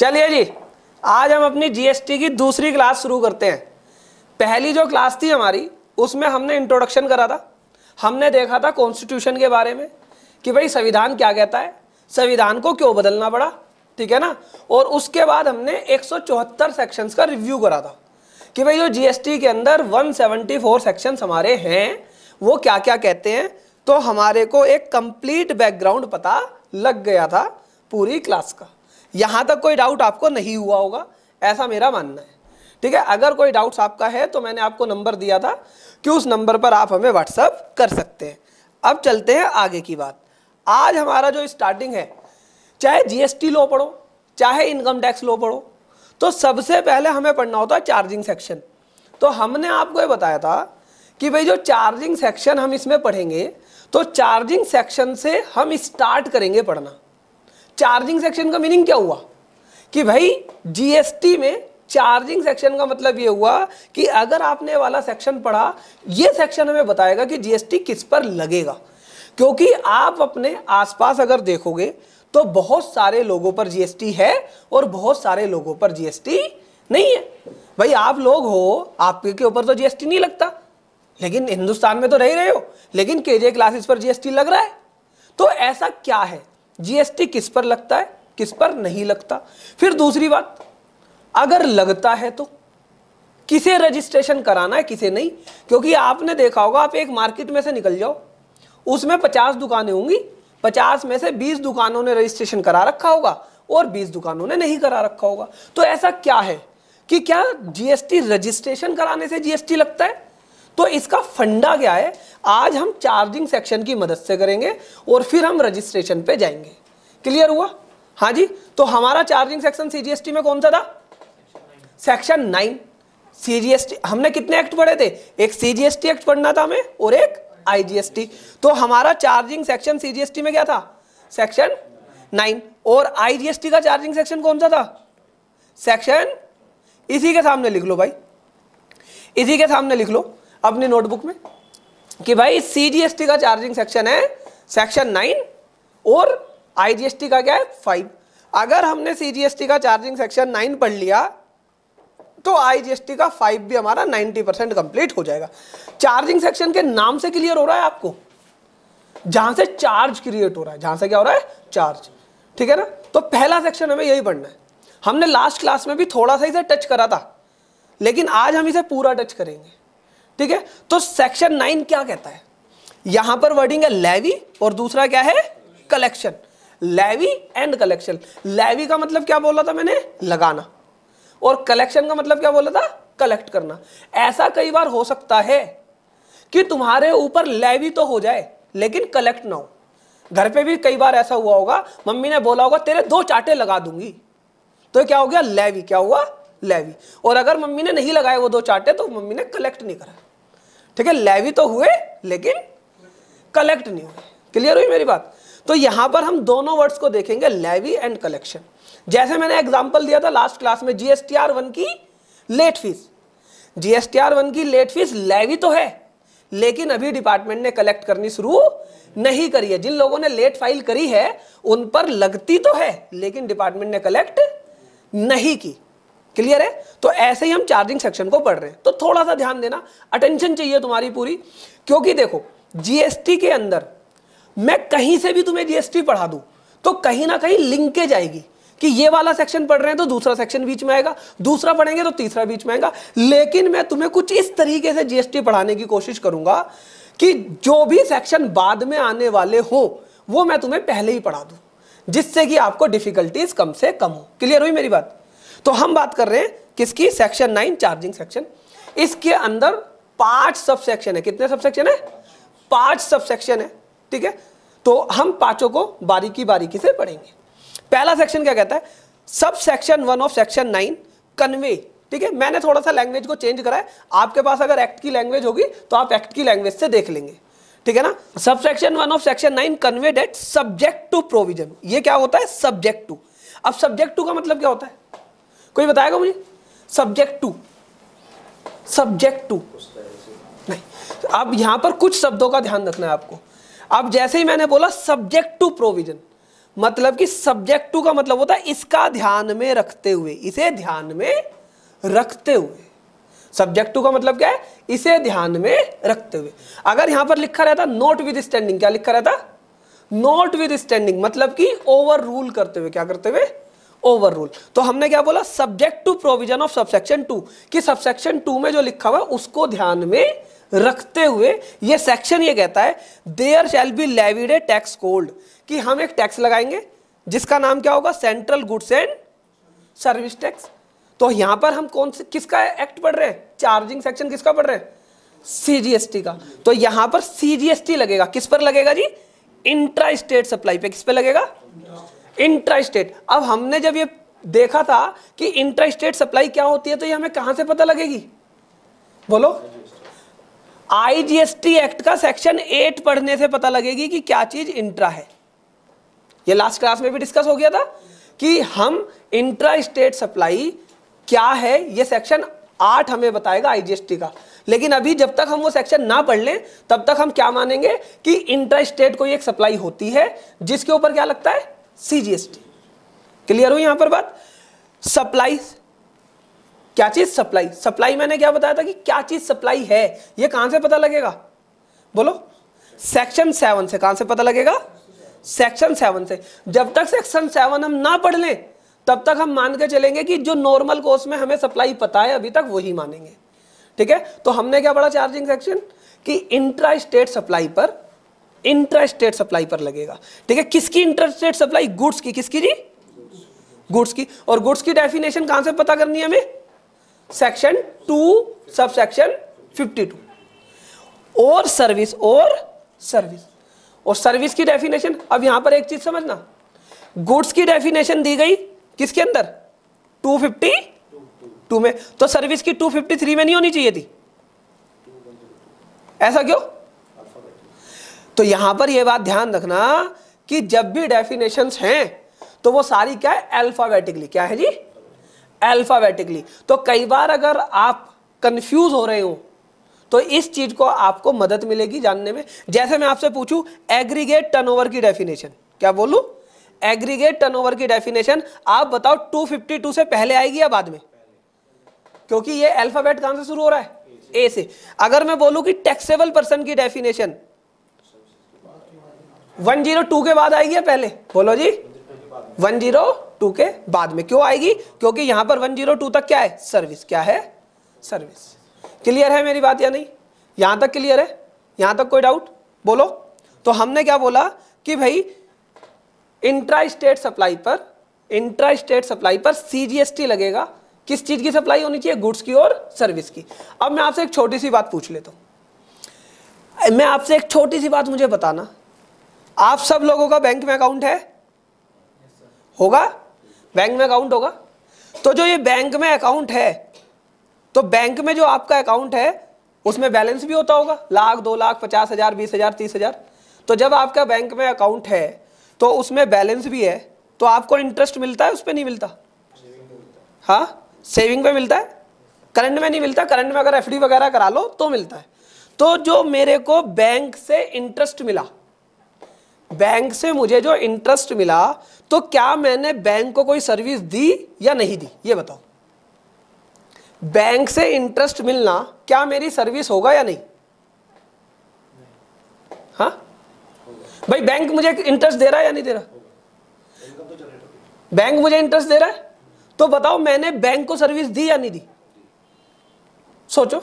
चलिए जी आज हम अपनी जीएसटी की दूसरी क्लास शुरू करते हैं पहली जो क्लास थी हमारी उसमें हमने इंट्रोडक्शन करा था हमने देखा था कॉन्स्टिट्यूशन के बारे में कि भाई संविधान क्या कहता है संविधान को क्यों बदलना पड़ा ठीक है ना और उसके बाद हमने एक सेक्शंस का रिव्यू करा था कि भाई जो जीएसटी के अंदर 174 सेक्शंस हमारे हैं वो क्या क्या कहते हैं तो हमारे को एक कंप्लीट बैकग्राउंड पता लग गया था पूरी क्लास का यहाँ तक कोई डाउट आपको नहीं हुआ होगा ऐसा मेरा मानना है ठीक है अगर कोई डाउट आपका है तो मैंने आपको नंबर दिया था कि उस नंबर पर आप हमें व्हाट्सअप कर सकते हैं अब चलते हैं आगे की बात आज हमारा जो स्टार्टिंग है चाहे जीएसटी लो पढ़ो चाहे इनकम टैक्स लो पढ़ो तो सबसे पहले हमें पढ़ना होता है चार्जिंग सेक्शन तो हमने आपको ये बताया था कि भाई जो चार्जिंग सेक्शन हम इसमें पढ़ेंगे तो चार्जिंग सेक्शन से हम स्टार्ट करेंगे पढ़ना चार्जिंग सेक्शन का मीनिंग क्या हुआ कि भाई जीएसटी में चार्जिंग सेक्शन का मतलब ये हुआ कि अगर आपने वाला सेक्शन पढ़ा ये सेक्शन हमें बताएगा कि जीएसटी किस पर लगेगा क्योंकि आप अपने आसपास अगर देखोगे तो बहुत सारे लोगों पर जीएसटी है और बहुत सारे लोगों पर जीएसटी नहीं है भाई आप लोग हो आपके के ऊपर तो जीएसटी नहीं लगता लेकिन हिंदुस्तान में तो रह रहे हो लेकिन के क्लासेस पर जीएसटी लग रहा है तो ऐसा क्या है जीएसटी किस पर लगता है किस पर नहीं लगता फिर दूसरी बात अगर लगता है तो किसे रजिस्ट्रेशन कराना है किसे नहीं क्योंकि आपने देखा होगा आप एक मार्केट में से निकल जाओ उसमें पचास दुकानें होंगी पचास में से बीस दुकानों ने रजिस्ट्रेशन करा रखा होगा और बीस दुकानों ने नहीं करा रखा होगा तो ऐसा क्या है कि क्या जीएसटी रजिस्ट्रेशन कराने से जीएसटी लगता है तो इसका फंडा क्या है आज हम चार्जिंग सेक्शन की मदद से करेंगे और फिर हम रजिस्ट्रेशन पे जाएंगे क्लियर हुआ हाँ जी तो हमारा चार्जिंग सेक्शन सीजीएसटी में कौन सा था सेक्शन नाइन सीजीएसटी हमने कितने एक्ट पढ़े थे एक सीजीएसटी एक्ट पढ़ना था हमें और एक आईजीएसटी तो हमारा चार्जिंग सेक्शन सीजीएसटी में क्या था सेक्शन नाइन और आईजीएसटी का चार्जिंग सेक्शन कौन सा था सेक्शन इसी के सामने लिख लो भाई इसी के सामने लिख लो अपनी नोटबुक में कि भाई सीजीएसटी का चार्जिंग सेक्शन है सेक्शन नाइन और आईजीएसटी का क्या है फाइव अगर हमने सी का चार्जिंग सेक्शन नाइन पढ़ लिया तो आईजीएसटी का फाइव भी हमारा नाइनटी परसेंट कंप्लीट हो जाएगा चार्जिंग सेक्शन के नाम से क्लियर हो रहा है आपको जहां से चार्ज क्रिएट हो रहा है जहां से क्या हो रहा है चार्ज ठीक है ना तो पहला सेक्शन हमें यही पढ़ना है हमने लास्ट क्लास में भी थोड़ा सा इसे टच करा था लेकिन आज हम इसे पूरा टच करेंगे ठीक है तो सेक्शन नाइन क्या कहता है यहां पर वर्डिंग है लेवी और दूसरा क्या है collection levy and collection levy का मतलब क्या बोला था मैंने लगाना और कलेक्शन का मतलब क्या बोला था कलेक्ट करना ऐसा कई बार हो सकता है कि तुम्हारे ऊपर लेवी तो हो जाए लेकिन कलेक्ट ना हो घर पे भी कई बार ऐसा हुआ होगा मम्मी ने बोला होगा तेरे दो चाटे लगा दूंगी तो क्या हो गया लेवी क्या हुआ लेवी और अगर मम्मी ने नहीं लगाए वो दो चाटे तो मम्मी ने कलेक्ट नहीं करा ठीक है लेवी तो हुए लेकिन कलेक्ट नहीं हुए क्लियर हुई मेरी बात तो यहां पर हम दोनों वर्ड्स को देखेंगे लेवी एंड कलेक्शन जैसे मैंने एग्जाम्पल दिया था लास्ट क्लास में जीएसटीआर वन की लेट फीस जीएसटीआर वन की लेट फीस लेवी तो है लेकिन अभी डिपार्टमेंट ने कलेक्ट करनी शुरू नहीं करी है जिन लोगों ने लेट फाइल करी है उन पर लगती तो है लेकिन डिपार्टमेंट ने कलेक्ट नहीं की क्लियर है तो ऐसे ही हम चार्जिंग सेक्शन को पढ़ रहे हैं तो थोड़ा सा ध्यान देना अटेंशन चाहिए तुम्हारी पूरी क्योंकि देखो जीएसटी के अंदर मैं कहीं से भी तुम्हें जीएसटी पढ़ा दूं तो कहीं ना कहीं लिंकेज आएगी कि ये वाला सेक्शन पढ़ रहे हैं तो दूसरा सेक्शन बीच में आएगा दूसरा पढ़ेंगे तो तीसरा बीच में आएगा लेकिन मैं तुम्हें कुछ इस तरीके से जीएसटी पढ़ाने की कोशिश करूंगा कि जो भी सेक्शन बाद में आने वाले हो वो मैं तुम्हें पहले ही पढ़ा दूं जिससे कि आपको डिफिकल्टीज कम से कम हो क्लियर हुई मेरी बात तो हम बात कर रहे हैं किसकी सेक्शन नाइन चार्जिंग सेक्शन इसके अंदर पांच सब सेक्शन है कितने सब सेक्शन है पांच सब सेक्शन है ठीक है तो हम पांचों को बारीकी बारीकी से पढ़ेंगे पहला सेक्शन क्या कहता है sub section one of section nine convey ठीक है मैंने थोड़ा सा लैंग्वेज को चेंज करा है आपके पास अगर एक्ट की लैंग्वेज होगी तो आप एक्ट की लैंग्वेज से देख लेंगे ठीक है ना sub section one of section nine convey date subject to provision ये क्या होता है सब्जेक्ट टू अब सब्जेक्ट टू का मतलब क्या होता है कोई बताएगा मुझे सब्जेक्ट टू सब्जेक्ट टू नहीं अब यहां पर कुछ शब्दों का ध्यान रखना है आपको अब जैसे ही मैंने बोला सब्जेक्ट टू प्रोविजन मतलब कि सब्जेक्ट टू का मतलब होता है इसका ध्यान में रखते हुए इसे ध्यान में रखते हुए सब्जेक्ट टू का मतलब क्या है इसे ध्यान में रखते हुए अगर यहां पर लिखा रहता नोट विद स्टैंडिंग क्या लिखा रहता नोट विद स्टैंडिंग मतलब कि ओवर रूल करते हुए क्या करते हुए ओवर रूल तो हमने क्या बोला subject to provision of subsection two कि सबसेक्शन टू में जो लिखा हुआ है उसको ध्यान में रखते हुए ये सेक्शन ये कहता है there shall be levied a tax called कि हम एक टैक्स लगाएंगे जिसका नाम क्या होगा central goods and service tax तो यहां पर हम कौन से किसका एक्ट पढ़ रहे हैं चार्जिंग सेक्शन किसका पढ़ रहे हैं सीजीएसटी का तो यहां पर सीजीएसटी लगेगा किस पर लगेगा जी इंट्रा स्टेट सप्लाई पे किस पे लगेगा इंट्रास्टेट अब हमने जब ये देखा था कि इंट्रास्टेट सप्लाई क्या होती है तो ये हमें कहां से पता लगेगी बोलो आईजीएसटी एक्ट का सेक्शन एट पढ़ने से पता लगेगी कि क्या चीज इंट्रा है ये लास्ट क्लास में भी डिस्कस हो गया था कि हम इंट्रा स्टेट सप्लाई क्या है ये सेक्शन आठ हमें बताएगा आईजीएसटी का लेकिन अभी जब तक हम वो सेक्शन ना पढ़ लें तब तक हम क्या मानेंगे कि इंट्रा स्टेट कोई एक सप्लाई होती है जिसके ऊपर क्या लगता है सीजीएसटी क्लियर हुई यहां पर बात सप्लाई क्या चीज सप्लाई सप्लाई मैंने क्या बताया था कि क्या चीज सप्लाई है ये कहां से पता लगेगा बोलो सेक्शन सेवन से कहां से पता लगेगा सेक्शन सेवन से जब तक सेक्शन सेवन हम ना पढ़ लें तब तक हम मान के चलेंगे कि जो नॉर्मल कोर्स में हमें सप्लाई पता है अभी तक वही मानेंगे ठीक है तो हमने क्या पढ़ा चार्जिंग सेक्शन कि इंट्रा स्टेट सप्लाई पर इंट्रा स्टेट सप्लाई पर लगेगा ठीक है किसकी इंट्रा स्टेट सप्लाई गुड्स की किसकी जी गुड्स की और गुड्स की डेफिनेशन कहां से पता करनी है हमें section two sub section fifty two और सर्विस और सर्विस और सर्विस की डेफिनेशन अब यहां पर एक चीज समझना गुड्स की डेफिनेशन दी गई किसके अंदर 250 टू में तो सर्विस की 253 में नहीं होनी चाहिए थी ऐसा क्यों तो यहां पर यह बात ध्यान रखना कि जब भी डेफिनेशन हैं तो वो सारी क्या है अल्फ़ाबेटिकली क्या है जी अल्फ़ाबेटिकली तो कई बार अगर आप कंफ्यूज हो रहे हो तो इस चीज़ को आपको मदद मिलेगी जानने में जैसे मैं आपसे पूछूं एग्रीगेट टर्नओवर की डेफिनेशन क्या बोलूं एग्रीगेट टर्नओवर की डेफिनेशन आप बताओ 252 से पहले आएगी या बाद में क्योंकि ये अल्फ़ाबेट कहां से शुरू हो रहा है ए से अगर मैं बोलूं कि टैक्सेबल पर्सन की डेफिनेशन वन जीरो टू के बाद आएगी पहले बोलो जी वन जीरो टू के बाद में क्यों आएगी क्योंकि यहां पर वन जीरो टू तक क्या है सर्विस क्या है सर्विस क्लियर है मेरी बात या नहीं यहां तक क्लियर है यहां तक कोई डाउट बोलो तो हमने क्या बोला कि भाई इंट्रा स्टेट सप्लाई पर इंट्रा स्टेट सप्लाई पर सीजीएसटी लगेगा किस चीज की सप्लाई होनी चाहिए गुड्स की और सर्विस की अब मैं आपसे एक छोटी सी बात पूछ लेता हूं मैं आपसे एक छोटी सी बात मुझे बताना आप सब लोगों का बैंक में अकाउंट है होगा बैंक में अकाउंट होगा तो जो ये बैंक में अकाउंट है तो बैंक में जो आपका अकाउंट है उसमें बैलेंस भी होता होगा लाख दो लाख पचास हजार बीस हजार तीस हजार तो जब आपका बैंक में अकाउंट है तो उसमें बैलेंस भी है तो आपको इंटरेस्ट मिलता है उस पर नहीं मिलता हाँ सेविंग पे मिलता है करंट में नहीं मिलता करंट में अगर एफडी वगैरह करा लो तो मिलता है तो जो मेरे को बैंक से इंटरेस्ट मिला बैंक से मुझे जो इंटरेस्ट मिला तो क्या मैंने बैंक को कोई सर्विस दी या नहीं दी ये बताओ बैंक से इंटरेस्ट मिलना क्या मेरी सर्विस होगा या नहीं हाँ भाई बैंक मुझे इंटरेस्ट दे रहा है या नहीं दे रहा बैंक मुझे इंटरेस्ट दे रहा है तो बताओ मैंने बैंक को सर्विस दी या नहीं दी सोचो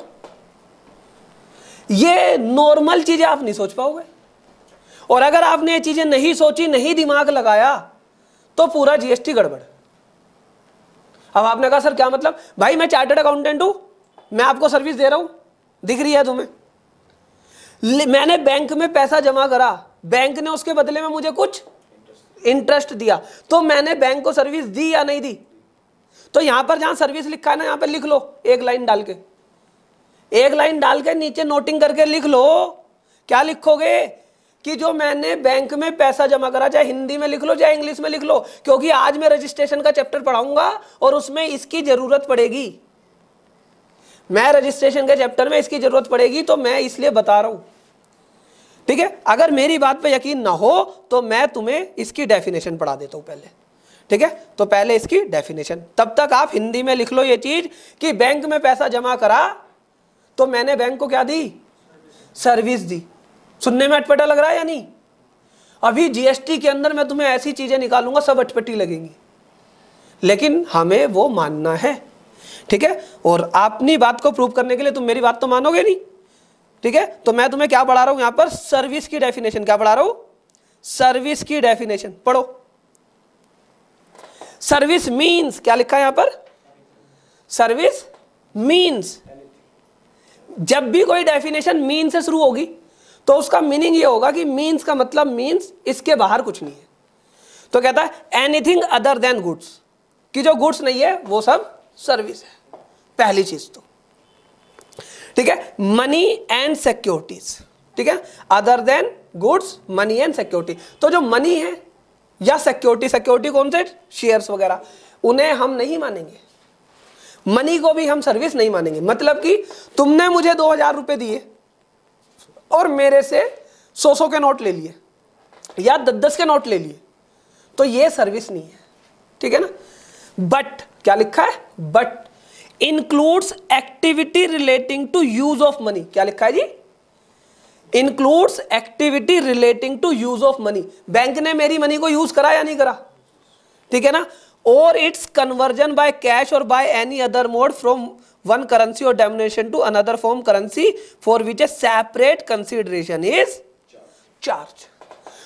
ये नॉर्मल चीजें आप नहीं सोच पाओगे और अगर आपने ये चीज़ें नहीं सोची नहीं दिमाग लगाया तो पूरा जीएसटी गड़बड़ अब आपने कहा सर क्या मतलब भाई मैं चार्टर्ड अकाउंटेंट हूं मैं आपको सर्विस दे रहा हूं दिख रही है तुम्हें मैंने बैंक में पैसा जमा करा बैंक ने उसके बदले में मुझे कुछ इंटरेस्ट दिया तो मैंने बैंक को सर्विस दी या नहीं दी तो यहां पर जहां सर्विस लिखा है ना यहां पर लिख लो एक लाइन डाल के एक लाइन डाल के नीचे नोटिंग करके लिख लो क्या लिखोगे कि जो मैंने बैंक में पैसा जमा करा चाहे हिंदी में लिख लो चाहे इंग्लिश में लिख लो क्योंकि आज मैं रजिस्ट्रेशन का चैप्टर पढ़ाऊंगा और उसमें इसकी जरूरत पड़ेगी मैं रजिस्ट्रेशन के चैप्टर में इसकी जरूरत पड़ेगी तो मैं इसलिए बता रहा हूं ठीक है अगर मेरी बात पर यकीन ना हो तो मैं तुम्हें इसकी डेफिनेशन पढ़ा देता हूं पहले ठीक है तो पहले इसकी डेफिनेशन तब तक आप हिंदी में लिख लो ये चीज कि बैंक में पैसा जमा करा तो मैंने बैंक को क्या दी सर्विस दी सुनने में अटपटा लग रहा है या नहीं अभी जीएसटी के अंदर मैं तुम्हें ऐसी चीजें निकालूंगा सब अटपटी लगेंगी लेकिन हमें वो मानना है ठीक है और अपनी बात को प्रूव करने के लिए तुम मेरी बात तो मानोगे नहीं ठीक है तो मैं तुम्हें क्या पढ़ा रहा हूं यहां पर सर्विस की डेफिनेशन क्या पढ़ा रहा हूं सर्विस की डेफिनेशन पढ़ो सर्विस मींस क्या लिखा है यहां पर सर्विस मींस जब भी कोई डेफिनेशन मीन से शुरू होगी तो उसका मीनिंग ये होगा कि मीन्स का मतलब मीन्स इसके बाहर कुछ नहीं है तो कहता है एनीथिंग अदर देन गुड्स कि जो गुड्स नहीं है वो सब सर्विस है पहली चीज तो ठीक है मनी एंड सिक्योरिटीज ठीक है other than goods money and security तो जो मनी है या सिक्योरिटी सिक्योरिटी कौन से शेयर्स वगैरह उन्हें हम नहीं मानेंगे मनी को भी हम सर्विस नहीं मानेंगे मतलब कि तुमने मुझे दो हजार रुपए दिए और मेरे से सौ सौ के नोट ले लिए या दस दस के नोट ले लिए तो ये सर्विस नहीं है ठीक है ना बट क्या लिखा है but includes activity relating to use of money क्या लिखा है जी includes activity relating to use of money bank ने मेरी मनी को यूज करा या नहीं करा ठीक है ना और इट्स कन्वर्जन बाय कैश और by any other mode from one currency और denomination to another form currency for which a separate consideration is charged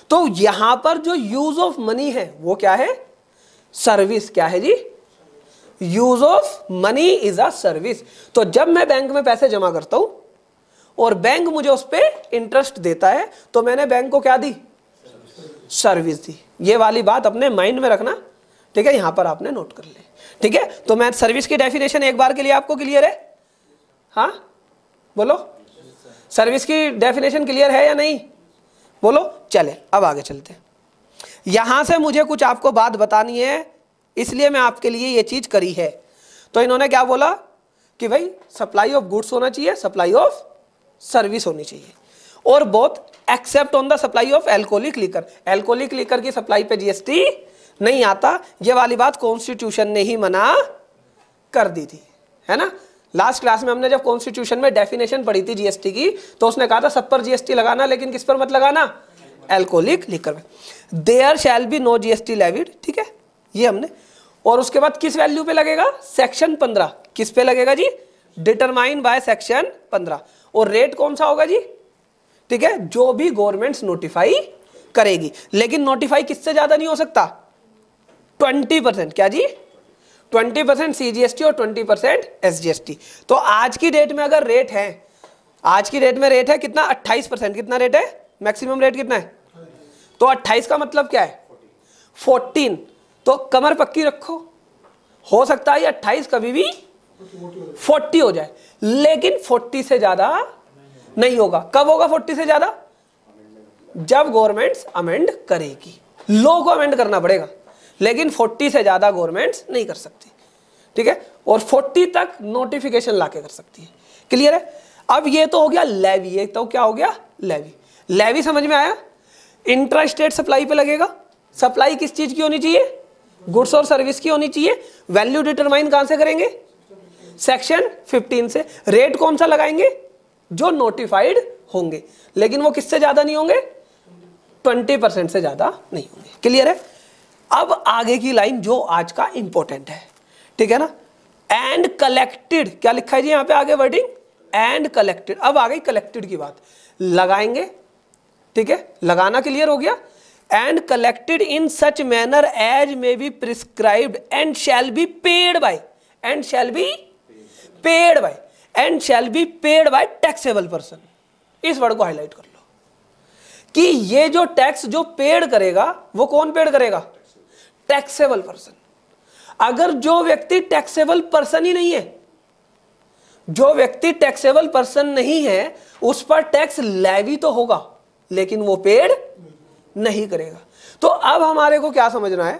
तो यहां पर जो यूज ऑफ मनी है वो क्या है सर्विस क्या है जी use of money is a service तो जब मैं बैंक में पैसे जमा करता हूं और बैंक मुझे उस पर इंटरेस्ट देता है तो मैंने बैंक को क्या दी सर्विस दी ये वाली बात अपने माइंड में रखना ठीक है यहां पर आपने नोट कर लिया ठीक है तो मैं सर्विस की डेफिनेशन एक बार के लिए आपको क्लियर है हाँ बोलो सर्विस की डेफिनेशन क्लियर है या नहीं बोलो चले अब आगे चलते यहां से मुझे कुछ आपको बात बतानी है इसलिए मैं आपके लिए ये चीज़ करी है तो इन्होंने क्या बोला कि भाई सप्लाई ऑफ गुड्स होना चाहिए सप्लाई ऑफ सर्विस होनी चाहिए और both except on the supply of alcoholic liquor alcoholic liquor की सप्लाई पे जीएसटी नहीं आता ये वाली बात कॉन्स्टिट्यूशन ने ही मना कर दी थी है ना लास्ट क्लास में हमने जब कॉन्स्टिट्यूशन में डेफिनेशन पढ़ी थी जीएसटी की तो उसने कहा था सब पर जीएसटी लगाना लेकिन किस पर मत लगाना एल्कोहलिक लिकर में there shall be no GST levied ठीक है ये हमने और उसके बाद किस वैल्यू पे लगेगा सेक्शन पंद्रह किस पे लगेगा जी डिटरमाइन बाय सेक्शन पंद्रह और रेट कौन सा होगा जी ठीक है जो भी गवर्नमेंट नोटिफाई करेगी लेकिन नोटिफाई किससे ज्यादा नहीं हो सकता ट्वेंटी परसेंट क्या जी ट्वेंटी परसेंट सी और ट्वेंटी परसेंट एस तो आज की डेट में अगर रेट है आज की डेट में रेट है कितना अट्ठाईस परसेंट कितना रेट है मैक्सिमम रेट कितना है तो अट्ठाईस का मतलब क्या है फोर्टीन तो कमर पक्की रखो हो सकता है अट्ठाईस कभी भी फोर्टी हो जाए लेकिन फोर्टी से ज्यादा नहीं होगा कब होगा फोर्टी से ज्यादा जब गवर्नमेंट अमेंड करेगी लो को अमेंड करना पड़ेगा लेकिन 40 से ज़्यादा गवर्नमेंट्स नहीं कर सकती ठीक है और 40 तक नोटिफिकेशन ला कर सकती है क्लियर है अब ये तो हो गया लेवी ये तो क्या हो गया लेवी लेवी समझ में आया इंट्रा स्टेट सप्लाई पे लगेगा सप्लाई किस चीज़ की होनी चाहिए गुड्स और सर्विस की होनी चाहिए वैल्यू डिटरमाइन कहां से करेंगे सेक्शन 15 से रेट कौन सा लगाएंगे जो नोटिफाइड होंगे लेकिन वो किससे ज़्यादा नहीं होंगे 20 परसेंट से ज़्यादा नहीं होंगे क्लियर है अब आगे की लाइन जो आज का इंपॉर्टेंट है ठीक है ना एंड कलेक्टेड क्या लिखा है जी यहां पे आगे वर्डिंग एंड कलेक्टेड अब आ गई कलेक्टेड की बात लगाएंगे ठीक है लगाना क्लियर हो गया and collected in such manner as may be prescribed and shall be paid by and shall be paid by and shall be paid by taxable person इस वर्ड को हाईलाइट कर लो कि ये जो टैक्स जो पेड करेगा वो कौन पेड करेगा टैक्सेबल पर्सन अगर जो व्यक्ति टैक्सेबल पर्सन ही नहीं है जो व्यक्ति टैक्सेबल पर्सन नहीं है उस पर टैक्स लेवी तो होगा लेकिन वो पेड नहीं करेगा तो अब हमारे को क्या समझना है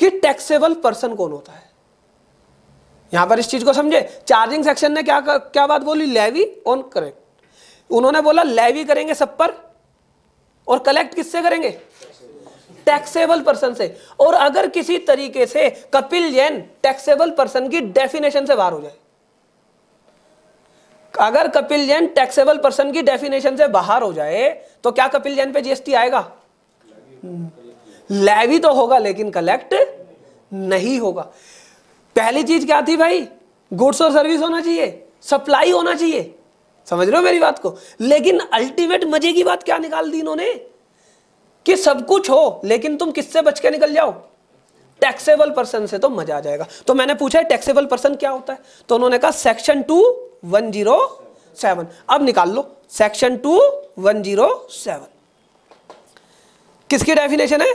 कि टैक्सेबल पर्सन कौन होता है यहां पर इस चीज को समझे चार्जिंग सेक्शन ने क्या क्या बात बोली लेवी ऑन करेक्ट उन्होंने बोला लेवी करेंगे सब पर और कलेक्ट किससे करेंगे टैक्सेबल पर्सन से और अगर किसी तरीके से कपिल जैन टैक्सेबल पर्सन की डेफिनेशन से बाहर हो जाए अगर कपिल जैन टैक्सेबल पर्सन की डेफिनेशन से बाहर हो जाए तो क्या कपिल जैन पे जीएसटी आएगा लेवी तो होगा लेकिन कलेक्ट नहीं होगा पहली चीज क्या थी भाई गुड्स और सर्विस होना चाहिए सप्लाई होना चाहिए समझ रहे हो मेरी बात को लेकिन अल्टीमेट मजे की बात क्या निकाल दी इन्होंने कि सब कुछ हो लेकिन तुम किससे बच के निकल जाओ टैक्सेबल पर्सन से तो मजा आ जाएगा तो मैंने पूछा टैक्सेबल पर्सन क्या होता है तो उन्होंने कहा section two one zero seven अब निकाल लो section two one zero seven किसकी डेफिनेशन है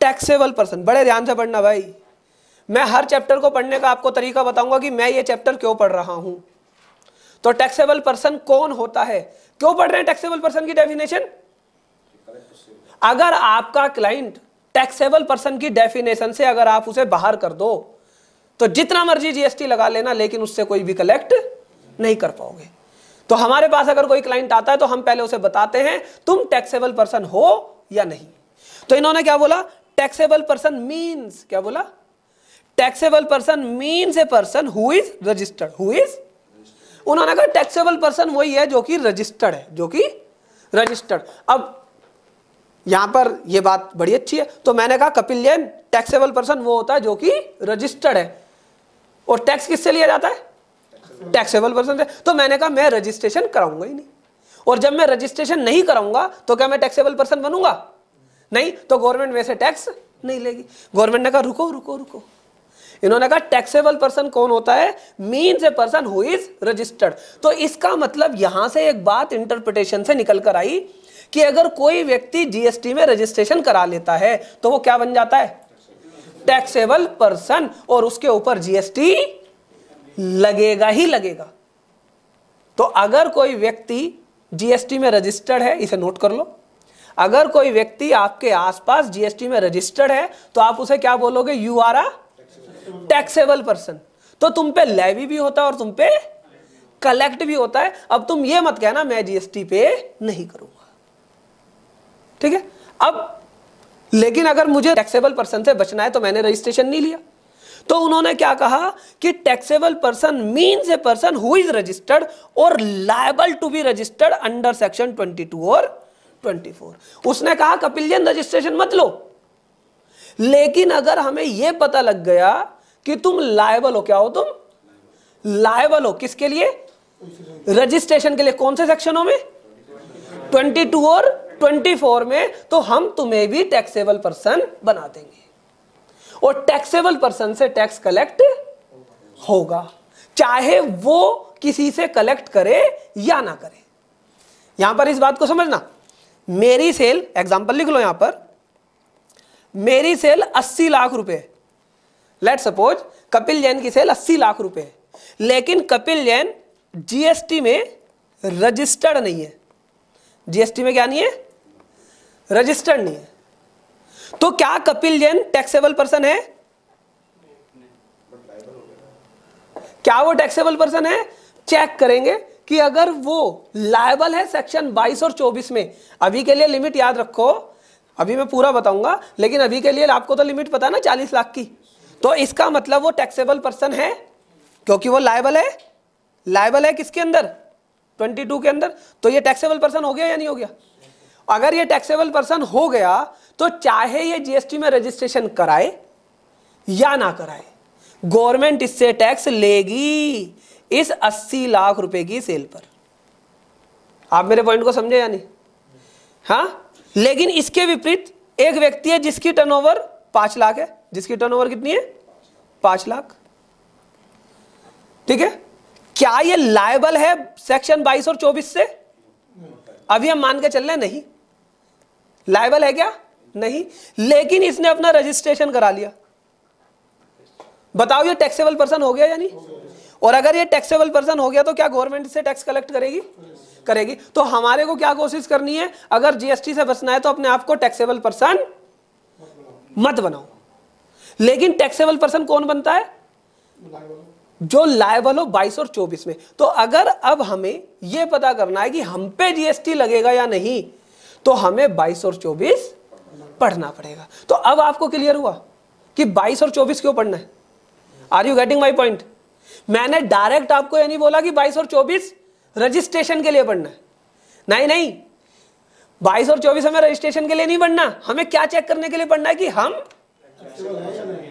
टैक्सेबल पर्सन बड़े ध्यान से पढ़ना भाई मैं हर चैप्टर को पढ़ने का आपको तरीका बताऊंगा कि मैं ये चैप्टर क्यों पढ़ रहा हूं तो टैक्सेबल पर्सन कौन होता है क्यों पढ़ रहे हैं टैक्सेबल पर्सन की डेफिनेशन अगर आपका क्लाइंट टैक्सेबल पर्सन की डेफिनेशन से अगर आप उसे बाहर कर दो तो जितना मर्जी जीएसटी लगा लेना लेकिन उससे कोई भी कलेक्ट नहीं कर पाओगे तो हमारे पास अगर कोई क्लाइंट आता है तो हम पहले उसे बताते हैं तुम टैक्सेबल पर्सन हो या नहीं तो इन्होंने क्या बोला टैक्सेबल पर्सन मीन्स क्या बोला taxable person means a person who is registered who is उन्होंने कहा टैक्सेबल पर्सन वही है जो कि रजिस्टर्ड है जो कि रजिस्टर्ड अब यहां पर यह बात बड़ी अच्छी है तो मैंने कहा कपिल जैन टैक्सेबल पर्सन वो होता है जो कि रजिस्टर्ड है और टैक्स किससे लिया जाता है टैक्सेबल पर्सन से तो मैंने कहा मैं रजिस्ट्रेशन कराऊंगा ही नहीं और जब मैं रजिस्ट्रेशन नहीं कराऊंगा तो क्या मैं टैक्सेबल पर्सन बनूंगा नहीं तो गवर्नमेंट वैसे टैक्स नहीं लेगी गवर्नमेंट ने कहा रुको रुको रुको इन्होंने कहा टैक्सेबल पर्सन कौन होता है means a person who is registered तो इसका मतलब यहां से एक बात इंटरप्रिटेशन से निकल कर आई कि अगर कोई व्यक्ति जीएसटी में रजिस्ट्रेशन करा लेता है तो वो क्या बन जाता है टैक्सेबल पर्सन और उसके ऊपर जीएसटी लगेगा ही लगेगा तो अगर कोई व्यक्ति जीएसटी में रजिस्टर्ड है इसे नोट कर लो अगर कोई व्यक्ति आपके आसपास जीएसटी में रजिस्टर्ड है तो आप उसे क्या बोलोगे you are a taxable person तो तुम पे लेवी भी होता है और तुम पे कलेक्ट भी होता है अब तुम ये मत कहना मैं जीएसटी पे नहीं करूंगा ठीक है अब लेकिन अगर मुझे टैक्सेबल पर्सन से बचना है तो मैंने रजिस्ट्रेशन नहीं लिया तो उन्होंने क्या कहा कि taxable person means a person who is registered और liable to be registered under section 22 और 24 उसने कहा कपिल जैन रजिस्ट्रेशन मत लो लेकिन अगर हमें यह पता लग गया कि तुम लायबल हो क्या हो तुम लायबल हो किसके लिए रजिस्ट्रेशन के लिए कौन से सेक्शनों में 22 और 24 में तो हम तुम्हें भी टैक्सेबल पर्सन बना देंगे और टैक्सेबल पर्सन से टैक्स कलेक्ट होगा चाहे वो किसी से कलेक्ट करे या ना करे यहां पर इस बात को समझना मेरी सेल एग्जाम्पल लिख लो यहां पर मेरी सेल 80 लाख रुपए लेट सपोज कपिल जैन की सेल 80 लाख रुपए लेकिन कपिल जैन जीएसटी में रजिस्टर्ड नहीं है जीएसटी में क्या नहीं है रजिस्टर्ड नहीं है तो क्या कपिल जैन टैक्सेबल पर्सन है क्या वो टैक्सेबल पर्सन है चेक करेंगे कि अगर वो लायबल है सेक्शन 22 और 24 में अभी के लिए लिमिट याद रखो अभी मैं पूरा बताऊंगा लेकिन अभी के लिए आपको तो लिमिट पता ना 40 लाख की तो इसका मतलब वो टैक्सेबल पर्सन है क्योंकि वो लायबल है लायबल है किसके अंदर 22 के अंदर तो ये टैक्सेबल पर्सन हो गया या नहीं हो गया अगर ये टैक्सेबल पर्सन हो गया तो चाहे ये जीएसटी में रजिस्ट्रेशन कराए या ना कराए गवर्नमेंट इससे टैक्स लेगी इस 80 लाख रुपए की सेल पर आप मेरे पॉइंट को समझे या नहीं हाँ लेकिन इसके विपरीत एक व्यक्ति है जिसकी टर्नओवर पांच लाख है जिसकी टर्नओवर कितनी है पांच लाख ठीक है क्या ये लायबल है सेक्शन 22 और 24 से अभी हम मान के चल रहे नहीं लाइबल है क्या नहीं लेकिन इसने अपना रजिस्ट्रेशन करा लिया बताओ ये टैक्सेबल पर्सन हो गया या नहीं और अगर ये टैक्सेबल पर्सन हो गया तो क्या गवर्नमेंट से टैक्स कलेक्ट करेगी करेगी तो हमारे को क्या कोशिश करनी है अगर जीएसटी से बचना है तो अपने आप को टैक्सेबल पर्सन मत बनाओ लेकिन टैक्सेबल पर्सन कौन बनता है जो लाइबल हो बाईस और चौबीस में तो अगर अब हमें यह पता करना है कि हम पे जीएसटी लगेगा या नहीं तो हमें बाईस और चौबीस पढ़ना पड़ेगा तो अब आपको क्लियर हुआ कि बाईस और चौबीस क्यों पढ़ना है are you getting my point मैंने डायरेक्ट आपको यह नहीं बोला कि बाईस और चौबीस रजिस्ट्रेशन के लिए पढ़ना है नहीं नहीं बाईस और चौबीस हमें रजिस्ट्रेशन के लिए नहीं पढ़ना हमें क्या चेक करने के लिए पढ़ना है कि हम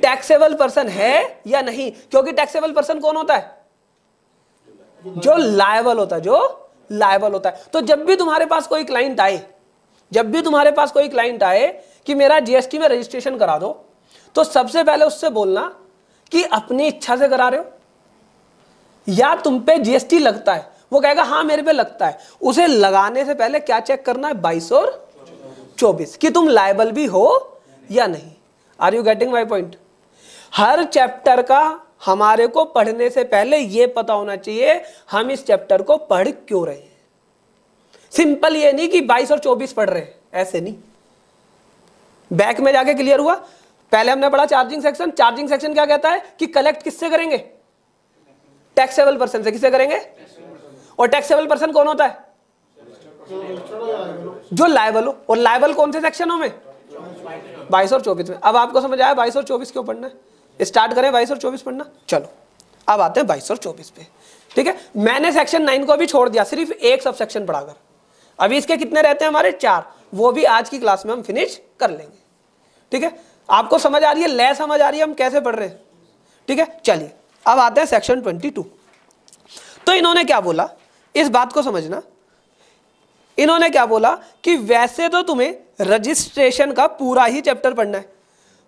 टैक्सेबल पर्सन है या नहीं क्योंकि टैक्सेबल पर्सन कौन होता है जो लायबल होता है जो लायबल होता है तो जब भी तुम्हारे पास कोई क्लाइंट आए जब भी तुम्हारे पास कोई क्लाइंट आए कि मेरा जीएसटी में रजिस्ट्रेशन करा दो तो सबसे पहले उससे बोलना कि अपनी इच्छा से करा रहे हो या तुम पे जीएसटी लगता है वो कहेगा हाँ मेरे पे लगता है उसे लगाने से पहले क्या चेक करना है बाईस और चौबीस कि तुम लाइबल भी हो या नहीं are you getting my point हर चैप्टर का हमारे को पढ़ने से पहले यह पता होना चाहिए हम इस चैप्टर को पढ़ क्यों रहे हैं सिंपल ये नहीं कि 22 और 24 पढ़ रहे ऐसे नहीं बैक में जाके क्लियर हुआ पहले हमने पढ़ा चार्जिंग सेक्शन चार्जिंग सेक्शन क्या कहता है कि कलेक्ट किससे करेंगे टैक्सेबल पर्सन से किससे करेंगे और टैक्सेबल पर्सन कौन होता है जो लाइबल हो और लाइबल कौन से सेक्शनों में बाईस और चौबीस में अब आपको समझ आया बाईस और चौबीस क्यों पढ़ना है स्टार्ट करें बाईस और चौबीस पढ़ना चलो अब आते हैं बाईस और चौबीस पे ठीक है मैंने सेक्शन नाइन को भी छोड़ दिया सिर्फ एक सब सेक्शन पढ़ाकर अभी इसके कितने रहते हैं हमारे चार वो भी आज की क्लास में हम फिनिश कर लेंगे ठीक है आपको समझ आ रही है ले समझ आ रही है हम कैसे पढ़ रहे हैं ठीक है चलिए अब आते हैं सेक्शन ट्वेंटी टू तो इन्होंने क्या बोला इस बात को समझना इन्होंने क्या बोला कि वैसे तो तुम्हें रजिस्ट्रेशन का पूरा ही चैप्टर पढ़ना है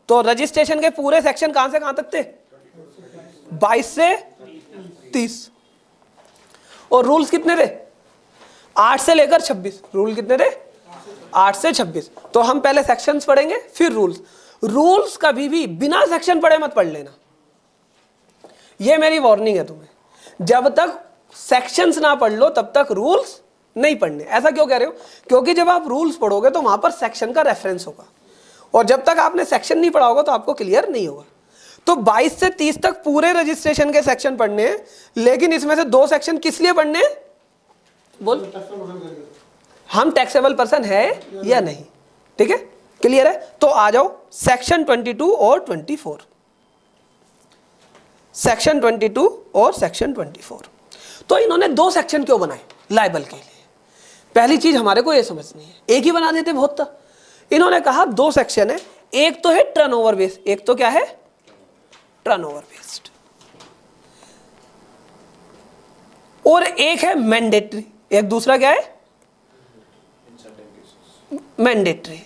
तो रजिस्ट्रेशन के पूरे सेक्शन कहां से कहां तक थे बाईस से तीस और रूल्स कितने थे आठ से लेकर छब्बीस रूल कितने थे आठ से छब्बीस तो हम पहले सेक्शंस पढ़ेंगे फिर रूल्स रूल्स कभी भी बिना सेक्शन पढ़े मत पढ़ लेना ये मेरी वार्निंग है तुम्हें जब तक सेक्शंस ना पढ़ लो तब तक रूल्स नहीं पढ़ने ऐसा क्यों कह रहे हो क्योंकि जब आप रूल्स पढ़ोगे तो वहां पर सेक्शन का रेफरेंस होगा और जब तक आपने सेक्शन नहीं पढ़ा होगा तो आपको क्लियर नहीं होगा तो 22 से 30 तक पूरे रजिस्ट्रेशन के सेक्शन पढ़ने हैं लेकिन इसमें से दो सेक्शन किस लिए पढ़ने हैं बोल हम टैक्सेबल पर्सन है या नहीं ठीक है क्लियर है तो आ जाओ सेक्शन 22 और 24 सेक्शन 22 और सेक्शन 24 तो इन्होंने दो सेक्शन क्यों बनाए लाइबल के लिए पहली चीज हमारे को ये समझनी है एक ही बना देते बहुत इन्होंने कहा दो सेक्शन है एक तो है टर्न ओवर बेस्ड एक तो क्या है टर्न ओवर बेस्ड और एक है मैंडेटरी एक दूसरा क्या है मैंडेटरी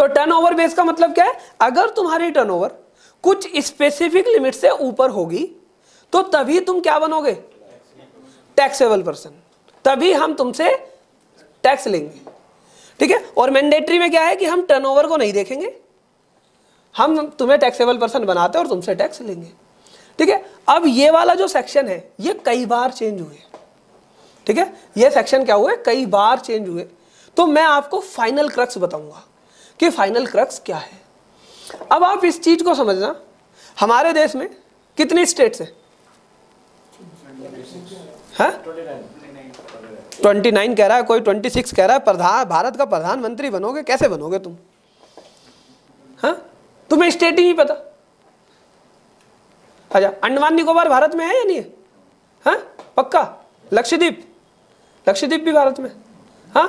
तो ओवर बेस का मतलब क्या है अगर तुम्हारी टर्न ओवर कुछ स्पेसिफिक लिमिट से ऊपर होगी तो तभी तुम क्या बनोगे टैक्सेबल पर्सन तभी हम तुमसे टैक्स लेंगे ठीक है और मैंडेटरी में क्या है कि हम टर्नओवर को नहीं देखेंगे हम तुम्हें टैक्सेबल पर्सन बनाते हैं और तुमसे टैक्स लेंगे ठीक है अब ये वाला जो सेक्शन है ये कई बार चेंज हुए ठीक है ये सेक्शन क्या हुए कई बार चेंज हुए तो मैं आपको फाइनल क्रक्स बताऊंगा कि फाइनल क्रक्स क्या है अब आप इस चीज को समझना हमारे देश में कितने स्टेट्स हैं ट्वेंटी हाँ? नाइन कह रहा है कोई ट्वेंटी सिक्स कह रहा है प्रधान भारत का प्रधानमंत्री बनोगे कैसे बनोगे तुम हाँ तुम्हें स्टेट ही नहीं पता अच्छा अंडमान निकोबार भारत में है या नहीं है हाँ? पक्का लक्षद्वीप लक्षद्वीप भी भारत में हाँ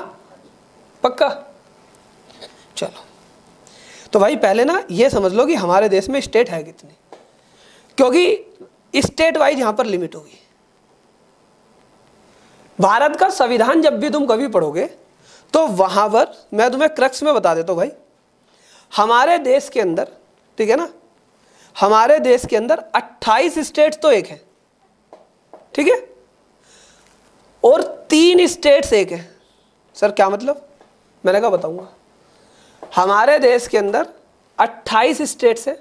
पक्का चलो तो भाई पहले ना ये समझ लो कि हमारे देश में स्टेट है कितनी क्योंकि स्टेट वाइज यहां पर लिमिट होगी भारत का संविधान जब भी तुम कभी पढ़ोगे तो वहां पर मैं तुम्हें क्रक्स में बता देता हूं भाई हमारे देश के अंदर ठीक है ना हमारे देश के अंदर 28 स्टेट तो एक है ठीक है और तीन स्टेट्स एक है सर क्या मतलब मैंने कहा बताऊंगा हमारे देश के अंदर 28 स्टेट्स हैं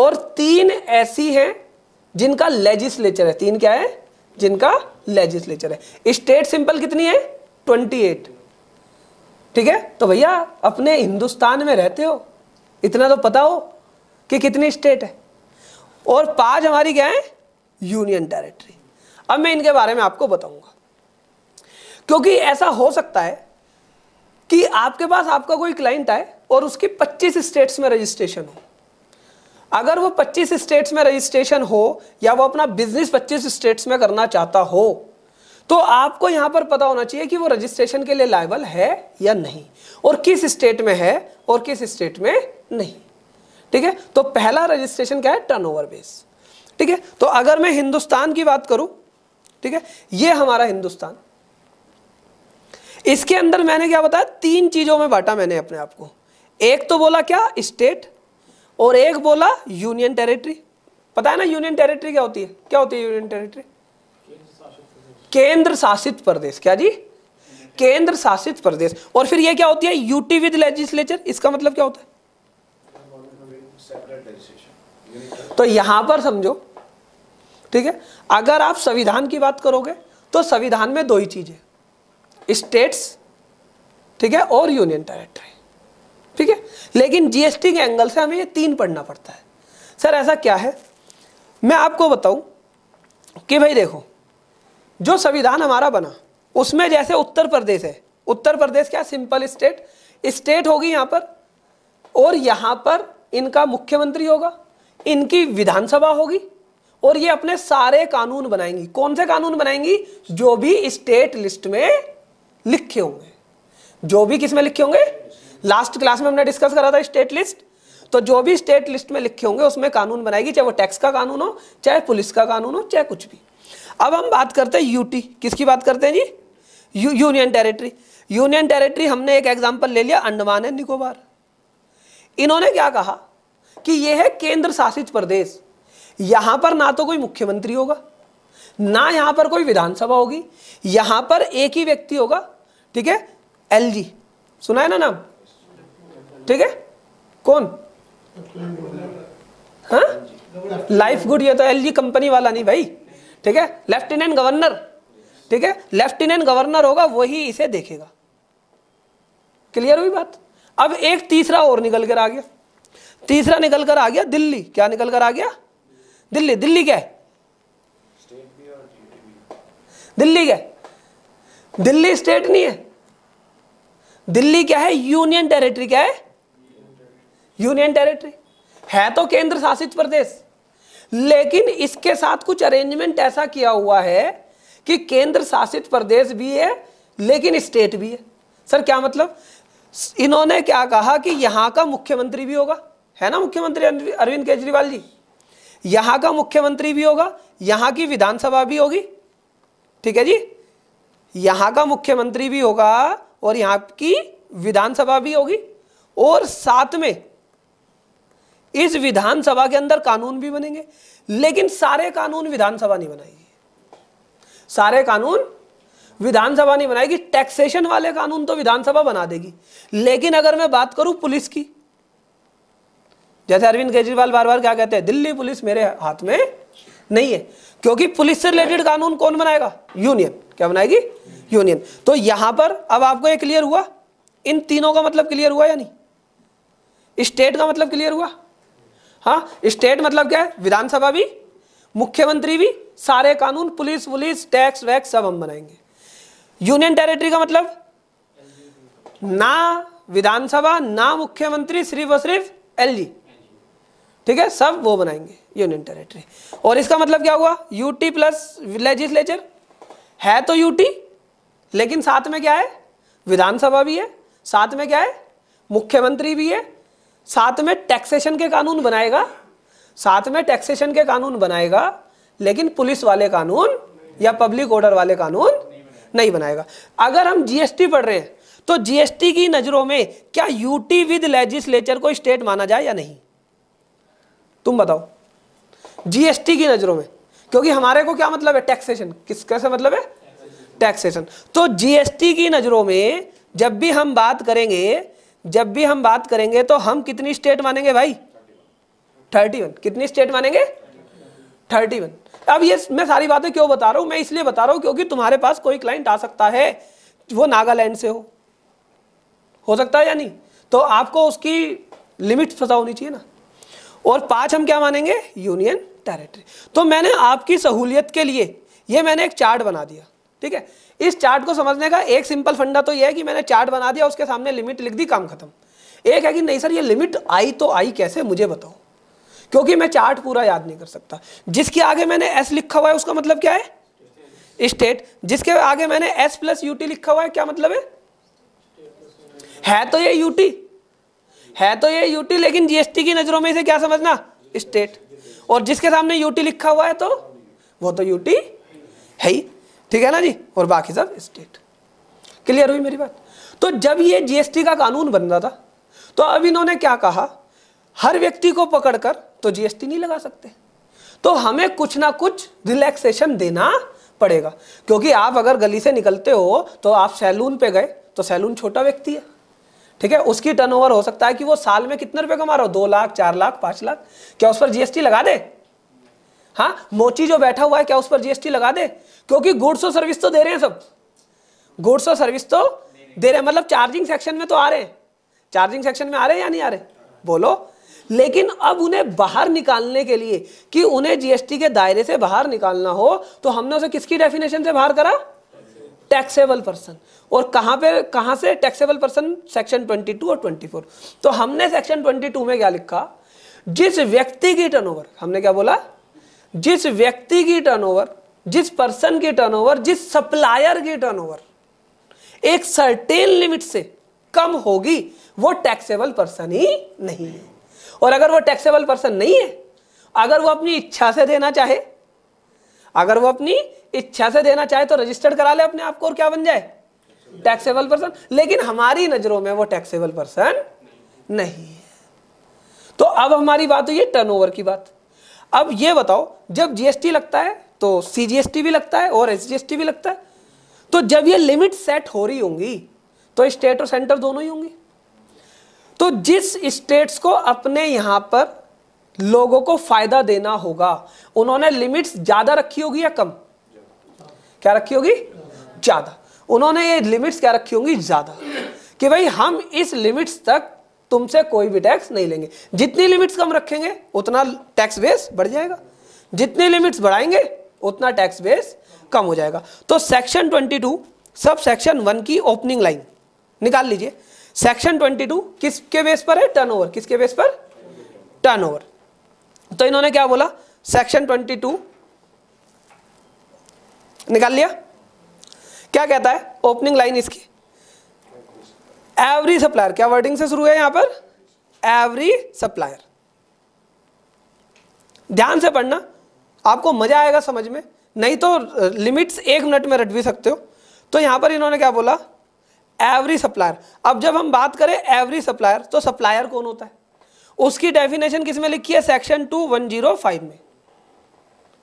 और तीन ऐसी हैं जिनका लेजिस्लेचर है तीन क्या है जिनका लेजिस्लेचर है स्टेट सिंपल कितनी है 28 ठीक है तो भैया अपने हिंदुस्तान में रहते हो इतना तो पता हो कि कितनी स्टेट है और पांच हमारी क्या है यूनियन टेरिटरी अब मैं इनके बारे में आपको बताऊंगा क्योंकि ऐसा हो सकता है कि आपके पास आपका कोई क्लाइंट आए और उसकी 25 स्टेट्स में रजिस्ट्रेशन हो अगर वो 25 स्टेट्स में रजिस्ट्रेशन हो या वो अपना बिजनेस 25 स्टेट्स में करना चाहता हो तो आपको यहाँ पर पता होना चाहिए कि वो रजिस्ट्रेशन के लिए लाइबल है या नहीं और किस स्टेट में है और किस स्टेट में नहीं ठीक है तो पहला रजिस्ट्रेशन क्या है टर्न बेस ठीक है तो अगर मैं हिंदुस्तान की बात करूं ठीक है ये हमारा हिंदुस्तान इसके अंदर मैंने क्या बताया तीन चीज़ों में बांटा मैंने अपने आप को एक तो बोला क्या स्टेट और एक बोला यूनियन टेरिटरी पता है ना यूनियन टेरिटरी क्या होती है क्या होती है यूनियन टेरिटरी केंद्र शासित प्रदेश क्या जी केंद्र शासित प्रदेश और फिर ये क्या होती है यूटी विद लेजिस्लेचर इसका मतलब क्या होता है तो यहां पर समझो ठीक है अगर आप संविधान की बात करोगे तो संविधान में दो ही चीजें स्टेट्स ठीक है और यूनियन टेरेटरी ठीक है लेकिन जीएसटी के एंगल से हमें ये तीन पढ़ना पड़ता है सर ऐसा क्या है मैं आपको बताऊं कि भाई देखो जो संविधान हमारा बना उसमें जैसे उत्तर प्रदेश है उत्तर प्रदेश क्या सिंपल स्टेट स्टेट होगी यहाँ पर और यहाँ पर इनका मुख्यमंत्री होगा इनकी विधानसभा होगी और ये अपने सारे कानून बनाएंगी कौन से कानून बनाएंगी जो भी स्टेट लिस्ट में लिखे होंगे जो भी किसमें लिखे होंगे लास्ट क्लास में हमने डिस्कस करा था स्टेट लिस्ट तो जो भी स्टेट लिस्ट में लिखे होंगे उसमें कानून बनाएगी चाहे वो टैक्स का कानून हो चाहे पुलिस का कानून हो चाहे कुछ भी अब हम बात करते हैं यूटी किसकी बात करते हैं जी यूनियन टेरिटरी यूनियन टेरिटरी हमने एक एग्जाम्पल ले लिया अंडमान एंड निकोबार इन्होंने क्या कहा कि यह है केंद्र शासित प्रदेश यहां पर ना तो कोई मुख्यमंत्री होगा ना यहां पर कोई विधानसभा होगी यहां पर एक ही व्यक्ति होगा ठीक है एल जी सुना है ना नाम ठीक है कौन हाँ लाइफ गुड ये तो एल जी कंपनी वाला नहीं भाई ठीक है लेफ्टिनेंट गवर्नर ठीक है लेफ्टिनेंट गवर्नर होगा वही इसे देखेगा क्लियर हुई बात अब एक तीसरा और निकल कर आ गया तीसरा निकल कर आ गया दिल्ली क्या निकल कर आ गया दिल्ली दिल्ली क्या है दिल्ली क्या दिल्ली स्टेट नहीं है दिल्ली क्या है यूनियन टेरिटरी क्या है यूनियन टेरिटरी है तो केंद्र शासित प्रदेश लेकिन इसके साथ कुछ अरेंजमेंट ऐसा किया हुआ है कि केंद्र शासित प्रदेश भी है लेकिन स्टेट भी है सर क्या मतलब इन्होंने क्या कहा कि यहां का मुख्यमंत्री भी होगा है ना मुख्यमंत्री अरविंद केजरीवाल जी यहां का मुख्यमंत्री भी होगा यहां की विधानसभा भी होगी ठीक है जी यहां का मुख्यमंत्री भी होगा और यहां की विधानसभा भी होगी और साथ में इस विधानसभा के अंदर कानून भी बनेंगे लेकिन सारे कानून विधानसभा नहीं बनाएगी सारे कानून विधानसभा नहीं बनाएगी टैक्सेशन वाले कानून तो विधानसभा बना देगी लेकिन अगर मैं बात करूं पुलिस की जैसे अरविंद केजरीवाल बार बार क्या कहते हैं दिल्ली पुलिस मेरे हाथ में नहीं है क्योंकि पुलिस से रिलेटेड कानून कौन बनाएगा यूनियन क्या बनाएगी यूनियन तो यहां पर अब आपको ये क्लियर हुआ इन तीनों का मतलब क्लियर हुआ या नहीं स्टेट का मतलब क्लियर हुआ हाँ स्टेट मतलब क्या है विधानसभा भी मुख्यमंत्री भी सारे कानून पुलिस पुलिस टैक्स वैक्स सब हम बनाएंगे यूनियन टेरिटरी का मतलब ना विधानसभा ना मुख्यमंत्री सिर्फ और सिर्फ एल ठीक है सब वो बनाएंगे यूनियन टेरिटरी और इसका मतलब क्या हुआ यूटी प्लस लेजिस्लेचर है तो यूटी लेकिन साथ में क्या है विधानसभा भी है साथ में क्या है मुख्यमंत्री भी है साथ में टैक्सेशन के कानून बनाएगा साथ में टैक्सेशन के कानून बनाएगा लेकिन पुलिस वाले कानून या पब्लिक ऑर्डर वाले कानून नहीं बनाएगा।, अगर हम जीएसटी पढ़ रहे हैं तो जीएसटी की नजरों में क्या यूटी विद लेजिस्लेचर को स्टेट माना जाए या नहीं तुम बताओ जीएसटी की नजरों में क्योंकि हमारे को क्या मतलब है टैक्सेशन किस कैसे मतलब है टैक्सेशन तो जीएसटी की नज़रों में जब भी हम बात करेंगे जब भी हम बात करेंगे तो हम कितनी स्टेट मानेंगे भाई थर्टी वन कितनी स्टेट मानेंगे थर्टी वन अब ये मैं सारी बातें क्यों बता रहा हूँ मैं इसलिए बता रहा हूँ क्योंकि तुम्हारे पास कोई क्लाइंट आ सकता है वो नागालैंड से हो हो सकता है या नहीं तो आपको उसकी लिमिट पता होनी चाहिए ना और पांच हम क्या मानेंगे यूनियन टेरिटरी तो मैंने आपकी सहूलियत के लिए ये मैंने एक चार्ट बना दिया ठीक है इस चार्ट को समझने का एक सिंपल फंडा तो यह है कि मैंने चार्ट बना दिया उसके सामने लिमिट लिख दी काम खत्म एक है कि नहीं सर ये लिमिट आई तो आई कैसे मुझे बताओ क्योंकि मैं चार्ट पूरा याद नहीं कर सकता जिसके आगे मैंने एस लिखा हुआ है उसका मतलब क्या है स्टेट जिसके आगे मैंने एस प्लस यूटी लिखा हुआ है क्या मतलब है है तो ये यूटी है तो ये यूटी लेकिन जीएसटी की नजरों में इसे क्या समझना स्टेट और जिसके सामने यूटी लिखा हुआ है तो वो तो यूटी है ही ठीक है ना जी और बाकी सब स्टेट क्लियर हुई मेरी बात तो जब ये जीएसटी का कानून बन रहा था तो अब इन्होंने क्या कहा हर व्यक्ति को पकड़कर तो जीएसटी नहीं लगा सकते तो हमें कुछ ना कुछ रिलैक्सेशन देना पड़ेगा क्योंकि आप अगर गली से निकलते हो तो आप सैलून पे गए तो सैलून छोटा व्यक्ति है ठीक है उसकी टर्नओवर हो सकता है कि वो साल में कितने रुपए कमा रहा हो दो लाख चार लाख पांच लाख क्या उस पर जीएसटी लगा दे हाँ मोची जो बैठा हुआ है क्या उस पर जीएसटी लगा दे क्योंकि गुड्स और सर्विस तो दे रहे हैं सब गुड्स और सर्विस तो दे रहे हैं मतलब चार्जिंग सेक्शन में तो आ रहे हैं चार्जिंग सेक्शन में आ रहे हैं या नहीं आ रहे बोलो लेकिन अब उन्हें बाहर निकालने के लिए कि उन्हें जीएसटी के दायरे से बाहर निकालना हो तो हमने उसे किसकी डेफिनेशन से बाहर करा टैक्सेबल पर्सन और कहां पे कहां से टैक्सेबल पर्सन सेक्शन 22 और 24 तो हमने सेक्शन 22 में क्या लिखा जिस व्यक्ति की टर्नओवर हमने क्या बोला जिस व्यक्ति की टर्नओवर जिस पर्सन की टर्नओवर जिस सप्लायर की टर्नओवर एक सर्टेन लिमिट से कम होगी वो टैक्सेबल पर्सन ही नहीं है और अगर वो टैक्सेबल पर्सन नहीं है अगर वो अपनी इच्छा से देना चाहे अगर वो अपनी इच्छा से देना चाहे तो रजिस्टर्ड करा ले अपने आप को और क्या बन जाए टैक्सेबल पर्सन लेकिन हमारी नजरों में वो टैक्सेबल पर्सन नहीं है तो अब हमारी बात हुई है टर्नओवर की बात अब ये बताओ जब जीएसटी लगता है तो सीजीएसटी भी लगता है और एसजीएसटी भी लगता है तो जब ये लिमिट सेट हो रही होंगी तो स्टेट और सेंटर दोनों ही होंगी तो जिस स्टेट्स को अपने यहां पर लोगों को फायदा देना होगा उन्होंने लिमिट्स ज्यादा रखी होगी या कम क्या रखी होगी ज्यादा उन्होंने ये लिमिट्स क्या रखी होंगी ज्यादा कि भाई हम इस लिमिट्स तक तुमसे कोई भी टैक्स नहीं लेंगे जितनी लिमिट्स कम रखेंगे उतना टैक्स बेस बढ़ जाएगा जितनी लिमिट्स बढ़ाएंगे उतना टैक्स बेस कम हो जाएगा तो सेक्शन 22 सब सेक्शन वन की ओपनिंग लाइन निकाल लीजिए सेक्शन 22 किसके बेस पर है टर्नओवर किसके बेस पर टर्नओवर तो इन्होंने क्या बोला सेक्शन 22 निकाल लिया क्या कहता है ओपनिंग लाइन इसकी एवरी सप्लायर क्या वर्डिंग से शुरू है यहां पर एवरी सप्लायर ध्यान से पढ़ना आपको मजा आएगा समझ में नहीं तो लिमिट्स एक मिनट में रट भी सकते हो तो यहां पर इन्होंने क्या बोला एवरी सप्लायर अब जब हम बात करें एवरी सप्लायर तो सप्लायर कौन होता है उसकी डेफिनेशन किस में लिखी है section two one zero five में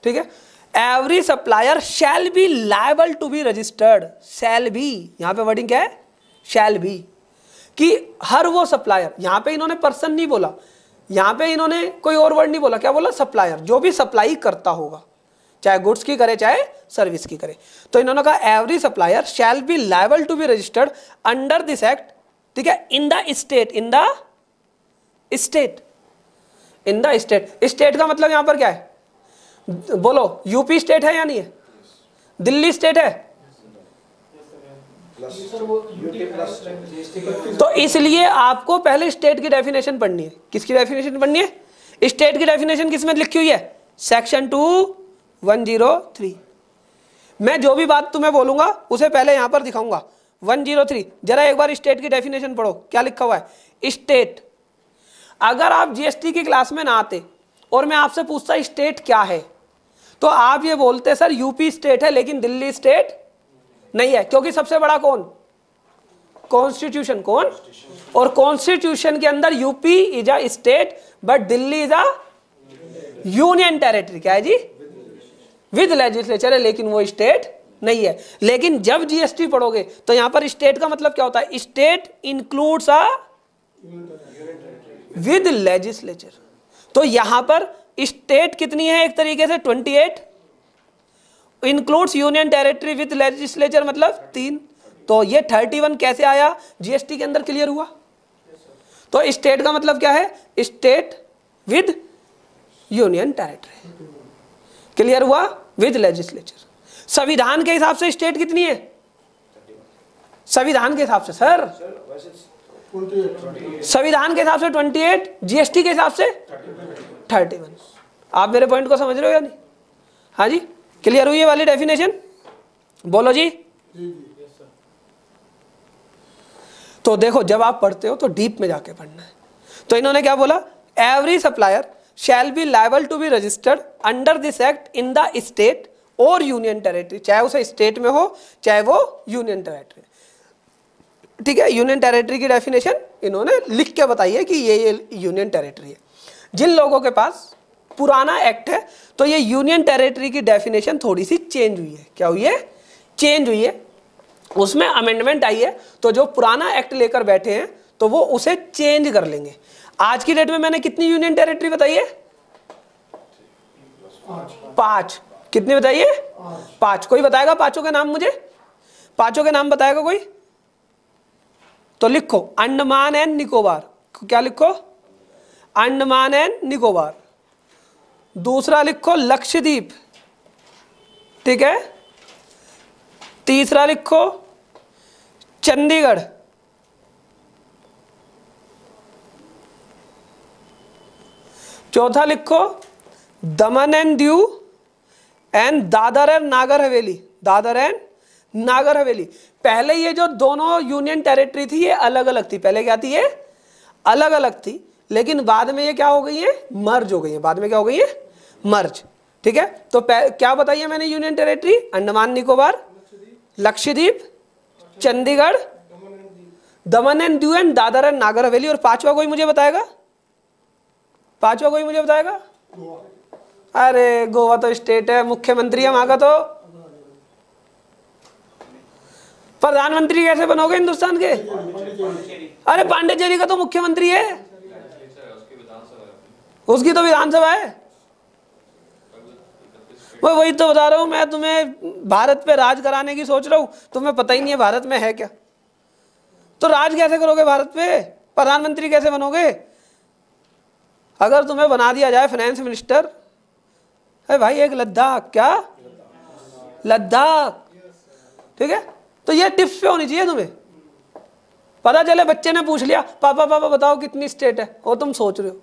ठीक है every supplier shall be liable to be registered shall be यहां पे वर्डिंग क्या है शैल बी कि हर वो सप्लायर यहां पे इन्होंने पर्सन नहीं बोला यहां पे इन्होंने कोई और वर्ड नहीं बोला क्या बोला सप्लायर जो भी सप्लाई करता होगा चाहे गुड्स की करे चाहे सर्विस की करे तो इन्होंने कहा every supplier shall be liable to be registered under this act ठीक है in the state in the state in the state state का मतलब यहां पर क्या है बोलो यूपी स्टेट है या नहीं है दिल्ली स्टेट है तो इसलिए आपको पहले स्टेट की डेफिनेशन पढ़नी है किसकी डेफिनेशन पढ़नी है स्टेट की डेफिनेशन किस में लिखी हुई है section two one zero three मैं जो भी बात तुम्हें बोलूंगा उसे पहले यहां पर दिखाऊंगा वन जीरो थ्री जरा एक बार स्टेट की डेफिनेशन पढ़ो क्या लिखा हुआ है स्टेट अगर आप जीएसटी की क्लास में ना आते और मैं आपसे पूछता स्टेट क्या है तो आप ये बोलते सर यूपी स्टेट है लेकिन दिल्ली स्टेट नहीं है क्योंकि सबसे बड़ा कौन कॉन्स्टिट्यूशन कौन और कॉन्स्टिट्यूशन के अंदर UP is a state but Delhi is a union territory क्या है जी विद लेजिस्लेचर है लेकिन वो स्टेट नहीं है लेकिन जब जीएसटी पढ़ोगे तो यहां पर स्टेट का मतलब क्या होता है state includes a with legislature तो यहां पर स्टेट कितनी है एक तरीके से twenty eight includes union territory with legislature मतलब तीन तो ये थर्टी वन कैसे आया जीएसटी के अंदर क्लियर हुआ तो स्टेट का मतलब क्या है state with union territory clear हुआ विद लेजिस्लेचर संविधान के हिसाब से स्टेट कितनी है संविधान के हिसाब से सर संविधान के हिसाब से 28 जीएसटी के हिसाब से 31 आप मेरे पॉइंट को समझ रहे हो या नहीं हाँ जी क्लियर हुई है वाली डेफिनेशन बोलो जी तो देखो जब आप पढ़ते हो तो डीप में जाके पढ़ना है तो इन्होंने क्या बोला every supplier shall be liable to be registered under this act in the state और यूनियन टेरेटरी चाहे उसे स्टेट में हो चाहे वो यूनियन टेरेटरी ठीक है यूनियन टेरेटरी की डेफिनेशन इन्होंने लिख के बताई है कि ये ये यूनियन टेरेटरी है जिन लोगों के पास पुराना एक्ट है तो ये यूनियन टेरिटरी की डेफिनेशन थोड़ी सी चेंज हुई है क्या हुई है चेंज हुई है उसमें अमेंडमेंट आई है तो जो पुराना एक्ट लेकर बैठे हैं तो वो उसे चेंज कर लेंगे आज की डेट में मैंने कितनी यूनियन टेरिटरी बताई है पांच कितनी बताइए पांच कोई बताएगा पांचों के नाम मुझे पांचों के नाम बताएगा कोई तो लिखो अंडमान एंड निकोबार क्या लिखो अंडमान एंड निकोबार दूसरा लिखो लक्षद्वीप ठीक है तीसरा लिखो चंडीगढ़ चौथा लिखो Daman and Diu and Dadra and Nagar Haveli Dadar and Nagar हवेली पहले ये जो दोनों यूनियन टेरिटरी थी ये अलग अलग थी पहले क्या थी ये अलग अलग थी लेकिन बाद में ये क्या हो गई है मर्ज हो गई है बाद में क्या हो गई है मर्ज ठीक है तो क्या बताइए मैंने union territory Andaman Nicobar Lakshadweep Chandigarh Daman and दू एंड दादर एंड नागर हवेली और पांचवा कोई मुझे बताएगा पांचवा कोई मुझे बताएगा अरे गोवा तो स्टेट है मुख्यमंत्री है वहां का तो प्रधानमंत्री कैसे बनोगे हिंदुस्तान के अरे पांडेचेरी का तो मुख्यमंत्री है उसकी तो विधानसभा है मैं वही तो बता रहा हूँ मैं तुम्हें भारत पे राज कराने की सोच रहा हूँ तुम्हें पता ही नहीं है भारत में है क्या तो राज कैसे करोगे भारत पे प्रधानमंत्री कैसे बनोगे अगर तुम्हें बना दिया जाए फाइनेंस मिनिस्टर अरे भाई एक लद्दाख क्या लद्दाख ठीक है तो ये टिप्स पे होनी चाहिए तुम्हें पता चले बच्चे ने पूछ लिया पापा पापा बताओ कितनी स्टेट है और तुम सोच रहे हो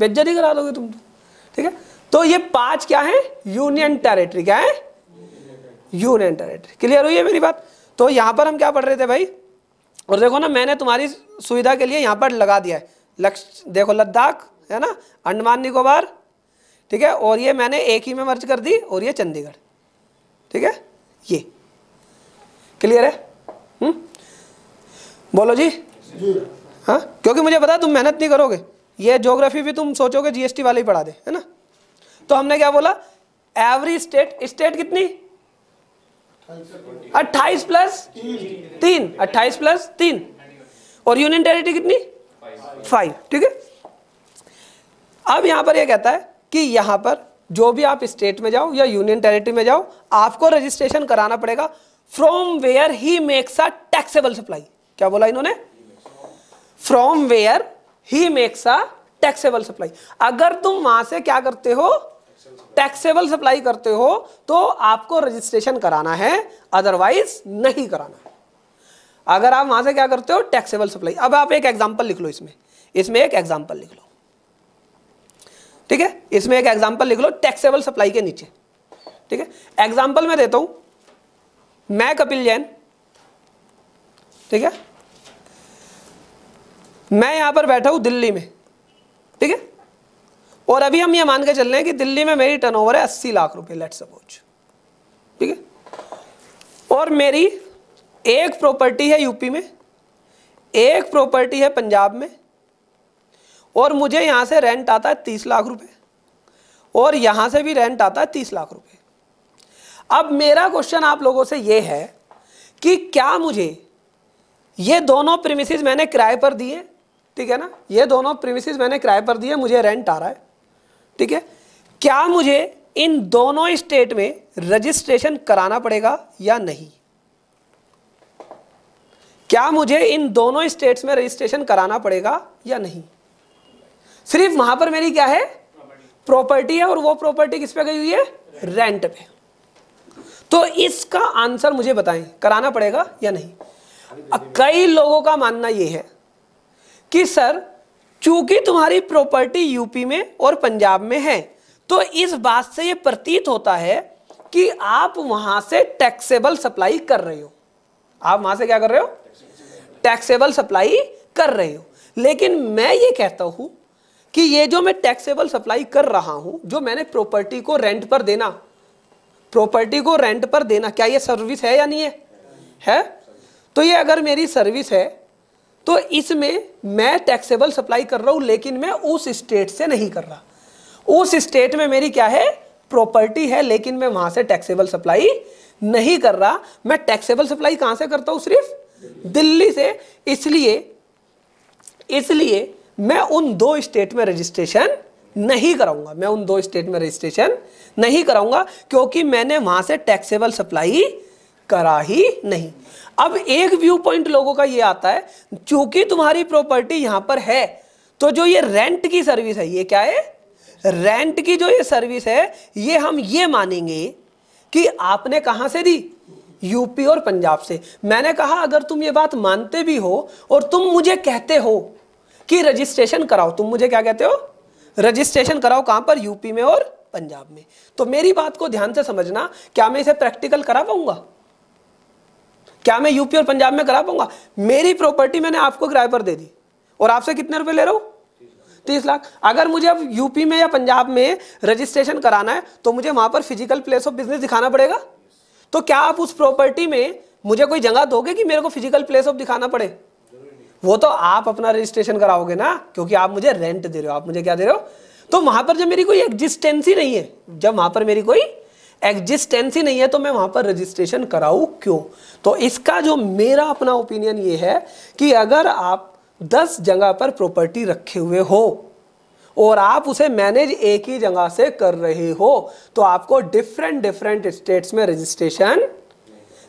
बेज्जत ही करा दोगे तुम तो। ठीक है तो ये पांच क्या है यूनियन टेरिटरी क्या है यूनियन टेरिटरी क्लियर हुई है मेरी बात तो यहां पर हम क्या पढ़ रहे थे भाई और देखो ना मैंने तुम्हारी सुविधा के लिए यहां पर लगा दिया है लक्ष देखो लद्दाख है ना अंडमान निकोबार ठीक है और ये मैंने एक ही में मर्ज कर दी और ये चंडीगढ़ ठीक है ये क्लियर है हुँ? हम्म? बोलो जी, जी। हाँ क्योंकि मुझे पता तुम मेहनत नहीं करोगे ये ज्योग्राफी भी तुम सोचोगे जीएसटी वाले ही पढ़ा दे है ना तो हमने क्या बोला एवरी स्टेट स्टेट कितनी अट्ठाईस प्लस तीन अट्ठाईस प्लस तीन और यूनियन टेरिटरी कितनी फाइव ठीक है अब यहां पर यह कहता है कि यहां पर जो भी आप स्टेट में जाओ या यूनियन टेरिटरी में जाओ आपको रजिस्ट्रेशन कराना पड़ेगा from where he makes a taxable supply क्या बोला इन्होंने from where he makes a taxable supply अगर तुम वहां से क्या करते हो टैक्सेबल सप्लाई करते हो तो आपको रजिस्ट्रेशन कराना है अदरवाइज नहीं कराना है अगर आप वहां से क्या करते हो टैक्सेबल सप्लाई अब आप एक एग्जाम्पल लिख लो इसमें इसमें एक एग्जाम्पल लिख लो ठीक है इसमें एक एग्जाम्पल लिख लो टैक्सेबल सप्लाई के नीचे ठीक है एग्जाम्पल मैं देता हूं मैं कपिल जैन ठीक है मैं यहां पर बैठा हूं दिल्ली में ठीक है और अभी हम ये मान के चल रहे हैं कि दिल्ली में मेरी टर्नओवर है अस्सी लाख रुपए लेट सपोज ठीक है और मेरी एक प्रॉपर्टी है यूपी में एक प्रॉपर्टी है पंजाब में और मुझे यहाँ से रेंट आता है तीस लाख रुपए और यहाँ से भी रेंट आता है तीस लाख रुपए अब मेरा क्वेश्चन आप लोगों से ये है कि क्या मुझे ये दोनों प्रीमिसेस मैंने किराए पर दिए ठीक है ना ये दोनों प्रीमिसेस मैंने किराए पर दिए मुझे रेंट आ रहा है ठीक है क्या मुझे इन दोनों स्टेट में रजिस्ट्रेशन कराना पड़ेगा या नहीं क्या मुझे इन दोनों स्टेट्स में रजिस्ट्रेशन कराना पड़ेगा या नहीं सिर्फ वहां पर मेरी क्या है प्रॉपर्टी है और वो प्रॉपर्टी किस पे गई हुई है रेंट पे तो इसका आंसर मुझे बताएं कराना पड़ेगा या नहीं कई लोगों का मानना यह है कि सर चूंकि तुम्हारी प्रॉपर्टी यूपी में और पंजाब में है तो इस बात से यह प्रतीत होता है कि आप वहां से टैक्सेबल सप्लाई कर रहे हो आप वहां से क्या कर रहे हो टैक्सेबल सप्लाई कर रहे हो लेकिन मैं ये कहता हूं कि ये जो मैं टैक्सेबल सप्लाई कर रहा हूं जो मैंने प्रॉपर्टी को रेंट पर देना प्रॉपर्टी को रेंट पर देना क्या ये सर्विस है या नहीं है है तो ये अगर मेरी सर्विस है तो इसमें मैं टैक्सेबल सप्लाई कर रहा हूँ लेकिन मैं उस स्टेट से नहीं कर रहा उस स्टेट में मेरी क्या है प्रॉपर्टी है लेकिन मैं वहां से टैक्सेबल सप्लाई नहीं कर रहा मैं टैक्सेबल सप्लाई कहां से करता हूं सिर्फ दिल्ली से इसलिए इसलिए मैं उन दो स्टेट में रजिस्ट्रेशन नहीं कराऊंगा मैं उन दो स्टेट में रजिस्ट्रेशन नहीं कराऊंगा क्योंकि मैंने वहां से टैक्सेबल सप्लाई करा ही नहीं अब एक व्यू पॉइंट लोगों का ये आता है चूंकि तुम्हारी प्रॉपर्टी यहां पर है तो जो ये रेंट की सर्विस है ये क्या है रेंट की जो ये सर्विस है ये हम ये मानेंगे कि आपने कहां से दी यूपी और पंजाब से मैंने कहा अगर तुम ये बात मानते भी हो और तुम मुझे कहते हो कि रजिस्ट्रेशन कराओ तुम मुझे क्या कहते हो रजिस्ट्रेशन कराओ कहां पर यूपी में और पंजाब में तो मेरी बात को ध्यान से समझना क्या मैं इसे प्रैक्टिकल करा पाऊंगा क्या मैं यूपी और पंजाब में करा पाऊंगा मेरी प्रॉपर्टी मैंने आपको किराए पर दे दी और आपसे कितने रुपए ले रहा हूं तीस लाख अगर मुझे अब यूपी में या पंजाब में रजिस्ट्रेशन कराना है तो मुझे वहां पर फिजिकल प्लेस ऑफ बिजनेस दिखाना पड़ेगा तो क्या आप उस प्रॉपर्टी में मुझे कोई जगह दोगे कि मेरे को फिजिकल प्लेस ऑफ दिखाना पड़े वो तो आप अपना रजिस्ट्रेशन कराओगे ना क्योंकि आप मुझे रेंट दे रहे हो आप मुझे क्या दे रहे हो तो वहां पर जब मेरी कोई एग्जिस्टेंसी नहीं है जब वहां पर मेरी कोई एग्जिस्टेंस ही नहीं है तो मैं वहां पर रजिस्ट्रेशन कराऊ क्यों तो इसका जो मेरा अपना ओपिनियन ये है कि अगर आप दस जगह पर प्रॉपर्टी रखे हुए हो और आप उसे मैनेज एक ही जगह से कर रहे हो तो आपको डिफरेंट डिफरेंट स्टेट्स में रजिस्ट्रेशन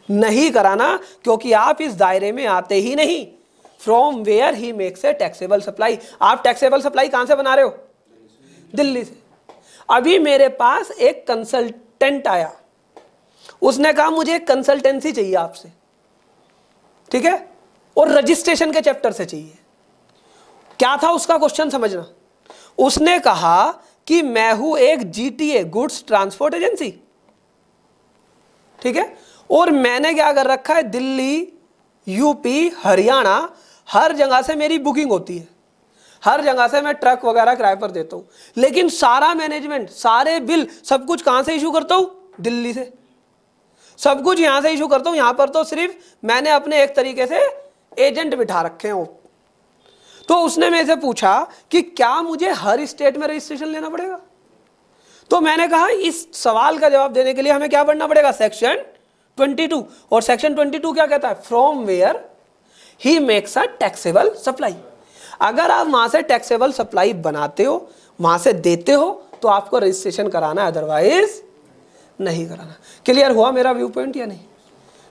नहीं कराना क्योंकि आप इस दायरे में आते ही नहीं from where he makes a taxable supply आप टैक्सेबल सप्लाई कहां से बना रहे हो दिल्ली से अभी मेरे पास एक कंसल्ट टेंट आया उसने कहा मुझे कंसल्टेंसी चाहिए आपसे ठीक है और रजिस्ट्रेशन के चैप्टर से चाहिए क्या था उसका क्वेश्चन समझना उसने कहा कि मैं हूं एक जीटीए गुड्स ट्रांसपोर्ट एजेंसी ठीक है और मैंने क्या कर रखा है दिल्ली यूपी हरियाणा हर जगह से मेरी बुकिंग होती है हर जगह से मैं ट्रक वगैरह किराए पर देता हूँ लेकिन सारा मैनेजमेंट सारे बिल सब कुछ कहाँ से इशू करता हूँ दिल्ली से सब कुछ यहाँ से इशू करता हूँ यहाँ पर तो सिर्फ मैंने अपने एक तरीके से एजेंट बिठा रखे हैं तो उसने मेरे से पूछा कि क्या मुझे हर स्टेट में रजिस्ट्रेशन लेना पड़ेगा तो मैंने कहा इस सवाल का जवाब देने के लिए हमें क्या पढ़ना पड़ेगा सेक्शन 22 और सेक्शन 22 क्या कहता है from where he makes a taxable supply अगर आप वहाँ से टैक्सेबल सप्लाई बनाते हो वहाँ से देते हो तो आपको रजिस्ट्रेशन कराना है अदरवाइज नहीं कराना क्लियर हुआ मेरा व्यू पॉइंट या नहीं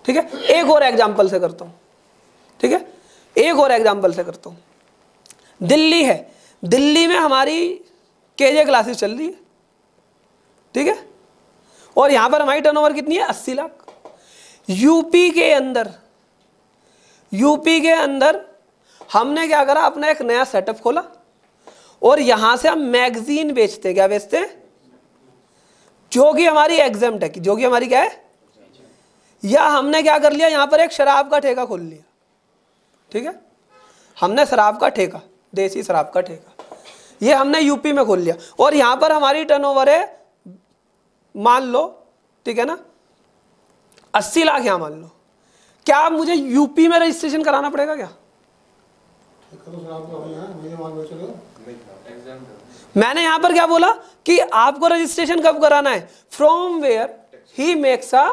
ठीक है एक और एग्जाम्पल से करता हूँ ठीक है एक और एग्जाम्पल से करता हूँ दिल्ली है दिल्ली में हमारी के जे क्लासेस चल रही है ठीक है और यहाँ पर हमारी टर्नओवर कितनी है अस्सी लाख यूपी के अंदर यूपी के अंदर हमने क्या करा अपना एक नया सेटअप खोला और यहां से हम मैगजीन बेचते क्या बेचते जो कि हमारी एग्जाम है जो कि हमारी क्या है या हमने क्या कर लिया यहां पर एक शराब का ठेका खोल लिया ठीक है हमने शराब का ठेका देसी शराब का ठेका ये हमने यूपी में खोल लिया और यहां पर हमारी टर्नओवर है मान लो ठीक है ना अस्सी लाख यहां मान लो क्या मुझे यूपी में रजिस्ट्रेशन कराना पड़ेगा क्या मैंने यहां पर क्या बोला कि आपको रजिस्ट्रेशन कब कराना है from where he makes a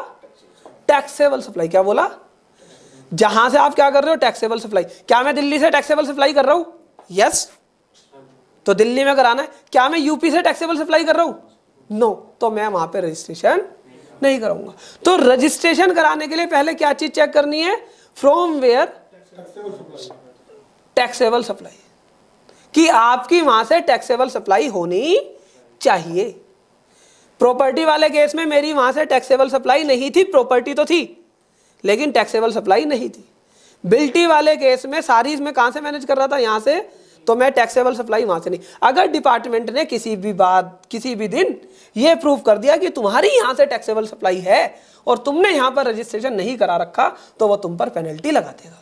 taxable supply क्या बोला जहां से आप क्या कर रहे हो टैक्सेबल सप्लाई क्या मैं दिल्ली से टैक्सेबल सप्लाई कर रहा हूं यस yes. तो दिल्ली में कराना है क्या मैं यूपी से टैक्सेबल सप्लाई कर रहा हूं नो no. तो मैं वहां पे रजिस्ट्रेशन नहीं कराऊंगा तो रजिस्ट्रेशन कराने के लिए पहले क्या चीज चेक करनी है फ्रॉम वेयर टैक्सेबल सप्लाई कि आपकी वहां से टैक्सेबल सप्लाई होनी चाहिए प्रॉपर्टी वाले केस में मेरी वहां से टैक्सेबल सप्लाई नहीं थी प्रॉपर्टी तो थी लेकिन टैक्सेबल सप्लाई नहीं थी बिल्टी वाले केस में सारी मैं कहाँ से मैनेज कर रहा था यहाँ से तो मैं टैक्सेबल सप्लाई वहाँ से नहीं अगर डिपार्टमेंट ने किसी भी बात किसी भी दिन यह प्रूव कर दिया कि तुम्हारी यहाँ से टैक्सेबल सप्लाई है और तुमने यहाँ पर रजिस्ट्रेशन नहीं करा रखा तो वह तुम पर पेनल्टी लगा देगा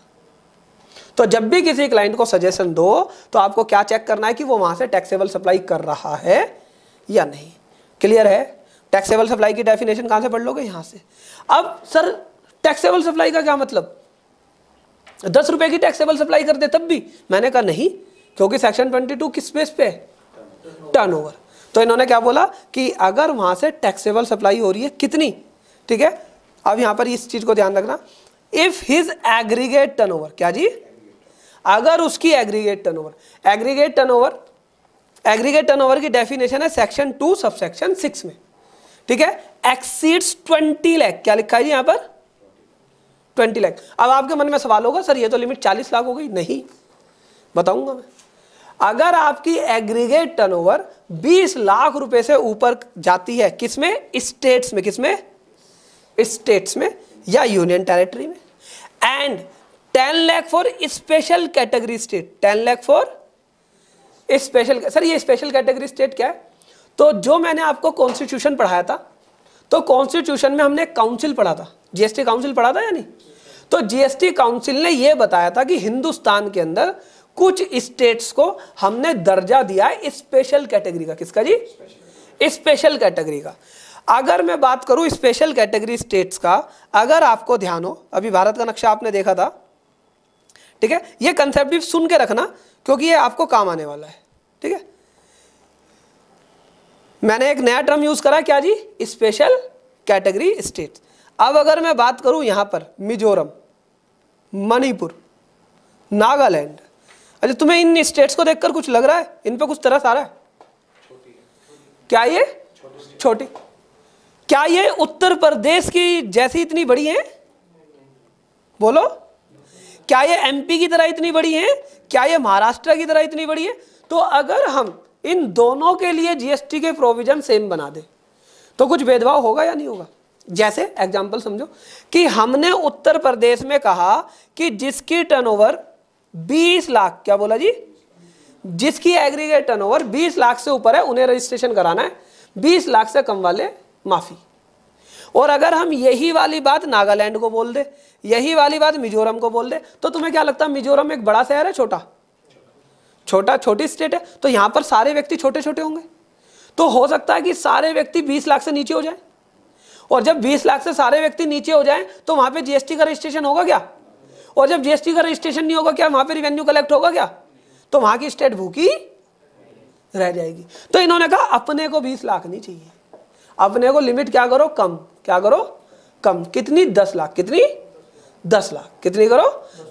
तो जब भी किसी क्लाइंट को सजेशन दो तो आपको क्या चेक करना है कि वो वहां से टैक्सेबल सप्लाई कर रहा है या नहीं क्लियर है टैक्सेबल सप्लाई की डेफिनेशन कहां से पढ़ लोगे यहां से अब सर टैक्सेबल सप्लाई का क्या मतलब दस रुपए की टैक्सेबल सप्लाई कर दे तब भी मैंने कहा नहीं क्योंकि सेक्शन ट्वेंटी टू किस बेस पे है टर्न ओवर तो इन्होंने क्या बोला कि अगर वहां से टैक्सेबल सप्लाई हो रही है कितनी ठीक है अब यहां पर इस चीज़ को ध्यान रखना इफ हिज एग्रीगेट टर्न क्या जी अगर उसकी aggregate turnover aggregate turnover aggregate turnover की डेफिनेशन है section two sub section six में ठीक है एक्सीड्स ट्वेंटी लैख क्या लिखा है यहां पर ट्वेंटी लैख अब आपके मन में सवाल होगा सर ये तो लिमिट चालीस लाख हो गई नहीं बताऊंगा मैं अगर आपकी एग्रीगेट टर्नओवर 20 लाख रुपए से ऊपर जाती है किसमें स्टेट्स में किसमें स्टेट्स में या यूनियन टेरिटरी में and ten lakh for special category state ten lakh for special sir ये स्पेशल कैटेगरी स्टेट क्या है तो जो मैंने आपको कॉन्स्टिट्यूशन पढ़ाया था तो कॉन्स्टिट्यूशन में हमने काउंसिल पढ़ा था जीएसटी काउंसिल पढ़ा था या नहीं तो जीएसटी काउंसिल ने यह बताया था कि हिंदुस्तान के अंदर कुछ स्टेट्स को हमने दर्जा दिया है स्पेशल कैटेगरी का किसका जी स्पेशल कैटेगरी का अगर मैं बात करूं स्पेशल कैटेगरी स्टेट्स का अगर आपको ध्यान हो अभी भारत का नक्शा आपने देखा था ठीक है ये कंसेप्ट भी सुन के रखना क्योंकि ये आपको काम आने वाला है ठीक है मैंने एक नया टर्म यूज़ करा क्या जी स्पेशल कैटेगरी स्टेट अब अगर मैं बात करूं यहां पर मिजोरम मणिपुर नागालैंड अच्छा तुम्हें इन स्टेट्स को देखकर कुछ लग रहा है इन पर कुछ तरस आ रहा है क्या ये छोटी क्या ये उत्तर प्रदेश की जैसी इतनी बड़ी है बोलो क्या ये एमपी की तरह इतनी बड़ी है क्या ये महाराष्ट्र की तरह इतनी बड़ी है तो अगर हम इन दोनों के लिए जीएसटी के प्रोविजन सेम बना दें तो कुछ भेदभाव होगा या नहीं होगा जैसे एग्जाम्पल समझो कि हमने उत्तर प्रदेश में कहा कि जिसकी टर्नओवर 20 लाख क्या बोला जी जिसकी एग्रीगेट टर्नओवर 20 लाख से ऊपर है उन्हें रजिस्ट्रेशन कराना है 20 लाख से कम वाले माफी और अगर हम यही वाली बात नागालैंड को बोल दे यही वाली बात मिजोरम को बोल दे तो तुम्हें क्या लगता है मिजोरम एक बड़ा शहर है छोटा छोटा छोटी स्टेट है तो यहां पर सारे व्यक्ति छोटे छोटे होंगे तो हो सकता है कि सारे व्यक्ति बीस लाख से नीचे हो जाए और जब 20 लाख से सारे व्यक्ति नीचे हो जाए तो वहां पे जीएसटी का रजिस्ट्रेशन होगा क्या और जब जीएसटी का रजिस्ट्रेशन नहीं होगा क्या वहां पे रिवेन्यू कलेक्ट होगा क्या तो वहां की स्टेट भूखी रह जाएगी तो इन्होंने कहा अपने को 20 लाख नहीं चाहिए अपने को लिमिट क्या करो कम क्या करो कम कितनी दस लाख कितनी दस लाख कितनी करो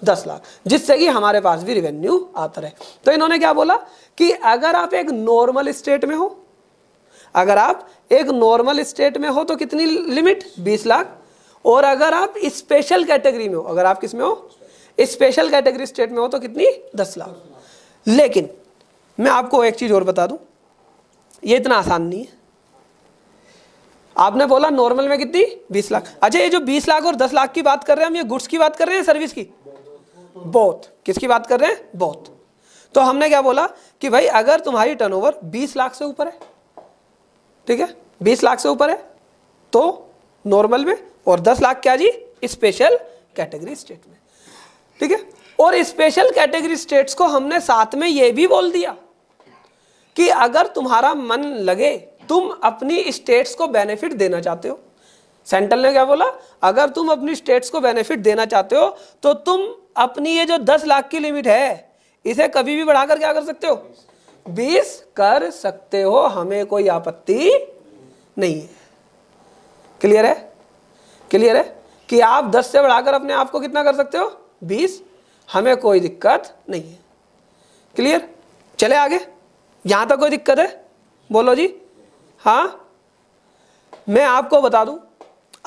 दस लाख जिससे कि हमारे पास भी रिवेन्यू आता रहे तो इन्होंने क्या बोला कि अगर आप एक नॉर्मल स्टेट में हो अगर आप एक नॉर्मल स्टेट में हो तो कितनी लिमिट बीस लाख और अगर आप स्पेशल कैटेगरी में हो अगर आप किस में हो स्पेशल कैटेगरी स्टेट में हो तो कितनी दस लाख लेकिन मैं आपको एक चीज़ और बता दूं ये इतना आसान नहीं है आपने बोला नॉर्मल में कितनी बीस लाख अच्छा ये जो बीस लाख और दस लाख की बात कर रहे हैं हम ये गुड्स की बात कर रहे हैं सर्विस की बहुत किसकी बात कर रहे हैं बहुत तो हमने क्या बोला कि भाई अगर तुम्हारी टर्नओवर 20 लाख से ऊपर है ठीक है 20 लाख से ऊपर है तो नॉर्मल में और 10 लाख क्या जी स्पेशल कैटेगरी स्टेट में ठीक है और स्पेशल कैटेगरी स्टेट्स को हमने साथ में यह भी बोल दिया कि अगर तुम्हारा मन लगे तुम अपनी स्टेट्स को बेनिफिट देना चाहते हो सेंट्रल ने क्या बोला अगर तुम अपनी स्टेट्स को बेनिफिट देना चाहते हो तो तुम अपनी ये जो दस लाख की लिमिट है इसे कभी भी बढ़ाकर क्या कर सकते हो बीस कर सकते हो हमें कोई आपत्ति नहीं है क्लियर है क्लियर है कि आप दस से बढ़ाकर अपने आप को कितना कर सकते हो बीस हमें कोई दिक्कत नहीं है क्लियर चले आगे यहां तक कोई दिक्कत है बोलो जी हाँ मैं आपको बता दूं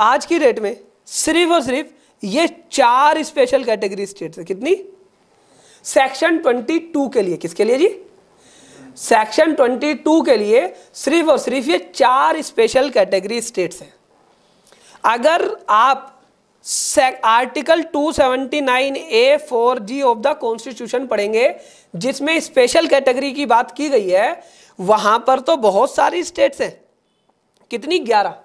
आज की डेट में सिर्फ और सिर्फ ये चार स्पेशल कैटेगरी स्टेट्स है कितनी सेक्शन 22 के लिए किसके लिए जी सेक्शन 22 के लिए सिर्फ और सिर्फ ये चार स्पेशल कैटेगरी स्टेट्स हैं अगर आप article 279 A four G of the constitution पढ़ेंगे जिसमें स्पेशल कैटेगरी की बात की गई है वहां पर तो बहुत सारी स्टेट्स हैं कितनी ग्यारह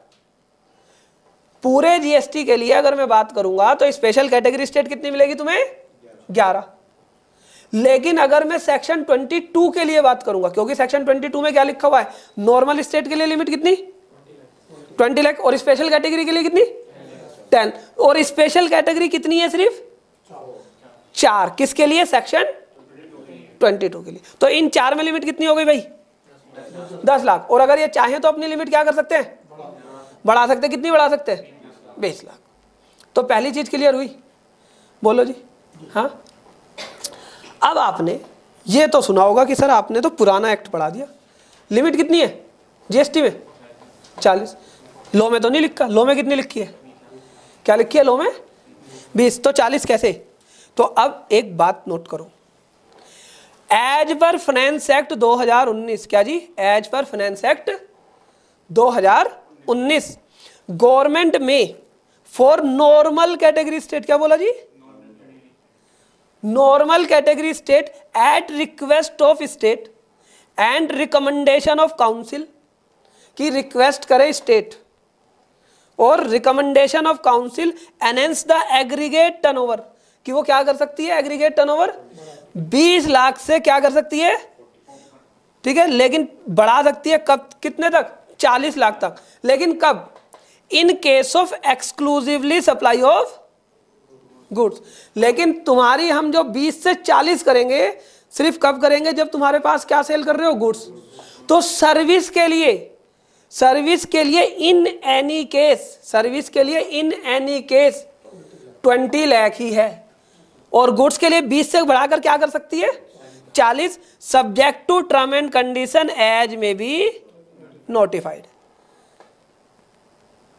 पूरे जीएसटी के लिए अगर मैं बात करूंगा तो स्पेशल कैटेगरी स्टेट कितनी मिलेगी तुम्हें ग्यारह लेकिन अगर मैं सेक्शन 22 के लिए बात करूंगा क्योंकि सेक्शन 22 में क्या लिखा हुआ है नॉर्मल स्टेट के लिए लिमिट कितनी 20 लाख और स्पेशल कैटेगरी के लिए कितनी 10 और स्पेशल कैटेगरी कितनी है सिर्फ चार किसके लिए सेक्शन 22 के लिए तो इन चार में लिमिट कितनी हो गई भाई दस लाख और अगर ये चाहें तो अपनी लिमिट क्या कर सकते हैं बढ़ा सकते कितनी बढ़ा सकते हैं बीस लाख तो पहली चीज़ क्लियर हुई बोलो जी हाँ अब आपने ये तो सुना होगा कि सर आपने तो पुराना एक्ट पढ़ा दिया लिमिट कितनी है जीएसटी में चालीस लो में तो नहीं लिखा लो में कितनी लिखी है क्या लिखी है लो में बीस तो चालीस कैसे तो अब एक बात नोट करो एज पर फाइनेंस एक्ट 2019 क्या जी एज पर finance act 2019 government may for normal category state क्या बोला जी normal category state at request of state and recommendation of council की रिक्वेस्ट करे स्टेट और recommendation of council enhance the aggregate turnover कि वो क्या कर सकती है एग्रीगेट टर्नओवर बीस लाख से क्या कर सकती है ठीक है लेकिन बढ़ा सकती है कब कितने तक चालीस लाख तक लेकिन कब in case of exclusively supply of goods लेकिन तुम्हारी हम जो बीस से चालीस करेंगे सिर्फ कब करेंगे जब तुम्हारे पास क्या सेल कर रहे हो गुड्स तो सर्विस के लिए सर्विस के लिए इन एनी केस सर्विस के लिए in any case twenty lakh ही है और गुड्स के लिए बीस से बढ़ाकर क्या कर सकती है चालीस subject to term and condition as may be notified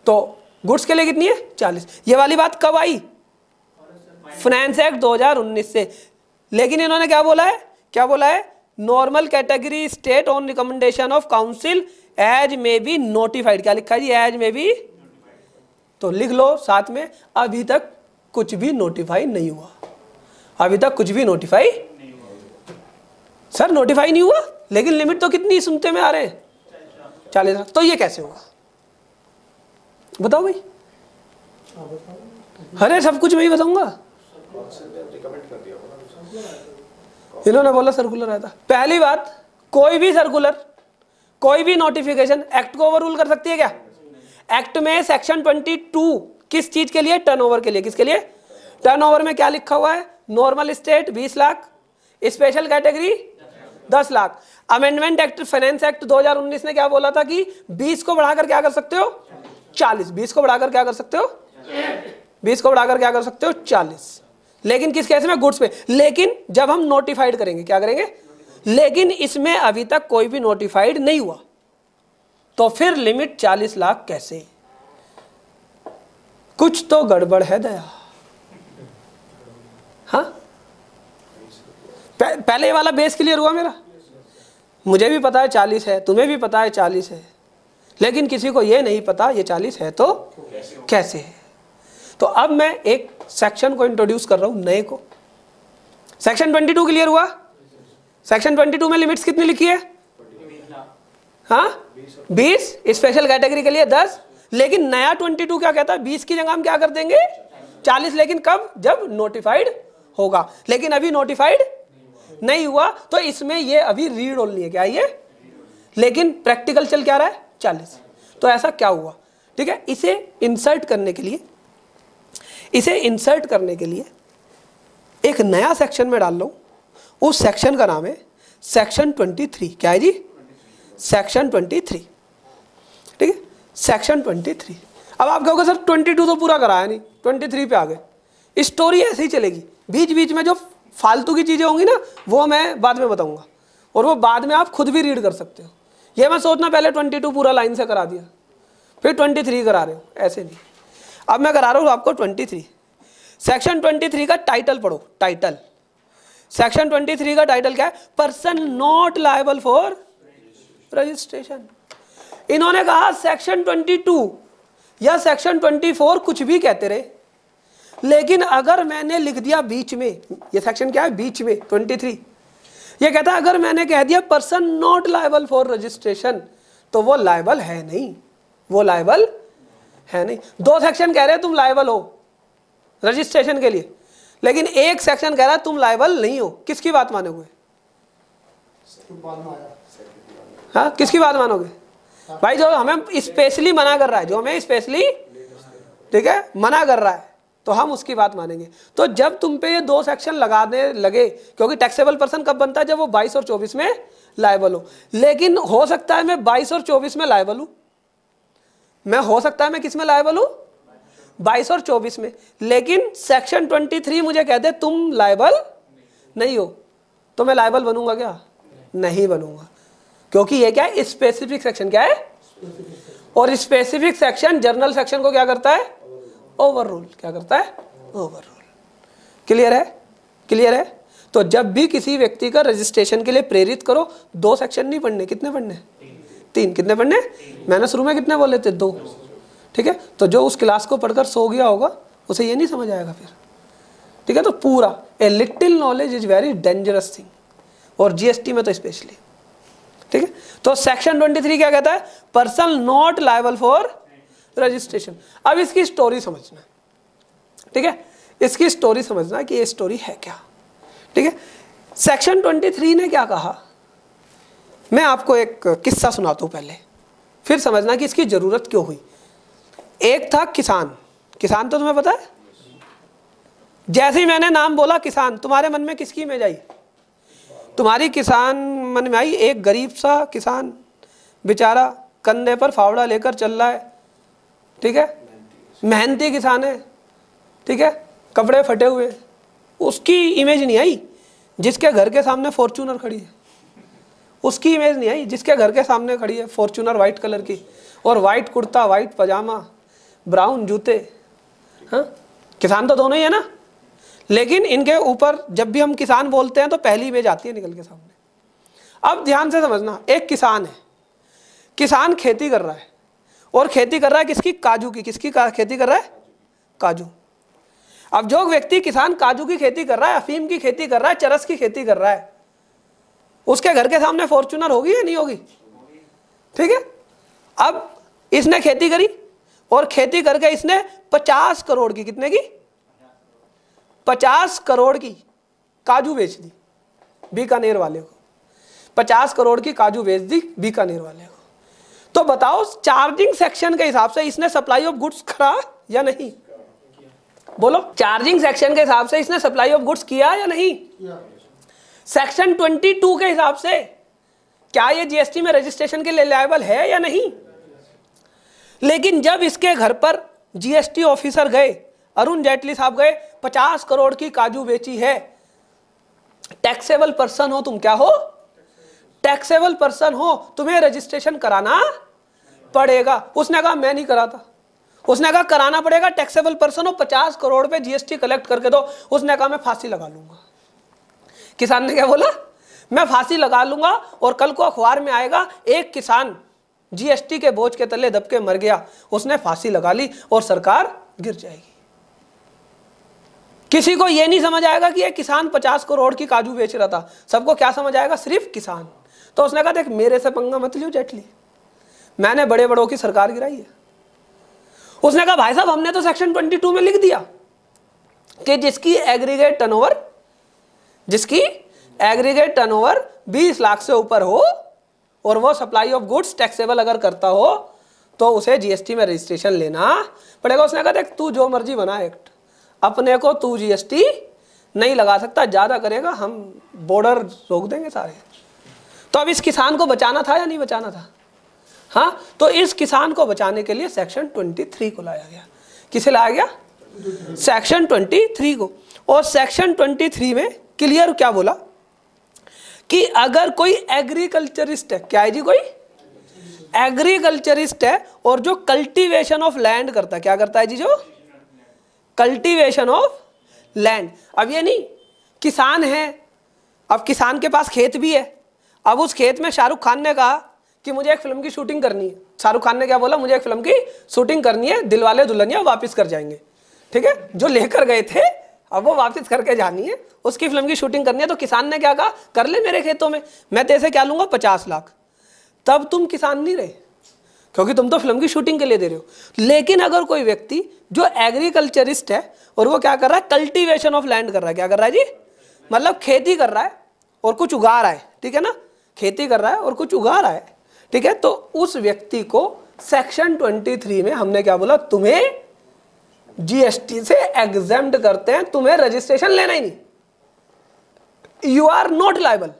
तो गुड्स के लिए कितनी है चालीस ये वाली बात कब आई फाइनेंस एक्ट 2019 से लेकिन इन्होंने क्या बोला है क्या बोला है normal category state on recommendation of council as may be notified क्या लिखा जी एज मे बी तो लिख लो साथ में अभी तक कुछ भी नोटिफाई नहीं हुआ अभी तक कुछ भी नोटिफाई सर नोटिफाई नहीं हुआ लेकिन लिमिट तो कितनी सुनते में आ रहे हैं चालीस हजार तो ये कैसे होगा बताओ भाई अरे सब कुछ मैं ही बताऊंगा इन्होंने बोला सर्कुलर आया था पहली बात कोई भी सर्कुलर कोई भी नोटिफिकेशन एक्ट को ओवर रूल कर सकती है क्या एक्ट में सेक्शन 22 किस चीज के लिए टर्नओवर के लिए किसके लिए टर्नओवर में क्या लिखा हुआ है नॉर्मल स्टेट बीस लाख स्पेशल कैटेगरी दस lakh amendment act finance act 2019 ने क्या बोला था कि 20 को बढ़ाकर क्या कर सकते हो 40 20 को बढ़ाकर क्या कर सकते हो 20 को बढ़ाकर क्या कर सकते हो 40 लेकिन किस कैसे में गुड्स पे लेकिन जब हम नोटिफाइड करेंगे क्या करेंगे लेकिन इसमें अभी तक कोई भी नोटिफाइड नहीं हुआ तो फिर लिमिट 40 लाख कैसे कुछ तो गड़बड़ है दया हाँ पहले वाला बेस क्लियर हुआ मेरा मुझे भी पता है चालीस है तुम्हें भी पता है चालीस है लेकिन किसी को ये नहीं पता ये चालीस है तो कैसे है तो अब मैं एक सेक्शन को इंट्रोड्यूस कर रहा हूँ नए को सेक्शन ट्वेंटी टू क्लियर हुआ सेक्शन ट्वेंटी टू में लिमिट्स कितनी लिखी है हाँ बीस स्पेशल कैटेगरी के लिए दस लेकिन नया ट्वेंटी टू क्या कहता है बीस की जगह हम क्या कर देंगे चालीस लेकिन कब जब नोटिफाइड होगा लेकिन अभी नोटिफाइड नहीं हुआ तो इसमें ये अभी रीड ओनली है क्या ये लेकिन प्रैक्टिकल चल क्या रहा है चालीस तो ऐसा क्या हुआ ठीक है इसे इंसर्ट करने के लिए इसे इंसर्ट करने के लिए एक नया सेक्शन में डाल लो उस सेक्शन का नाम है सेक्शन ट्वेंटी थ्री क्या है जी सेक्शन ट्वेंटी थ्री ठीक है सेक्शन ट्वेंटी थ्री अब आप कहोगे सर ट्वेंटी टू तो पूरा कराया नहीं ट्वेंटी थ्री पे आ गए स्टोरी ऐसे ही चलेगी बीच बीच में जो फालतू की चीज़ें होंगी ना वो मैं बाद में बताऊँगा और वो बाद में आप खुद भी रीड कर सकते हो ये मैं सोचना पहले ट्वेंटी टू पूरा लाइन से करा दिया फिर ट्वेंटी थ्री करा रहे हो ऐसे नहीं अब मैं करा रहा हूँ आपको twenty three section twenty three का टाइटल पढ़ो टाइटल सेक्शन ट्वेंटी थ्री का टाइटल क्या है person not liable for registration इन्होंने कहा सेक्शन ट्वेंटी टू या सेक्शन ट्वेंटी फोर कुछ भी कहते रहे लेकिन अगर मैंने लिख दिया बीच में ये सेक्शन क्या है बीच में ट्वेंटी थ्री ये कहता है अगर मैंने कह दिया person not liable for registration तो वो लाइबल है नहीं वो लाइबल है नहीं दो सेक्शन कह रहे तुम लाइबल हो रजिस्ट्रेशन के लिए लेकिन एक सेक्शन कह रहा है तुम लाइबल नहीं हो किसकी बात मानोगे हाँ किसकी बात मानोगे भाई जो हमें स्पेशली मना कर रहा है जो हमें स्पेशली ठीक है मना कर रहा है तो हम उसकी बात मानेंगे तो जब तुम पे ये दो सेक्शन लगाने लगे क्योंकि टैक्सेबल पर्सन कब बनता है जब वो 22 और 24 में लाइबल हो लेकिन हो सकता है मैं 22 और 24 में लाइबल हूं मैं हो सकता है मैं किस में लाइबल हूं बाईस और चौबीस में लेकिन सेक्शन ट्वेंटी थ्री मुझे कह दे तुम लाइबल नहीं हो तो मैं लाइबल बनूंगा क्या नहीं बनूंगा क्योंकि यह क्या है स्पेसिफिक सेक्शन क्या है और स्पेसिफिक सेक्शन जर्नल सेक्शन को क्या करता है ओवर रूल क्या करता है ओवर रूल क्लियर है क्लियर है तो जब भी किसी व्यक्ति का रजिस्ट्रेशन के लिए प्रेरित करो दो सेक्शन नहीं पढ़ने कितने पढ़ने तीन कितने पढ़ने मैंने शुरू में कितने बोले थे दो ठीक है तो जो उस क्लास को पढ़कर सो गया होगा उसे ये नहीं समझ आएगा फिर ठीक है तो पूरा a little knowledge is very dangerous thing और जीएसटी में तो स्पेशली ठीक है तो सेक्शन ट्वेंटी क्या कहता है person not liable for registration अब इसकी स्टोरी समझना ठीक है इसकी स्टोरी समझना कि ये स्टोरी है क्या ठीक है सेक्शन 23 ने क्या कहा मैं आपको एक किस्सा सुनाता हूँ पहले फिर समझना कि इसकी ज़रूरत क्यों हुई एक था किसान किसान तो तुम्हें पता है जैसे ही मैंने नाम बोला किसान तुम्हारे मन में किसकी इमेज आई तुम्हारी किसान मन में आई एक गरीब सा किसान बेचारा कंधे पर फावड़ा लेकर चल रहा है ठीक है मेहनती किसान है ठीक है कपड़े फटे हुए उसकी इमेज नहीं आई जिसके घर के सामने फॉर्चूनर खड़ी है उसकी इमेज नहीं आई जिसके घर के सामने खड़ी है फॉर्चूनर वाइट कलर की और white kurta white pyjama brown जूते हाँ किसान तो दोनों ही है ना लेकिन इनके ऊपर जब भी हम किसान बोलते हैं तो पहली इमेज आती है निकल के सामने अब ध्यान से समझना एक किसान है किसान खेती कर रहा है और खेती कर रहा है किसकी काजू की किसकी का, खेती कर रहा है काजू अब जो व्यक्ति किसान काजू की खेती कर रहा है अफीम की खेती कर रहा है चरस की खेती कर रहा है उसके घर के सामने फॉर्चुनर होगी या नहीं होगी ठीक है अब इसने खेती करी और खेती करके इसने पचास करोड़ की कितने की पचास करोड़ की काजू बेच दी बीकानेर वाले को पचास करोड़ की काजू बेच दी बीकानेर वाले तो बताओ चार्जिंग सेक्शन के हिसाब से इसने सप्लाई ऑफ गुड्स करा या नहीं बोलो चार्जिंग सेक्शन के हिसाब से इसने सप्लाई ऑफ गुड्स किया या नहीं सेक्शन ट्वेंटी टू के हिसाब से क्या ये जीएसटी में रजिस्ट्रेशन के लिए लायबल है या नहीं लेकिन जब इसके घर पर जीएसटी ऑफिसर गए अरुण जेटली साहब गए पचास करोड़ की काजू बेची है टैक्सेबल पर्सन हो तुम क्या हो टैक्सेबल पर्सन हो तुम्हें रजिस्ट्रेशन कराना पड़ेगा उसने कहा मैं नहीं कराता उसने कहा कराना पड़ेगा टैक्सेबल पर्सन हो पचास करोड़ पे जीएसटी कलेक्ट करके दो उसने कहा मैं फांसी लगा लूंगा किसान ने क्या बोला मैं फांसी लगा लूंगा और कल को अखबार में आएगा एक किसान जीएसटी के बोझ के तले दबके मर गया उसने फांसी लगा ली और सरकार गिर जाएगी किसी को यह नहीं समझ आएगा कि यह किसान पचास करोड़ की काजू बेच रहा था सबको क्या समझ आएगा सिर्फ किसान तो उसने कहा देख मेरे से पंगा मत लियो जेटली मैंने बड़े बड़ों की सरकार गिराई है उसने कहा भाई साहब हमने तो सेक्शन 22 में लिख दिया कि जिसकी एग्रीगेट टर्नओवर जिसकी एग्रीगेट टर्नओवर 20 लाख से ऊपर हो और वो सप्लाई ऑफ गुड्स टैक्सेबल अगर करता हो तो उसे जीएसटी में रजिस्ट्रेशन लेना पड़ेगा उसने कहा देख तू जो मर्जी बना एक्ट अपने को तू जीएसटी नहीं लगा सकता ज़्यादा करेगा हम बॉर्डर रोक देंगे सारे तो अब इस किसान को बचाना था या नहीं बचाना था हाँ तो इस किसान को बचाने के लिए सेक्शन 23 को लाया गया किसे लाया गया सेक्शन 23 को और सेक्शन 23 में क्लियर क्या बोला कि अगर कोई एग्रीकल्चरिस्ट है क्या है जी कोई एग्रीकल्चरिस्ट है और जो कल्टीवेशन ऑफ लैंड करता है क्या करता है जी जो कल्टीवेशन ऑफ लैंड अब ये नहीं किसान है अब किसान के पास खेत भी है अब उस खेत में शाहरुख खान ने कहा कि मुझे एक फिल्म की शूटिंग करनी है शाहरुख खान ने क्या बोला मुझे एक फिल्म की शूटिंग करनी है दिलवाले दुल्हनिया वापस कर जाएंगे ठीक है जो लेकर गए थे अब वो वापस करके जानी है उसकी फिल्म की शूटिंग करनी है तो किसान ने क्या कहा कर ले मेरे खेतों में मैं तेरे क्या लूँगा पचास लाख तब तुम किसान नहीं रहे क्योंकि तुम तो फिल्म की शूटिंग के लिए दे रहे हो लेकिन अगर कोई व्यक्ति जो एग्रीकल्चरिस्ट है और वो क्या कर रहा है कल्टीवेशन ऑफ लैंड कर रहा है क्या कर रहा है जी मतलब खेती कर रहा है और कुछ उगा रहा है ठीक है ना खेती कर रहा है और कुछ उगा रहा है ठीक है तो उस व्यक्ति को सेक्शन 23 में हमने क्या बोला तुम्हें जीएसटी से एग्जाम करते हैं तुम्हें रजिस्ट्रेशन लेना ही नहीं यू आर नॉट लाइबल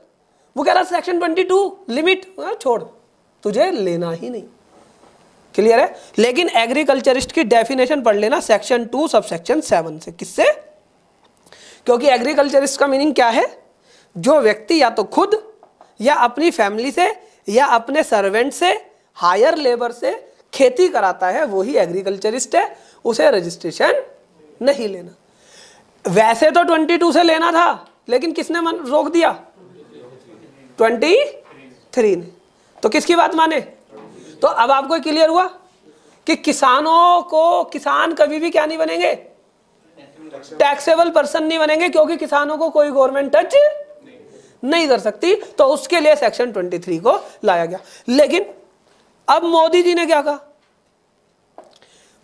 वो कह रहा सेक्शन 22 लिमिट छोड़ तुझे लेना ही नहीं क्लियर है लेकिन एग्रीकल्चरिस्ट की डेफिनेशन पढ़ लेना section two sub section seven से किससे क्योंकि एग्रीकल्चरिस्ट का मीनिंग क्या है जो व्यक्ति या तो खुद या अपनी फैमिली से या अपने सर्वेंट से हायर लेबर से खेती कराता है वही एग्रीकल्चरिस्ट है उसे रजिस्ट्रेशन नहीं लेना वैसे तो 22 से लेना था लेकिन किसने मन रोक दिया 23 ने तो किसकी बात माने तो अब आपको क्लियर हुआ कि किसानों को किसान कभी भी क्या नहीं बनेंगे टैक्सेबल पर्सन नहीं बनेंगे क्योंकि किसानों को कोई गवर्नमेंट टच नहीं कर सकती तो उसके लिए सेक्शन 23 को लाया गया लेकिन अब मोदी जी ने क्या कहा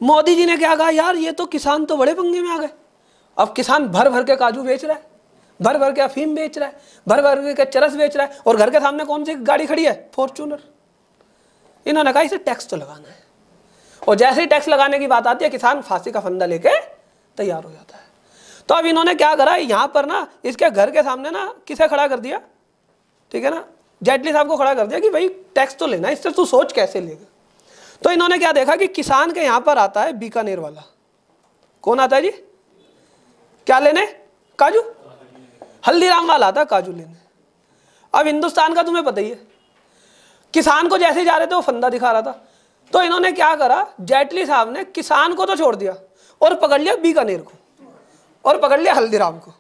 मोदी जी ने क्या कहा यार ये तो किसान तो बड़े पंगे में आ गए अब किसान भर भर के काजू बेच रहा है भर भर के अफीम बेच रहा है भर भर के चरस बेच रहा है और घर के सामने कौन सी गाड़ी खड़ी है फॉर्चूनर इन्होंने कहा इसे टैक्स तो लगाना है और जैसे ही टैक्स लगाने की बात आती है किसान फांसी का फंदा लेके तैयार हो जाता है तो अब इन्होंने क्या करा यहाँ पर ना इसके घर के सामने ना किसे खड़ा कर दिया ठीक है ना जेटली साहब को खड़ा कर दिया कि भाई टैक्स तो लेना इससे तू सोच कैसे लेगा तो इन्होंने क्या देखा कि किसान के यहाँ पर आता है बीकानेर वाला कौन आता है जी क्या लेने काजू हल्दीराम वाला आता काजू लेने अब हिंदुस्तान का तुम्हें पता ही है किसान को जैसे जा रहे थे वो फंदा दिखा रहा था तो इन्होंने क्या करा जेटली साहब ने किसान को तो छोड़ दिया और पकड़ लिया बीकानेर को और पकड़ लिया हल्दीराम को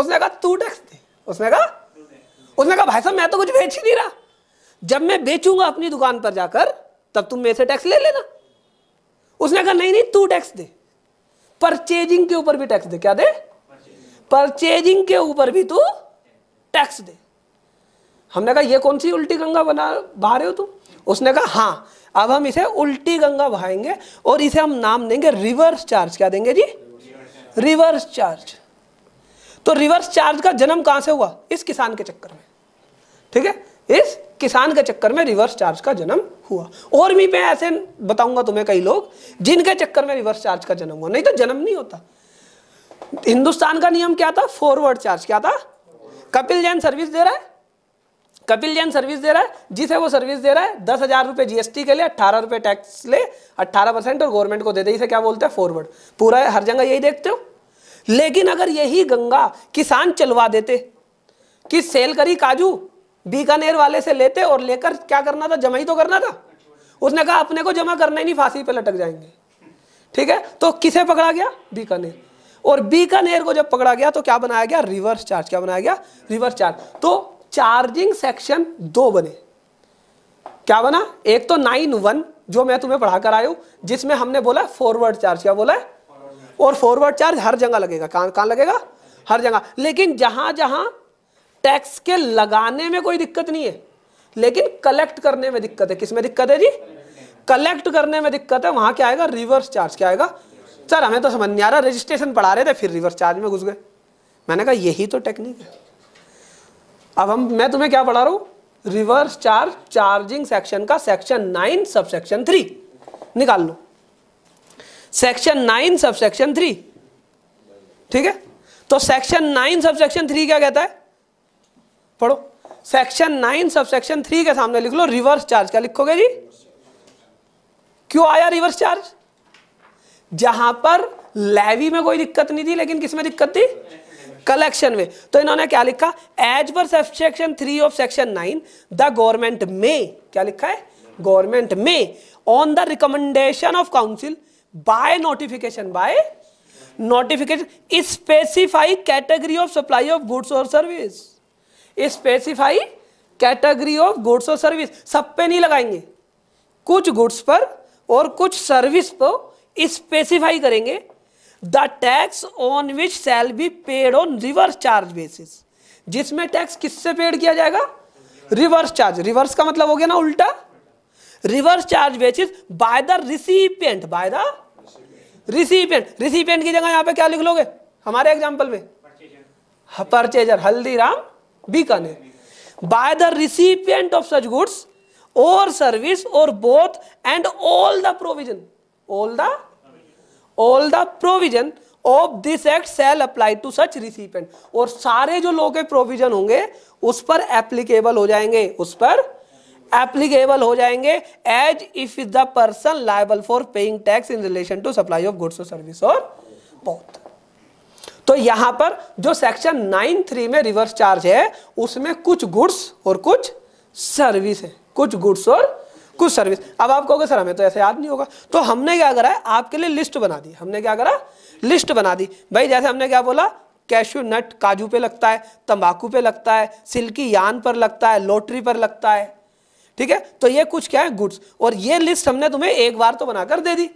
उसने कहा तू टैक्स दे उसने कहा उसने कहा भाई साहब मैं तो कुछ बेच ही नहीं रहा जब मैं बेचूंगा अपनी दुकान पर जाकर तब तुम मेरे से टैक्स ले लेना उसने कहा नहीं नहीं तू टैक्स दे परचेजिंग के ऊपर भी टैक्स दे क्या दे परचेजिंग के ऊपर भी तू टैक्स दे हमने कहा ये कौन सी उल्टी गंगा बना बहा रहे हो तुम उसने कहा हाँ अब हम इसे उल्टी गंगा बहाएंगे और इसे हम नाम देंगे रिवर्स चार्ज क्या देंगे जी रिवर्स चार्ज तो रिवर्स चार्ज का जन्म कहां से हुआ इस किसान के चक्कर में ठीक है इस किसान के चक्कर में रिवर्स चार्ज का जन्म हुआ और भी मैं ऐसे बताऊंगा तुम्हें कई लोग जिनके चक्कर में रिवर्स चार्ज का जन्म हुआ नहीं तो जन्म नहीं होता हिंदुस्तान का नियम क्या था फॉरवर्ड चार्ज क्या था कपिल जैन सर्विस दे रहा है कपिल जैन सर्विस दे रहा है जिसे वो सर्विस दे रहा है दस हजार रुपये जीएसटी के लिए अट्ठारह रुपए टैक्स ले अट्ठारह परसेंट और गवर्नमेंट को दे दे इसे क्या बोलते हैं फॉरवर्ड पूरा हर जगह यही देखते हो लेकिन अगर यही गंगा किसान चलवा देते कि सेल करी काजू बीकानेर वाले से लेते और लेकर क्या करना था जमा ही तो करना था उसने कहा अपने को जमा करना ही नहीं फांसी पे लटक जाएंगे ठीक है तो किसे पकड़ा गया बीकानेर और बीकानेर को जब पकड़ा गया तो क्या बनाया गया रिवर्स चार्ज क्या बनाया गया रिवर्स चार्ज तो चार्जिंग सेक्शन दो बने क्या बना एक तो नाइन वन जो मैं तुम्हें पढ़ाकर आयु जिसमें हमने बोला फॉरवर्ड चार्ज क्या बोला है और फॉरवर्ड चार्ज हर जगह लगेगा कहां कहां लगेगा हर जगह लेकिन जहां जहां टैक्स के लगाने में कोई दिक्कत नहीं है लेकिन कलेक्ट करने में दिक्कत है किसमें दिक्कत है जी कलेक्ट करने में दिक्कत है वहां क्या आएगा रिवर्स चार्ज क्या आएगा सर हमें तो समझ नहीं आ रहा रजिस्ट्रेशन पढ़ा रहे थे फिर रिवर्स चार्ज में घुस गए मैंने कहा यही तो टेक्निक है अब हम मैं तुम्हें क्या पढ़ा रहा हूं रिवर्स चार्ज चार्जिंग सेक्शन का section nine sub section three निकाल लो section nine sub section three ठीक है तो section nine sub section three क्या कहता है पढ़ो section nine sub section three के सामने लिख लो रिवर्स चार्ज क्या लिखोगे जी क्यों आया रिवर्स चार्ज जहां पर लेवी में कोई दिक्कत नहीं थी लेकिन किसमें दिक्कत थी कलेक्शन में तो इन्होंने क्या लिखा एज पर section three of section nine the government may क्या लिखा है government may on the recommendation of council by notification by notification specify category of supply of goods और service specify category of goods और service सब पे नहीं लगाएंगे कुछ गुड्स पर और कुछ सर्विस पर स्पेसिफाई करेंगे the tax on which shall be paid on reverse charge basis जिसमें टैक्स किससे पेड किया जाएगा रिवर्स चार्ज रिवर्स का मतलब हो गया ना उल्टा reverse charge basis by the recipient by the recipient recipient की जगह यहां पे क्या लिख लोगे हमारे एग्जाम्पल में परचेजर हाँ, हल्दीराम है by the recipient of such goods और सर्विस और both and all the provision all the all the provision of this act shall apply to such recipient और सारे जो लोग के प्रोविजन होंगे उस पर एप्लीकेबल हो जाएंगे उस पर एप्लीकेबल हो जाएंगे as if is the person liable for paying tax in relation to supply of goods और सर्विस और बहुत तो यहां पर जो सेक्शन नाइन थ्री में रिवर्स चार्ज है उसमें कुछ गुड्स और कुछ सर्विस है कुछ गुड्स और कुछ सर्विस अब आप कहोगे सर हमें तो ऐसे याद नहीं होगा तो हमने क्या करा है आपके लिए लिस्ट बना दी हमने क्या करा लिस्ट बना दी भाई जैसे हमने क्या बोला कैश्यू नट काजू पे लगता है तंबाकू पे लगता है सिल्की यान पर लगता है लॉटरी पर लगता है ठीक है तो ये कुछ क्या है गुड्स और ये लिस्ट हमने तुम्हें एक बार तो बनाकर दे दी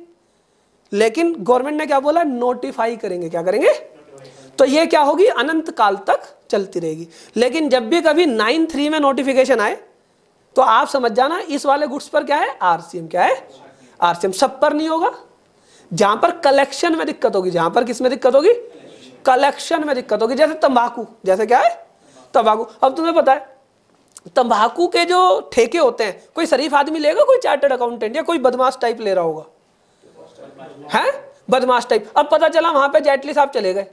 लेकिन गवर्नमेंट ने क्या बोला नोटिफाई करेंगे क्या करेंगे तो ये क्या होगी अनंत काल तक चलती रहेगी लेकिन जब भी कभी नाइन थ्री में नोटिफिकेशन आए तो आप समझ जाना इस वाले गुड्स पर क्या है आरसीएम क्या है आरसीएम सब पर नहीं होगा जहां पर कलेक्शन में दिक्कत होगी जहां पर किस में दिक्कत होगी कलेक्शन में दिक्कत होगी जैसे तंबाकू जैसे क्या है तंबाकू अब तुम्हें पता है तंबाकू के जो ठेके होते हैं कोई शरीफ आदमी लेगा कोई चार्टर्ड अकाउंटेंट या कोई बदमाश टाइप ले रहा होगा है बदमाश टाइप अब पता चला वहां पे जेटली साहब चले गए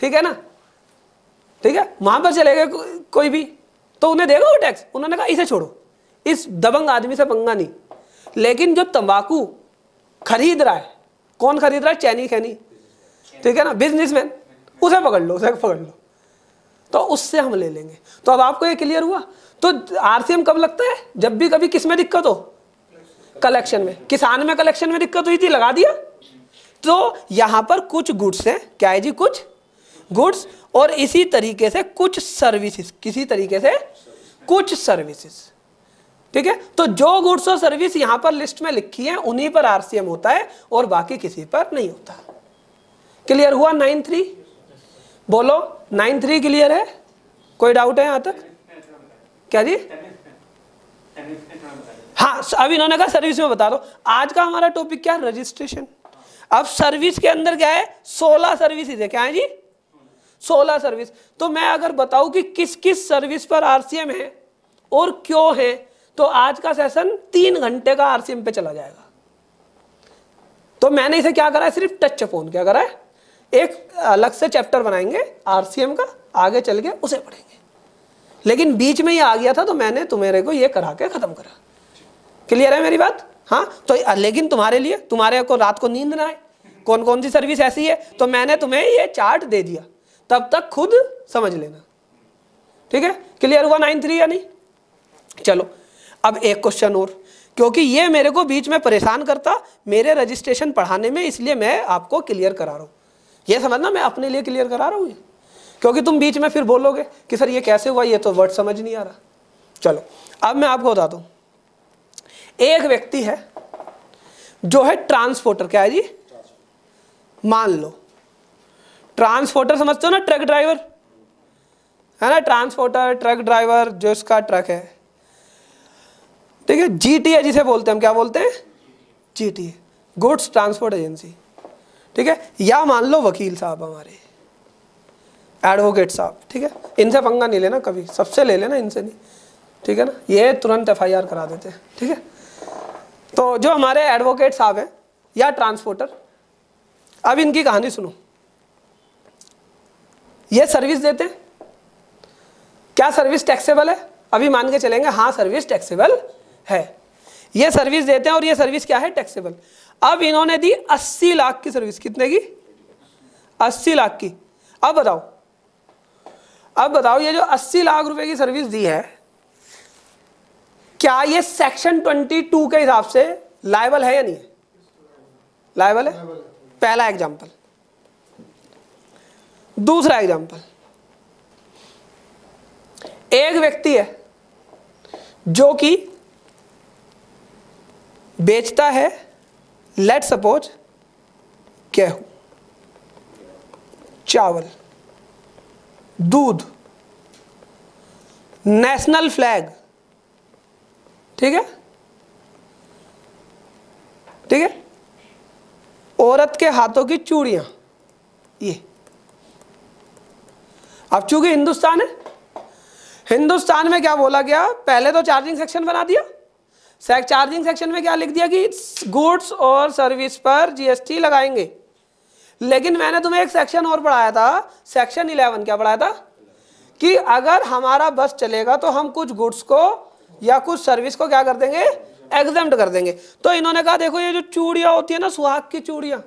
ठीक है ना ठीक है वहां पर चले गए को, कोई भी तो उन्हें देगा वो टैक्स उन्होंने कहा इसे छोड़ो इस दबंग आदमी से पंगा नहीं लेकिन जो तंबाकू खरीद रहा है कौन खरीद रहा है चैनी खैनी ठीक है ना बिजनेसमैन उसे पकड़ लो उसे पकड़ लो तो उससे हम ले लेंगे तो अब आपको ये क्लियर हुआ तो आरसीएम कब लगता है जब भी कभी किस में दिक्कत हो कलेक्शन में किसान में कलेक्शन में दिक्कत हुई थी लगा दिया तो यहां पर कुछ गुड्स हैं क्या है जी कुछ गुड्स और इसी तरीके से कुछ सर्विसेज किसी तरीके से कुछ सर्विसेज ठीक है तो जो गुड्स और सर्विस यहां पर लिस्ट में लिखी है उन्हीं पर आरसीएम होता है और बाकी किसी पर नहीं होता क्लियर हुआ नाइन थ्री बोलो नाइन थ्री क्लियर है कोई डाउट है यहां तक क्या जी हाँ अब इन्होंने कहा सर्विस में बता दो आज का हमारा टॉपिक क्या है रजिस्ट्रेशन अब सर्विस के अंदर क्या है सोलह सर्विस है क्या है जी सोलह सर्विस तो मैं अगर बताऊं कि किस किस सर्विस पर आरसीएम है और क्यों है तो आज का सेशन तीन घंटे का आरसीएम पे चला जाएगा तो मैंने इसे क्या करा है सिर्फ टच फोन क्या करा है एक अलग से चैप्टर बनाएंगे आरसीएम का आगे चल के उसे पढ़ेंगे लेकिन बीच में ये आ गया था तो मैंने तुम्हारे को ये करा के खत्म करा क्लियर है मेरी बात हाँ तो लेकिन तुम्हारे लिए तुम्हारे को रात को नींद ना आए कौन कौन सी सर्विस ऐसी है तो मैंने तुम्हें ये चार्ट दे दिया तब तक खुद समझ लेना ठीक है क्लियर हुआ नाइन थ्री यानी चलो अब एक क्वेश्चन और क्योंकि ये मेरे को बीच में परेशान करता मेरे रजिस्ट्रेशन पढ़ाने में इसलिए मैं आपको क्लियर करा रहा हूँ ये समझना मैं अपने लिए क्लियर करा रहा हूँ ये क्योंकि तुम बीच में फिर बोलोगे कि सर ये कैसे हुआ ये तो वर्ड समझ नहीं आ रहा चलो अब मैं आपको बताता हूँ एक व्यक्ति है जो है ट्रांसपोर्टर क्या है जी मान लो ट्रांसपोर्टर समझते हो ना ट्रक ड्राइवर है ना ट्रांसपोर्टर ट्रक ड्राइवर जो इसका ट्रक है ठीक है जी टी ए जिसे बोलते हैं हम क्या बोलते हैं G T goods transport agency ठीक है या मान लो वकील साहब हमारे एडवोकेट साहब ठीक है इनसे पंगा नहीं लेना कभी सबसे ले लेना इनसे नहीं ठीक है ना ये तुरंत एफ करा देते हैं ठीक है तो जो हमारे एडवोकेट साहब हैं या ट्रांसपोर्टर अब इनकी कहानी सुनो ये सर्विस देते क्या सर्विस टैक्सेबल है अभी मान के चलेंगे हाँ सर्विस टैक्सेबल है ये सर्विस देते हैं और ये सर्विस क्या है टैक्सेबल अब इन्होंने दी अस्सी लाख की सर्विस कितने की अस्सी लाख की अब बताओ अब बताओ ये जो अस्सी लाख रुपए की सर्विस दी है क्या ये सेक्शन ट्वेंटी टू के हिसाब से लाइबल है या नहीं लाइबल है पहला एग्जाम्पल दूसरा एग्जाम्पल एक व्यक्ति है जो कि बेचता है लेट सपोज गेहूं चावल दूध नेशनल फ्लैग ठीक है ठीक है औरत के हाथों की चूड़ियां ये अब चूंकि हिंदुस्तान है हिंदुस्तान में क्या बोला गया पहले तो चार्जिंग सेक्शन बना दिया चार्जिंग सेक्शन में क्या लिख दिया कि गुड्स और सर्विस पर जीएसटी लगाएंगे लेकिन मैंने तुम्हें एक सेक्शन और पढ़ाया था सेक्शन इलेवन क्या पढ़ाया था कि अगर हमारा बस चलेगा तो हम कुछ गुड्स को या कुछ सर्विस को क्या कर देंगे एग्जाम कर देंगे तो इन्होंने कहा देखो ये जो चूड़िया होती है ना सुहाग की चूड़िया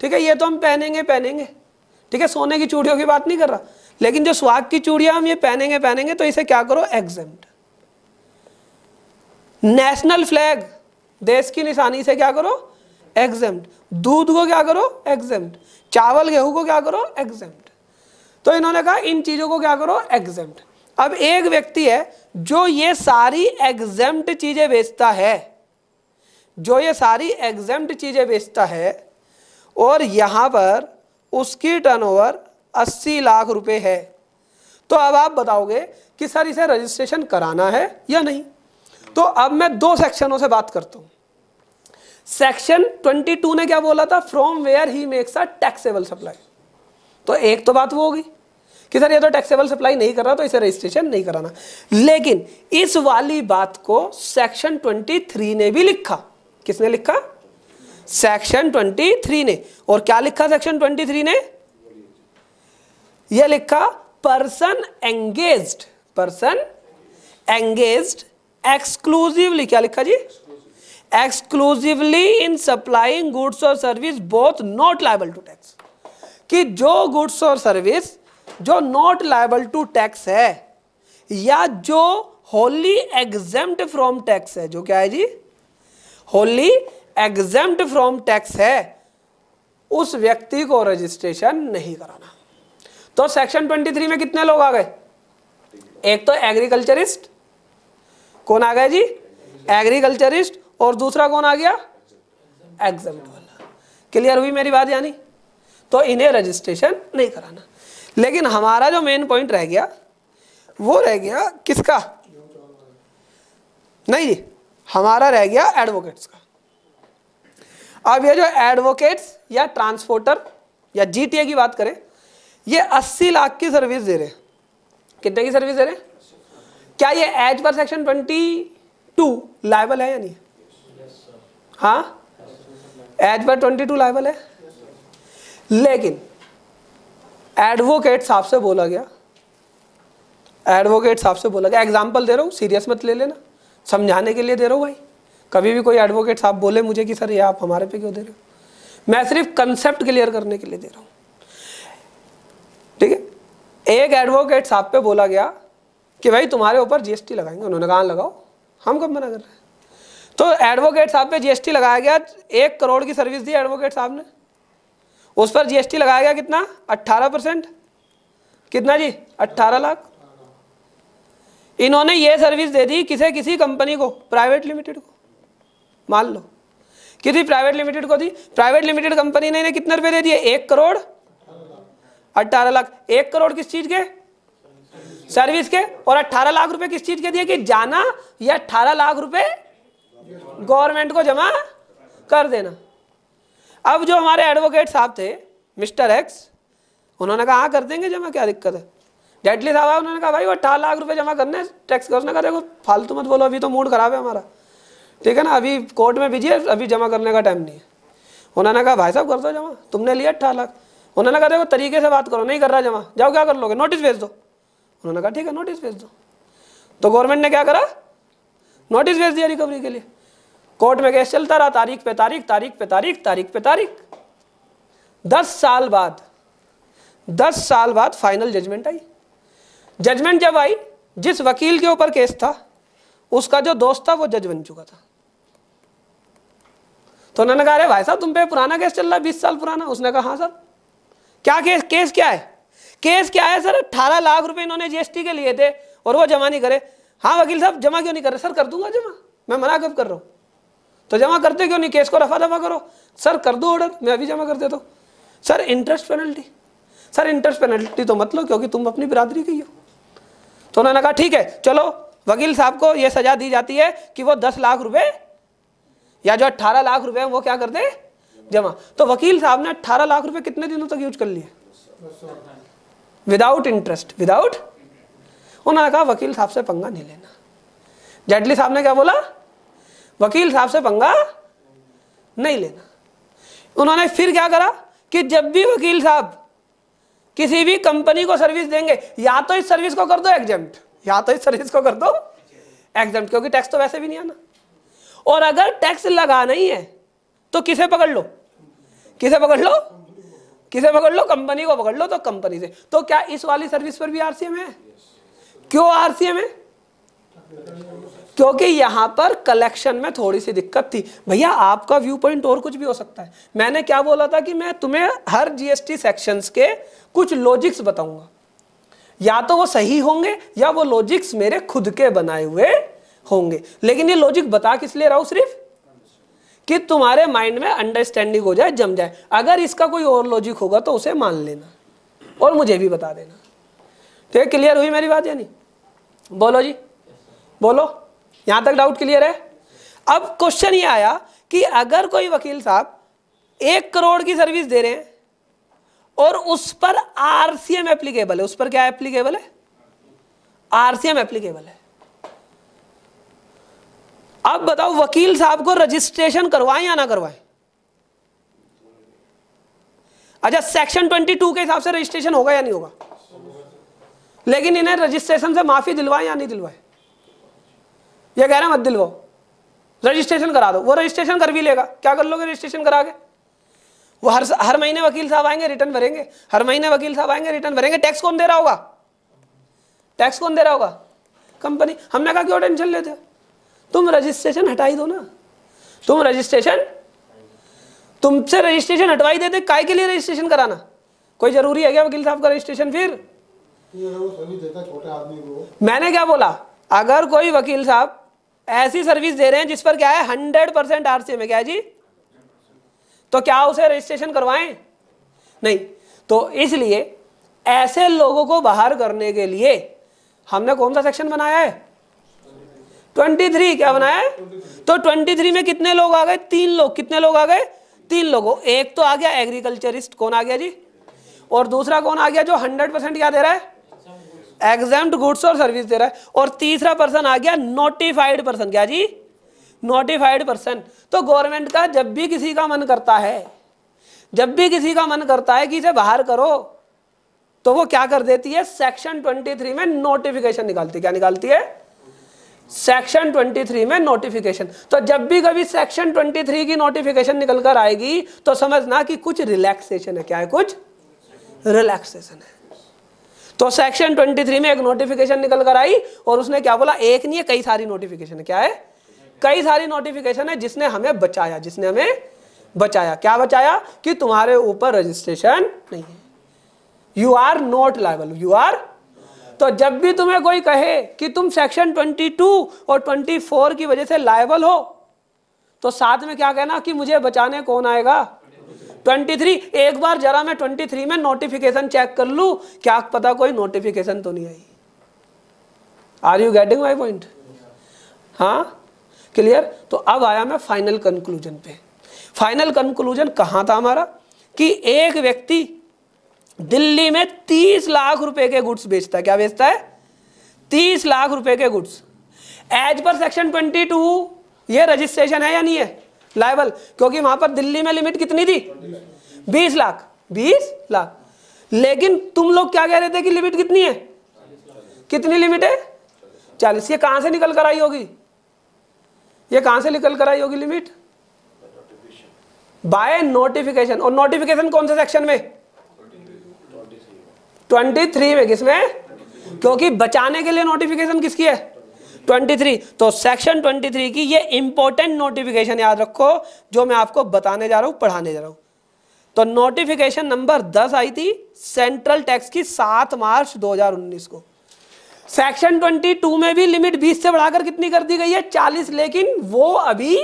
ठीक है ये तो हम पहनेंगे पहनेंगे ठीक है सोने की चूड़ियों की बात नहीं कर रहा लेकिन जो स्वाग की चूड़ियां हम ये पहनेंगे पहनेंगे तो इसे क्या करो एग्जेम्प्ट नेशनल फ्लैग देश की निशानी से क्या करो एग्जेम्प्ट दूध को क्या करो एग्जेम्प्ट चावल गेहूं को क्या करो एग्जेप्ट तो इन्होंने कहा इन चीज़ों को क्या करो एग्जेप्ट अब एक व्यक्ति है जो ये सारी एग्जेम्प्ट चीज़ें बेचता है जो ये सारी एग्जेप्ट चीज़ें बेचता है और यहां पर उसकी टर्नओवर अस्सी लाख रुपए है तो अब आप बताओगे कि सर इसे रजिस्ट्रेशन कराना है या नहीं तो अब मैं दो सेक्शनों से बात करता हूं सेक्शन 22 ने क्या बोला था from where he makes a taxable supply तो एक तो बात वो होगी कि सर ये तो टैक्सेबल सप्लाई नहीं कर रहा तो इसे रजिस्ट्रेशन नहीं कराना लेकिन इस वाली बात को सेक्शन 23 ने भी लिखा किसने लिखा सेक्शन 23 ने और क्या लिखा सेक्शन 23 ने यह लिखा person engage person engage exclusively क्या लिखा जी एक्सक्लूसिवली इन सप्लाइंग गुड्स और service both not liable to tax कि जो गुड्स और सर्विस जो नॉट लाइबल टू टैक्स है या जो होली एग्जेम्प्ट फ्रॉम टैक्स है जो क्या है जी होली एग्जेम्प्ट फ्रॉम टैक्स है उस व्यक्ति को रजिस्ट्रेशन नहीं कराना तो सेक्शन 23 में कितने लोग आ गए एक तो एग्रीकल्चरिस्ट कौन आ गए जी एग्रीकल्चरिस्ट और दूसरा कौन आ गया एग्जाम वाला क्लियर हुई मेरी बात यानी तो इन्हें रजिस्ट्रेशन नहीं कराना लेकिन हमारा जो मेन पॉइंट रह गया वो रह गया किसका नहीं जी हमारा रह गया एडवोकेट्स का अब ये जो एडवोकेट्स या ट्रांसपोर्टर या जीटीए की बात करें ये 80 लाख की सर्विस दे रहे कितने की सर्विस दे रहे क्या ये एज पर सेक्शन 22 लाइबल है या नहीं हाँ एज पर 22 लाइबल है लेकिन एडवोकेट साहब से बोला गया एडवोकेट साहब से बोला गया एग्जाम्पल दे रहा हूँ सीरियस मत ले लेना समझाने के लिए दे रहा हूँ भाई कभी भी कोई एडवोकेट साहब बोले मुझे कि सर ये आप हमारे पे क्यों दे रहे हो मैं सिर्फ कंसेप्ट क्लियर करने के लिए दे रहा हूँ एक एडवोकेट साहब पे बोला गया कि भाई तुम्हारे ऊपर जीएसटी लगाएंगे उन्होंने कहा लगाओ हम कब मना कर रहे हैं तो एडवोकेट साहब पे जीएसटी लगाया गया एक करोड़ की सर्विस दी एडवोकेट साहब ने उस पर जीएसटी लगाया गया कितना अट्ठारह परसेंट कितना जी अट्ठारह लाख इन्होंने ये सर्विस दे दी किसे किसी कंपनी को प्राइवेट लिमिटेड को मान लो किसी प्राइवेट लिमिटेड को दी प्राइवेट लिमिटेड कंपनी ने इन्हें कितने रुपये दे दिए एक करोड़ अट्ठारह लाख एक करोड़ किस चीज के सर्विस के और अट्ठारह लाख रुपए किस चीज के दिए कि जाना या अट्ठारह लाख रुपए गवर्नमेंट को जमा कर देना अब जो हमारे एडवोकेट साहब थे मिस्टर एक्स उन्होंने कहा हाँ कर देंगे जमा क्या दिक्कत है जेटली साहब उन्होंने कहा भाई वो अठारह लाख रुपए जमा करने टैक्स करने का देखो फालतू मत बोलो अभी तो मूड खराब है हमारा ठीक है ना अभी कोर्ट में भिजिए अभी जमा करने का टाइम नहीं है उन्होंने कहा भाई साहब कर दो जमा तुमने लिया अट्ठारह लाख उन्होंने कहा देखो तरीके से बात करो नहीं कर रहा जमा जाओ क्या कर लोगे नोटिस भेज दो उन्होंने कहा ठीक है नोटिस भेज दो तो गवर्नमेंट ने क्या करा नोटिस भेज दिया रिकवरी के लिए कोर्ट में केस चलता रहा तारीख पे तारीख तारीख पे तारीख तारीख पे तारीख दस साल बाद दस साल बाद फाइनल जजमेंट आई जजमेंट जब आई जिस वकील के ऊपर केस था उसका जो दोस्त था वो जज बन चुका था तो उन्होंने कहा अरे भाई साहब तुम पे पुराना केस चल रहा है बीस साल पुराना उसने कहा हाँ सर क्या केस केस क्या है केस क्या है सर अट्ठारह लाख रुपए इन्होंने जीएसटी के लिए थे और वो जमा नहीं करे हाँ वकील साहब जमा क्यों नहीं कर रहे सर कर दूंगा जमा मैं मना कब कर रहा हूँ तो जमा करते क्यों नहीं केस को रफा दफा करो सर कर दो ऑर्डर मैं अभी जमा कर देता हूँ sir interest penalty sir interest penalty तो मत लो क्योंकि तुम अपनी बिरादरी की हो तो उन्होंने कहा ठीक है चलो वकील साहब को यह सजा दी जाती है कि वो दस लाख रुपए या जो अट्ठारह लाख रुपए हैं वो क्या कर दे जमा तो वकील साहब ने अट्ठारह लाख रुपए कितने दिनों तक यूज कर लिए विदाउट इंटरेस्ट विदाउट उन्होंने कहा वकील साहब से पंगा नहीं लेना जेटली साहब ने क्या बोला वकील साहब से पंगा नहीं लेना उन्होंने फिर क्या करा कि जब भी वकील साहब किसी भी कंपनी को सर्विस देंगे या तो इस सर्विस को कर दो एग्जेप्ट या तो इस सर्विस को कर दो एग्जेंट क्योंकि टैक्स तो वैसे भी नहीं आना और अगर टैक्स लगा नहीं है तो किसे पकड़ लो किसे पकड़ लो किसे पकड़ लो कंपनी को पकड़ लो तो कंपनी से तो क्या इस वाली सर्विस पर भी आरसीएम है क्यों आरसीएम है क्योंकि यहां पर कलेक्शन में थोड़ी सी दिक्कत थी भैया आपका व्यू पॉइंट और कुछ भी हो सकता है मैंने क्या बोला था कि मैं तुम्हें हर जीएसटी सेक्शंस के कुछ लॉजिक्स बताऊंगा या तो वो सही होंगे या वो लॉजिक्स मेरे खुद के बनाए हुए होंगे लेकिन ये लॉजिक बता किस लिए रहा हूं सिर्फ कि तुम्हारे माइंड में अंडरस्टैंडिंग हो जाए जम जाए अगर इसका कोई और लॉजिक होगा तो उसे मान लेना और मुझे भी बता देना तो ये क्लियर हुई मेरी बात या नहीं बोलो जी बोलो यहां तक डाउट क्लियर है अब क्वेश्चन ये आया कि अगर कोई वकील साहब एक करोड़ की सर्विस दे रहे हैं और उस पर आरसीएम एप्लीकेबल है उस पर क्या एप्लीकेबल है आरसीएम एप्लीकेबल है अब बताओ वकील साहब को रजिस्ट्रेशन करवाएं या ना करवाएं अच्छा सेक्शन 22 के हिसाब से रजिस्ट्रेशन होगा या नहीं होगा लेकिन इन्हें रजिस्ट्रेशन से माफी दिलवाएं या नहीं दिलवाएं ये कह रहे मत दिलवाओ रजिस्ट्रेशन करा दो वो रजिस्ट्रेशन कर भी लेगा क्या कर लोगे रजिस्ट्रेशन करा के वो हर हर महीने वकील साहब आएंगे रिटर्न भरेंगे हर महीने वकील साहब आएंगे रिटर्न भरेंगे टैक्स कौन दे रहा होगा टैक्स कौन दे रहा होगा कंपनी हमने कहा क्यों टेंशन लेते हो तुम रजिस्ट्रेशन हटाई दो ना तुम रजिस्ट्रेशन तुमसे रजिस्ट्रेशन हटवाई देते काय के लिए रजिस्ट्रेशन कराना कोई जरूरी है क्या वकील साहब का रजिस्ट्रेशन फिर मैंने क्या बोला अगर कोई वकील साहब ऐसी सर्विस दे रहे हैं जिस पर क्या है हंड्रेड परसेंट आर में क्या है जी तो क्या उसे रजिस्ट्रेशन करवाएं नहीं तो इसलिए ऐसे लोगों को बाहर करने के लिए हमने कौन सा सेक्शन बनाया है ट्वेंटी थ्री क्या बनाया है तो ट्वेंटी थ्री में कितने लोग आ गए तीन लोग कितने लोग आ गए तीन लोगों एक तो आ गया एग्रीकल्चरिस्ट कौन आ गया जी और दूसरा कौन आ गया जो हंड्रेड परसेंट क्या दे रहा है एग्जाम गुड्स और सर्विस दे रहा है और तीसरा पर्सन आ गया नोटिफाइड पर्सन क्या जी नोटिफाइड पर्सन तो गवर्नमेंट का जब भी किसी का मन करता है जब भी किसी का मन करता है कि इसे बाहर करो तो वो क्या कर देती है सेक्शन 23 में नोटिफिकेशन निकालती है क्या निकालती है सेक्शन 23 में नोटिफिकेशन तो जब भी कभी सेक्शन 23 की नोटिफिकेशन निकल कर आएगी तो समझना कि कुछ रिलैक्सेशन है क्या है कुछ रिलैक्सेशन है तो सेक्शन 23 में एक नोटिफिकेशन निकल कर आई और उसने क्या बोला एक नहीं है कई सारी नोटिफिकेशन है क्या है कई सारी नोटिफिकेशन है जिसने हमें बचाया जिसने हमें बचाया क्या बचाया कि तुम्हारे ऊपर रजिस्ट्रेशन नहीं है you are not liable you are तो जब भी तुम्हें कोई कहे कि तुम सेक्शन 22 और 24 की वजह से लाइबल हो तो साथ में क्या कहना कि मुझे बचाने कौन आएगा 23 एक बार जरा मैं 23 में नोटिफिकेशन चेक कर लू क्या पता कोई नोटिफिकेशन तो नहीं I are you getting my point हाँ क्लियर तो अब आया मैं फाइनल कंक्लूजन पे फाइनल कंक्लूजन कहा था हमारा कि एक व्यक्ति दिल्ली में तीस लाख रुपए के गुड्स बेचता है क्या बेचता है तीस लाख रुपए के गुड्स एज पर सेक्शन ट्वेंटी टू ये रजिस्ट्रेशन है या नहीं है लाइबल क्योंकि वहां पर दिल्ली में लिमिट कितनी थी बीस लाख बीस लाख लेकिन तुम लोग क्या कह रहे थे कि लिमिट कितनी है कितनी लिमिट है चालीस ये कहां से निकल कर आई होगी ये कहां से निकल कर आई होगी लिमिट बाय नोटिफिकेशन और नोटिफिकेशन कौन से सेक्शन में ट्वेंटी थ्री में किसमें क्योंकि बचाने के लिए नोटिफिकेशन किसकी है 23 तो सेक्शन 23 की ये इंपॉर्टेंट नोटिफिकेशन याद रखो जो मैं आपको बताने जा रहा हूं पढ़ाने जा रहा हूं तो नोटिफिकेशन नंबर 10 आई थी सेंट्रल टैक्स की 7 मार्च 2019 को सेक्शन 22 में भी लिमिट 20 से बढ़ाकर कितनी कर दी गई है 40 लेकिन वो अभी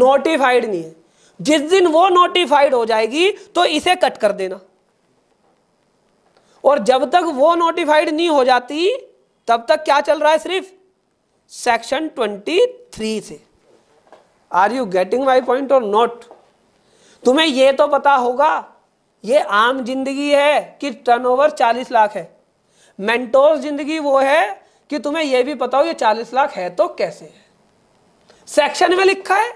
नोटिफाइड नहीं है जिस दिन वो नोटिफाइड हो जाएगी तो इसे कट कर देना और जब तक वो नोटिफाइड नहीं हो जाती तब तक क्या चल रहा है सिर्फ सेक्शन 23 से are you getting my point और नॉट तुम्हें यह तो पता होगा ये आम जिंदगी है कि टर्नओवर 40 लाख है मेंटोर जिंदगी वो है कि तुम्हें यह भी पता हो ये 40 लाख है तो कैसे है सेक्शन में लिखा है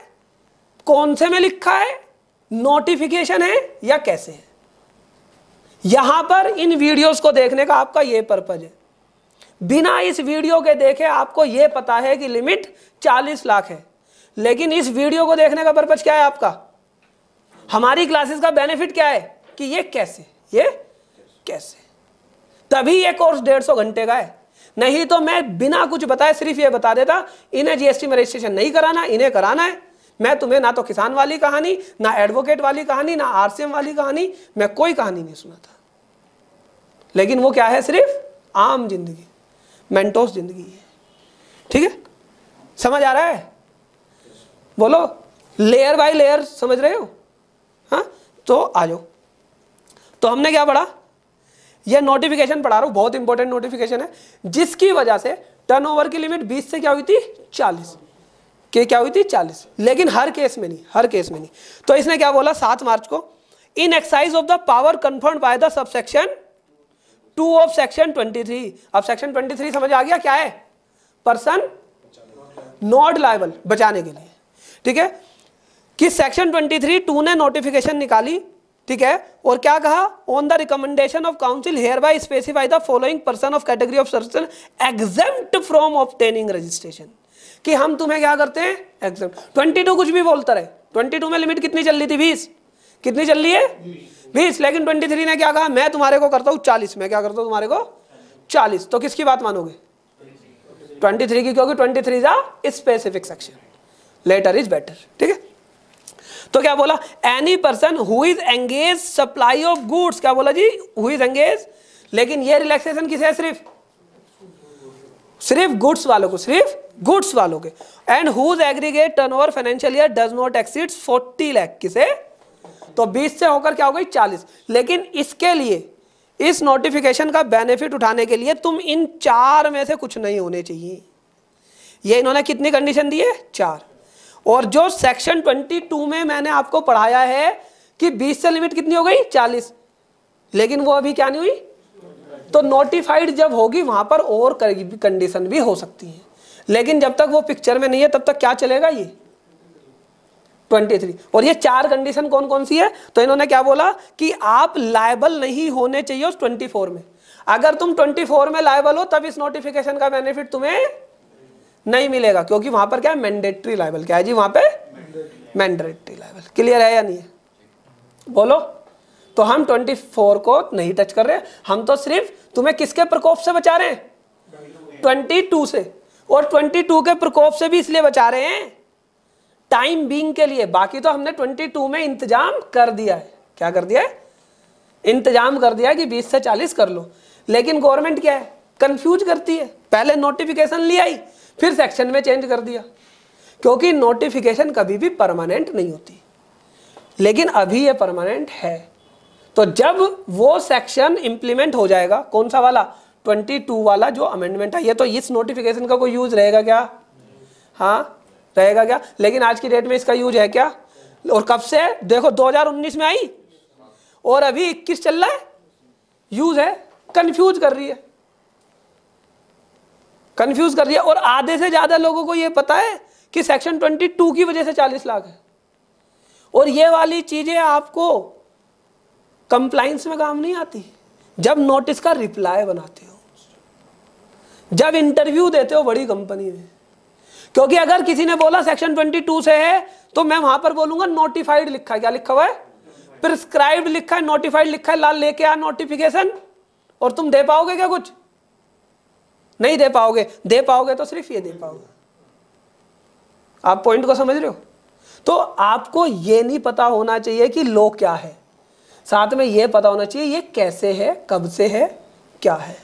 कौन से में लिखा है नोटिफिकेशन है या कैसे है यहां पर इन वीडियोस को देखने का आपका ये पर्पज है बिना इस वीडियो के देखे आपको ये पता है कि लिमिट 40 लाख है लेकिन इस वीडियो को देखने का पर्पज क्या है आपका हमारी क्लासेस का बेनिफिट क्या है कि ये कैसे ये कैसे तभी ये कोर्स डेढ़ सौ घंटे का है नहीं तो मैं बिना कुछ बताए सिर्फ ये बता देता इन्हें जीएसटी में रजिस्ट्रेशन नहीं कराना इन्हें कराना है मैं तुम्हें ना तो किसान वाली कहानी ना एडवोकेट वाली कहानी ना आरसीएम वाली कहानी मैं कोई कहानी नहीं सुनाता लेकिन वो क्या है सिर्फ आम जिंदगी मेंटोस जिंदगी है ठीक है समझ आ रहा है बोलो लेयर बाय लेयर समझ रहे हो हाँ तो आ जाओ तो हमने क्या पढ़ा यह नोटिफिकेशन पढ़ा रहा हूँ बहुत इंपॉर्टेंट नोटिफिकेशन है जिसकी वजह से टर्नओवर की लिमिट 20 से क्या हुई थी 40 के क्या हुई थी 40 लेकिन हर केस में नहीं हर केस में नहीं तो इसने क्या बोला सात मार्च को in exercise of the power conferred by the subsection two of section three अब सेक्शन ट्वेंटी थ्री समझ आ गया क्या है पर्सन नॉट लाइबल बचाने के लिए ठीक है कि सेक्शन थ्री टू ने नोटिफिकेशन निकाली ठीक है और क्या कहा on the recommendation of council hereby specify the following person of category of persons exempt from obtaining registration कि हम तुम्हें क्या करते हैं एग्जाम टू कुछ भी बोलता रहे ट्वेंटी टू में लिमिट कितनी चल रही थी बीस कितनी चल रही है बीस लेकिन ट्वेंटी थ्री ने क्या कहा मैं तुम्हारे को करता हूँ चालीस मैं क्या करता हूँ तुम्हारे को चालीस तो किसकी बात मानोगे ट्वेंटी थ्री की क्योंकि twenty three is specific section later is better ठीक है तो क्या बोला any person who is engage supply of goods क्या बोला जी हु इज एंगेज लेकिन ये रिलैक्सेशन किसे है सिर्फ सिर्फ गुड्स वालों को सिर्फ गुड्स वालों के and whose aggregate turnover financial year does not exceed 40 lakh किसे तो 20 से होकर क्या हो गई 40 लेकिन इसके लिए इस नोटिफिकेशन का बेनिफिट उठाने के लिए तुम इन चार में से कुछ नहीं होने चाहिए ये इन्होंने कितनी कंडीशन दी है चार और जो सेक्शन 22 में मैंने आपको पढ़ाया है कि 20 से लिमिट कितनी हो गई 40 लेकिन वो अभी क्या नहीं हुई तो नोटिफाइड जब होगी वहां पर और कंडीशन भी हो सकती है लेकिन जब तक वो पिक्चर में नहीं है तब तक क्या चलेगा ये ट्वेंटी थ्री और ये चार कंडीशन कौन कौन सी है तो इन्होंने क्या बोला कि आप लाइबल नहीं होने चाहिए उस 24 में अगर तुम ट्वेंटी फोर में लाइबल हो तब इस नोटिफिकेशन का बेनिफिट तुम्हें नहीं मिलेगा क्योंकि वहां पर क्या है मैंडेटरी लायबल क्या है जी वहां पे मैंडेटरी लायबल क्लियर है या नहीं है बोलो तो हम 24 को नहीं टच कर रहे हम तो सिर्फ तुम्हें किसके प्रकोप से बचा रहे हैं 22 से और 22 के प्रकोप से भी इसलिए बचा रहे हैं टाइम बींग के लिए बाकी तो हमने 22 में इंतजाम कर दिया है क्या कर दिया है इंतजाम कर दिया कि 20 से 40 कर लो लेकिन गवर्नमेंट क्या है कंफ्यूज करती है पहले नोटिफिकेशन ले आई फिर सेक्शन में चेंज कर दिया क्योंकि नोटिफिकेशन कभी भी परमानेंट नहीं होती लेकिन अभी ये परमानेंट है तो जब वो सेक्शन इंप्लीमेंट हो जाएगा कौन सा वाला 22 वाला जो अमेंडमेंट है ये तो इस नोटिफिकेशन का कोई यूज रहेगा क्या हाँ रहेगा क्या लेकिन आज की डेट में इसका यूज है क्या और कब से देखो 2019 में आई और अभी 21 चल रहा है यूज है कंफ्यूज कर रही है कंफ्यूज कर रही है और आधे से ज्यादा लोगों को यह पता है कि सेक्शन 22 की वजह से 40 लाख है और ये वाली चीजें आपको कंप्लाइंस में काम नहीं आती जब नोटिस का रिप्लाई बनाते हो जब इंटरव्यू देते हो बड़ी कंपनी में क्योंकि अगर किसी ने बोला सेक्शन 22 से है तो मैं वहां पर बोलूंगा नोटिफाइड लिखा है क्या लिखा हुआ है प्रिस्क्राइब्ड लिखा है नोटिफाइड लिखा है लाल लेके आ नोटिफिकेशन और तुम दे पाओगे क्या कुछ नहीं दे पाओगे दे पाओगे तो सिर्फ ये दे पाओगे आप पॉइंट को समझ रहे हो तो आपको ये नहीं पता होना चाहिए कि लो क्या है साथ में ये पता होना चाहिए ये कैसे है कब से है क्या है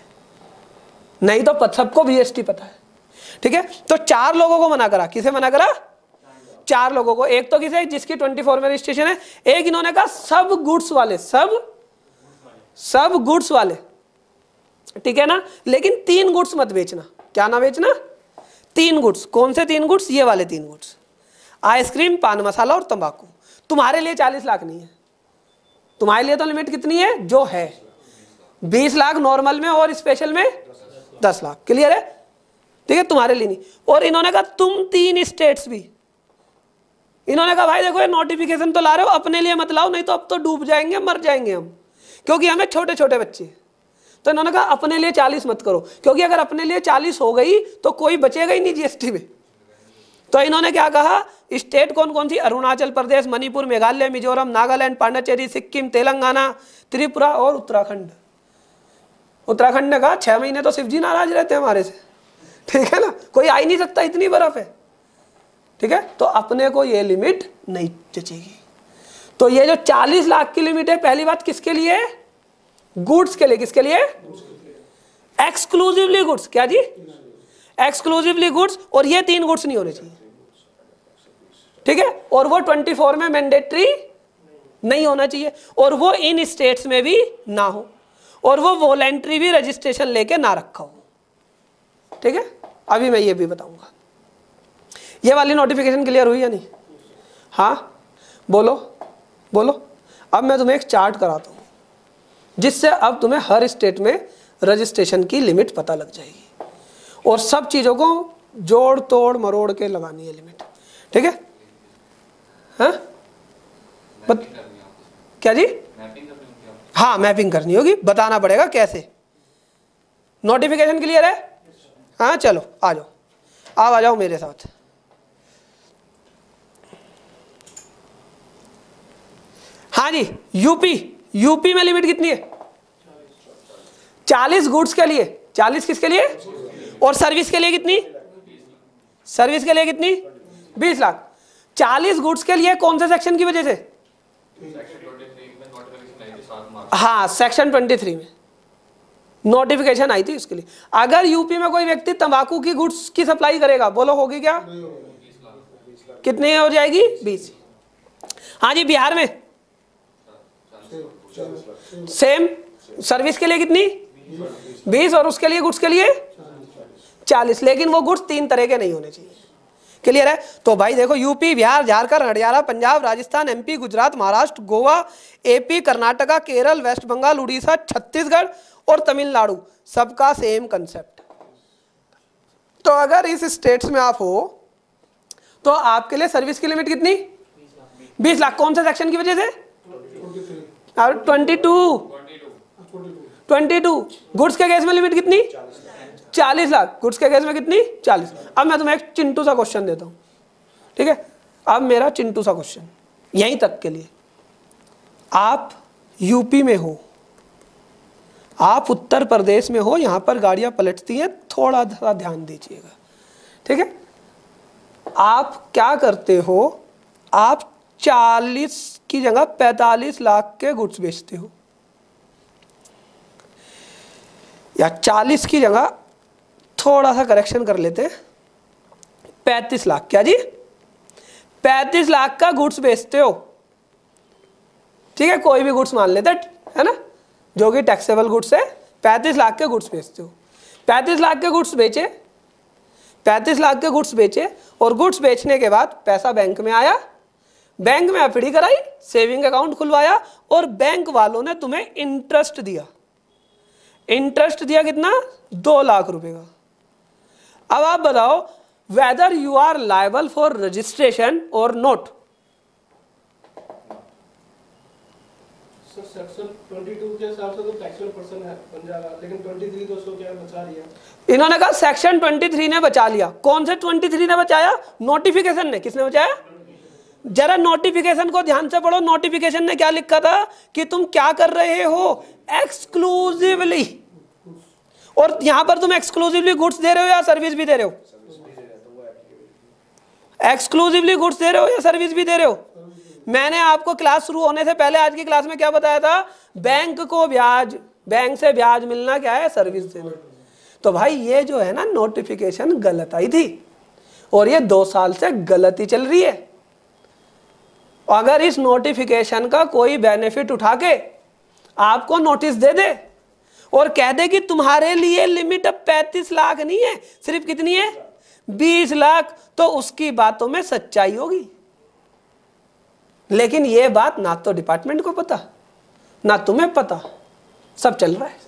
नहीं तो सबको बीएसटी पता है ठीक है तो चार लोगों को मना करा किसे मना करा चार लोगों को एक तो किसे जिसकी ट्वेंटी फोर में रजिस्ट्रेशन है एक इन्होंने कहा सब गुड्स वाले सब सब गुड्स वाले ठीक है ना लेकिन तीन गुड्स मत बेचना क्या ना बेचना तीन गुड्स कौन से तीन गुड्स ये वाले तीन गुड्स आइसक्रीम पान मसाला और तंबाकू तुम्हारे लिए चालीस लाख नहीं है तुम्हारे लिए तो लिमिट कितनी है जो है बीस लाख नॉर्मल में और स्पेशल में दस लाख क्लियर है ठीक है तुम्हारे लिए नहीं और इन्होंने कहा तुम तीन स्टेट्स भी इन्होंने कहा भाई देखो ये नोटिफिकेशन तो ला रहे हो अपने लिए मत लाओ नहीं तो अब तो डूब जाएंगे मर जाएंगे हम क्योंकि हमें छोटे छोटे बच्चे तो इन्होंने कहा अपने लिए चालीस मत करो क्योंकि अगर अपने लिए चालीस हो गई तो कोई बचेगा ही नहीं जीएसटी में तो इन्होंने क्या कहा स्टेट कौन कौन सी अरुणाचल प्रदेश मणिपुर मेघालय मिजोरम नागालैंड पांडाचेरी सिक्किम तेलंगाना त्रिपुरा और उत्तराखंड उत्तराखंड ने कहा छह महीने तो शिवजी नाराज रहते हैं हमारे से ठीक है ना कोई आ ही नहीं सकता इतनी बर्फ है ठीक है तो अपने को ये लिमिट नहीं जचेगी तो ये जो 40 लाख की लिमिट है पहली बात किसके लिए गुड्स के लिए किसके लिए एक्सक्लूसिवली गुड्स क्या जी एक्सक्लूसिवली गुड्स और ये तीन गुड्स नहीं होने चाहिए ठीक है और वो 24 में मैंडेटरी नहीं होना चाहिए और वो इन स्टेट्स में भी ना हो और वो वॉलेंट्री भी रजिस्ट्रेशन लेके ना रखा हो ठीक है अभी मैं ये भी बताऊंगा ये वाली नोटिफिकेशन क्लियर हुई या नहीं हाँ बोलो बोलो अब मैं तुम्हें एक चार्ट कराता हूँ जिससे अब तुम्हें हर स्टेट में रजिस्ट्रेशन की लिमिट पता लग जाएगी और सब चीज़ों को जोड़ तोड़ मरोड़ के लगानी है लिमिट ठीक है हाँ बत... क्या जी हाँ मैपिंग करनी होगी बताना पड़ेगा कैसे नोटिफिकेशन क्लियर है हाँ चलो आ जाओ आप आ जाओ मेरे साथ हाँ जी यूपी यूपी में लिमिट कितनी है चालीस गुड्स के लिए चालीस किसके लिए और सर्विस के लिए कितनी सर्विस के लिए कितनी बीस लाख चालीस गुड्स के लिए कौन से सेक्शन की वजह से हाँ सेक्शन ट्वेंटी थ्री में नोटिफिकेशन आई थी उसके लिए अगर यूपी में कोई व्यक्ति तंबाकू की गुड्स की सप्लाई करेगा बोलो होगी क्या कितनी हो जाएगी बीस हाँ जी बिहार में सेम सर्विस के लिए कितनी बीस और उसके लिए गुड्स के लिए चालीस लेकिन वो गुड्स तीन तरह के नहीं होने चाहिए क्लियर है तो भाई देखो यूपी बिहार झारखंड हरियाणा पंजाब राजस्थान एमपी गुजरात महाराष्ट्र गोवा एपी कर्नाटका केरल वेस्ट बंगाल उड़ीसा छत्तीसगढ़ और तमिलनाडु सबका सेम कंसेप्ट तो अगर इस स्टेट्स में आप हो तो आपके लिए सर्विस की लिमिट कितनी बीस लाख कौन से सेक्शन की वजह से और twenty two twenty two goods के केस में लिमिट कितनी चालीस लाख गुड्स के केस में कितनी चालीस अब मैं तुम्हें एक चिंटू सा क्वेश्चन देता हूँ ठीक है अब मेरा चिंटू सा क्वेश्चन यहीं तक के लिए आप यूपी में हो आप उत्तर प्रदेश में हो यहाँ पर गाड़ियाँ पलटती हैं थोड़ा सा ध्यान दीजिएगा ठीक है आप क्या करते हो आप 40 की जगह 45 लाख के गुड्स बेचते हो या 40 की जगह थोड़ा सा करेक्शन कर लेते हैं पैंतीस लाख क्या जी 35 लाख का गुड्स बेचते हो ठीक है कोई भी गुड्स मान लेते है ना जो कि टैक्सेबल गुड्स है पैंतीस लाख के गुड्स बेचते हो पैंतीस लाख के गुड्स बेचे पैंतीस लाख के गुड्स बेचे और गुड्स बेचने के बाद पैसा बैंक में आया बैंक में एफडी कराई सेविंग अकाउंट खुलवाया और बैंक वालों ने तुम्हें इंटरेस्ट दिया इंटरेस्ट दिया कितना दो लाख रुपए का अब आप बताओ whether you are liable for registration और नोट सर सेक्शन 22 के हिसाब से तो टैक्सेबल पर्सन है बन लेकिन 23 दोस्तों क्या बचा लिया इन्होंने कहा सेक्शन 23 ने बचा लिया कौन से 23 ने बचाया नोटिफिकेशन ने किसने बचाया जरा नोटिफिकेशन को ध्यान से पढ़ो नोटिफिकेशन ने क्या लिखा था कि तुम क्या कर रहे हो एक्सक्लूसिवली और यहां पर तुम एक्सक्लूसिवली गुड्स दे रहे हो या सर्विस भी दे रहे हो एक्सक्लूसिवली गुड्स दे रहे हो या सर्विस भी दे रहे हो मैंने आपको क्लास शुरू होने से पहले आज की क्लास में क्या बताया था बैंक को ब्याज बैंक से ब्याज मिलना क्या है सर्विस देना तो भाई ये जो है ना नोटिफिकेशन गलत आई थी और ये दो साल से गलती चल रही है अगर इस नोटिफिकेशन का कोई बेनिफिट उठा के आपको नोटिस दे दे और कह दे कि तुम्हारे लिए लिमिट अब पैंतीस लाख नहीं है सिर्फ कितनी है बीस लाख तो उसकी बातों में सच्चाई होगी लेकिन ये बात ना तो डिपार्टमेंट को पता ना तुम्हें पता सब चल रहा है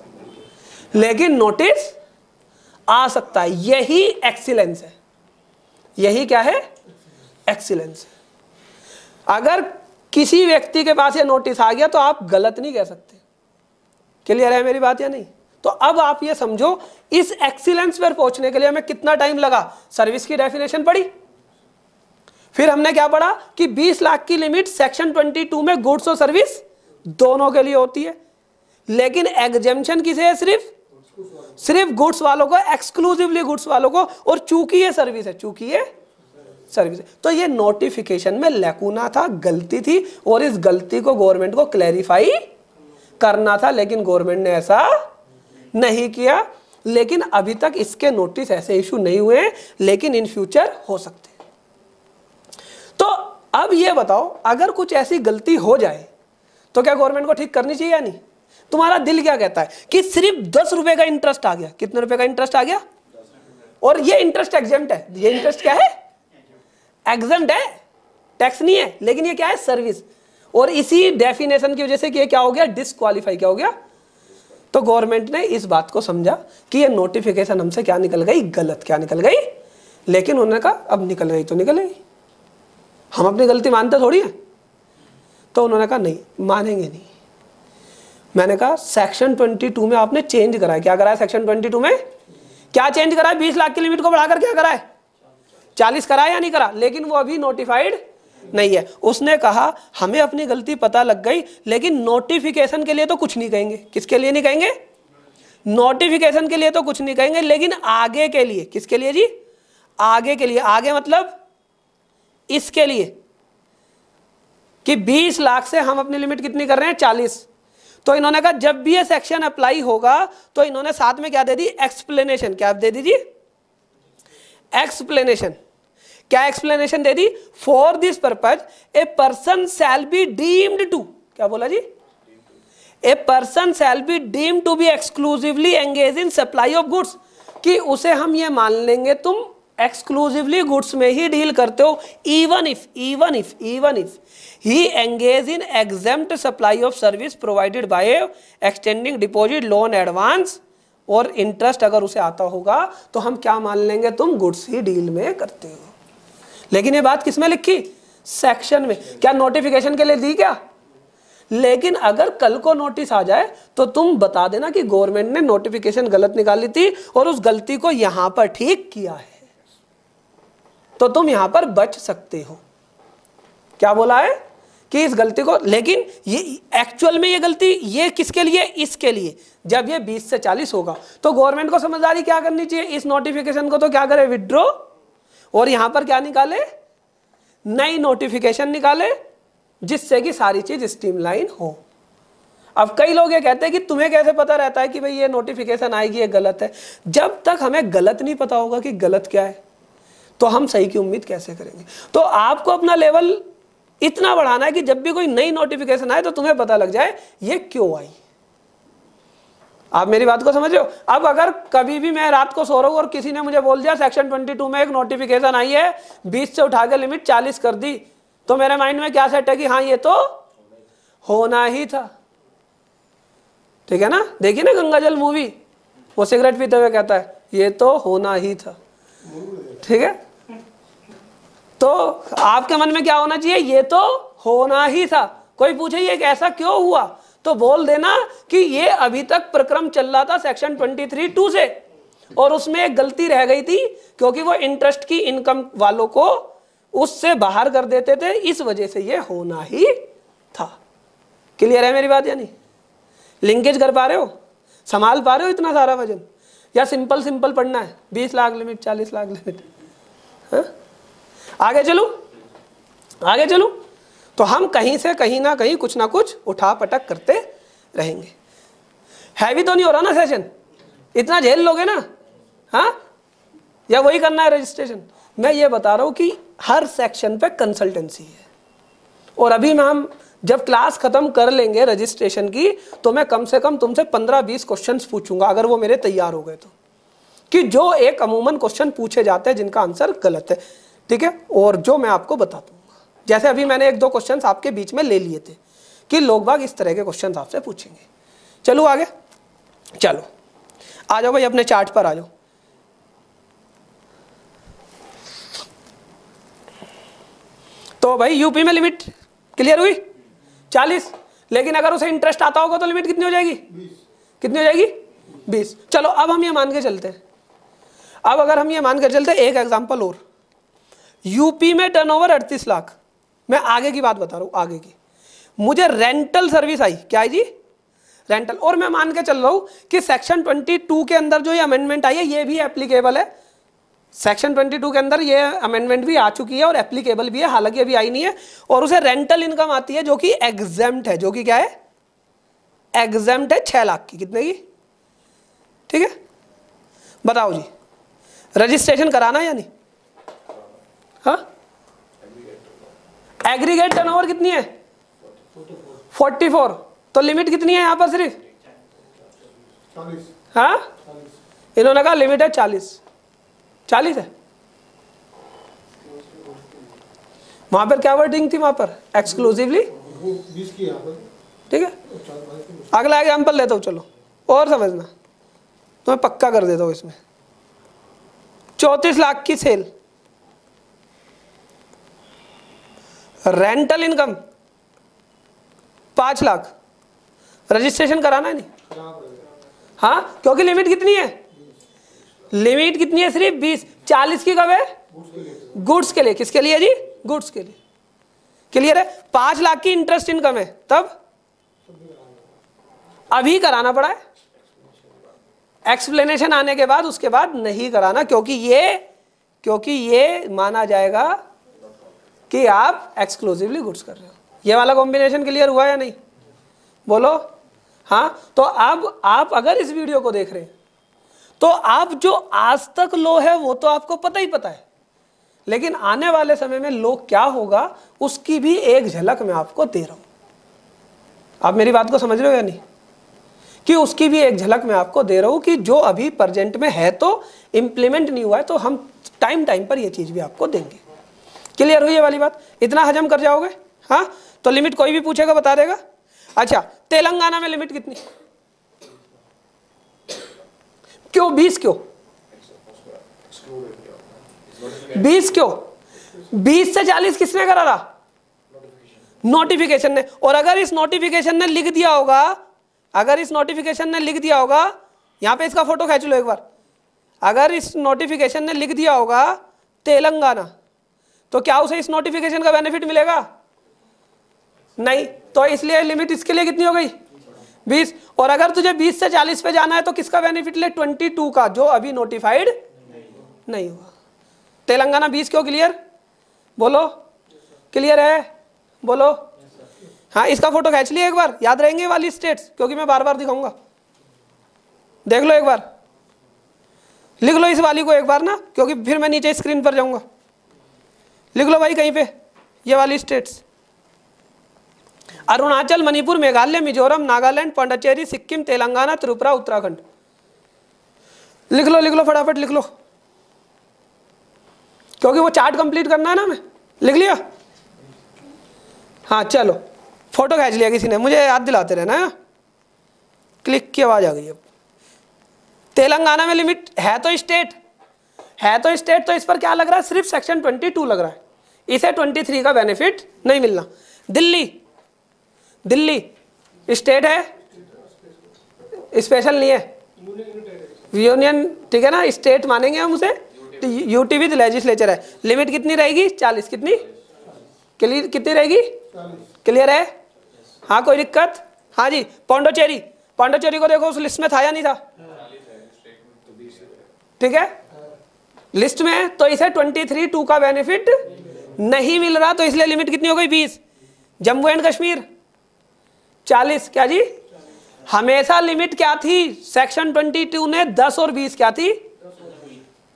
लेकिन नोटिस आ सकता है यही एक्सीलेंस है यही क्या है एक्सीलेंस है अगर किसी व्यक्ति के पास ये नोटिस आ गया तो आप गलत नहीं कह सकते क्लियर है मेरी बात या नहीं तो अब आप ये समझो इस एक्सीलेंस पर पहुंचने के लिए हमें कितना टाइम लगा सर्विस की डेफिनेशन पड़ी फिर हमने क्या पढ़ा कि 20 लाख की लिमिट सेक्शन 22 में गुड्स और सर्विस दोनों के लिए होती है लेकिन एग्जेम्शन किसे है सिर्फ सिर्फ गुड्स वालों को एक्सक्लूसिवली गुड्स वालों को और चूंकि ये सर्विस है चूंकि ये सर्विस है तो ये नोटिफिकेशन में लेकुना था गलती थी और इस गलती को गवर्नमेंट को क्लैरिफाई करना था लेकिन गवर्नमेंट ने ऐसा नहीं किया लेकिन अभी तक इसके नोटिस ऐसे इशू नहीं हुए लेकिन इन फ्यूचर हो सकते अब ये बताओ अगर कुछ ऐसी गलती हो जाए तो क्या गवर्नमेंट को ठीक करनी चाहिए या नहीं तुम्हारा दिल क्या कहता है कि सिर्फ दस रुपए का इंटरेस्ट आ गया कितने रुपए का इंटरेस्ट आ गया और ये इंटरेस्ट एग्जेंट है ये इंटरेस्ट क्या है एग्जेंट है टैक्स नहीं है लेकिन ये क्या है सर्विस और इसी डेफिनेशन की वजह से कि क्या हो गया डिसक्वालीफाई क्या हो गया तो गवर्नमेंट ने इस बात को समझा कि ये नोटिफिकेशन हमसे क्या निकल गई गलत क्या निकल गई लेकिन उन्होंने कहा अब निकल गई तो निकल गई हम अपनी गलती मानते थोड़ी है तो उन्होंने कहा नहीं मानेंगे नहीं मैंने कहा सेक्शन 22 में आपने चेंज कराया क्या कराया सेक्शन 22 में क्या चेंज कराया 20 लाख की लिमिट को बढ़ाकर क्या है 40 कराया या नहीं करा लेकिन वो अभी नोटिफाइड नहीं है उसने कहा हमें अपनी गलती पता लग गई लेकिन नोटिफिकेशन के लिए तो कुछ नहीं कहेंगे किसके लिए नहीं कहेंगे नोटिफिकेशन के लिए तो कुछ नहीं कहेंगे लेकिन आगे के लिए किसके लिए जी आगे के लिए आगे मतलब इसके लिए कि 20 लाख से हम अपनी लिमिट कितनी कर रहे हैं 40 तो इन्होंने कहा जब भी ये सेक्शन अप्लाई होगा तो इन्होंने साथ में क्या दे दी एक्सप्लेनेशन क्या दे दीजिए एक्सप्लेनेशन क्या एक्सप्लेनेशन दे दी for this purpose a person shall be deemed to क्या बोला जी a person shall be deemed to be exclusively engage in supply of goods कि उसे हम ये मान लेंगे तुम एक्सक्लूसिवली गुड्स में ही डील करते हो even if even if even if he engage in exempt supply of service provided by extending deposit loan advance और इंटरेस्ट अगर उसे आता होगा तो हम क्या मान लेंगे तुम गुड्स ही डील में करते हो लेकिन ये बात किसमें लिखी सेक्शन में क्या नोटिफिकेशन के लिए दी क्या लेकिन अगर कल को नोटिस आ जाए तो तुम बता देना कि गवर्नमेंट ने नोटिफिकेशन गलत निकाली थी और उस गलती को यहां पर ठीक किया है तो तुम यहां पर बच सकते हो क्या बोला है कि इस गलती को लेकिन ये एक्चुअल में ये गलती ये किसके लिए इसके लिए जब ये 20 से 40 होगा तो गवर्नमेंट को समझदारी क्या करनी चाहिए इस नोटिफिकेशन को तो क्या करे विदड्रॉ और यहां पर क्या निकाले नई नोटिफिकेशन निकाले जिससे कि सारी चीज स्टीमलाइन हो अब कई लोग ये कहते हैं कि तुम्हें कैसे पता रहता है कि भाई ये नोटिफिकेशन आएगी ये गलत है जब तक हमें गलत नहीं पता होगा कि गलत क्या है तो हम सही की उम्मीद कैसे करेंगे तो आपको अपना लेवल इतना बढ़ाना है कि जब भी कोई नई नोटिफिकेशन आए तो तुम्हें पता लग जाए ये क्यों आई आप मेरी बात को समझ रहे हो अब अगर कभी भी मैं रात को सो रहा हूँ और किसी ने मुझे बोल दिया सेक्शन 22 में एक नोटिफिकेशन आई है बीस से उठा के लिमिट चालीस कर दी तो मेरे माइंड में क्या सेट है कि हाँ ये तो होना ही था ठीक है ना देखिए ना गंगाजल मूवी वो सिगरेट पीते हुए कहता है ये तो होना ही था ठीक है तो आपके मन में क्या होना चाहिए ये तो होना ही था कोई पूछे ये ऐसा क्यों हुआ तो बोल देना कि ये अभी तक प्रक्रम चल रहा था सेक्शन ट्वेंटी थ्री टू से और उसमें एक गलती रह गई थी क्योंकि वो इंटरेस्ट की इनकम वालों को उससे बाहर कर देते थे इस वजह से ये होना ही था क्लियर है मेरी बात या नहीं लिंकेज कर पा रहे हो संभाल पा रहे हो इतना सारा वजन या सिंपल सिंपल पढ़ना है बीस लाख लिमिट चालीस लाख लिमिट हाँ आगे चलू आगे चलू तो हम कहीं से कहीं ना कहीं कुछ ना कुछ उठा पटक करते रहेंगे हैवी तो नहीं हो रहा ना सेशन इतना झेल लोगे ना हाँ या वही करना है रजिस्ट्रेशन मैं ये बता रहा हूँ कि हर सेक्शन पे कंसल्टेंसी है और अभी मैं हम जब क्लास ख़त्म कर लेंगे रजिस्ट्रेशन की तो मैं कम से कम तुमसे पंद्रह बीस क्वेश्चन पूछूंगा अगर वो मेरे तैयार हो गए तो कि जो एक अमूमन क्वेश्चन पूछे जाते हैं जिनका आंसर गलत है ठीक है और जो मैं आपको बता दूंगा जैसे अभी मैंने एक दो क्वेश्चन आपके बीच में ले लिए थे कि लोग बाग इस तरह के क्वेश्चन आपसे पूछेंगे चलो आगे चलो आ जाओ भाई अपने चार्ट पर आ जाओ तो भाई यूपी में लिमिट क्लियर हुई चालीस लेकिन अगर उसे इंटरेस्ट आता होगा तो लिमिट कितनी हो जाएगी कितनी हो जाएगी बीस चलो अब हम ये मान के चलते हैं अब अगर हम ये मान के चलते हैं एक एग्जाम्पल और यूपी में ओवर अड़तीस लाख मैं आगे की बात बता रहा हूँ आगे की मुझे रेंटल सर्विस आई क्या आई जी रेंटल और मैं मान के चल रहा हूँ कि सेक्शन 22 के अंदर जो ये अमेंडमेंट आई है ये भी एप्लीकेबल है सेक्शन 22 के अंदर ये अमेंडमेंट भी आ चुकी है और एप्लीकेबल भी है हालांकि अभी आई नहीं है और उसे रेंटल इनकम आती है जो कि एग्जेम्ट है जो कि क्या है एग्जेम्ट है छः लाख की कितने की ठीक है बताओ जी रजिस्ट्रेशन कराना या नहीं एग्रीगेट टर्न ओवर कितनी है 44 तो लिमिट कितनी है यहाँ पर सिर्फ हाँ इन्होंने कहा लिमिट है 40 40 है वहां पर क्या वर्डिंग थी वहां पर एक्सक्लूसिवली ठीक है अगला एग्जाम्पल लेता हूँ चलो और समझना तो मैं पक्का कर देता हूँ इसमें चौंतीस लाख की सेल रेंटल इनकम पांच लाख रजिस्ट्रेशन कराना है नहीं हाँ क्योंकि लिमिट कितनी है लिमिट कितनी है सिर्फ बीस चालीस की कब है गुड्स के लिए किसके लिए जी गुड्स के लिए क्लियर है पांच लाख की इंटरेस्ट इनकम है तब अभी कराना पड़ा है एक्सप्लेनेशन आने के बाद उसके बाद नहीं कराना क्योंकि ये क्योंकि ये माना जाएगा कि आप एक्सक्लूसिवली गुड्स कर रहे हो ये वाला कॉम्बिनेशन क्लियर हुआ या नहीं बोलो हाँ तो अब आप अगर इस वीडियो को देख रहे हैं तो आप जो आज तक लो है वो तो आपको पता ही पता है लेकिन आने वाले समय में लो क्या होगा उसकी भी एक झलक मैं आपको दे रहा हूँ आप मेरी बात को समझ रहे हो या नहीं कि उसकी भी एक झलक मैं आपको दे रहा हूँ कि जो अभी प्रजेंट में है तो इम्प्लीमेंट नहीं हुआ है तो हम टाइम टाइम पर यह चीज़ भी आपको देंगे क्लियर हुई है वाली बात इतना हजम कर जाओगे हाँ तो लिमिट कोई भी पूछेगा बता देगा अच्छा तेलंगाना में लिमिट कितनी क्यों बीस क्यों बीस क्यों बीस से चालीस किसने करा रहा नोटिफिकेशन ने और अगर इस नोटिफिकेशन ने लिख दिया होगा अगर इस नोटिफिकेशन ने लिख दिया होगा यहां पे इसका फोटो खींच लो एक बार अगर इस नोटिफिकेशन ने लिख दिया होगा तेलंगाना तो क्या उसे इस नोटिफिकेशन का बेनिफिट मिलेगा नहीं तो इसलिए लिमिट इसके लिए कितनी हो गई बीस और अगर तुझे बीस से चालीस पे जाना है तो किसका बेनिफिट ले ट्वेंटी टू का जो अभी नोटिफाइड नहीं, नहीं हुआ तेलंगाना बीस क्यों क्लियर बोलो क्लियर है बोलो हाँ इसका फोटो खींच लिया एक बार याद रहेंगे वाली स्टेट्स क्योंकि मैं बार बार दिखाऊंगा देख लो एक बार लिख लो इस वाली को एक बार ना क्योंकि फिर मैं नीचे स्क्रीन पर जाऊंगा लिख लो भाई कहीं पे ये वाली स्टेट्स अरुणाचल मणिपुर मेघालय मिजोरम नागालैंड पांडाचेरी सिक्किम तेलंगाना त्रिपुरा उत्तराखंड लिख लो लिख लो फटाफट लिख लो क्योंकि वो चार्ट कंप्लीट करना है ना मैं लिख लिया हाँ चलो फोटो खींच लिया किसी ने मुझे याद दिलाते रहना है हाँ। क्लिक की आवाज़ आ गई अब तेलंगाना में लिमिट है तो स्टेट है तो स्टेट तो इस पर क्या लग रहा है सिर्फ सेक्शन 22 लग रहा है इसे 23 का बेनिफिट नहीं मिलना दिल्ली दिल्ली स्टेट है स्पेशल नहीं है यूनियन ठीक है ना स्टेट मानेंगे हम उसे यूटी विद लेजिस्लेचर है लिमिट कितनी रहेगी 40 कितनी क्लियर कितनी रहेगी क्लियर है हाँ कोई दिक्कत हाँ जी पौंडोचेरी पौंडोचेरी को देखो उस लिस्ट में था या नहीं था ठीक है लिस्ट में तो इसे ट्वेंटी थ्री टू का बेनिफिट नहीं मिल रहा तो इसलिए लिमिट कितनी हो गई बीस जम्मू एंड कश्मीर चालीस क्या जी हमेशा लिमिट क्या थी सेक्शन ट्वेंटी टू ने दस और बीस क्या थी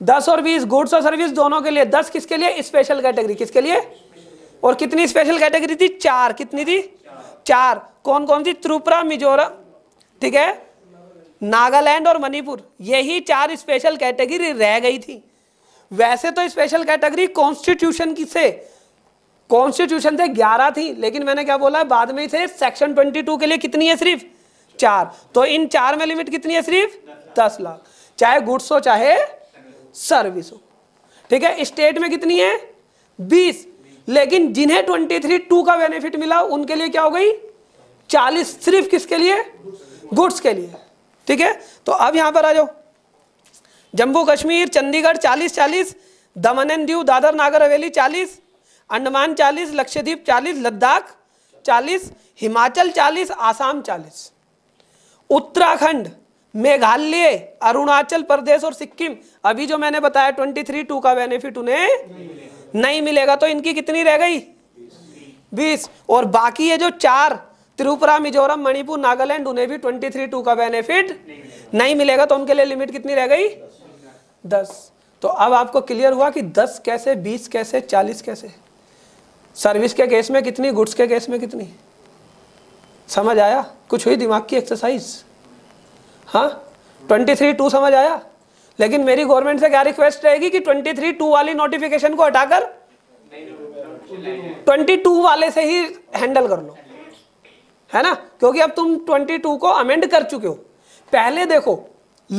दस और बीस गुड्स और सर्विस दोनों के लिए दस किसके लिए स्पेशल कैटेगरी किसके लिए और कितनी स्पेशल कैटेगरी थी चार कितनी थी चार, चार। कौन कौन सी त्रिपुरा मिजोरम ठीक है नागालैंड और मणिपुर यही चार स्पेशल कैटेगरी रह गई थी वैसे तो स्पेशल कैटेगरी कॉन्स्टिट्यूशन की से कॉन्स्टिट्यूशन से 11 थी लेकिन मैंने क्या बोला बाद में से सेक्शन 22 के लिए कितनी है सिर्फ चार तो इन चार में लिमिट कितनी है सिर्फ दस लाख चाहे गुड्स हो चाहे सर्विस हो ठीक है स्टेट में कितनी है बीस लेकिन जिन्हें ट्वेंटी थ्री टू का बेनिफिट मिला उनके लिए क्या हो गई चालीस सिर्फ किसके लिए गुड्स के लिए ठीक है तो अब यहां पर आ जाओ जम्मू कश्मीर चंडीगढ़ चालीस चालीस दमन एंड दीव दादर नागर हवेली चालीस अंडमान चालीस लक्षद्वीप चालीस लद्दाख चालीस हिमाचल चालीस आसाम चालीस उत्तराखंड मेघालय अरुणाचल प्रदेश और सिक्किम अभी जो मैंने बताया ट्वेंटी थ्री टू का बेनिफिट उन्हें नहीं, नहीं मिलेगा तो इनकी कितनी रह गई बीस और बाकी ये जो चार त्रिपुरा मिजोरम मणिपुर नागालैंड उन्हें भी ट्वेंटी थ्री टू का बेनिफिट नहीं, नहीं मिलेगा तो उनके लिए लिमिट कितनी रह गई दस तो अब आपको क्लियर हुआ कि दस कैसे बीस कैसे चालीस कैसे सर्विस के केस में कितनी गुड्स के केस में कितनी समझ आया कुछ हुई दिमाग की एक्सरसाइज हाँ ट्वेंटी थ्री टू समझ आया लेकिन मेरी गवर्नमेंट से क्या रिक्वेस्ट रहेगी कि ट्वेंटी थ्री टू वाली नोटिफिकेशन को हटाकर ट्वेंटी टू वाले से ही हैंडल कर लो है ना क्योंकि अब तुम ट्वेंटी टू को अमेंड कर चुके हो पहले देखो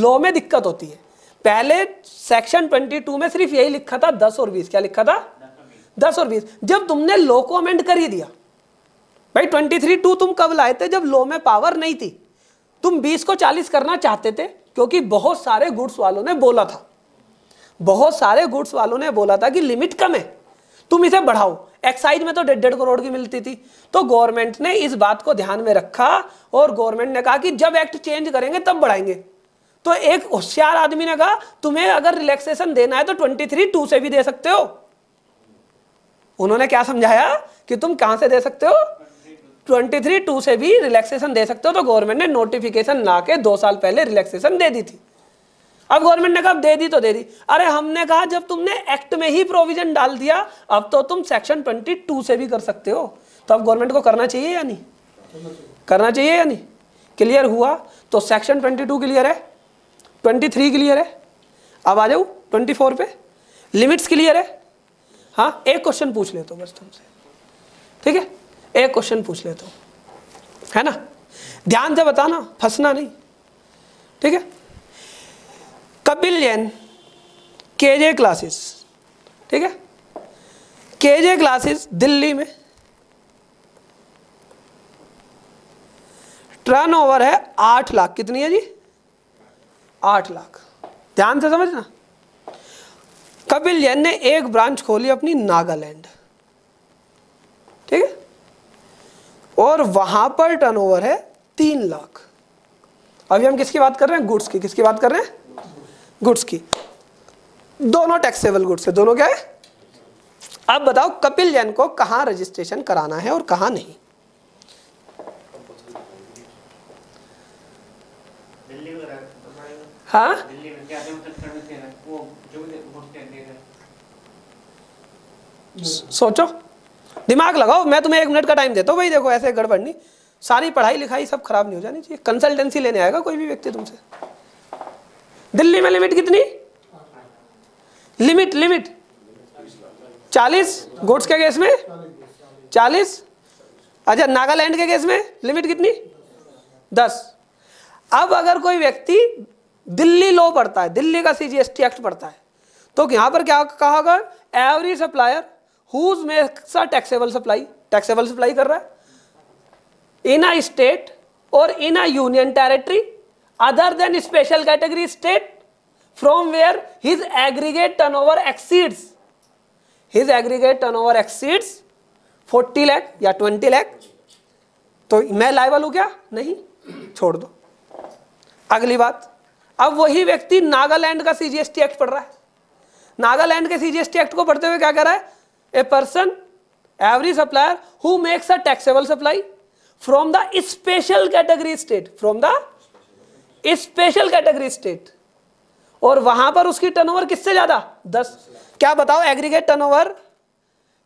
लॉ में दिक्कत होती है पहले सेक्शन 22 में सिर्फ यही लिखा था 10 और 20 क्या लिखा था 10 और 20 जब तुमने लो को अमेंड कर ही दिया भाई 23 टू तुम कब लाए थे जब लो में पावर नहीं थी तुम 20 को 40 करना चाहते थे क्योंकि बहुत सारे गुड्स वालों ने बोला था बहुत सारे गुड्स वालों ने बोला था कि लिमिट कम है तुम इसे बढ़ाओ एक्साइज में तो डेढ़ डेढ़ करोड़ की मिलती थी तो गवर्नमेंट ने इस बात को ध्यान में रखा और गवर्नमेंट ने कहा कि जब एक्ट चेंज करेंगे तब बढ़ाएंगे तो एक होशियार आदमी ने कहा तुम्हें अगर रिलैक्सेशन देना है तो ट्वेंटी थ्री टू से भी दे सकते हो उन्होंने क्या समझाया कि तुम कहां से दे सकते हो ट्वेंटी थ्री टू से भी रिलैक्सेशन दे सकते हो तो गवर्नमेंट ने नोटिफिकेशन ला के दो साल पहले रिलैक्सेशन दे दी थी अब गवर्नमेंट ने कहा दे दी तो दे दी अरे हमने कहा जब तुमने एक्ट में ही प्रोविजन डाल दिया अब तो तुम सेक्शन ट्वेंटी टू से भी कर सकते हो तो अब गवर्नमेंट को करना चाहिए या नहीं करना चाहिए या नहीं क्लियर हुआ तो सेक्शन ट्वेंटी टू क्लियर है ट्वेंटी थ्री क्लियर है अब आ जाऊँ ट्वेंटी फोर पे लिमिट्स क्लियर है हाँ एक क्वेश्चन पूछ ले तो बस तुमसे ठीक है एक क्वेश्चन पूछ ले तो है ना ध्यान से बताना फंसना नहीं ठीक है कपिल जैन के जे क्लासेस ठीक है के जे क्लासेस दिल्ली में टर्नओवर है आठ लाख कितनी है जी आठ लाख ध्यान से समझना कपिल जैन ने एक ब्रांच खोली अपनी नागालैंड ठीक है और वहां पर टर्नओवर है तीन लाख अभी हम किसकी बात कर रहे हैं गुड्स की किसकी बात कर रहे हैं गुड्स की दोनों टैक्सेबल गुड्स है दोनों क्या है अब बताओ कपिल जैन को कहा रजिस्ट्रेशन कराना है और कहा नहीं हाँ सोचो दिमाग लगाओ मैं तुम्हें एक मिनट का टाइम देता हूँ भाई देखो ऐसे गड़बड़ नहीं सारी पढ़ाई लिखाई सब खराब नहीं हो जानी चाहिए कंसल्टेंसी लेने आएगा कोई भी व्यक्ति तुमसे दिल्ली में लिमिट कितनी लिमिट लिमिट चालीस गुड्स के केस में चालीस अच्छा नागालैंड के केस में लिमिट कितनी दस अब अगर कोई व्यक्ति दिल्ली लॉ पड़ता है दिल्ली का सीजीएसटी एक्ट पड़ता है तो यहां पर क्या कहा गया every supplier whose makes a taxable supply taxable supply कर रहा है इन अ स्टेट और in a union territory other than special category state from where his aggregate turnover exceeds his aggregate turnover exceeds forty lakh या twenty lakh तो मैं liable हूं क्या नहीं छोड़ दो अगली बात अब वही व्यक्ति नागालैंड का सीजीएसटी एक्ट पढ़ रहा है नागालैंड के सीजीएसटी एक्ट को पढ़ते हुए क्या कर रहा है a person every supplier who makes a taxable supply from the special category state from the special category state और वहां पर उसकी टर्नओवर किससे ज्यादा दस क्या बताओ एग्रीगेट टर्नओवर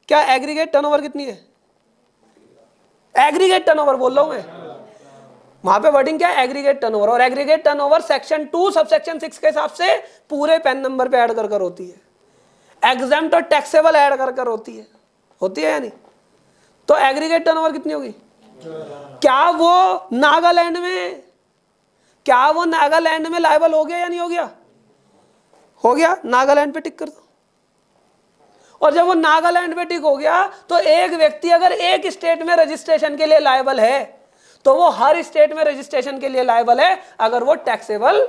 क्या एग्रीगेट टर्नओवर कितनी है एग्रीगेट टर्नओवर बोल रहा हूं मैं वहां पे वर्डिंग क्या है एग्रीगेट टर्नओवर और aggregate turnover section two sub section six के हिसाब से पूरे पेन नंबर पे ऐड कर कर होती है एग्जाम और टैक्सेबल ऐड कर कर होती है होती है या नहीं तो एग्रीगेट टर्नओवर कितनी होगी क्या वो नागालैंड में क्या वो नागालैंड में लाइबल हो गया या नहीं हो गया हो गया नागालैंड पे टिक कर दो और जब वो नागालैंड पे टिक हो गया तो एक व्यक्ति अगर एक स्टेट में रजिस्ट्रेशन के लिए लाइबल है तो वो हर स्टेट में रजिस्ट्रेशन के लिए लाइबल है अगर वो टैक्सेबल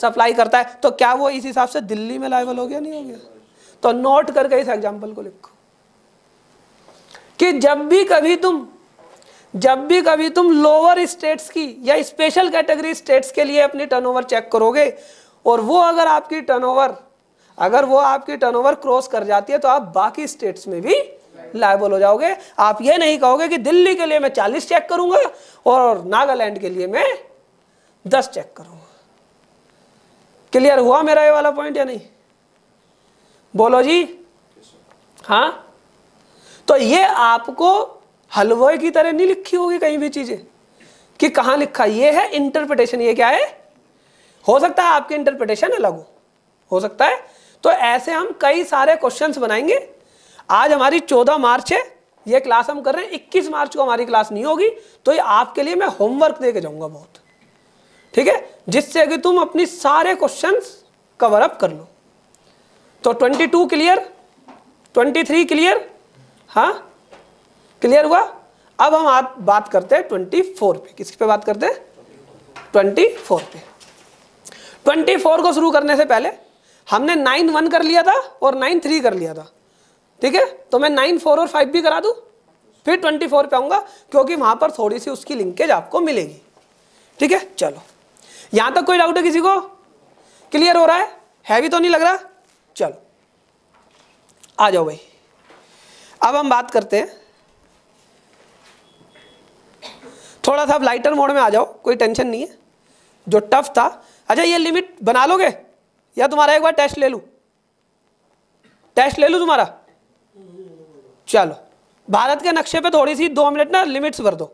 सप्लाई करता है तो क्या वो इस हिसाब से दिल्ली में लाइबल हो गया नहीं हो गया तो नोट करके इस एग्जाम्पल को लिखो कि जब भी कभी तुम जब भी कभी तुम लोअर स्टेट्स की या स्पेशल कैटेगरी स्टेट्स के लिए अपनी टर्नओवर चेक करोगे और वो अगर आपकी टर्नओवर अगर वो आपकी टर्नओवर क्रॉस कर जाती है तो आप बाकी स्टेट्स में भी लाइबल हो जाओगे आप ये नहीं कहोगे कि दिल्ली के लिए मैं चालीस चेक करूंगा और नागालैंड के लिए मैं दस चेक करूंगा क्लियर हुआ मेरा ये वाला पॉइंट या नहीं बोलो जी हाँ तो ये आपको हलवे की तरह नहीं लिखी होगी कहीं भी चीज़ें कि कहा लिखा ये है इंटरप्रिटेशन ये क्या है हो सकता है आपके इंटरप्रिटेशन अलग हो हो सकता है तो ऐसे हम कई सारे क्वेश्चंस बनाएंगे आज हमारी चौदह मार्च है ये क्लास हम कर रहे हैं इक्कीस मार्च को हमारी क्लास नहीं होगी तो ये आपके लिए मैं होमवर्क दे के जाऊंगा बहुत ठीक है जिससे कि तुम अपनी सारे क्वेश्चन कवर अप कर लो तो twenty two clear twenty three clear हाँ क्लियर हुआ अब हम आप बात करते हैं ट्वेंटी फोर पे किस पे बात करते हैं ट्वेंटी फोर पे ट्वेंटी फोर को शुरू करने से पहले हमने नाइन वन कर लिया था और नाइन थ्री कर लिया था ठीक है तो मैं नाइन फोर और फाइव भी करा दूँ फिर ट्वेंटी फोर पर आऊँगा क्योंकि वहाँ पर थोड़ी सी उसकी लिंकेज आपको मिलेगी ठीक है चलो यहाँ तक कोई डाउट है किसी को क्लियर हो रहा है हैवी तो नहीं लग रहा चलो आ जाओ भाई अब हम बात करते हैं थोड़ा सा आप लाइटर मोड में आ जाओ कोई टेंशन नहीं है जो टफ था अच्छा ये लिमिट बना लोगे या तुम्हारा एक बार टेस्ट ले लूँ टेस्ट ले लूँ तुम्हारा चलो भारत के नक्शे पर थोड़ी सी दो मिनट ना लिमिट्स भर दो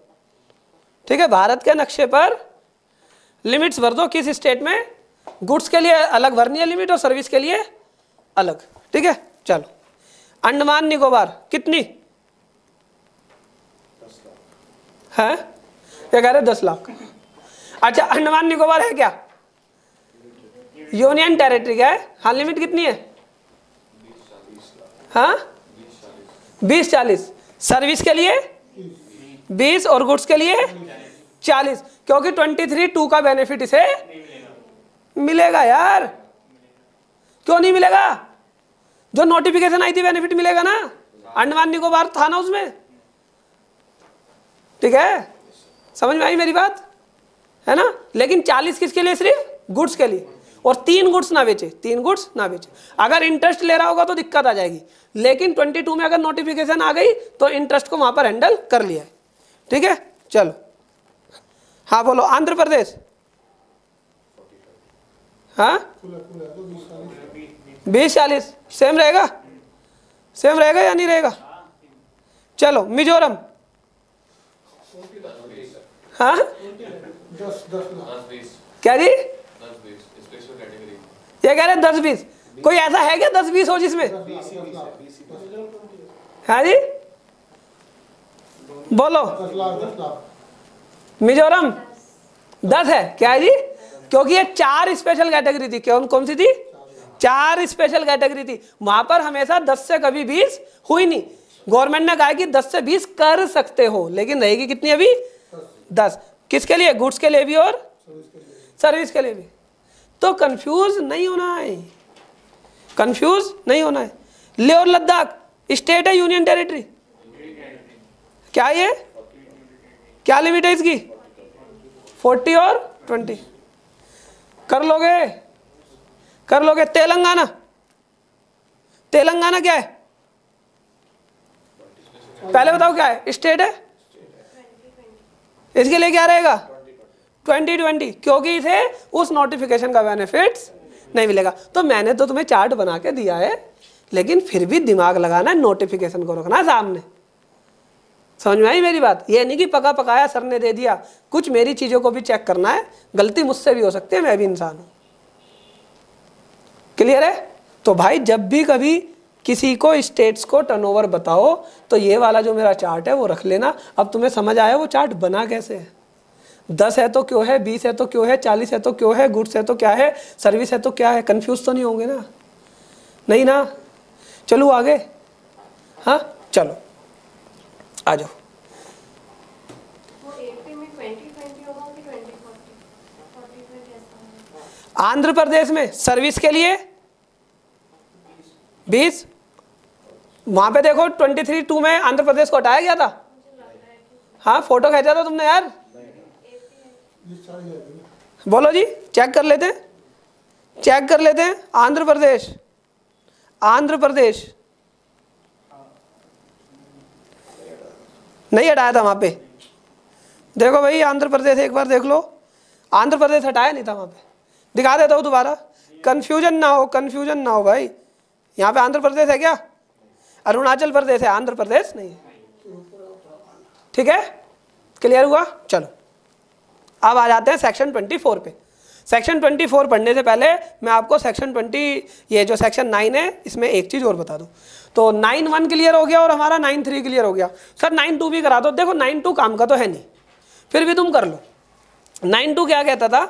ठीक है भारत के नक्शे पर लिमिट्स भर दो किस स्टेट में गुड्स के लिए अलग भरनी है लिमिट और सर्विस के लिए अलग ठीक है चलो अंडमान निकोबार कितनी है क्या कह रहे दस लाख अच्छा अंडमान निकोबार है क्या यूनियन टेरिटरी का है हाँ लिमिट कितनी है हाँ बीस चालीस सर्विस के लिए बीस और गुड्स के लिए चालीस क्योंकि ट्वेंटी थ्री टू का बेनिफिट इसे मिलेगा यार क्यों नहीं मिलेगा जो नोटिफिकेशन आई थी बेनिफिट मिलेगा ना अंडमान निकोबार था ना उसमें ठीक है समझ में आई मेरी बात है ना लेकिन चालीस किसके लिए सिर्फ गुड्स के लिए और तीन गुड्स ना बेचे तीन गुड्स ना बेचे अगर इंटरेस्ट ले रहा होगा तो दिक्कत आ जाएगी लेकिन 22 में अगर नोटिफिकेशन आ गई तो इंटरेस्ट को वहां पर हैंडल कर लिया ठीक है चलो हाँ बोलो आंध्र प्रदेश हाँ बीस चालीस सेम रहेगा सेम रहेगा या नहीं रहेगा चलो मिजोरम हाँ क्या जी ये कह रहे दस बीस कोई ऐसा है क्या दस बीस हो जिसमें है हाँ जी बोलो मिजोरम दस है क्या है जी क्योंकि ये चार स्पेशल कैटेगरी थी कौन कौन सी थी चार स्पेशल कैटेगरी थी वहां पर हमेशा दस से कभी बीस हुई नहीं गवर्नमेंट ने कहा कि दस से बीस कर सकते हो लेकिन रहेगी कितनी अभी दस किसके लिए गुड्स के लिए भी और सर्विस के लिए भी तो कंफ्यूज नहीं होना है कंफ्यूज नहीं होना है ले और लद्दाख स्टेट है यूनियन टेरिटरी क्या ये क्या लिमिट है इसकी फोर्टी और ट्वेंटी कर लोगे कर लोगे तेलंगाना तेलंगाना क्या है पहले बताओ क्या है स्टेट है इसके लिए क्या रहेगा ट्वेंटी ट्वेंटी क्योंकि इसे उस नोटिफिकेशन का बेनिफिट नहीं मिलेगा तो मैंने तो तुम्हें चार्ट बना के दिया है लेकिन फिर भी दिमाग लगाना नोटिफिकेशन को रखना सामने समझ में आई मेरी बात ये नहीं कि पका पकाया सर ने दे दिया कुछ मेरी चीज़ों को भी चेक करना है गलती मुझसे भी हो सकती है मैं भी इंसान हूं क्लियर है तो भाई जब भी कभी किसी को स्टेट्स को टर्नओवर बताओ तो ये वाला जो मेरा चार्ट है वो रख लेना अब तुम्हें समझ आया वो चार्ट बना कैसे है दस है तो क्यों है बीस है तो क्यों है चालीस है तो क्यों है गुड्स है तो क्या है सर्विस है तो क्या है कन्फ्यूज तो नहीं होंगे ना नहीं ना चलो आगे हाँ चलो आ जाओ आंध्र प्रदेश में सर्विस के लिए बीस वहां पे देखो ट्वेंटी थ्री टू में आंध्र प्रदेश को हटाया गया था हाँ फोटो खींचा था तुमने यार बोलो जी चेक कर लेते हैं चेक कर लेते हैं आंध्र प्रदेश आंध्र प्रदेश नहीं हटाया था वहाँ पे देखो भाई आंध्र प्रदेश एक बार देख लो आंध्र प्रदेश हटाया नहीं था वहाँ पे दिखा देता हूँ दोबारा कन्फ्यूजन ना हो कन्फ्यूजन ना हो भाई यहाँ पे आंध्र प्रदेश है क्या अरुणाचल प्रदेश है आंध्र प्रदेश नहीं ठीक है क्लियर हुआ चलो अब आ जाते हैं सेक्शन 24 पे सेक्शन 24 पढ़ने से पहले मैं आपको सेक्शन 20 ये जो सेक्शन 9 है इसमें एक चीज़ और बता दूँ तो नाइन वन क्लियर हो गया और हमारा नाइन थ्री क्लियर हो गया सर नाइन टू भी करा दो देखो नाइन टू काम का तो है नहीं फिर भी तुम कर लो नाइन टू क्या कहता था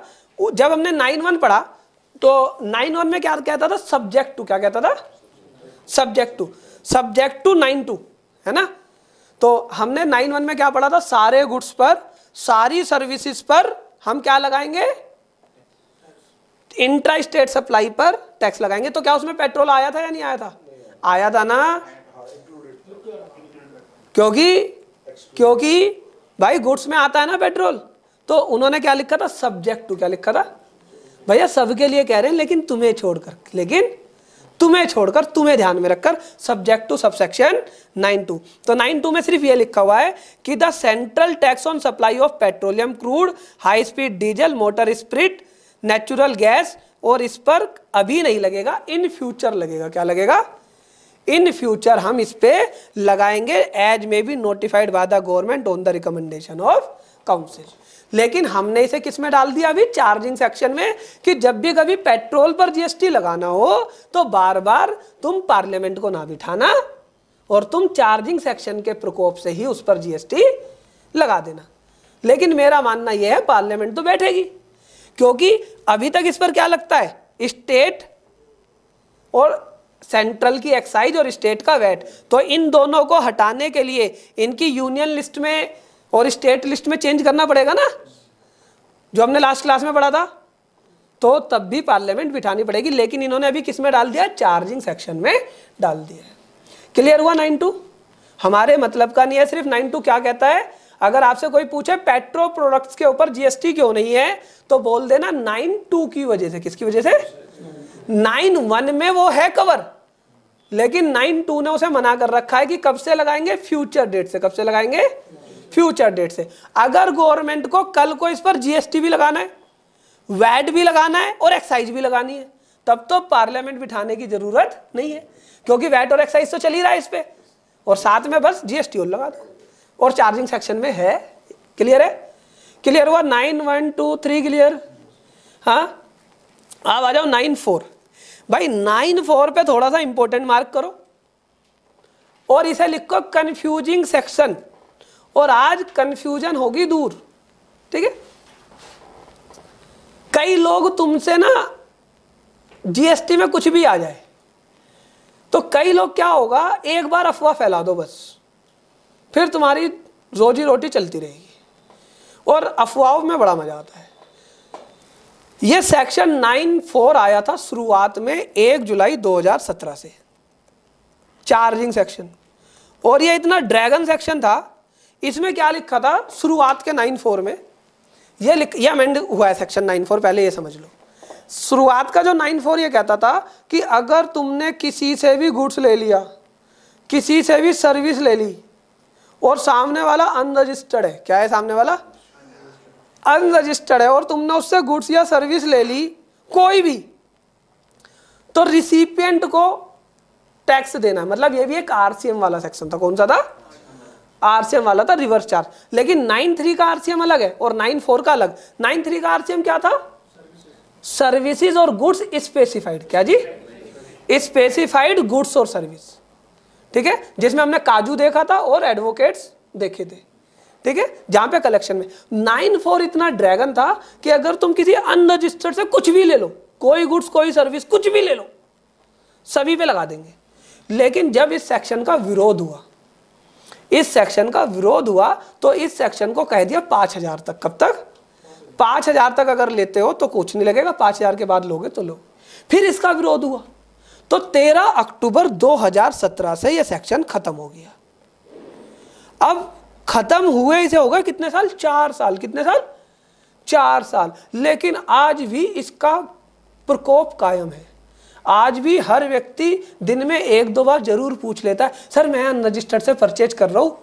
जब हमने नाइन वन पढ़ा तो नाइन वन में क्या कहता था सब्जेक्ट टू क्या कहता था subject to subject to nine two है ना तो हमने नाइन वन में क्या पढ़ा था सारे गुड्स पर सारी सर्विसेज पर हम क्या लगाएंगे इंट्रा स्टेट सप्लाई पर टैक्स लगाएंगे तो क्या उसमें पेट्रोल आया था या नहीं आया था आया था ना क्योंकि क्योंकि भाई गुड्स में आता है ना पेट्रोल तो उन्होंने क्या लिखा था सब्जेक्ट टू क्या लिखा था भैया सबके लिए कह रहे हैं लेकिन तुम्हें छोड़कर लेकिन तुम्हें छोड़कर तुम्हें ध्यान में रखकर subject to subsection nine two तो नाइन टू में सिर्फ यह लिखा हुआ है कि the central tax on supply of petroleum crude high speed diesel motor spirit natural gas और इस पर अभी नहीं लगेगा इन फ्यूचर लगेगा क्या लगेगा इन फ्यूचर हम इस पे लगाएंगे as may be notified by the government on the recommendation of council लेकिन हमने इसे किस में डाल दिया अभी चार्जिंग सेक्शन में कि जब भी कभी पेट्रोल पर जीएसटी लगाना हो तो बार बार तुम पार्लियामेंट को ना बिठाना और तुम चार्जिंग सेक्शन के प्रकोप से ही उस पर जीएसटी लगा देना लेकिन मेरा मानना यह है पार्लियामेंट तो बैठेगी क्योंकि अभी तक इस पर क्या लगता है स्टेट और सेंट्रल की एक्साइज और स्टेट का वैट तो इन दोनों को हटाने के लिए इनकी यूनियन लिस्ट में और स्टेट लिस्ट में चेंज करना पड़ेगा ना जो हमने लास्ट क्लास में पढ़ा था तो तब भी पार्लियामेंट बिठानी पड़ेगी लेकिन इन्होंने अभी किस में डाल दिया चार्जिंग सेक्शन में डाल दिया क्लियर हुआ नाइन टू हमारे मतलब का नहीं है सिर्फ नाइन टू क्या कहता है अगर आपसे कोई पूछे पेट्रो प्रोडक्ट्स के ऊपर जीएसटी क्यों नहीं है तो बोल देना नाइन टू की वजह से किसकी वजह से नाइन वन में वो है कवर लेकिन नाइन टू ने उसे मना कर रखा है कि कब से लगाएंगे फ्यूचर डेट से कब से लगाएंगे फ्यूचर डेट से अगर गवर्नमेंट को कल को इस पर जीएसटी भी लगाना है वैट भी लगाना है और एक्साइज भी लगानी है तब तो पार्लियामेंट बिठाने की जरूरत नहीं है क्योंकि वैट और एक्साइज तो चल ही रहा है इस पर और साथ में बस जीएसटी और लगा दो और चार्जिंग सेक्शन में है क्लियर है क्लियर हुआ nine one two three clear हाँ अब आ जाओ नाइन फोर भाई नाइन फोर पे थोड़ा सा इंपॉर्टेंट मार्क करो और इसे लिखो कंफ्यूजिंग सेक्शन और आज कंफ्यूजन होगी दूर ठीक है कई लोग तुमसे ना जीएसटी में कुछ भी आ जाए तो कई लोग क्या होगा एक बार अफवाह फैला दो बस फिर तुम्हारी रोजी रोटी चलती रहेगी और अफवाहों में बड़ा मज़ा आता है यह सेक्शन नाइन फोर आया था शुरुआत में एक जुलाई 2017 से चार्जिंग सेक्शन और यह इतना ड्रैगन सेक्शन था इसमें क्या लिखा था शुरुआत के नाइन फोर में यह लिख ये अमेंड हुआ है सेक्शन नाइन फोर पहले ये समझ लो शुरुआत का जो नाइन फोर ये कहता था कि अगर तुमने किसी से भी गुड्स ले लिया किसी से भी सर्विस ले ली और सामने वाला अनरजिस्टर्ड है क्या है सामने वाला अनरजिस्टर्ड है और तुमने उससे गुड्स या सर्विस ले ली कोई भी तो रिसिपियंट को टैक्स देना मतलब ये भी एक आरसीएम वाला सेक्शन था कौन सा था आरसीएम वाला था रिवर्स चार्ज लेकिन नाइन थ्री का आरसीएम अलग है और नाइन फोर का अलग नाइन थ्री का आरसीएम क्या था सर्विसेज और गुड्स स्पेसिफाइड क्या जी स्पेसिफाइड गुड्स और सर्विस ठीक है जिसमें हमने काजू देखा था और एडवोकेट्स देखे थे ठीक है जहां पे कलेक्शन में नाइन फोर इतना ड्रैगन था कि अगर तुम किसी अनरजिस्टर्ड से कुछ भी ले लो कोई गुड्स कोई सर्विस कुछ भी ले लो सभी पे लगा देंगे लेकिन जब इस सेक्शन का विरोध हुआ इस सेक्शन का विरोध हुआ तो इस सेक्शन को कह दिया पांच हजार तक कब तक पांच हजार तक अगर लेते हो तो कुछ नहीं लगेगा पांच हजार के बाद लोगे तो लो फिर इसका विरोध हुआ तो तेरह अक्टूबर 2017 से यह सेक्शन खत्म हो गया अब खत्म हुए इसे हो गए कितने साल चार साल कितने साल चार साल लेकिन आज भी इसका प्रकोप कायम है आज भी हर व्यक्ति दिन में एक दो बार जरूर पूछ लेता है सर मैं अनरजिस्टर्ड से परचेज कर रहा हूँ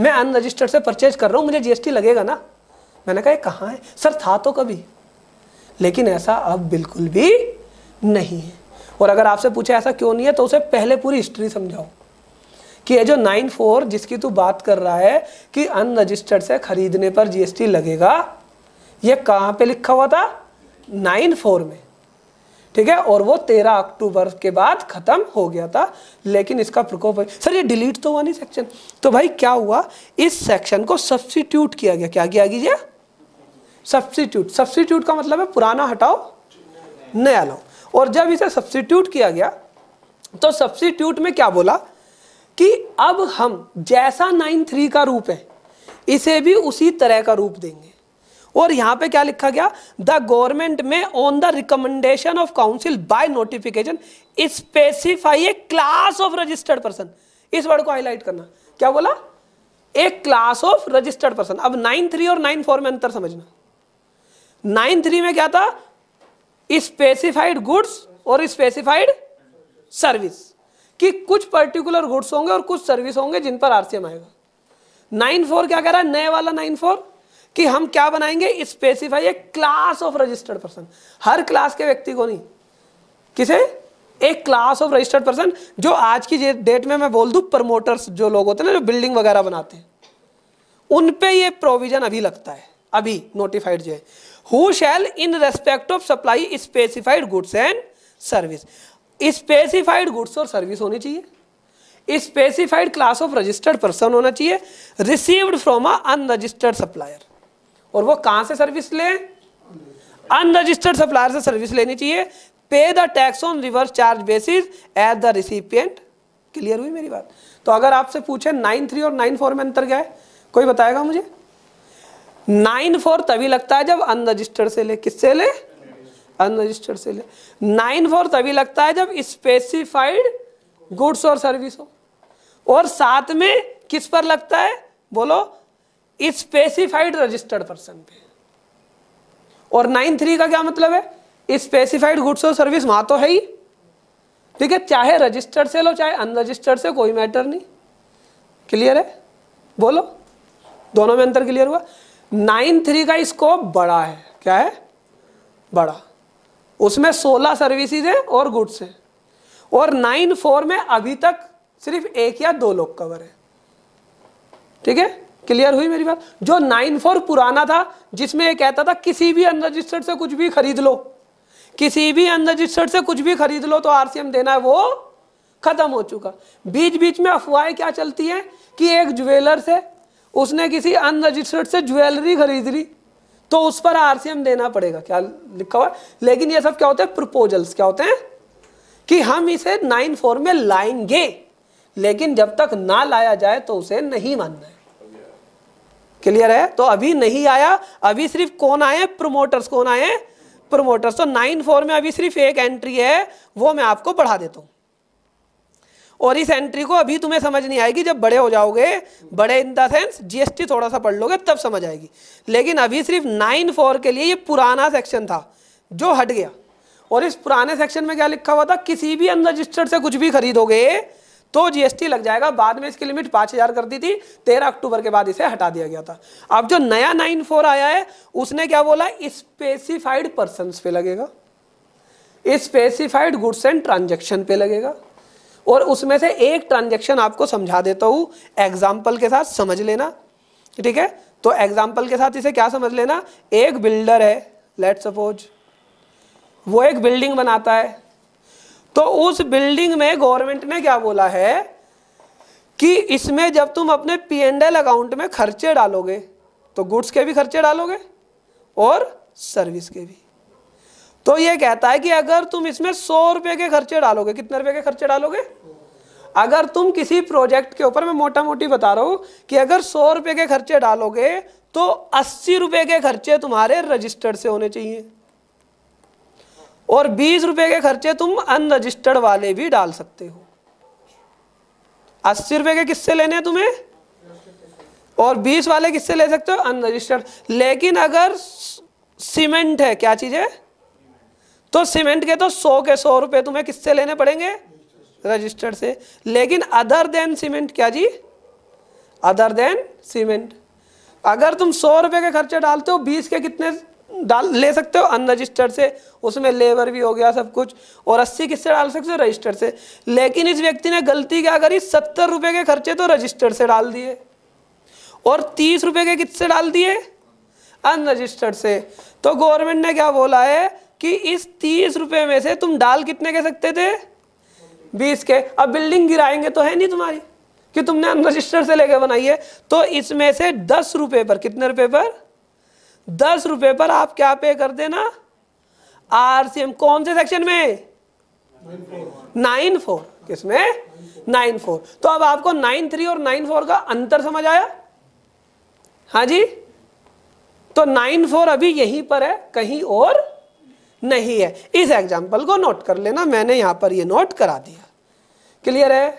मैं अनरजिस्टर्ड से परचेज कर रहा हूँ मुझे जीएसटी लगेगा ना मैंने कहा कहाँ है सर था तो कभी लेकिन ऐसा अब बिल्कुल भी नहीं है और अगर आपसे पूछा ऐसा क्यों नहीं है तो उसे पहले पूरी हिस्ट्री समझाओ कि ये जो नाइन फोर जिसकी तू बात कर रहा है कि अनरजिस्टर्ड से खरीदने पर जीएसटी लगेगा ये कहाँ पे लिखा हुआ था नाइन फोर में ठीक है और वो तेरह अक्टूबर के बाद ख़त्म हो गया था लेकिन इसका प्रकोप सर ये डिलीट तो हुआ नहीं सेक्शन तो भाई क्या हुआ इस सेक्शन को सब्सिट्यूट किया गया क्या किया गया सब्सिट्यूट सब्सिट्यूट का मतलब है पुराना हटाओ नया लाओ और जब इसे सब्सिट्यूट किया गया तो सब्सिट्यूट में क्या बोला कि अब हम जैसा नाइन थ्री का रूप है इसे भी उसी तरह का रूप देंगे और यहां पे क्या लिखा गया the government may on the recommendation of council by notification specify a class of registered person इस वर्ड को हाईलाइट करना क्या बोला एक क्लास ऑफ रजिस्टर्ड पर्सन अब नाइन थ्री और नाइन फोर में अंतर समझना नाइन थ्री में क्या था स्पेसिफाइड गुड्स और स्पेसिफाइड सर्विस कि कुछ पर्टिकुलर गुड्स होंगे और कुछ सर्विस होंगे जिन पर आरसीएम आएगा नाइन फोर क्या कह रहा है नए वाला नाइन फोर कि हम क्या बनाएंगे specify a class of registered person हर क्लास के व्यक्ति को नहीं किसे एक क्लास ऑफ रजिस्टर्ड पर्सन जो आज की डेट में मैं बोल दू प्रमोटर्स जो लोग होते हैं ना जो बिल्डिंग वगैरह बनाते हैं उन पे ये प्रोविजन अभी लगता है अभी नोटिफाइड जो है who shall in respect of supply specified goods and service specified goods और सर्विस होनी चाहिए specified class of registered person होना चाहिए received from a unregistered supplier और वो कहां से सर्विस ले अनरजिस्टर्ड सप्लायर से सर्विस लेनी चाहिए pay the tax on reverse charge basis at the recipient clear हुई मेरी बात तो अगर आपसे पूछे नाइन थ्री और नाइन फोर में अंतर क्या है कोई बताएगा मुझे नाइन फोर तभी लगता है जब अनरजिस्टर्ड से ले किससे ले अनरजिस्टर्ड से ले नाइन फोर तभी लगता है जब स्पेसिफाइड गुड्स और सर्विस हो और साथ में किस पर लगता है बोलो स्पेसिफाइड रजिस्टर्ड पर्सन पे और नाइन थ्री का क्या मतलब है स्पेसिफाइड गुड्स और सर्विस वहां तो है ही ठीक है चाहे रजिस्टर्ड से लो चाहे अनरजिस्टर्ड से कोई मैटर नहीं क्लियर है बोलो दोनों में अंतर क्लियर हुआ नाइन थ्री का स्कोप बड़ा है क्या है बड़ा उसमें सोलह सर्विसेज हैं और गुड्स हैं और नाइन फोर में अभी तक सिर्फ एक या दो लोग कवर है ठीक है क्लियर हुई मेरी बात जो नाइन फोर पुराना था जिसमें ये कहता था किसी भी अनरजिस्टर्ड से कुछ भी खरीद लो किसी भी अनरजिस्टर्ड से कुछ भी खरीद लो तो आरसीएम देना है वो खत्म हो चुका बीच बीच में अफवाहें क्या चलती हैं कि एक ज्वेलर से उसने किसी अनरजिस्टर्ड से ज्वेलरी खरीद ली तो उस पर आरसीएम देना पड़ेगा क्या लिखा हुआ लेकिन ये सब क्या होते हैं प्रपोजल्स क्या होते हैं कि हम इसे नाइन फोर में लाएंगे लेकिन जब तक ना लाया जाए तो उसे नहीं मानना है क्लियर है तो अभी नहीं आया अभी सिर्फ कौन आए प्रोमोटर्स कौन आए प्रोमोटर्स तो नाइन फोर में अभी सिर्फ एक एंट्री है वो मैं आपको बढ़ा देता हूँ और इस एंट्री को अभी तुम्हें समझ नहीं आएगी जब बड़े हो जाओगे बड़े इन द सेंस जीएसटी थोड़ा सा पढ़ लोगे तब समझ आएगी लेकिन अभी सिर्फ नाइन फोर के लिए ये पुराना सेक्शन था जो हट गया और इस पुराने सेक्शन में क्या लिखा हुआ था किसी भी अनरजिस्टर्ड से कुछ भी खरीदोगे तो जीएसटी लग जाएगा बाद में इसकी लिमिट पांच हज़ार कर दी थी तेरह अक्टूबर के बाद इसे हटा दिया गया था अब जो नया नाइन फोर आया है उसने क्या बोला स्पेसिफाइड पर्सन पे लगेगा स्पेसिफाइड गुड्स एंड ट्रांजेक्शन पे लगेगा और उसमें से एक ट्रांजेक्शन आपको समझा देता हूँ एग्जाम्पल के साथ समझ लेना ठीक है तो एग्जाम्पल के साथ इसे क्या समझ लेना एक बिल्डर है लेट सपोज वो एक बिल्डिंग बनाता है तो उस बिल्डिंग में गवर्नमेंट ने क्या बोला है कि इसमें जब तुम अपने पी एंड एल अकाउंट में खर्चे डालोगे तो गुड्स के भी खर्चे डालोगे और सर्विस के भी तो ये कहता है कि अगर तुम इसमें सौ रुपये के खर्चे डालोगे कितने रुपए के खर्चे डालोगे अगर तुम किसी प्रोजेक्ट के ऊपर मैं मोटा मोटी बता रहा हूँ कि अगर सौ रुपये के खर्चे डालोगे तो अस्सी रुपये के खर्चे तुम्हारे रजिस्टर्ड से होने चाहिए और बीस रुपए के खर्चे तुम अनरजिस्टर्ड वाले भी डाल सकते हो अस्सी रुपए के किससे लेने हैं तुम्हें और बीस वाले किससे ले सकते हो अनरजिस्टर्ड लेकिन अगर सीमेंट है क्या चीज़ है तो सीमेंट के तो सौ के सौ रुपए तुम्हें किससे लेने पड़ेंगे रजिस्टर्ड से लेकिन अदर देन सीमेंट क्या जी अदर देन सीमेंट अगर तुम सौ रुपए के खर्चे डालते हो बीस के कितने डाल ले सकते हो अनरजिस्टर्ड से उसमें लेबर भी हो गया सब कुछ और अस्सी किससे डाल सकते हो रजिस्टर से लेकिन इस व्यक्ति ने गलती क्या करी सत्तर रुपये के खर्चे तो रजिस्टर से डाल दिए और तीस रुपये के किससे डाल दिए अनरजिस्टर्ड से तो गवर्नमेंट ने क्या बोला है कि इस तीस रुपये में से तुम डाल कितने के सकते थे बीस के अब बिल्डिंग गिराएंगे तो है नहीं तुम्हारी कि तुमने अनरजिस्टर से लेके बनाई है तो इसमें से दस रुपये पर कितने रुपये पर दस रुपए पर आप क्या पे कर देना आरसीएम कौन से सेक्शन में नाइन फोर किसमें नाइन फोर तो अब आपको नाइन थ्री और नाइन फोर का अंतर समझ आया हाँ जी तो नाइन फोर अभी यहीं पर है कहीं और नहीं है इस एग्जाम्पल को नोट कर लेना मैंने यहां पर ये नोट करा दिया क्लियर है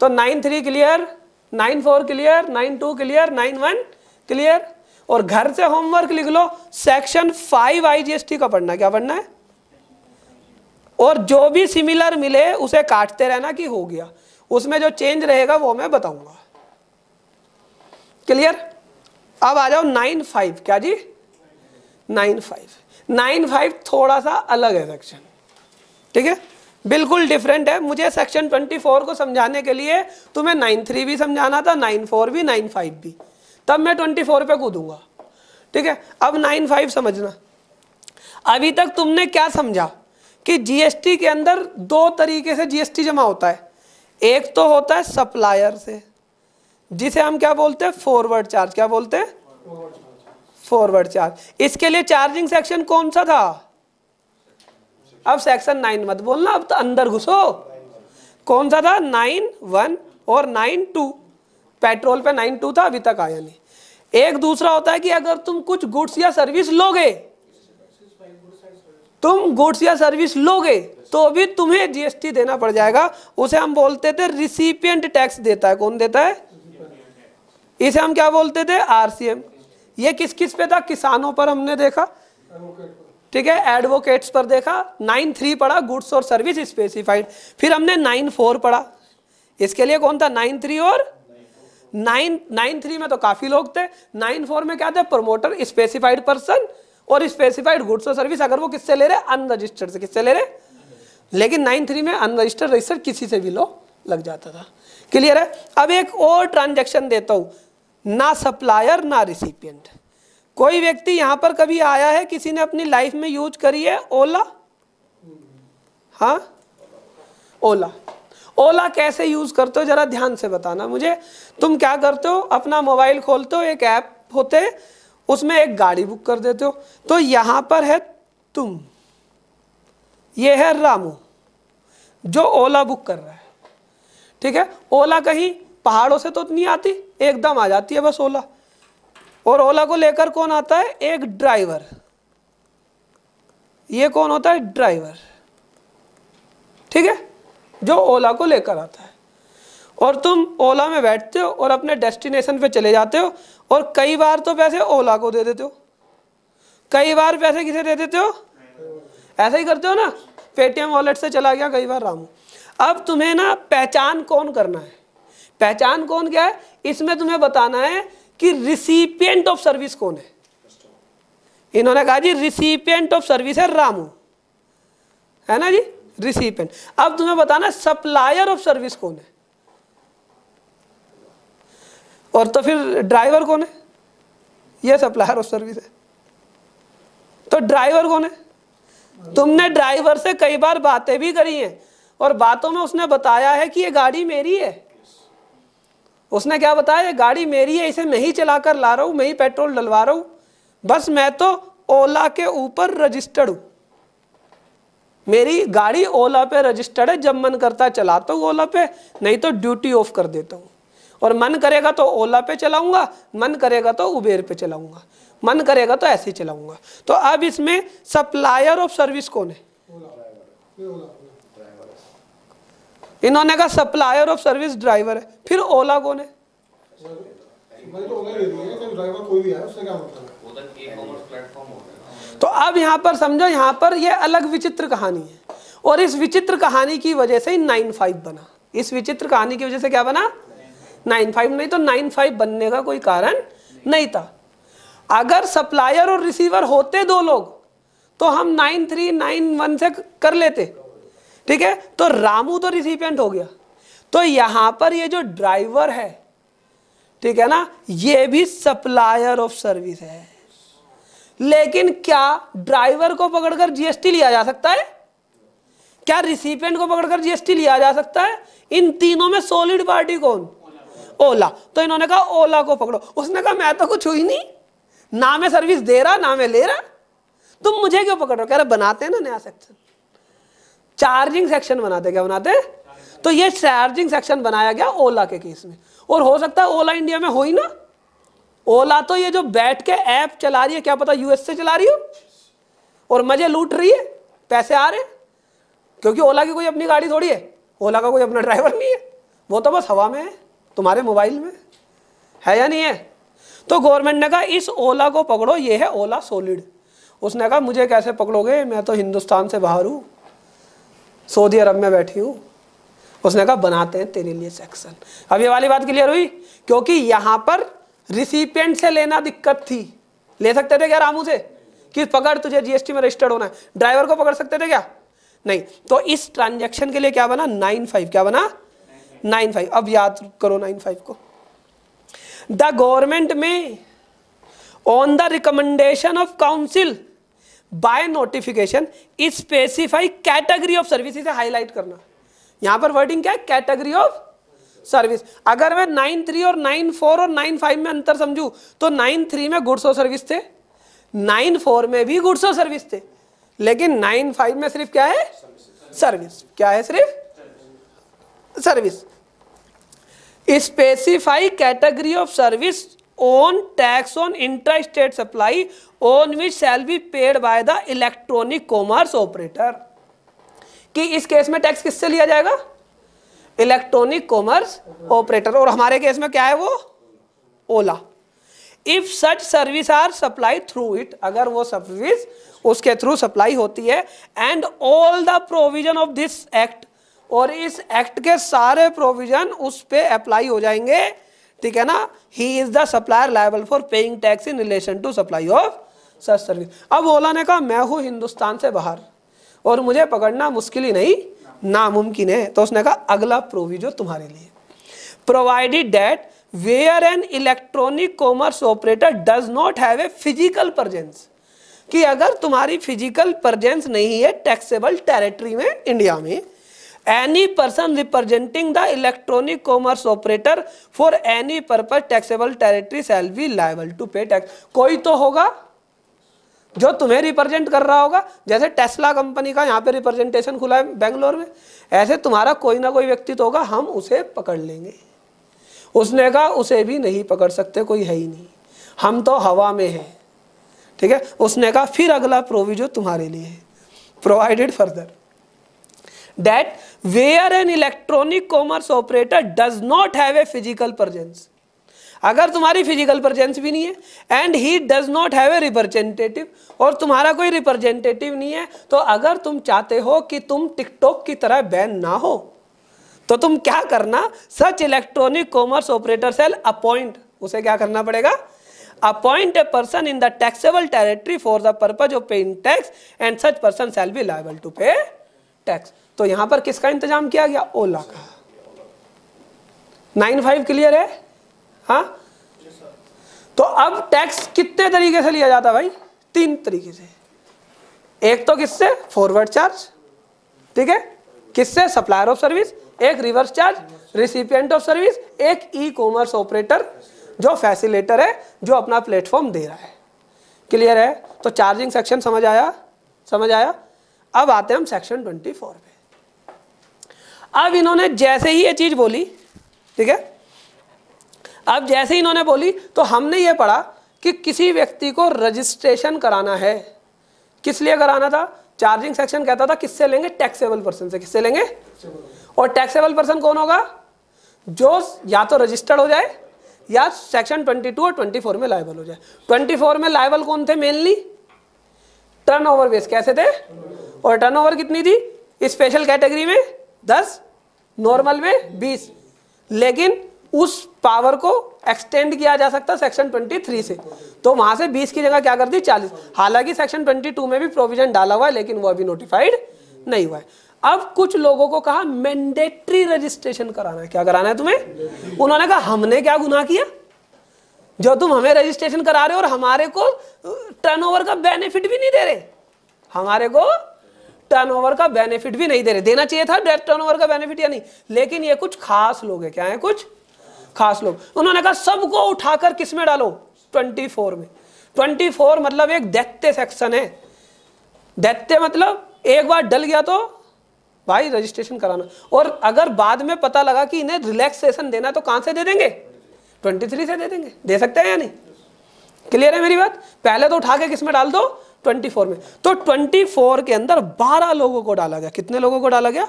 तो nine three clear nine four clear nine two clear nine one clear और घर से होमवर्क लिख लो सेक्शन फाइव आईजीएसटी का पढ़ना क्या पढ़ना है और जो भी सिमिलर मिले उसे काटते रहना कि हो गया उसमें जो चेंज रहेगा वो मैं बताऊंगा क्लियर अब आ जाओ नाइन फाइव क्या जी नाइन फाइव नाइन फाइव थोड़ा सा अलग है सेक्शन ठीक है बिल्कुल डिफरेंट है मुझे सेक्शन ट्वेंटी फोर को समझाने के लिए तुम्हें नाइन थ्री भी समझाना था नाइन फोर भी नाइन फाइव भी तब मैं ट्वेंटी फोर पे कूदूंगा ठीक है अब नाइन फाइव समझना अभी तक तुमने क्या समझा कि जीएसटी के अंदर दो तरीके से जीएसटी जमा होता है एक तो होता है सप्लायर से जिसे हम क्या बोलते हैं फॉरवर्ड चार्ज क्या बोलते हैं फॉरवर्ड चार्ज इसके लिए चार्जिंग सेक्शन कौन सा था अब सेक्शन नाइन मत बोलना अब तो अंदर घुसो कौन सा था नाइन वन और नाइन टू पेट्रोल पे नाइन टू था अभी तक आया नहीं एक दूसरा होता है कि अगर तुम कुछ गुड्स या सर्विस लोगे तुम गुड्स या सर्विस लोगे तो भी तुम्हें जीएसटी देना पड़ जाएगा उसे हम बोलते थे रिसिपियंट टैक्स देता है कौन देता है इसे हम क्या बोलते थे आरसीएम ये किस किस पे था किसानों पर हमने देखा ठीक है एडवोकेट्स पर देखा नाइन थ्री पढ़ा गुड्स और सर्विस स्पेसिफाइड फिर हमने नाइन फोर पढ़ा इसके लिए कौन था नाइन थ्री और नाइन नाइन थ्री में तो काफ़ी लोग थे नाइन फोर में क्या थे प्रोमोटर स्पेसिफाइड पर्सन और स्पेसिफाइड गुड्स और सर्विस अगर वो किससे ले रहे अनरजिस्टर्ड से किससे ले रहे लेकिन नाइन थ्री में अनरजिस्टर्ड रजिस्टर्ड किसी से भी लो लग जाता था क्लियर है अब एक और ट्रांजेक्शन देता हूँ ना सप्लायर ना रिसिपियंट कोई व्यक्ति यहां पर कभी आया है किसी ने अपनी लाइफ में यूज करी है ओला हाँ ओला ओला कैसे यूज़ करते हो ज़रा ध्यान से बताना मुझे तुम क्या करते हो अपना मोबाइल खोलते हो एक ऐप होते उसमें एक गाड़ी बुक कर देते हो तो यहाँ पर है तुम ये है रामू जो ओला बुक कर रहा है ठीक है ओला कहीं पहाड़ों से तो नहीं आती एकदम आ जाती है बस ओला और ओला को लेकर कौन आता है एक ड्राइवर ये कौन होता है ड्राइवर ठीक है जो ओला को लेकर आता है और तुम ओला में बैठते हो और अपने डेस्टिनेशन पे चले जाते हो और कई बार तो पैसे ओला को दे देते हो कई बार पैसे किसे दे देते हो ऐसा ही करते हो ना पेटीएम वॉलेट से चला गया कई बार रामू अब तुम्हें ना पहचान कौन करना है पहचान कौन क्या है इसमें तुम्हें बताना है कि रिसिपियंट ऑफ सर्विस कौन है इन्होंने कहा जी रिसिपियंट ऑफ सर्विस है रामू है ना जी रिसीपेंट अब तुम्हें बताना सप्लायर ऑफ सर्विस कौन है और तो फिर ड्राइवर कौन है यह सप्लायर ऑफ सर्विस है तो ड्राइवर कौन है तुमने ड्राइवर से कई बार बातें भी करी हैं और बातों में उसने बताया है कि ये गाड़ी मेरी है उसने क्या बताया ये गाड़ी मेरी है इसे मैं ही चलाकर ला रहा हूँ मैं ही पेट्रोल डलवा रहा हूं बस मैं तो ओला के ऊपर रजिस्टर्ड हूं मेरी गाड़ी ओला पे रजिस्टर्ड है जब मन करता चलाता तो हूँ ओला पे नहीं तो ड्यूटी ऑफ कर देता हूँ और मन करेगा तो ओला पे चलाऊंगा मन करेगा तो उबेर पे चलाऊंगा मन करेगा तो ऐसे ही चलाऊंगा तो अब इसमें सप्लायर ऑफ सर्विस कौन है इन्होंने कहा सप्लायर ऑफ सर्विस ड्राइवर है फिर ओला कौन है तो तो अब यहाँ पर समझो यहाँ पर यह अलग विचित्र कहानी है और इस विचित्र कहानी की वजह से नाइन फाइव बना इस विचित्र कहानी की वजह से क्या बना नाइन फाइव नहीं तो नाइन फाइव बनने का कोई कारण नहीं था अगर सप्लायर और रिसीवर होते दो लोग तो हम नाइन थ्री नाइन वन से कर लेते ठीक है तो रामू तो रिसिपियंट हो गया तो यहाँ पर ये जो ड्राइवर है ठीक है ना ये भी सप्लायर ऑफ सर्विस है लेकिन क्या ड्राइवर को पकड़कर जीएसटी लिया जा सकता है क्या रिसिपेंट को पकड़कर जीएसटी लिया जा सकता है इन तीनों में सोलिड पार्टी कौन ओला तो इन्होंने कहा ओला को पकड़ो उसने कहा मैं तो कुछ हुई नहीं ना मैं सर्विस दे रहा ना मैं ले रहा तुम मुझे क्यों पकड़ रहे हो कह रहे बनाते हैं ना नया सेक्शन चार्जिंग सेक्शन बनाते क्या बनाते तो ये चार्जिंग सेक्शन बनाया गया ओला के केस में और हो सकता है ओला इंडिया में हो ही ना ओला तो ये जो बैठ के ऐप चला रही है क्या पता यूएस से चला रही हो और मजे लूट रही है पैसे आ रहे क्योंकि ओला की कोई अपनी गाड़ी थोड़ी है ओला का कोई अपना ड्राइवर नहीं है वो तो बस हवा में है तुम्हारे मोबाइल में है या नहीं है तो गवर्नमेंट ने कहा इस ओला को पकड़ो ये है ओला सोलिड उसने कहा मुझे कैसे पकड़ोगे मैं तो हिंदुस्तान से बाहर हूँ सऊदी अरब में बैठी हूँ उसने कहा बनाते हैं तेरे लिए सेक्शन अब ये वाली बात क्लियर हुई क्योंकि यहाँ पर रिसिपियंट से लेना दिक्कत थी ले सकते थे क्या रामू से कि पकड़ तुझे जीएसटी में रजिस्टर्ड होना है ड्राइवर को पकड़ सकते थे क्या नहीं तो इस ट्रांजेक्शन के लिए क्या बना नाइन फाइव क्या बना नाइन फाइव अब याद करो नाइन फाइव को the government may on the recommendation of council by notification specify category of service highlight करना यहां पर वर्डिंग क्या है कैटेगरी ऑफ सर्विस अगर मैं नाइन थ्री और नाइन फोर और नाइन फाइव में अंतर समझू तो नाइन थ्री में गुड्स और सर्विस थे नाइन फोर में भी गुड्स और सर्विस थे लेकिन नाइन फाइव में सिर्फ क्या है सर्विस क्या है सिर्फ service specify category of service tax on on state supply on which shall be paid by the electronic commerce operator कि इस केस में टैक्स किससे लिया जाएगा इलेक्ट्रॉनिक कॉमर्स ऑपरेटर और हमारे केस में क्या है वो Ola if such service are supply through it अगर वो सर्विस उसके थ्रू सप्लाई होती है and all the provision of this act और इस एक्ट के सारे प्रोविजन उस पर अप्लाई हो जाएंगे ठीक है ना he is the supplier liable for paying tax in relation to supply of such service अब ओला ने कहा मैं हूँ हिंदुस्तान से बाहर और मुझे पकड़ना मुश्किल ही नहीं नामुमकिन है तो उसने कहा अगला प्रोविजो तुम्हारे लिए provided that where an electronic commerce operator does not have a physical presence कि अगर तुम्हारी फिजिकल प्रजेंस नहीं है टैक्सेबल टेरिटरी में इंडिया में any person representing the electronic commerce operator for any purpose taxable territory shall be liable to pay tax कोई तो होगा जो तुम्हें रिप्रेजेंट कर रहा होगा जैसे टेस्ला कंपनी का यहाँ पे रिप्रेजेंटेशन खुला है बेंगलोर में ऐसे तुम्हारा कोई ना कोई व्यक्ति तो होगा हम उसे पकड़ लेंगे उसने कहा उसे भी नहीं पकड़ सकते कोई है ही नहीं हम तो हवा में हैं ठीक है उसने कहा फिर अगला प्रोविजो तुम्हारे लिए है provided further that where an electronic commerce operator does not have a physical presence अगर तुम्हारी फिजिकल प्रजेंस भी नहीं है and he does not have a representative और तुम्हारा कोई रिप्रेजेंटेटिव नहीं है तो अगर तुम चाहते हो कि तुम टिकटॉक की तरह बैन ना हो तो तुम क्या करना such electronic commerce operator shall appoint उसे क्या करना पड़ेगा appoint a person in the taxable territory for the purpose of paying tax and such person shall be liable to pay tax तो यहां पर किसका इंतजाम किया गया ओला का नाइन फाइव क्लियर है हाँ तो अब टैक्स कितने तरीके से लिया जाता भाई तीन तरीके से एक तो किससे फॉरवर्ड चार्ज ठीक है किससे सप्लायर ऑफ सर्विस एक reverse charge recipient of service एक ई कॉमर्स ऑपरेटर जो फैसिलेटर है जो अपना प्लेटफॉर्म दे रहा है क्लियर है तो चार्जिंग सेक्शन समझ आया समझ आया अब आते हैं हम सेक्शन 24 पे अब इन्होंने जैसे ही ये चीज़ बोली ठीक है अब जैसे ही इन्होंने बोली तो हमने ये पढ़ा कि किसी व्यक्ति को रजिस्ट्रेशन कराना है किस लिए कराना था चार्जिंग सेक्शन कहता था किससे लेंगे टैक्सेबल पर्सन से किससे लेंगे और टैक्सेबल पर्सन कौन होगा जो या तो रजिस्टर्ड हो जाए या सेक्शन 22 और 24 में लाइबल हो जाए 24 में लाइबल कौन थे मेनली टर्न ओवर बेस कैसे थे और टर्न ओवर कितनी थी स्पेशल कैटेगरी में 10 नॉर्मल में 20 लेकिन उस पावर को एक्सटेंड किया जा सकता सेक्शन 23 से तो वहां से 20 की जगह क्या कर दी 40 हालांकि सेक्शन 22 में भी प्रोविजन डाला हुआ है लेकिन वो अभी नोटिफाइड नहीं हुआ है अब कुछ लोगों को कहा मैंडेटरी रजिस्ट्रेशन कराना है क्या कराना है तुम्हें उन्होंने कहा हमने क्या गुनाह किया जो तुम हमें रजिस्ट्रेशन करा रहे हो और हमारे को टर्नओवर का बेनिफिट भी नहीं दे रहे हमारे को टर्नओवर का बेनिफिट भी नहीं दे रहे देना चाहिए था टर्नओवर का बेनिफिट या नहीं लेकिन ये कुछ खास लोग हैं क्या है कुछ खास लोग उन्होंने कहा सबको उठाकर किस में डालो 24 में 24 मतलब एक दैत्य सेक्शन है दैत्य मतलब एक बार डल गया तो भाई रजिस्ट्रेशन कराना और अगर बाद में पता लगा कि इन्हें रिलैक्सेशन देना तो कहाँ से दे देंगे 23 से दे देंगे दे सकते हैं या नहीं क्लियर है मेरी बात पहले तो उठा के किस में डाल दो 24 में तो 24 के अंदर 12 लोगों को डाला गया कितने लोगों को डाला गया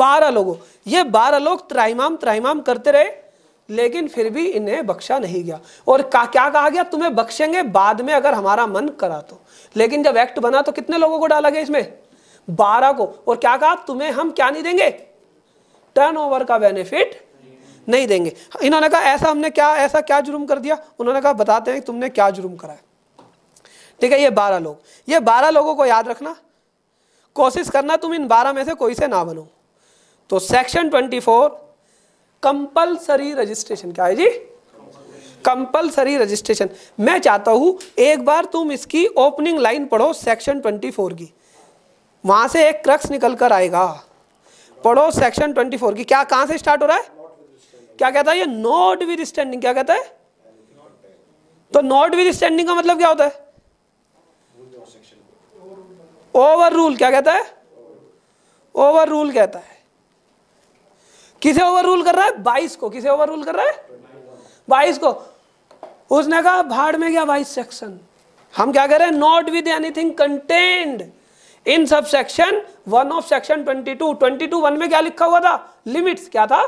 12 लोगों ये 12 लोग त्राइमाम त्राइमाम करते रहे लेकिन फिर भी इन्हें बख्शा नहीं गया और का क्या कहा गया तुम्हें बख्शेंगे बाद में अगर हमारा मन करा तो लेकिन जब एक्ट बना तो कितने लोगों को डाला गया इसमें बारह को और क्या कहा तुम्हें हम क्या नहीं देंगे टर्न का बेनिफिट नहीं देंगे इन्होंने कहा ऐसा हमने क्या ऐसा क्या जुर्म कर दिया उन्होंने कहा बताते हैं तुमने क्या जुर्म करा ठीक है ये बारह लोग ये बारह लोगों को याद रखना कोशिश करना तुम इन बारह में से कोई से ना बनो तो section twenty four compulsory registration क्या है जी कंपलसरी रजिस्ट्रेशन मैं चाहता हूं एक बार तुम इसकी ओपनिंग लाइन पढ़ो सेक्शन 24 की वहां से एक क्रक्स निकल कर आएगा पढ़ो सेक्शन 24 की क्या कहां से स्टार्ट हो रहा है क्या कहता है ये नॉट विद स्टैंडिंग क्या कहता है तो नॉट विद स्टैंडिंग का मतलब क्या होता है ओवर रूल क्या कहता है ओवर रूल कहता है किसे ओवर रूल कर रहा है बाईस को किसे ओवर रूल कर रहा है बाईस को उसने कहा भाड़ में गया बाईस सेक्शन हम क्या कह रहे हैं not with anything contained in sub section one of section twenty two twenty two one में क्या लिखा हुआ था लिमिट्स क्या था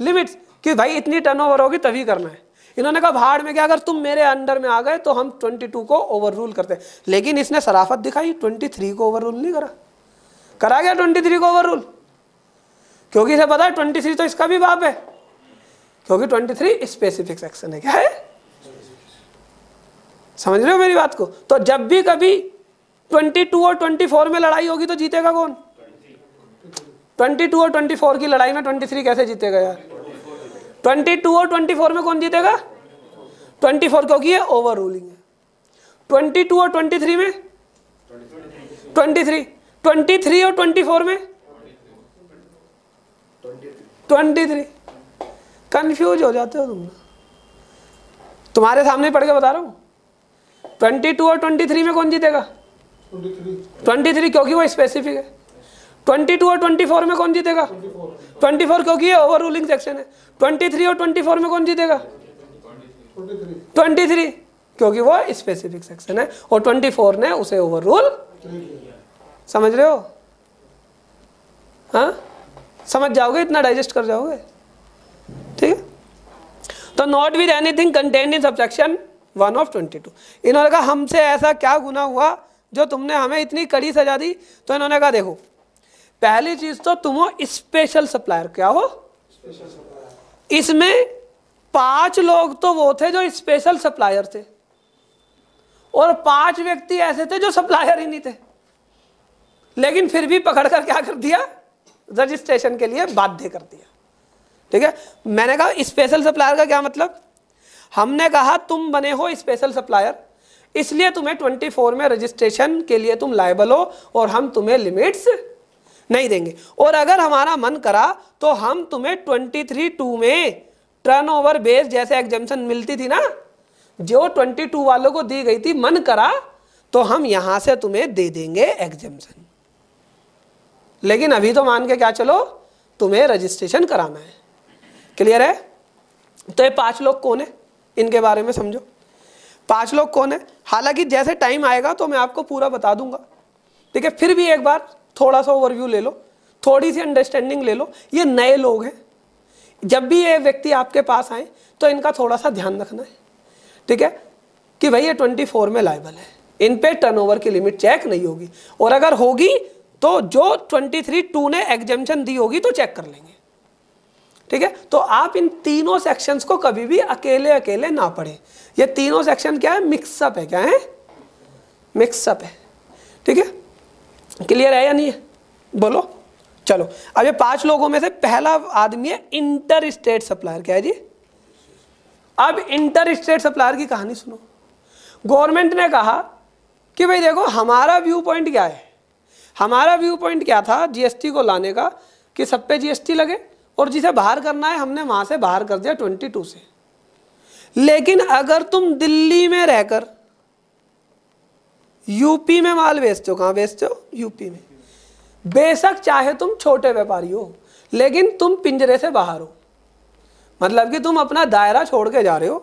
लिमिट्स कि भाई इतनी टर्न ओवर होगी तभी करना है इन्होंने कहा भाड़ में क्या अगर तुम मेरे अंडर में आ गए तो हम ट्वेंटी टू को ओवर रूल करते लेकिन इसने सराफत दिखाई ट्वेंटी थ्री को ओवर रूल नहीं करा करा गया ट्वेंटी थ्री को ओवर रूल क्योंकि इसे पता है ट्वेंटी थ्री तो इसका भी बाप है क्योंकि ट्वेंटी थ्री स्पेसिफिक सेक्शन है क्या है समझ रहे हो मेरी बात को तो जब भी कभी ट्वेंटी टू और ट्वेंटी फोर में लड़ाई होगी तो जीतेगा कौन ट्वेंटी टू और ट्वेंटी फोर की लड़ाई में ट्वेंटी थ्री कैसे जीतेगा यार ट्वेंटी टू और ट्वेंटी फोर में कौन जीतेगा ट्वेंटी फोर क्योंकि ये ओवर रूलिंग है ट्वेंटी टू और ट्वेंटी थ्री में ट्वेंटी थ्री ट्वेंटी थ्री और ट्वेंटी फोर में ट्वेंटी थ्री कन्फ्यूज हो जाते हो तुम तुम्हारे सामने पढ़ के बता रहा हूँ ट्वेंटी टू और ट्वेंटी थ्री में कौन जीतेगा ट्वेंटी थ्री क्योंकि वो स्पेसिफिक है ट्वेंटी टू और ट्वेंटी फोर में कौन जीतेगा ट्वेंटी फोर क्योंकि ये ओवर रूलिंग सेक्शन है ट्वेंटी थ्री और ट्वेंटी फोर में कौन जीतेगा ट्वेंटी थ्री क्योंकि वो स्पेसिफिक सेक्शन है और ट्वेंटी फोर ने उसे ओवर रूल समझ रहे हो हाँ समझ जाओगे इतना डाइजेस्ट कर जाओगे ठीक है तो not with anything content in subsection one of twenty two इन्होंने कहा हमसे ऐसा क्या गुना हुआ जो तुमने हमें इतनी कड़ी सजा दी तो इन्होंने कहा देखो पहली चीज तो तुम हो स्पेशल सप्लायर क्या हो इसमें पांच लोग तो वो थे जो स्पेशल सप्लायर थे और पांच व्यक्ति ऐसे थे जो सप्लायर ही नहीं थे लेकिन फिर भी पकड़ कर क्या कर दिया रजिस्ट्रेशन के लिए बाध्य कर दिया ठीक है मैंने कहा स्पेशल सप्लायर का क्या मतलब हमने कहा तुम बने हो स्पेशल सप्लायर इसलिए तुम्हें 24 में रजिस्ट्रेशन के लिए तुम लाइबल हो और हम तुम्हें लिमिट्स नहीं देंगे और अगर हमारा मन करा तो हम तुम्हें थ्री टू में टर्न ओवर बेस जैसे एग्जामेशन मिलती थी ना जो 22 वालों को दी गई थी मन करा तो हम यहां से तुम्हें दे देंगे एग्जामेशन लेकिन अभी तो मान के क्या चलो तुम्हें रजिस्ट्रेशन कराना है क्लियर है तो ये पांच लोग कौन है इनके बारे में समझो पांच लोग कौन है हालांकि जैसे टाइम आएगा तो मैं आपको पूरा बता दूंगा ठीक है फिर भी एक बार थोड़ा सा ओवरव्यू ले लो थोड़ी सी अंडरस्टैंडिंग ले लो ये नए लोग हैं जब भी ये व्यक्ति आपके पास आए तो इनका थोड़ा सा ध्यान रखना है ठीक है कि भाई ये ट्वेंटी फोर में लाइबल है इन पे टर्नओवर की लिमिट चेक नहीं होगी और अगर होगी तो जो ट्वेंटी थ्री टू ने एग्जेंशन दी होगी तो चेक कर लेंगे ठीक है तो आप इन तीनों सेक्शंस को कभी भी अकेले अकेले ना पढ़ें ये तीनों सेक्शन क्या है मिक्सअप है क्या है मिक्सअप है ठीक है क्लियर है या नहीं है बोलो चलो अब ये पांच लोगों में से पहला आदमी है इंटर स्टेट सप्लायर क्या है जी अब इंटर स्टेट सप्लायर की कहानी सुनो गवर्नमेंट ने कहा कि भाई देखो हमारा व्यू पॉइंट क्या है हमारा व्यू पॉइंट क्या था जीएसटी को लाने का कि सब पे जीएसटी लगे और जिसे बाहर करना है हमने वहाँ से बाहर कर दिया ट्वेंटी टू से लेकिन अगर तुम दिल्ली में रहकर यूपी में माल बेचते हो कहाँ बेचते हो यूपी में बेशक चाहे तुम छोटे व्यापारी हो लेकिन तुम पिंजरे से बाहर हो मतलब कि तुम अपना दायरा छोड़ के जा रहे हो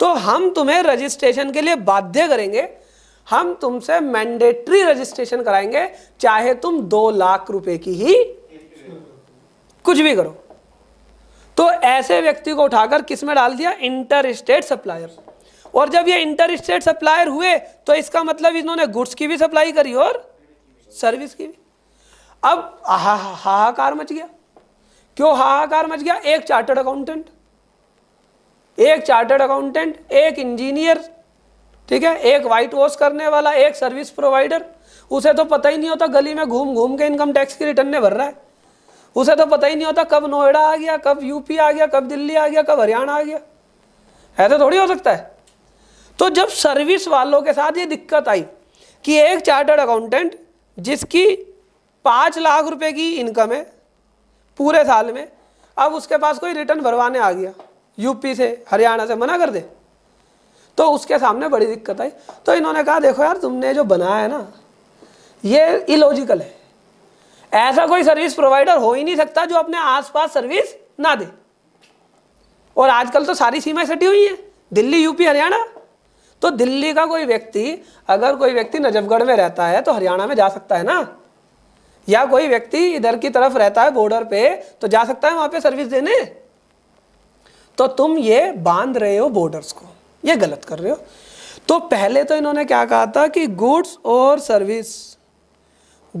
तो हम तुम्हें रजिस्ट्रेशन के लिए बाध्य करेंगे हम तुमसे मैंडेटरी रजिस्ट्रेशन कराएंगे चाहे तुम दो लाख रुपए की ही कुछ भी करो तो ऐसे व्यक्ति को उठाकर किस में डाल दिया इंटर स्टेट सप्लायर और जब ये इंटर स्टेट सप्लायर हुए तो इसका मतलब इन्होंने गुड्स की भी सप्लाई करी और सर्विस की भी अब हाहाकार मच गया क्यों हाहाकार मच गया एक चार्टर्ड अकाउंटेंट एक चार्टर्ड अकाउंटेंट एक इंजीनियर ठीक है एक वाइट वॉश करने वाला एक सर्विस प्रोवाइडर उसे तो पता ही नहीं होता गली में घूम घूम के इनकम टैक्स की रिटर्न ने भर रहा है उसे तो पता ही नहीं होता कब नोएडा आ गया कब यूपी आ गया कब दिल्ली आ गया कब हरियाणा आ गया ऐसा तो थोड़ी हो सकता है तो जब सर्विस वालों के साथ ये दिक्कत आई कि एक चार्टर्ड अकाउंटेंट जिसकी पाँच लाख रुपए की इनकम है पूरे साल में अब उसके पास कोई रिटर्न भरवाने आ गया यूपी से हरियाणा से मना कर दे तो उसके सामने बड़ी दिक्कत आई तो इन्होंने कहा देखो यार तुमने जो बनाया है ना ये इलॉजिकल है ऐसा कोई सर्विस प्रोवाइडर हो ही नहीं सकता जो अपने आसपास सर्विस ना दे और आजकल तो सारी सीमाएं सटी हुई हैं दिल्ली यूपी हरियाणा तो दिल्ली का कोई व्यक्ति अगर कोई व्यक्ति नजफगढ़ में रहता है तो हरियाणा में जा सकता है ना या कोई व्यक्ति इधर की तरफ रहता है बॉर्डर पे तो जा सकता है वहां पे सर्विस देने तो तुम ये बांध रहे हो बॉर्डर्स को ये गलत कर रहे हो तो पहले तो इन्होंने क्या कहा था कि गुड्स और सर्विस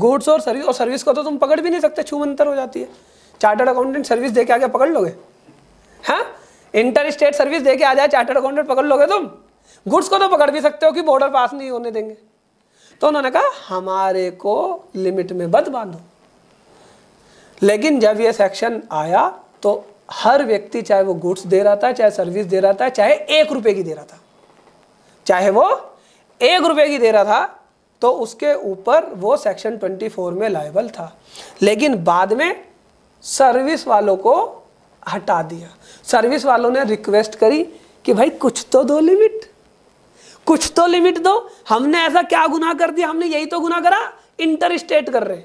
गुड्स और सर्विस और सर्विस को तो तुम पकड़ भी नहीं सकते छूमंतर हो जाती है चार्टर्ड अकाउंटेंट सर्विस दे के आगे पकड़ लोगे हाँ इंटर स्टेट सर्विस दे के आ जाए चार्टर्ड अकाउंटेंट पकड़ लोगे तुम गुड्स को तो पकड़ भी सकते हो कि बॉर्डर पास नहीं होने देंगे तो उन्होंने कहा हमारे को लिमिट में बद बांधो लेकिन जब ये सेक्शन आया तो हर व्यक्ति चाहे वो गुड्स दे रहा था चाहे सर्विस दे रहा था चाहे एक रुपए की दे रहा था चाहे वो एक रुपए की दे रहा था तो उसके ऊपर वो सेक्शन 24 में लाइबल था लेकिन बाद में सर्विस वालों को हटा दिया सर्विस वालों ने रिक्वेस्ट करी कि भाई कुछ तो दो लिमिट कुछ तो लिमिट दो हमने ऐसा क्या गुना कर दिया हमने यही तो गुना करा इंटर स्टेट कर रहे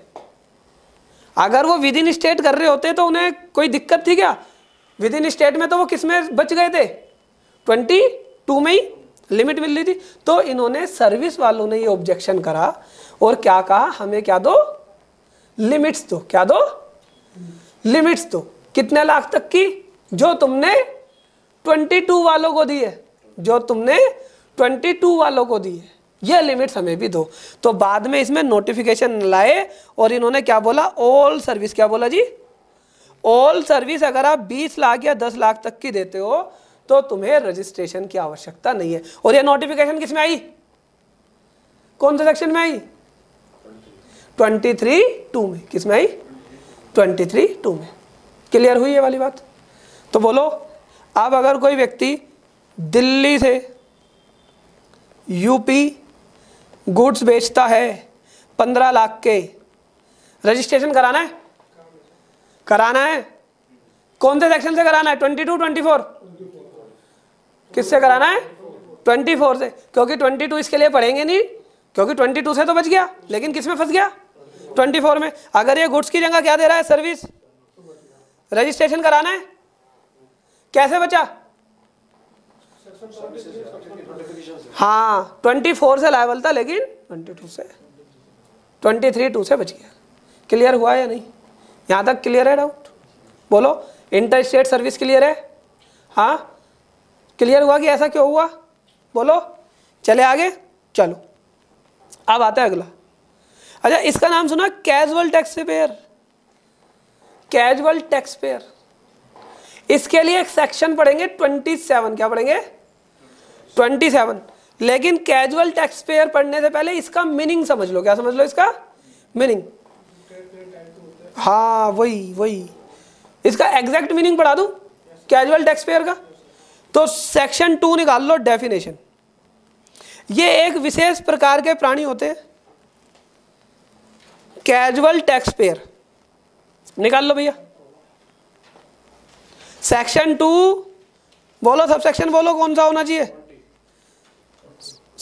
अगर वो विद इन स्टेट कर रहे होते तो उन्हें कोई दिक्कत थी क्या विद इन स्टेट में तो वो किस में बच गए थे ट्वेंटी टू में ही लिमिट मिल रही थी तो इन्होंने सर्विस वालों ने ये ऑब्जेक्शन करा और क्या कहा हमें क्या दो लिमिट्स दो क्या दो लिमिट्स दो कितने लाख तक की जो तुमने ट्वेंटी टू वालों को दी है जो तुमने ट्वेंटी टू वालों को दी है यह लिमिट्स हमें भी दो तो बाद में इसमें नोटिफिकेशन लाए और इन्होंने क्या बोला ऑल सर्विस क्या बोला जी ऑल सर्विस अगर आप 20 लाख या 10 लाख तक की देते हो तो तुम्हें रजिस्ट्रेशन की आवश्यकता नहीं है और यह नोटिफिकेशन किस में आई कौन से सेक्शन में आई ट्वेंटी थ्री टू में किस में आई ट्वेंटी थ्री टू में क्लियर हुई ये वाली बात तो बोलो अब अगर कोई व्यक्ति दिल्ली से यूपी गुड्स बेचता है पंद्रह लाख के रजिस्ट्रेशन कराना है कराना है कौन से सेक्शन से कराना है ट्वेंटी टू ट्वेंटी फोर किससे कराना है ट्वेंटी फोर से क्योंकि ट्वेंटी टू इसके लिए पढ़ेंगे नहीं क्योंकि ट्वेंटी टू से तो बच गया लेकिन किस में फंस गया ट्वेंटी फोर में अगर ये गुड्स की जगह क्या दे रहा है सर्विस रजिस्ट्रेशन कराना है कैसे बचा हाँ ट्वेंटी फोर से लाइवल था लेकिन ट्वेंटी टू से ट्वेंटी थ्री टू से बच गया क्लियर हुआ या नहीं यहाँ तक क्लियर है डाउट बोलो इंटर स्टेट सर्विस क्लियर है हाँ क्लियर हुआ कि ऐसा क्यों हुआ बोलो चले आगे चलो अब आता है अगला अच्छा इसका नाम सुना casual tax payer casual tax payer इसके लिए एक सेक्शन पढ़ेंगे 27 क्या पढ़ेंगे 27 लेकिन कैजुअल टैक्स पेयर पढ़ने से पहले इसका मीनिंग समझ लो क्या समझ लो इसका मीनिंग हाँ वही वही इसका एग्जैक्ट मीनिंग पढ़ा दूँ कैजुअल टैक्स पेयर का तो सेक्शन टू निकाल लो डेफिनेशन ये एक विशेष प्रकार के प्राणी होते हैं कैजुअल टैक्स पेयर निकाल लो भैया सेक्शन टू बोलो सब सेक्शन बोलो कौन सा होना चाहिए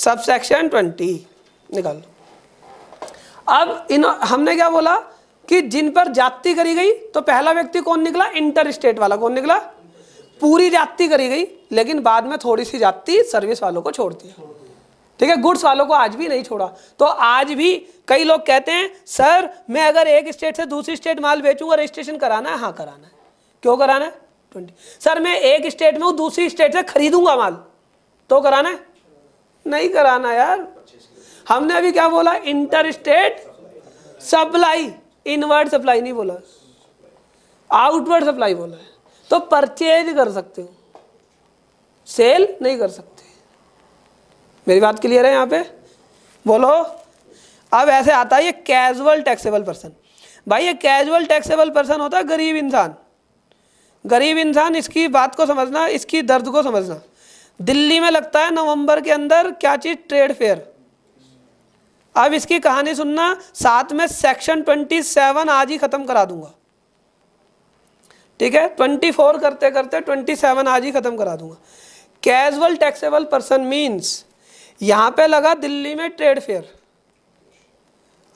सब सेक्शन ट्वेंटी निकाल लो अब इन हमने क्या बोला कि जिन पर जाति करी गई तो पहला व्यक्ति कौन निकला इंटर स्टेट वाला कौन निकला पूरी जाति करी गई लेकिन बाद में थोड़ी सी जाति सर्विस वालों को छोड़ दिया ठीक है गुड्स वालों को आज भी नहीं छोड़ा तो आज भी कई लोग कहते हैं सर मैं अगर एक स्टेट से दूसरी स्टेट माल बेचूंगा रजिस्ट्रेशन कराना है हाँ कराना है क्यों कराना है ट्वेंटी सर मैं एक स्टेट में हूँ दूसरी स्टेट से खरीदूंगा माल तो कराना है नहीं कराना यार हमने अभी क्या बोला inter state supply inward supply नहीं बोला आउटवर्ड सप्लाई बोला है तो परचेज कर सकते हो सेल नहीं कर सकते मेरी बात क्लियर है यहाँ पे बोलो अब ऐसे आता है ये कैजुअल टैक्सेबल पर्सन भाई ये कैजुअल टैक्सेबल पर्सन होता है गरीब इंसान गरीब इंसान इसकी बात को समझना इसकी दर्द को समझना दिल्ली में लगता है नवंबर के अंदर क्या चीज़ ट्रेड फेयर अब इसकी कहानी सुनना साथ में सेक्शन ट्वेंटी सेवन आज ही खत्म करा दूंगा ठीक है ट्वेंटी फोर करते करते ट्वेंटी सेवन आज ही खत्म करा दूंगा कैजुअल टैक्सेबल पर्सन मीन्स यहाँ पे लगा दिल्ली में ट्रेड फेयर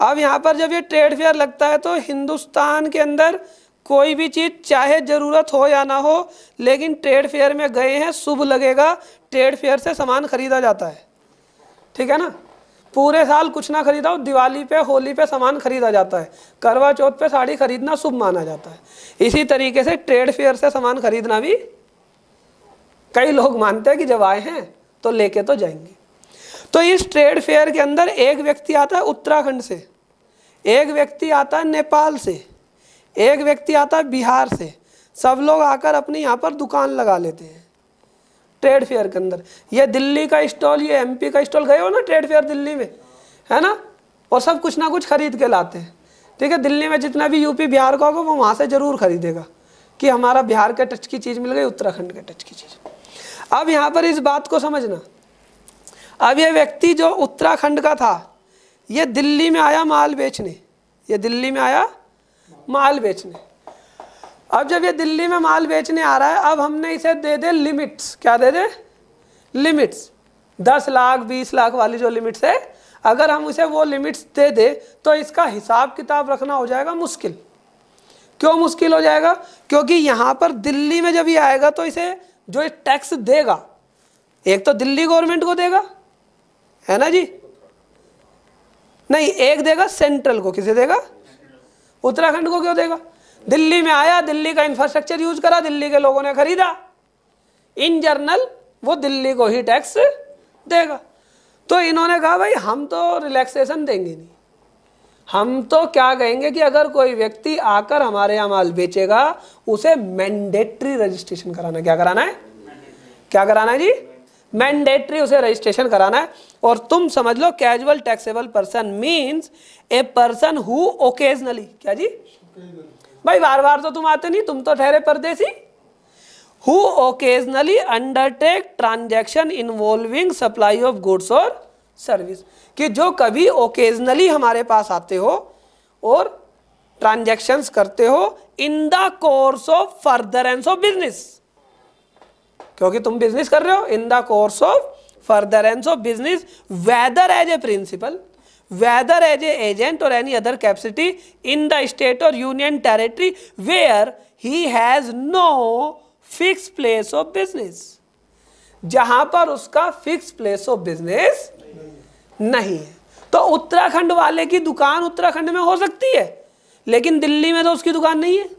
अब यहाँ पर जब ये ट्रेड फेयर लगता है तो हिंदुस्तान के अंदर कोई भी चीज़ चाहे ज़रूरत हो या ना हो लेकिन ट्रेड फेयर में गए हैं शुभ लगेगा ट्रेड फेयर से सामान खरीदा जाता है ठीक है ना पूरे साल कुछ ना खरीदा हो दिवाली पे होली पे सामान खरीदा जाता है करवा चौथ पे साड़ी खरीदना शुभ माना जाता है इसी तरीके से ट्रेड फेयर से सामान खरीदना भी कई लोग मानते हैं कि जब आए हैं तो लेके तो जाएंगे तो इस ट्रेड फेयर के अंदर एक व्यक्ति आता है उत्तराखंड से एक व्यक्ति आता है नेपाल से एक व्यक्ति आता है बिहार से सब लोग आकर अपने यहाँ पर दुकान लगा लेते हैं ट्रेड फेयर के अंदर ये दिल्ली का स्टॉल ये एमपी का स्टॉल गए हो ना ट्रेड फेयर दिल्ली में है ना और सब कुछ ना कुछ खरीद के लाते हैं ठीक है दिल्ली में जितना भी यूपी बिहार का होगा वो वहाँ से ज़रूर खरीदेगा कि हमारा बिहार के टच की चीज़ मिल गई उत्तराखंड के टच की चीज़ अब यहाँ पर इस बात को समझना अब ये व्यक्ति जो उत्तराखंड का था ये दिल्ली में आया माल बेचने ये दिल्ली में आया माल बेचने अब जब ये दिल्ली में माल बेचने आ रहा है अब हमने इसे दे दे लिमिट्स क्या दे दे लिमिट्स दस लाख बीस लाख वाली जो लिमिट्स है अगर हम उसे वो लिमिट्स दे दे तो इसका हिसाब किताब रखना हो जाएगा मुश्किल क्यों मुश्किल हो जाएगा क्योंकि यहाँ पर दिल्ली में जब ये आएगा तो इसे जो ये टैक्स देगा एक तो दिल्ली गवर्नमेंट को देगा है ना जी नहीं एक देगा सेंट्रल को किसे देगा उत्तराखंड को क्यों देगा दिल्ली में आया दिल्ली का इंफ्रास्ट्रक्चर यूज करा दिल्ली के लोगों ने खरीदा इन जर्नल वो दिल्ली को ही टैक्स देगा तो इन्होंने कहा भाई हम तो रिलैक्सेशन देंगे नहीं हम तो क्या कहेंगे कि अगर कोई व्यक्ति आकर हमारे यहाँ माल बेचेगा उसे मैंडेटरी रजिस्ट्रेशन कराना क्या कराना है क्या कराना है जी मैंडेटरी उसे रजिस्ट्रेशन कराना है और तुम समझ लो casual taxable person means a person who occasionally क्या जी भाई बार बार तो तुम आते नहीं तुम तो ठहरे परदेसी who occasionally undertake transaction involving supply of goods और सर्विस कि जो कभी ओकेजनली हमारे पास आते हो और ट्रांजेक्शन करते हो in the course of furtherance of business क्योंकि तुम बिजनेस कर रहे हो in the course of furtherance of business whether as a principal whether as a agent or any other capacity in the state or union territory where he has no fix place of business जहां पर उसका fix place of business नहीं है तो उत्तराखंड वाले की दुकान उत्तराखंड में हो सकती है लेकिन दिल्ली में तो उसकी दुकान नहीं है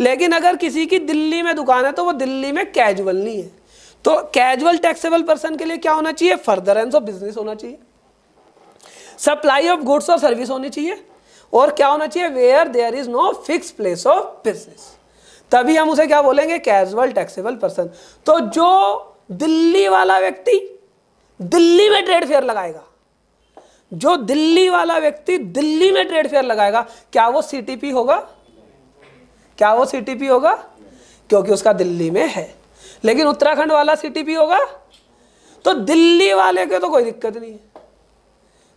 लेकिन अगर किसी की दिल्ली में दुकान है तो वो दिल्ली में कैजुअल नहीं है तो कैजुअल टैक्सेबल पर्सन के लिए क्या होना चाहिए फर्दरेंस ऑफ बिजनेस होना चाहिए सप्लाई ऑफ गुड्स और सर्विस होनी चाहिए और क्या होना चाहिए where there is no fix place of business तभी हम उसे क्या बोलेंगे कैजुअल टैक्सेबल पर्सन तो जो दिल्ली वाला व्यक्ति दिल्ली में ट्रेड फेयर लगाएगा जो दिल्ली वाला व्यक्ति दिल्ली में ट्रेड फेयर लगाएगा क्या वो सीटीपी होगा क्या वो सीटीपी होगा क्योंकि उसका दिल्ली में है लेकिन उत्तराखंड वाला सीटीपी होगा तो दिल्ली वाले के तो कोई दिक्कत नहीं है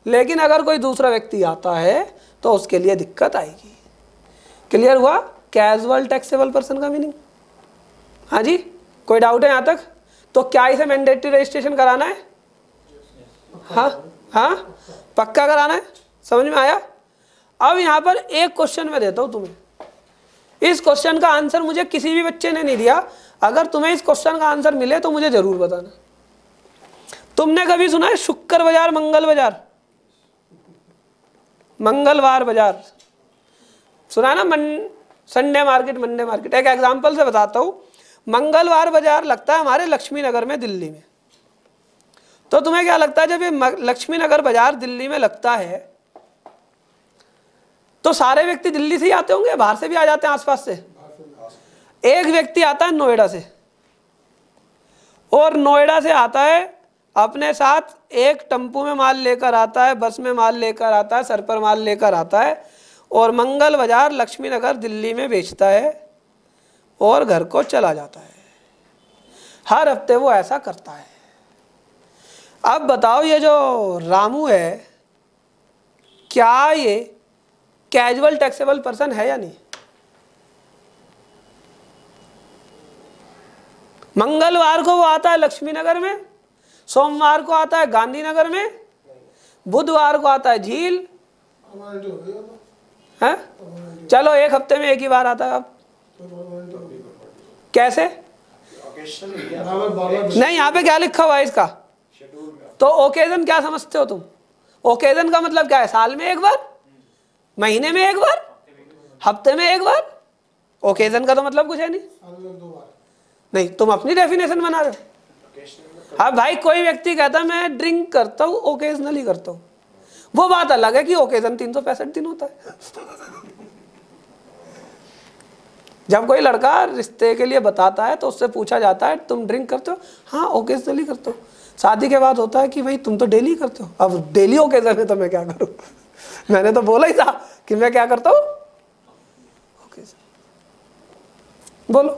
लेकिन अगर कोई दूसरा व्यक्ति आता है तो उसके लिए दिक्कत आएगी क्लियर हुआ कैजुअल टैक्सेबल पर्सन का मीनिंग हाँ जी कोई डाउट है यहाँ तक तो क्या इसे मैंडेटरी रजिस्ट्रेशन कराना है हाँ हाँ पक्का कराना है समझ में आया अब यहाँ पर एक क्वेश्चन मैं देता हूँ तुम्हें इस क्वेश्चन का आंसर मुझे किसी भी बच्चे ने नहीं दिया अगर तुम्हें इस क्वेश्चन का आंसर मिले तो मुझे ज़रूर बताना तुमने कभी सुना है शुक्र बाजार मंगल बाजार मंगलवार बाजार सुना ना मन संडे मार्केट मंडे मार्केट एक एग्जाम्पल से बताता हूँ मंगलवार बाजार लगता है हमारे लक्ष्मी नगर में दिल्ली में तो तुम्हें क्या लगता है जब ये लक्ष्मी नगर बाजार दिल्ली में लगता है तो सारे व्यक्ति दिल्ली से ही आते होंगे बाहर से भी आ जाते हैं आसपास से एक व्यक्ति आता है नोएडा से और नोएडा से आता है अपने साथ एक टम्पू में माल लेकर आता है बस में माल लेकर आता है सर पर माल लेकर आता है और मंगल बाजार लक्ष्मी नगर दिल्ली में बेचता है और घर को चला जाता है हर हफ्ते वो ऐसा करता है अब बताओ ये जो रामू है क्या ये कैजुअल टैक्सेबल पर्सन है या नहीं मंगलवार को वो आता है लक्ष्मी नगर में सोमवार को आता है गांधीनगर में बुधवार को आता है झील है हाँ? चलो एक हफ्ते में एक ही बार आता है अब कैसे नहीं यहाँ पे क्या लिखा हुआ है इसका तो ओकेजन क्या समझते हो तुम ओकेजन का मतलब क्या है साल में एक बार महीने में एक बार हफ्ते में एक बार ओकेजन का तो मतलब कुछ है नहीं नहीं तुम अपनी डेफिनेशन बना रहे हो हाँ भाई कोई व्यक्ति कहता है मैं ड्रिंक करता हूँ ओकेजनली करता हूँ वो बात अलग है कि ओकेजन तीन सौ पैंसठ दिन होता है जब कोई लड़का रिश्ते के लिए बताता है तो उससे पूछा जाता है तुम ड्रिंक करते हो हाँ ओकेजनली करते हो शादी के बाद होता है कि भाई तुम तो डेली करते हो अब डेली ओकेजन है तो मैं क्या करूँ मैंने तो बोला ही था कि मैं क्या करता हूँ ओकेजन बोलो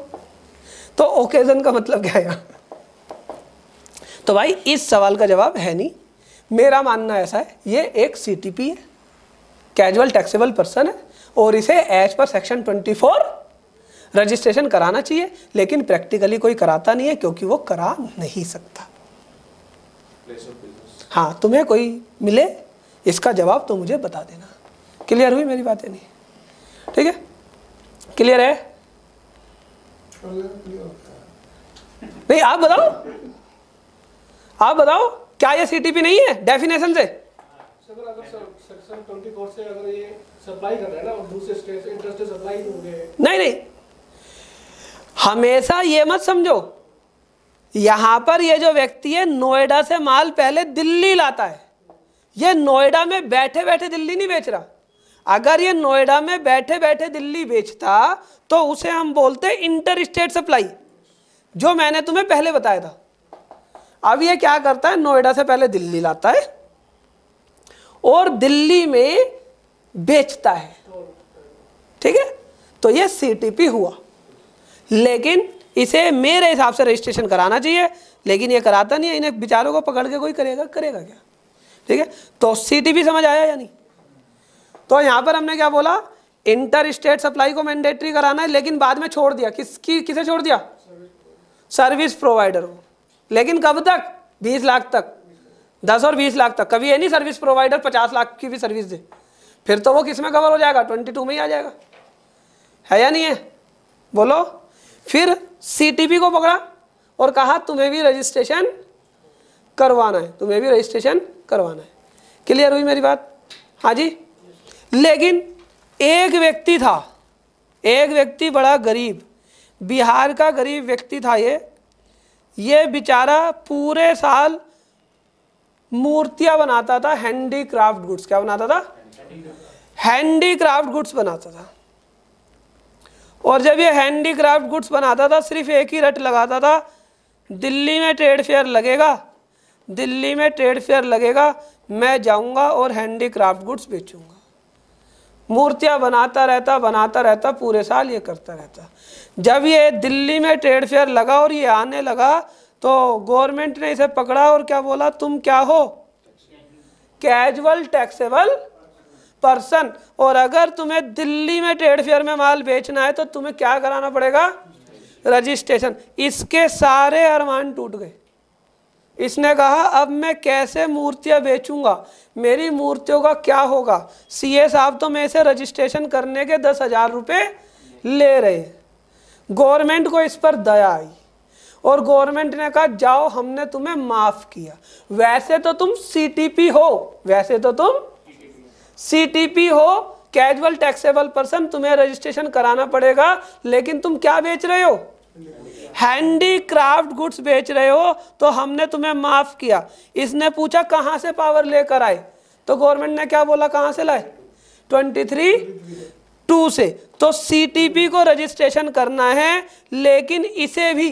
तो ओकेजन का मतलब क्या है तो भाई इस सवाल का जवाब है नहीं मेरा मानना ऐसा है ये एक सी है कैजुअल टैक्सेबल पर्सन है और इसे एज पर सेक्शन 24 रजिस्ट्रेशन कराना चाहिए लेकिन प्रैक्टिकली कोई कराता नहीं है क्योंकि वो करा नहीं सकता हाँ तुम्हें कोई मिले इसका जवाब तो मुझे बता देना क्लियर हुई मेरी है नहीं ठीक है क्लियर है नहीं आप बताओ आप बताओ क्या ये सीटीपी नहीं है डेफिनेशन से नहीं नहीं हमेशा ये मत समझो यहाँ पर ये जो व्यक्ति है नोएडा से माल पहले दिल्ली लाता है ये नोएडा में बैठे बैठे दिल्ली नहीं बेच रहा अगर ये नोएडा में बैठे बैठे दिल्ली बेचता तो उसे हम बोलते इंटर स्टेट सप्लाई जो मैंने तुम्हें पहले बताया था अब ये क्या करता है नोएडा से पहले दिल्ली लाता है और दिल्ली में बेचता है ठीक है तो ये सीटीपी हुआ लेकिन इसे मेरे हिसाब से रजिस्ट्रेशन कराना चाहिए लेकिन ये कराता नहीं है इन्हें बेचारों को पकड़ के कोई करेगा करेगा क्या ठीक है तो सीटीपी समझ आया या नहीं तो यहां पर हमने क्या बोला इंटर स्टेट सप्लाई को मैंडेटरी कराना है लेकिन बाद में छोड़ दिया किसकी किसे छोड़ दिया सर्विस प्रोवाइडर को लेकिन कब तक बीस लाख तक दस और बीस लाख तक कभी ये नहीं सर्विस प्रोवाइडर पचास लाख की भी सर्विस दे फिर तो वो किस में कवर हो जाएगा ट्वेंटी टू में ही आ जाएगा है या नहीं है बोलो फिर सीटीपी को पकड़ा और कहा तुम्हें भी रजिस्ट्रेशन करवाना है तुम्हें भी रजिस्ट्रेशन करवाना है क्लियर हुई मेरी बात हाँ जी लेकिन एक व्यक्ति था एक व्यक्ति बड़ा गरीब बिहार का गरीब व्यक्ति था ये ये बेचारा पूरे साल मूर्तियां बनाता था हैंडी क्राफ्ट गुड्स क्या बनाता था हैंडी क्राफ्ट गुड्स बनाता था और जब ये हैंडी क्राफ्ट गुड्स बनाता था सिर्फ एक ही रट लगाता था दिल्ली में ट्रेड फेयर लगेगा दिल्ली में ट्रेड फेयर लगेगा मैं जाऊंगा और हैंडी क्राफ्ट गुड्स बेचूंगा मूर्तियाँ बनाता रहता बनाता रहता पूरे साल ये करता रहता जब ये दिल्ली में ट्रेड फेयर लगा और ये आने लगा तो गवर्नमेंट ने इसे पकड़ा और क्या बोला तुम क्या हो कैजुअल टैक्सेबल पर्सन और अगर तुम्हें दिल्ली में ट्रेड फेयर में माल बेचना है तो तुम्हें क्या कराना पड़ेगा रजिस्ट्रेशन इसके सारे अरमान टूट गए इसने कहा अब मैं कैसे मूर्तियाँ बेचूंगा मेरी मूर्तियों का क्या होगा सीए साहब तो मेरे से रजिस्ट्रेशन करने के दस हज़ार रुपये ले रहे हैं गवर्नमेंट को इस पर दया आई और गवर्नमेंट ने कहा जाओ हमने तुम्हें माफ किया वैसे तो तुम सीटीपी हो वैसे तो तुम सीटीपी हो कैजुअल टैक्सेबल पर्सन तुम्हें रजिस्ट्रेशन कराना पड़ेगा लेकिन तुम क्या बेच रहे हो हैंडी क्राफ्ट गुड्स बेच रहे हो तो हमने तुम्हें माफ किया इसने पूछा कहां से पावर लेकर आए तो गवर्नमेंट ने क्या बोला कहां से लाए 23 टू से तो सीटीपी को रजिस्ट्रेशन करना है लेकिन इसे भी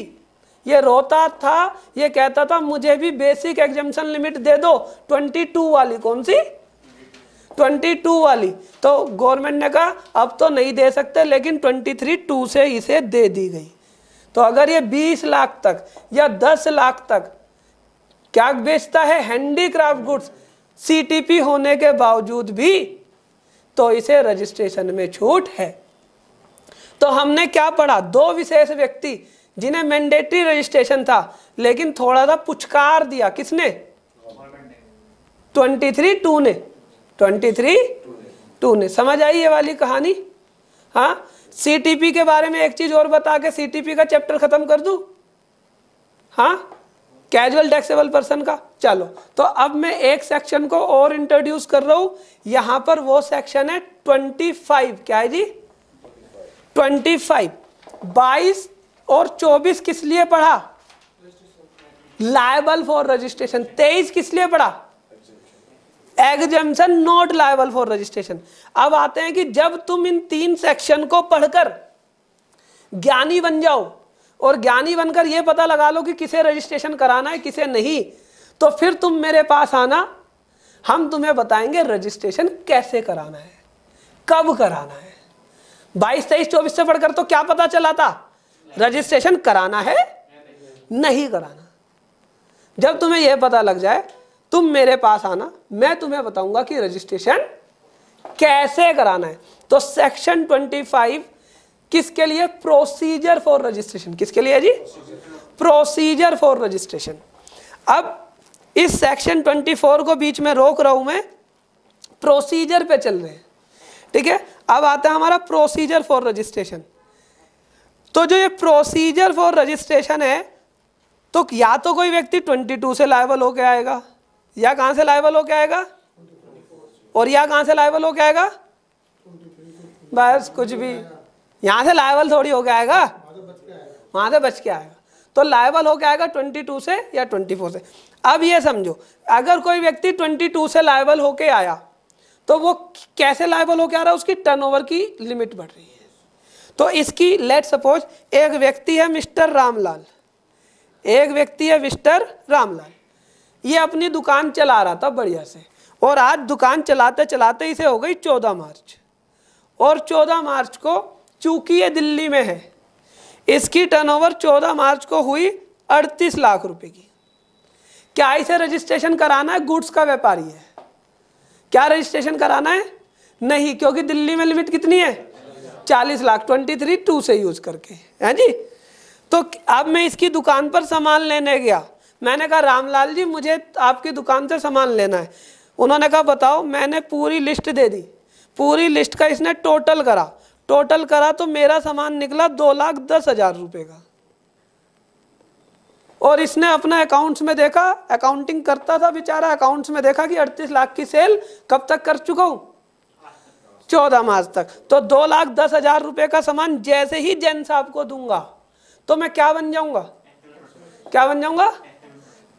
ये रोता था ये कहता था मुझे भी बेसिक एग्जामेशन लिमिट दे दो 22 वाली कौन सी 22 वाली तो गवर्नमेंट ने कहा अब तो नहीं दे सकते लेकिन 23 टू से इसे दे दी गई तो अगर ये 20 लाख तक या 10 लाख तक क्या बेचता है हैंडीक्राफ्ट गुड्स सीटीपी होने के बावजूद भी तो इसे रजिस्ट्रेशन में छूट है तो हमने क्या पढ़ा दो विशेष व्यक्ति जिन्हें मैंडेटरी रजिस्ट्रेशन था लेकिन थोड़ा सा पुचकार दिया किसने ट्वेंटी थ्री टू ने ट्वेंटी थ्री टू ने समझ आई ये वाली कहानी हाँ सी के बारे में एक चीज और बता के सी का चैप्टर खत्म कर दू हाँ कैजुअल टैक्सेबल पर्सन का चलो तो अब मैं एक सेक्शन को और इंट्रोड्यूस कर रहा हूं यहां पर वो सेक्शन है 25 क्या है जी 25 22 और 24 किस लिए पढ़ा लाइबल फॉर रजिस्ट्रेशन 23 किस लिए पढ़ा exemption not liable for registration अब आते हैं कि जब तुम इन तीन सेक्शन को पढ़कर ज्ञानी बन जाओ और ज्ञानी बनकर ये पता लगा लो कि किसे रजिस्ट्रेशन कराना है किसे नहीं तो फिर तुम मेरे पास आना हम तुम्हें बताएंगे रजिस्ट्रेशन कैसे कराना है कब कराना है बाईस तेईस चौबीस से पढ़कर तो क्या पता चला था रजिस्ट्रेशन कराना है नहीं कराना जब तुम्हें यह पता लग जाए तुम मेरे पास आना मैं तुम्हें बताऊंगा कि रजिस्ट्रेशन कैसे कराना है तो सेक्शन ट्वेंटी फाइव किसके लिए प्रोसीजर फॉर रजिस्ट्रेशन किसके लिए जी प्रोसीजर फॉर रजिस्ट्रेशन अब इस सेक्शन 24 को बीच में रोक रहा हूं मैं प्रोसीजर पे चल रहे हैं ठीक है अब आता है हमारा प्रोसीजर फॉर रजिस्ट्रेशन तो जो ये प्रोसीजर फॉर रजिस्ट्रेशन है तो या तो कोई व्यक्ति 22 से लाइबल होके आएगा या कहां से लाइबल होके आएगा और या कहां से लाइबल होके आएगा बस कुछ भी यहाँ से लाइवल थोड़ी हो गया आएगा वहाँ से बच के आएगा तो लाइवल होके आएगा ट्वेंटी से या ट्वेंटी से अब ये समझो अगर कोई व्यक्ति ट्वेंटी से लाइवल होके आया तो वो कैसे लाइवल होके आ रहा है उसकी टर्न की लिमिट बढ़ रही है तो इसकी लेट सपोज एक व्यक्ति है मिस्टर रामलाल एक व्यक्ति है मिस्टर रामलाल ये अपनी दुकान चला रहा था बढ़िया से और आज दुकान चलाते चलाते इसे हो गई चौदह मार्च और चौदह मार्च को चूंकि ये दिल्ली में है इसकी टर्नओवर 14 मार्च को हुई 38 लाख रुपए की क्या इसे रजिस्ट्रेशन कराना है गुड्स का व्यापारी है क्या रजिस्ट्रेशन कराना है नहीं क्योंकि दिल्ली में लिमिट कितनी है चालीस लाख ट्वेंटी थ्री टू से यूज करके है जी तो अब मैं इसकी दुकान पर सामान लेने गया मैंने कहा रामलाल जी मुझे आपकी दुकान से सामान लेना है उन्होंने कहा बताओ मैंने पूरी लिस्ट दे दी पूरी लिस्ट का इसने टोटल करा टोटल करा तो मेरा सामान निकला दो लाख दस हजार रुपये का और इसने अपना अकाउंट्स में देखा अकाउंटिंग करता था बेचारा अकाउंट्स में देखा कि अड़तीस लाख की सेल कब तक कर चुका हूं चौदह मार्च तक तो दो लाख दस हजार रुपये का सामान जैसे ही जैन साहब को दूंगा तो मैं क्या बन जाऊंगा क्या बन जाऊंगा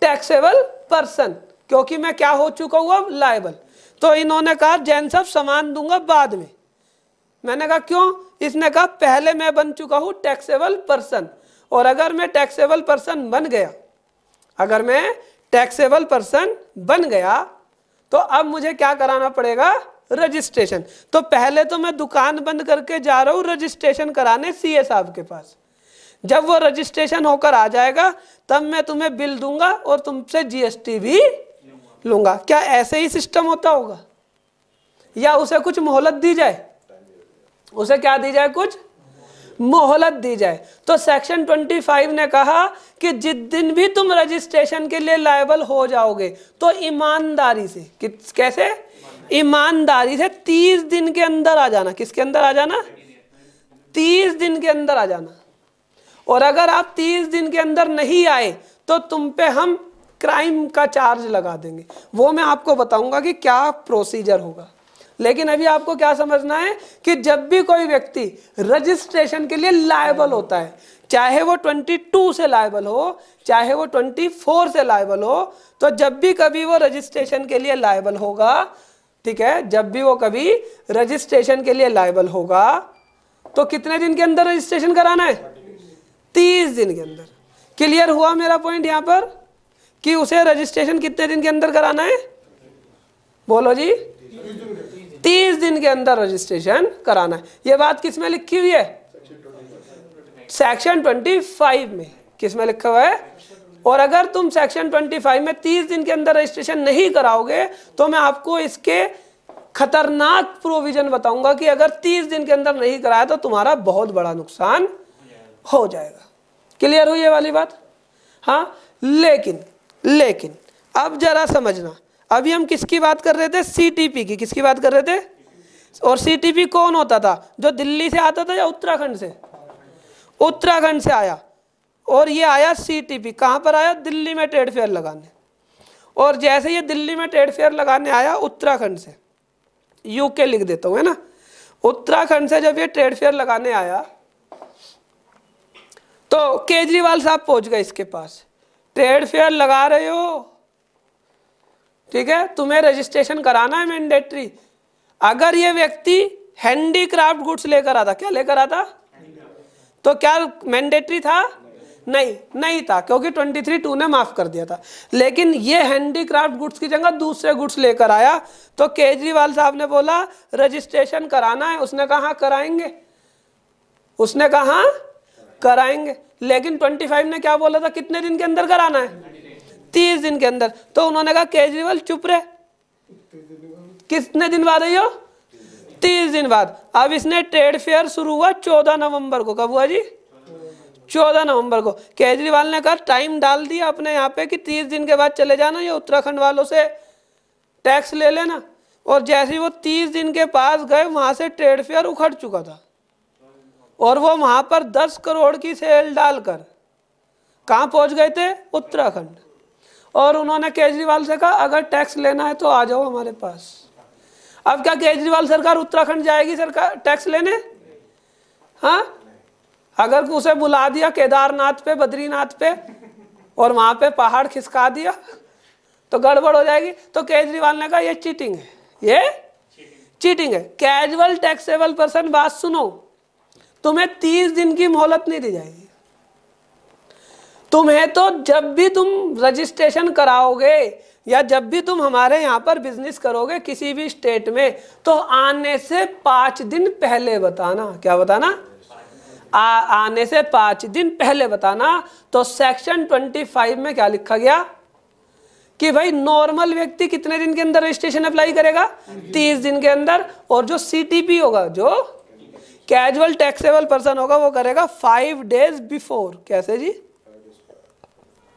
टैक्सेबल पर्सन क्योंकि मैं क्या हो चुका हूं अब लाइबल तो इन्होंने कहा जैन साहब सामान दूंगा बाद में मैंने कहा क्यों इसने कहा पहले मैं बन चुका हूं टैक्सेबल पर्सन और अगर मैं टैक्सेबल पर्सन बन गया अगर मैं टैक्सेबल पर्सन बन गया तो अब मुझे क्या कराना पड़ेगा रजिस्ट्रेशन तो पहले तो मैं दुकान बंद करके जा रहा हूं रजिस्ट्रेशन कराने सीए साहब के पास जब वो रजिस्ट्रेशन होकर आ जाएगा तब मैं तुम्हें बिल दूंगा और तुमसे जीएसटी भी लूंगा क्या ऐसे ही सिस्टम होता होगा या उसे कुछ मोहलत दी जाए उसे क्या दी जाए कुछ मोहलत दी जाए तो सेक्शन 25 ने कहा कि जिस दिन भी तुम रजिस्ट्रेशन के लिए लायबल हो जाओगे तो ईमानदारी से कैसे ईमानदारी से 30 दिन के अंदर आ जाना किसके अंदर आ जाना 30 दिन के अंदर आ जाना और अगर आप 30 दिन के अंदर नहीं आए तो तुम पे हम क्राइम का चार्ज लगा देंगे वो मैं आपको बताऊंगा कि क्या प्रोसीजर होगा लेकिन अभी आपको क्या समझना है कि जब भी कोई व्यक्ति रजिस्ट्रेशन के लिए लायबल होता है चाहे वो 22 से लायबल हो चाहे वो 24 से लायबल हो तो जब भी कभी वो रजिस्ट्रेशन के लिए लायबल होगा ठीक है जब भी वो कभी रजिस्ट्रेशन के लिए लायबल होगा तो कितने दिन के अंदर रजिस्ट्रेशन कराना है तीस दिन के अंदर क्लियर हुआ मेरा पॉइंट यहां पर कि उसे रजिस्ट्रेशन कितने दिन के अंदर कराना है बोलो जी तीस दिन के अंदर रजिस्ट्रेशन कराना है ये बात किस में लिखी हुई है सेक्शन ट्वेंटी फाइव में किस में लिखा हुआ है और अगर तुम सेक्शन ट्वेंटी फाइव में तीस दिन के अंदर रजिस्ट्रेशन नहीं कराओगे तो मैं आपको इसके खतरनाक प्रोविजन बताऊंगा कि अगर तीस दिन के अंदर नहीं कराया तो तुम्हारा बहुत बड़ा नुकसान हो जाएगा क्लियर हुई ये वाली बात हाँ लेकिन लेकिन अब जरा समझना अभी हम किसकी बात कर रहे थे सीटीपी की किसकी बात कर रहे थे और सीटीपी कौन होता था जो दिल्ली से आता था या उत्तराखंड से उत्तराखंड से आया और ये आया सीटीपी कहाँ पर आया दिल्ली में ट्रेड फेयर लगाने और जैसे ये दिल्ली में ट्रेड फेयर लगाने आया उत्तराखंड से यूके लिख देता हूँ है ना उत्तराखंड से जब ये ट्रेड फेयर लगाने आया तो केजरीवाल साहब पहुंच गए इसके पास ट्रेड फेयर लगा रहे हो ठीक है तुम्हें रजिस्ट्रेशन कराना है मैंडेटरी अगर ये व्यक्ति हैंडीक्राफ्ट गुड्स लेकर आता क्या लेकर आता तो क्या मैंडेटरी था नहीं नहीं था क्योंकि 23 टू ने माफ कर दिया था लेकिन ये हैंडीक्राफ्ट गुड्स की जगह दूसरे गुड्स लेकर आया तो केजरीवाल साहब ने बोला रजिस्ट्रेशन कराना है उसने कहा कराएंगे उसने कहा कराएंगे लेकिन 25 ने क्या बोला था कितने दिन के अंदर कराना है तीस दिन के अंदर तो उन्होंने कहा केजरीवाल चुप रहे कितने दिन बाद आई हो तीस दिन बाद अब इसने ट्रेड फेयर शुरू हुआ चौदह नवंबर को कब हुआ जी चौदह नवंबर को केजरीवाल ने कहा टाइम डाल दिया अपने यहाँ पे कि तीस दिन के बाद चले जाना ये उत्तराखंड वालों से टैक्स ले लेना और जैसे ही वो तीस दिन के पास गए वहाँ से ट्रेड फेयर उखड़ चुका था और वो वहाँ पर दस करोड़ की सेल डालकर कहाँ पहुँच गए थे उत्तराखंड और उन्होंने केजरीवाल से कहा अगर टैक्स लेना है तो आ जाओ हमारे पास अब क्या केजरीवाल सरकार उत्तराखंड जाएगी सरकार टैक्स लेने हाँ अगर उसे बुला दिया केदारनाथ पे बद्रीनाथ पे और वहाँ पे पहाड़ खिसका दिया तो गड़बड़ हो जाएगी तो केजरीवाल ने कहा ये चीटिंग है ये चीटिंग है कैजुअल टैक्सेबल पर्सन बात सुनो तुम्हें तीस दिन की मोहलत नहीं दी जाएगी तुम्हें तो जब भी तुम रजिस्ट्रेशन कराओगे या जब भी तुम हमारे यहाँ पर बिजनेस करोगे किसी भी स्टेट में तो आने से पाँच दिन पहले बताना क्या बताना आ, आने से पाँच दिन पहले बताना तो सेक्शन ट्वेंटी फाइव में क्या लिखा गया कि भाई नॉर्मल व्यक्ति कितने दिन के अंदर रजिस्ट्रेशन अप्लाई करेगा तीस दिन के अंदर और जो सी होगा जो कैजुअल टैक्सेबल पर्सन होगा वो करेगा फाइव डेज बिफोर कैसे जी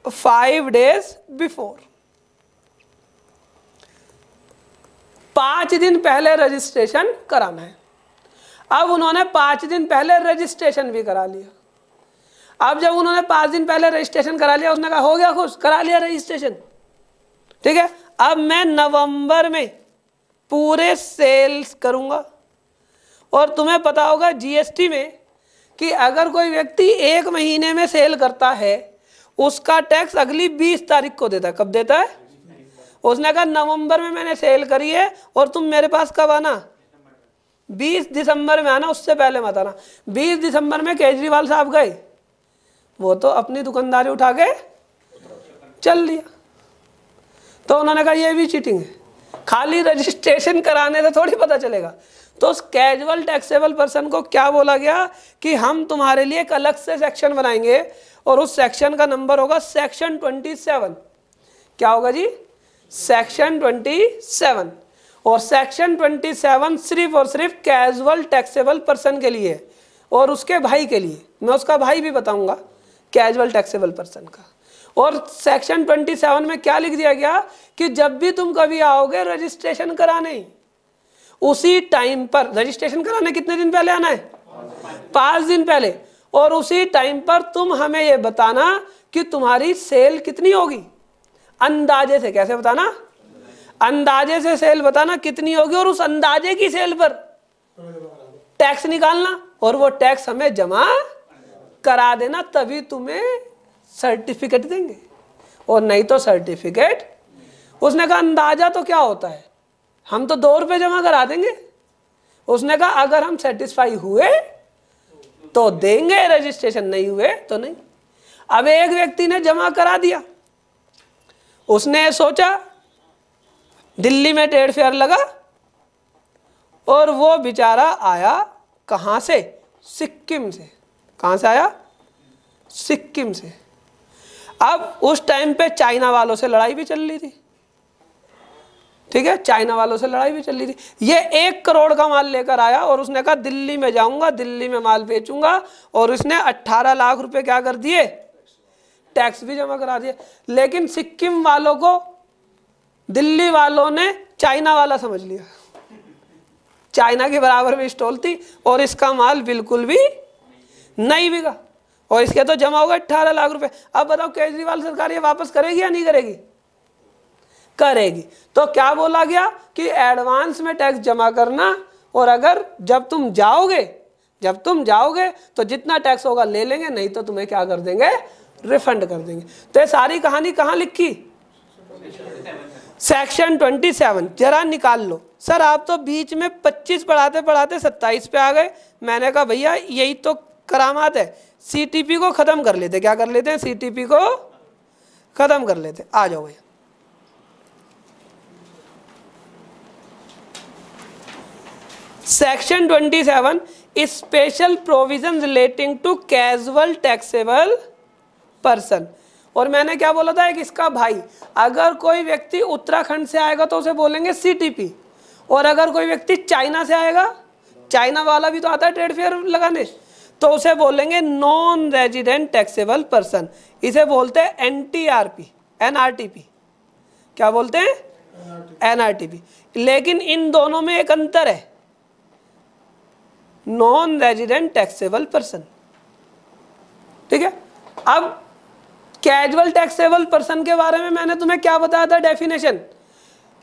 फाइव डेज बिफोर पांच दिन पहले रजिस्ट्रेशन कराना है अब उन्होंने पांच दिन पहले रजिस्ट्रेशन भी करा लिया अब जब उन्होंने पांच दिन पहले रजिस्ट्रेशन करा लिया उसने कहा हो गया खुश करा लिया रजिस्ट्रेशन ठीक है अब मैं नवंबर में पूरे सेल्स करूंगा और तुम्हें पता होगा जीएसटी में कि अगर कोई व्यक्ति एक महीने में सेल करता है उसका टैक्स अगली बीस तारीख को देता है कब देता है उसने कहा नवंबर में मैंने सेल करी है और तुम मेरे पास कब आना बीस दिसंबर में आना उससे पहले मत आना 20 दिसंबर में केजरीवाल साहब गए वो तो अपनी दुकानदारी उठा के चल दिया तो उन्होंने कहा ये भी चीटिंग है खाली रजिस्ट्रेशन कराने से थोड़ी पता चलेगा तो उस कैजुअल टैक्सेबल पर्सन को क्या बोला गया कि हम तुम्हारे लिए एक अलग से सेक्शन बनाएंगे और उस सेक्शन का नंबर होगा सेक्शन ट्वेंटी सेवन क्या होगा जी सेक्शन ट्वेंटी सेवन और सेक्शन ट्वेंटी सेवन सिर्फ और सिर्फ कैजुअल टैक्सेबल पर्सन के लिए और उसके भाई के लिए मैं उसका भाई भी बताऊंगा कैजुअल टैक्सेबल पर्सन का और सेक्शन 27 में क्या लिख दिया गया कि जब भी तुम कभी आओगे रजिस्ट्रेशन कराने उसी टाइम पर रजिस्ट्रेशन कराने कितने दिन पहले आना है पाँच दिन पहले और उसी टाइम पर तुम हमें यह बताना कि तुम्हारी सेल कितनी होगी अंदाजे से कैसे बताना अंदाजे से सेल बताना कितनी होगी और उस अंदाजे की सेल पर टैक्स निकालना और वो टैक्स हमें जमा करा देना तभी तुम्हें सर्टिफिकेट देंगे और नहीं तो सर्टिफिकेट उसने कहा अंदाजा तो क्या होता है हम तो दो रुपये जमा करा देंगे उसने कहा अगर हम सेटिस्फाई हुए तो देंगे रजिस्ट्रेशन नहीं हुए तो नहीं अब एक व्यक्ति ने जमा करा दिया उसने सोचा दिल्ली में ट्रेड फेयर लगा और वो बेचारा आया कहाँ से सिक्किम से कहाँ से आया सिक्किम से अब उस टाइम पे चाइना वालों से लड़ाई भी चल रही थी ठीक है चाइना वालों से लड़ाई भी चल रही थी ये एक करोड़ का माल लेकर आया और उसने कहा दिल्ली में जाऊंगा दिल्ली में माल बेचूंगा और उसने 18 लाख रुपए क्या कर दिए टैक्स भी जमा करा दिए लेकिन सिक्किम वालों को दिल्ली वालों ने चाइना वाला समझ लिया चाइना के बराबर में स्टॉल थी और इसका माल बिल्कुल भी नहीं बिका और इसके तो जमा होगा अट्ठारह लाख रुपए अब बताओ केजरीवाल सरकार ये वापस करेगी या नहीं करेगी करेगी तो क्या बोला गया कि एडवांस में टैक्स जमा करना और अगर जब तुम जाओगे जब तुम जाओगे तो जितना टैक्स होगा ले लेंगे नहीं तो तुम्हें क्या कर देंगे रिफंड कर देंगे तो ये सारी कहानी कहाँ लिखी सेक्शन 27 जरा निकाल लो सर आप तो बीच में 25 पढ़ाते पढ़ाते 27 पे आ गए मैंने कहा भैया यही तो करामात है सीटीपी को ख़त्म कर लेते क्या कर लेते हैं सीटीपी को ख़त्म कर लेते आ जाओ भैया section 27 special provision relating to casual taxable person और मैंने क्या बोला था एक इसका भाई अगर कोई व्यक्ति उत्तराखंड से आएगा तो उसे बोलेंगे सी और अगर कोई व्यक्ति चाइना से आएगा चाइना वाला भी तो आता है ट्रेड फेयर लगाने तो उसे बोलेंगे नॉन रेजिडेंट टैक्सेबल पर्सन इसे बोलते हैं N T R P N R T P क्या बोलते हैं एन आर टी पी लेकिन इन दोनों में एक अंतर है नॉन रेजिडेंट टैक्सेबल पर्सन ठीक है अब कैजुअल टैक्सेबल पर्सन के बारे में मैंने तुम्हें क्या बताया था डेफिनेशन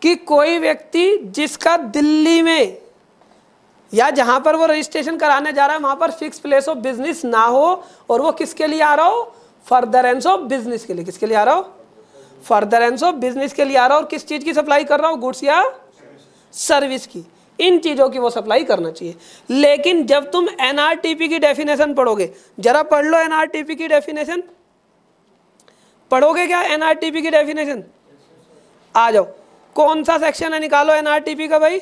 कि कोई व्यक्ति जिसका दिल्ली में या जहां पर वो रजिस्ट्रेशन कराने जा रहा है वहां पर फिक्स प्लेस ऑफ बिजनेस ना हो और वो किसके लिए आ रहा हो फर्दरेंस ऑफ बिजनेस के लिए किसके लिए आ रहा हो फर्दरेंस ऑफ बिजनेस के लिए आ रहा हो और किस चीज की सप्लाई कर रहा हो गुड्स या सर्विस की इन चीज़ों की वो सप्लाई करना चाहिए लेकिन जब तुम एन की डेफिनेशन पढ़ोगे जरा पढ़ लो एन की डेफिनेशन पढ़ोगे क्या एन की डेफिनेशन आ जाओ कौन सा सेक्शन है निकालो एन का भाई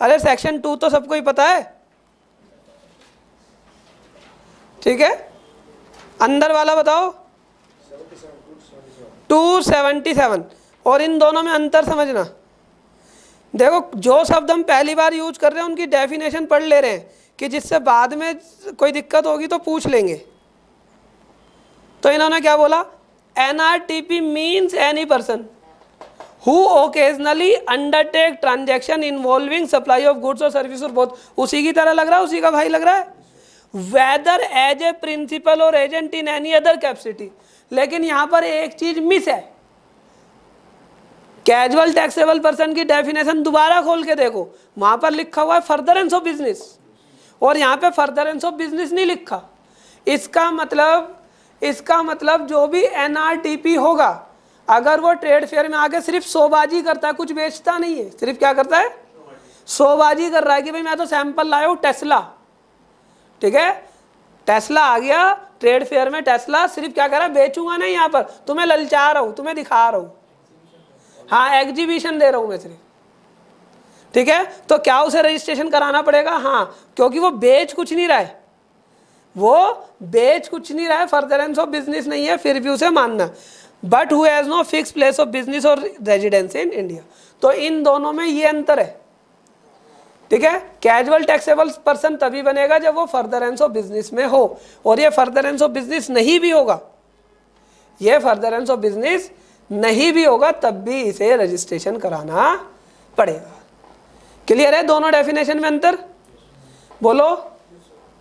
अरे सेक्शन टू तो सबको ही पता है ठीक है अंदर वाला बताओ टू सेवेंटी सेवन और इन दोनों में अंतर समझना देखो जो शब्द हम पहली बार यूज कर रहे हैं उनकी डेफिनेशन पढ़ ले रहे हैं कि जिससे बाद में कोई दिक्कत होगी तो पूछ लेंगे तो इन्होंने क्या बोला N R T P means any person who occasionally undertake transaction involving supply of goods और सर्विस और बहुत उसी की तरह लग रहा है उसी का भाई लग रहा है वेदर एज ए प्रिंसिपल और agent in any other capacity लेकिन यहाँ पर एक चीज़ मिस है कैजुअल टैक्सेबल पर्सन की डेफिनेशन दोबारा खोल के देखो वहाँ पर लिखा हुआ है फर्दरेंस ऑफ बिजनेस और यहाँ पे फर्दरेंस ऑफ बिजनेस नहीं लिखा इसका मतलब इसका मतलब जो भी एन होगा अगर वो ट्रेड फेयर में आके सिर्फ सोबाजी करता है कुछ बेचता नहीं है सिर्फ क्या करता है सोबाजी कर रहा है कि भाई मैं तो सैंपल लाया हूँ टेस्ला ठीक है टेस्ला आ गया ट्रेड फेयर में टेस्ला सिर्फ क्या कर रहा है बेचूंगा नहीं यहाँ पर तुम्हें ललचा रहा हूँ तुम्हें दिखा रहा हूँ हाँ एग्जीबिशन दे रहा हूँ मैं सिर्फ ठीक है तो क्या उसे रजिस्ट्रेशन कराना पड़ेगा हाँ क्योंकि वो बेच कुछ नहीं रहा है वो बेच कुछ नहीं रहा है फर्दरेंस ऑफ बिजनेस नहीं है फिर भी उसे मानना but who has no fix place of business और रेजिडेंस इन इंडिया तो इन दोनों में ये अंतर है ठीक है कैजुअल टैक्सेबल पर्सन तभी बनेगा जब वो फर्दरेंस ऑफ बिजनेस में हो और ये फर्दरेंस ऑफ बिजनेस नहीं भी होगा ये फर्दरेंस ऑफ बिजनेस नहीं भी होगा तब भी इसे रजिस्ट्रेशन कराना पड़ेगा क्लियर है दोनों डेफिनेशन में अंतर बोलो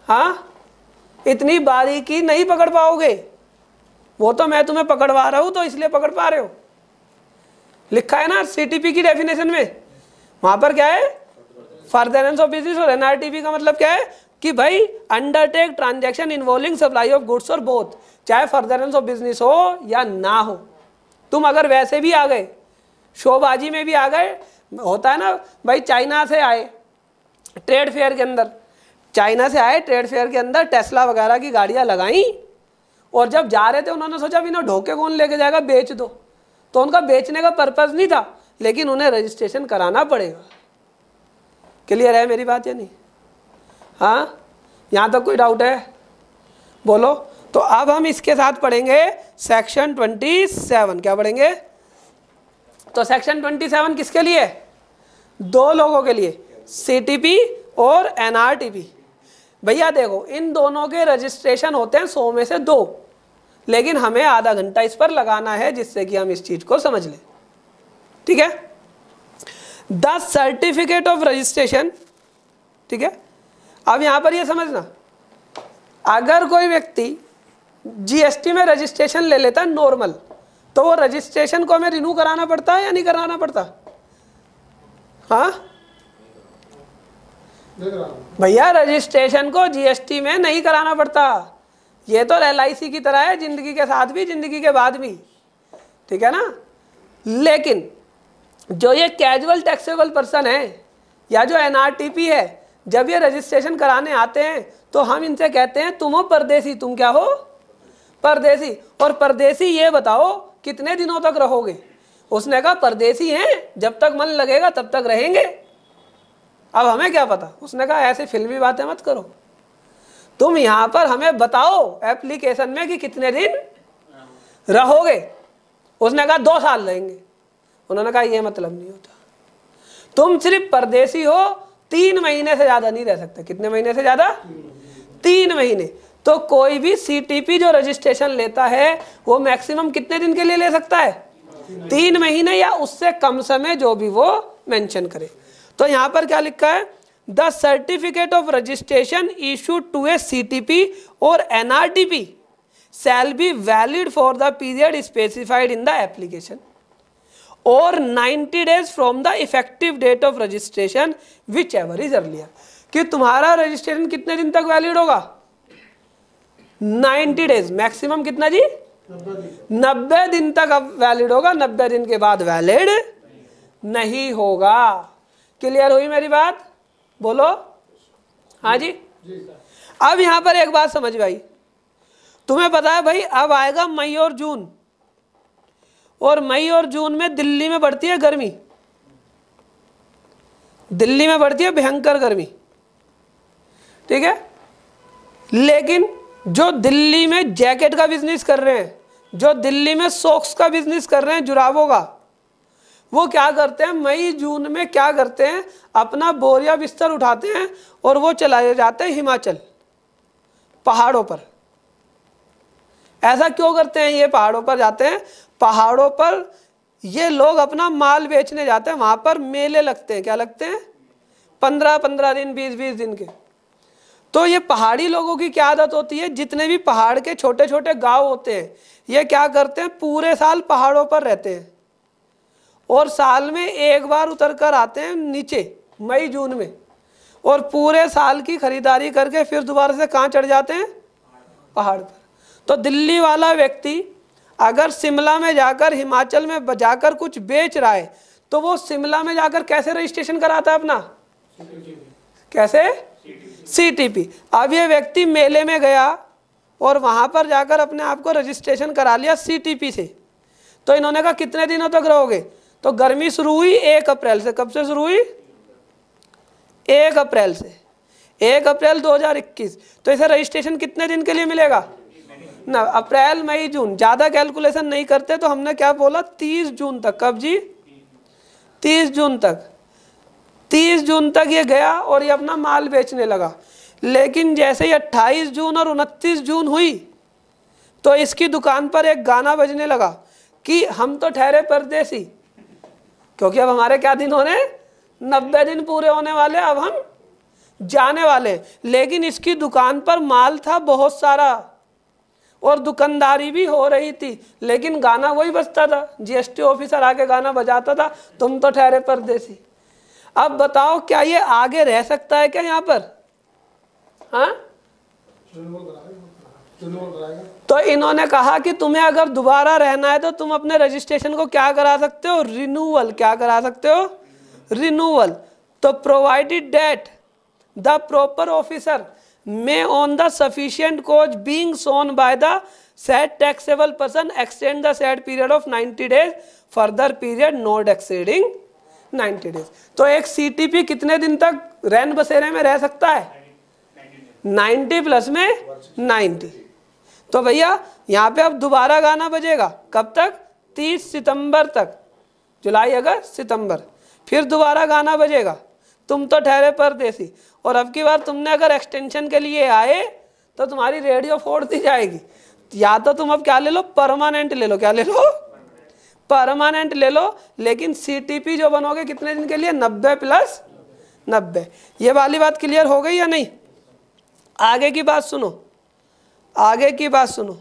हाँ इतनी बारीकी नहीं पकड़ पाओगे वो तो मैं तुम्हें पकड़वा रहा हूँ तो इसलिए पकड़ पा रहे हो लिखा है ना सीटीपी की डेफिनेशन में वहाँ पर क्या है फर्दरेंस ऑफ बिजनेस और एनआरटीपी का मतलब क्या है कि भाई undertake transaction involving supply of goods और बोथ चाहे फर्दरेंस ऑफ बिजनेस हो या ना हो तुम अगर वैसे भी आ गए शोबाजी में भी आ गए होता है ना भाई चाइना से आए ट्रेड फेयर के अंदर चाइना से आए ट्रेड फेयर के अंदर टेस्ला वगैरह की गाड़ियाँ लगाई और जब जा रहे थे उन्होंने सोचा भी ना ढोके कौन लेके जाएगा बेच दो तो उनका बेचने का पर्पज़ नहीं था लेकिन उन्हें रजिस्ट्रेशन कराना पड़ेगा क्लियर है मेरी बात या नहीं हाँ यहाँ तक कोई डाउट है बोलो तो अब हम इसके साथ पढ़ेंगे सेक्शन 27 क्या पढ़ेंगे तो सेक्शन 27 किसके लिए दो लोगों के लिए सी और एन भैया देखो इन दोनों के रजिस्ट्रेशन होते हैं सौ में से दो लेकिन हमें आधा घंटा इस पर लगाना है जिससे कि हम इस चीज को समझ लें ठीक है द सर्टिफिकेट ऑफ रजिस्ट्रेशन ठीक है अब यहां पर यह समझना अगर कोई व्यक्ति जीएसटी में रजिस्ट्रेशन ले लेता है नॉर्मल तो वो रजिस्ट्रेशन को हमें रिन्यू कराना पड़ता है या नहीं कराना पड़ता हाँ भैया रजिस्ट्रेशन को जीएसटी में नहीं कराना पड़ता ये तो एल की तरह है जिंदगी के साथ भी जिंदगी के बाद भी ठीक है ना लेकिन जो ये कैजुअल टैक्सेबल पर्सन है या जो एन है जब ये रजिस्ट्रेशन कराने आते हैं तो हम इनसे कहते हैं तुम हो परदेसी तुम क्या हो परदेसी और परदेसी ये बताओ कितने दिनों तक रहोगे उसने कहा परदेसी हैं जब तक मन लगेगा तब तक रहेंगे अब हमें क्या पता उसने कहा ऐसी फिल्मी बातें मत करो तुम यहां पर हमें बताओ एप्लीकेशन में कि कितने दिन रहोगे उसने कहा दो साल रहेंगे उन्होंने कहा यह मतलब नहीं होता तुम सिर्फ परदेसी हो तीन महीने से ज़्यादा नहीं रह सकते कितने महीने से ज़्यादा तीन महीने तो कोई भी सीटीपी जो रजिस्ट्रेशन लेता है वो मैक्सिमम कितने दिन के लिए ले सकता है तीन महीने या उससे कम समय जो भी वो मेंशन करे तो यहां पर क्या लिखा है the certificate of registration issue to a CTP और NRTP shall be valid for the period specified in the application और 90 from the effective date of registration whichever is earlier कि तुम्हारा रजिस्ट्रेशन कितने दिन तक वैलिड होगा 90 days maximum कितना जी नब्बे दिन तक अब वैलिड होगा नब्बे दिन के बाद वैलिड नहीं होगा क्लियर हुई मेरी बात बोलो हाँ जी, जी अब यहां पर एक बात समझ भाई तुम्हें पता है भाई अब आएगा मई और जून और मई और जून में दिल्ली में बढ़ती है गर्मी दिल्ली में बढ़ती है भयंकर गर्मी ठीक है लेकिन जो दिल्ली में जैकेट का बिजनेस कर रहे हैं जो दिल्ली में सॉक्स का बिजनेस कर रहे हैं जुराबों का वो क्या करते हैं मई जून में क्या करते हैं अपना बोरिया बिस्तर उठाते हैं और वो चलाए जाते हैं हिमाचल पहाड़ों पर ऐसा क्यों करते हैं ये पहाड़ों पर जाते हैं पहाड़ों पर ये लोग अपना माल बेचने जाते हैं वहाँ पर मेले लगते हैं क्या लगते हैं पंद्रह पंद्रह दिन बीस बीस दिन के तो ये पहाड़ी लोगों की क्या आदत होती है जितने भी पहाड़ के छोटे छोटे गांव होते हैं ये क्या करते हैं पूरे साल पहाड़ों पर रहते हैं और साल में एक बार उतर कर आते हैं नीचे मई जून में और पूरे साल की खरीदारी करके फिर दोबारा से कहाँ चढ़ जाते हैं पहाड़ पर तो दिल्ली वाला व्यक्ति अगर शिमला में जाकर हिमाचल में जाकर कुछ बेच रहा है तो वो शिमला में जाकर कैसे रजिस्ट्रेशन कराता है अपना कैसे सीटीपी अब ये व्यक्ति मेले में गया और वहाँ पर जाकर अपने आप को रजिस्ट्रेशन करा लिया सीटीपी से तो इन्होंने कहा कितने दिनों तक रहोगे तो गर्मी शुरू हुई एक अप्रैल से कब से शुरू हुई एक अप्रैल से एक अप्रैल 2021 तो इसे रजिस्ट्रेशन कितने दिन के लिए मिलेगा ना अप्रैल मई जून ज़्यादा कैलकुलेशन नहीं करते तो हमने क्या बोला तीस जून तक कब जी तीस जून तक तीस जून तक ये गया और ये अपना माल बेचने लगा लेकिन जैसे ही अट्ठाईस जून और उनतीस जून हुई तो इसकी दुकान पर एक गाना बजने लगा कि हम तो ठहरे परदेसी क्योंकि अब हमारे क्या दिन होने नब्बे दिन पूरे होने वाले अब हम जाने वाले लेकिन इसकी दुकान पर माल था बहुत सारा और दुकानदारी भी हो रही थी लेकिन गाना वही बजता था जीएसटी ऑफिसर आके गाना बजाता था तुम तो ठहरे परदेसी अब बताओ क्या ये आगे रह सकता है क्या यहाँ पर हाँ तो इन्होंने कहा कि तुम्हें अगर दोबारा रहना है तो तुम अपने रजिस्ट्रेशन को क्या करा सकते हो रिन्यूअल क्या करा सकते हो रिन्यूअल तो provided that the proper officer may on the sufficient cause being shown by the said taxable person extend the said period of 90 days further period not exceeding 90 days तो एक सीटीपी कितने दिन तक रैन बसेरे में रह सकता है 90 प्लस में 90 तो भैया यहाँ पे अब दोबारा गाना बजेगा कब तक 30 सितंबर तक जुलाई अगस्त सितंबर फिर दोबारा गाना बजेगा तुम तो ठहरे परदेसी और अब की बार तुमने अगर एक्सटेंशन के लिए आए तो तुम्हारी रेडियो फोड़ दी जाएगी या तो तुम अब क्या ले लो परमानेंट ले लो क्या ले लो परमानेंट ले लो लेकिन सीटीपी जो बनोगे कितने दिन के लिए नब्बे प्लस नब्बे ये वाली बात क्लियर हो गई या नहीं आगे की बात सुनो आगे की बात सुनो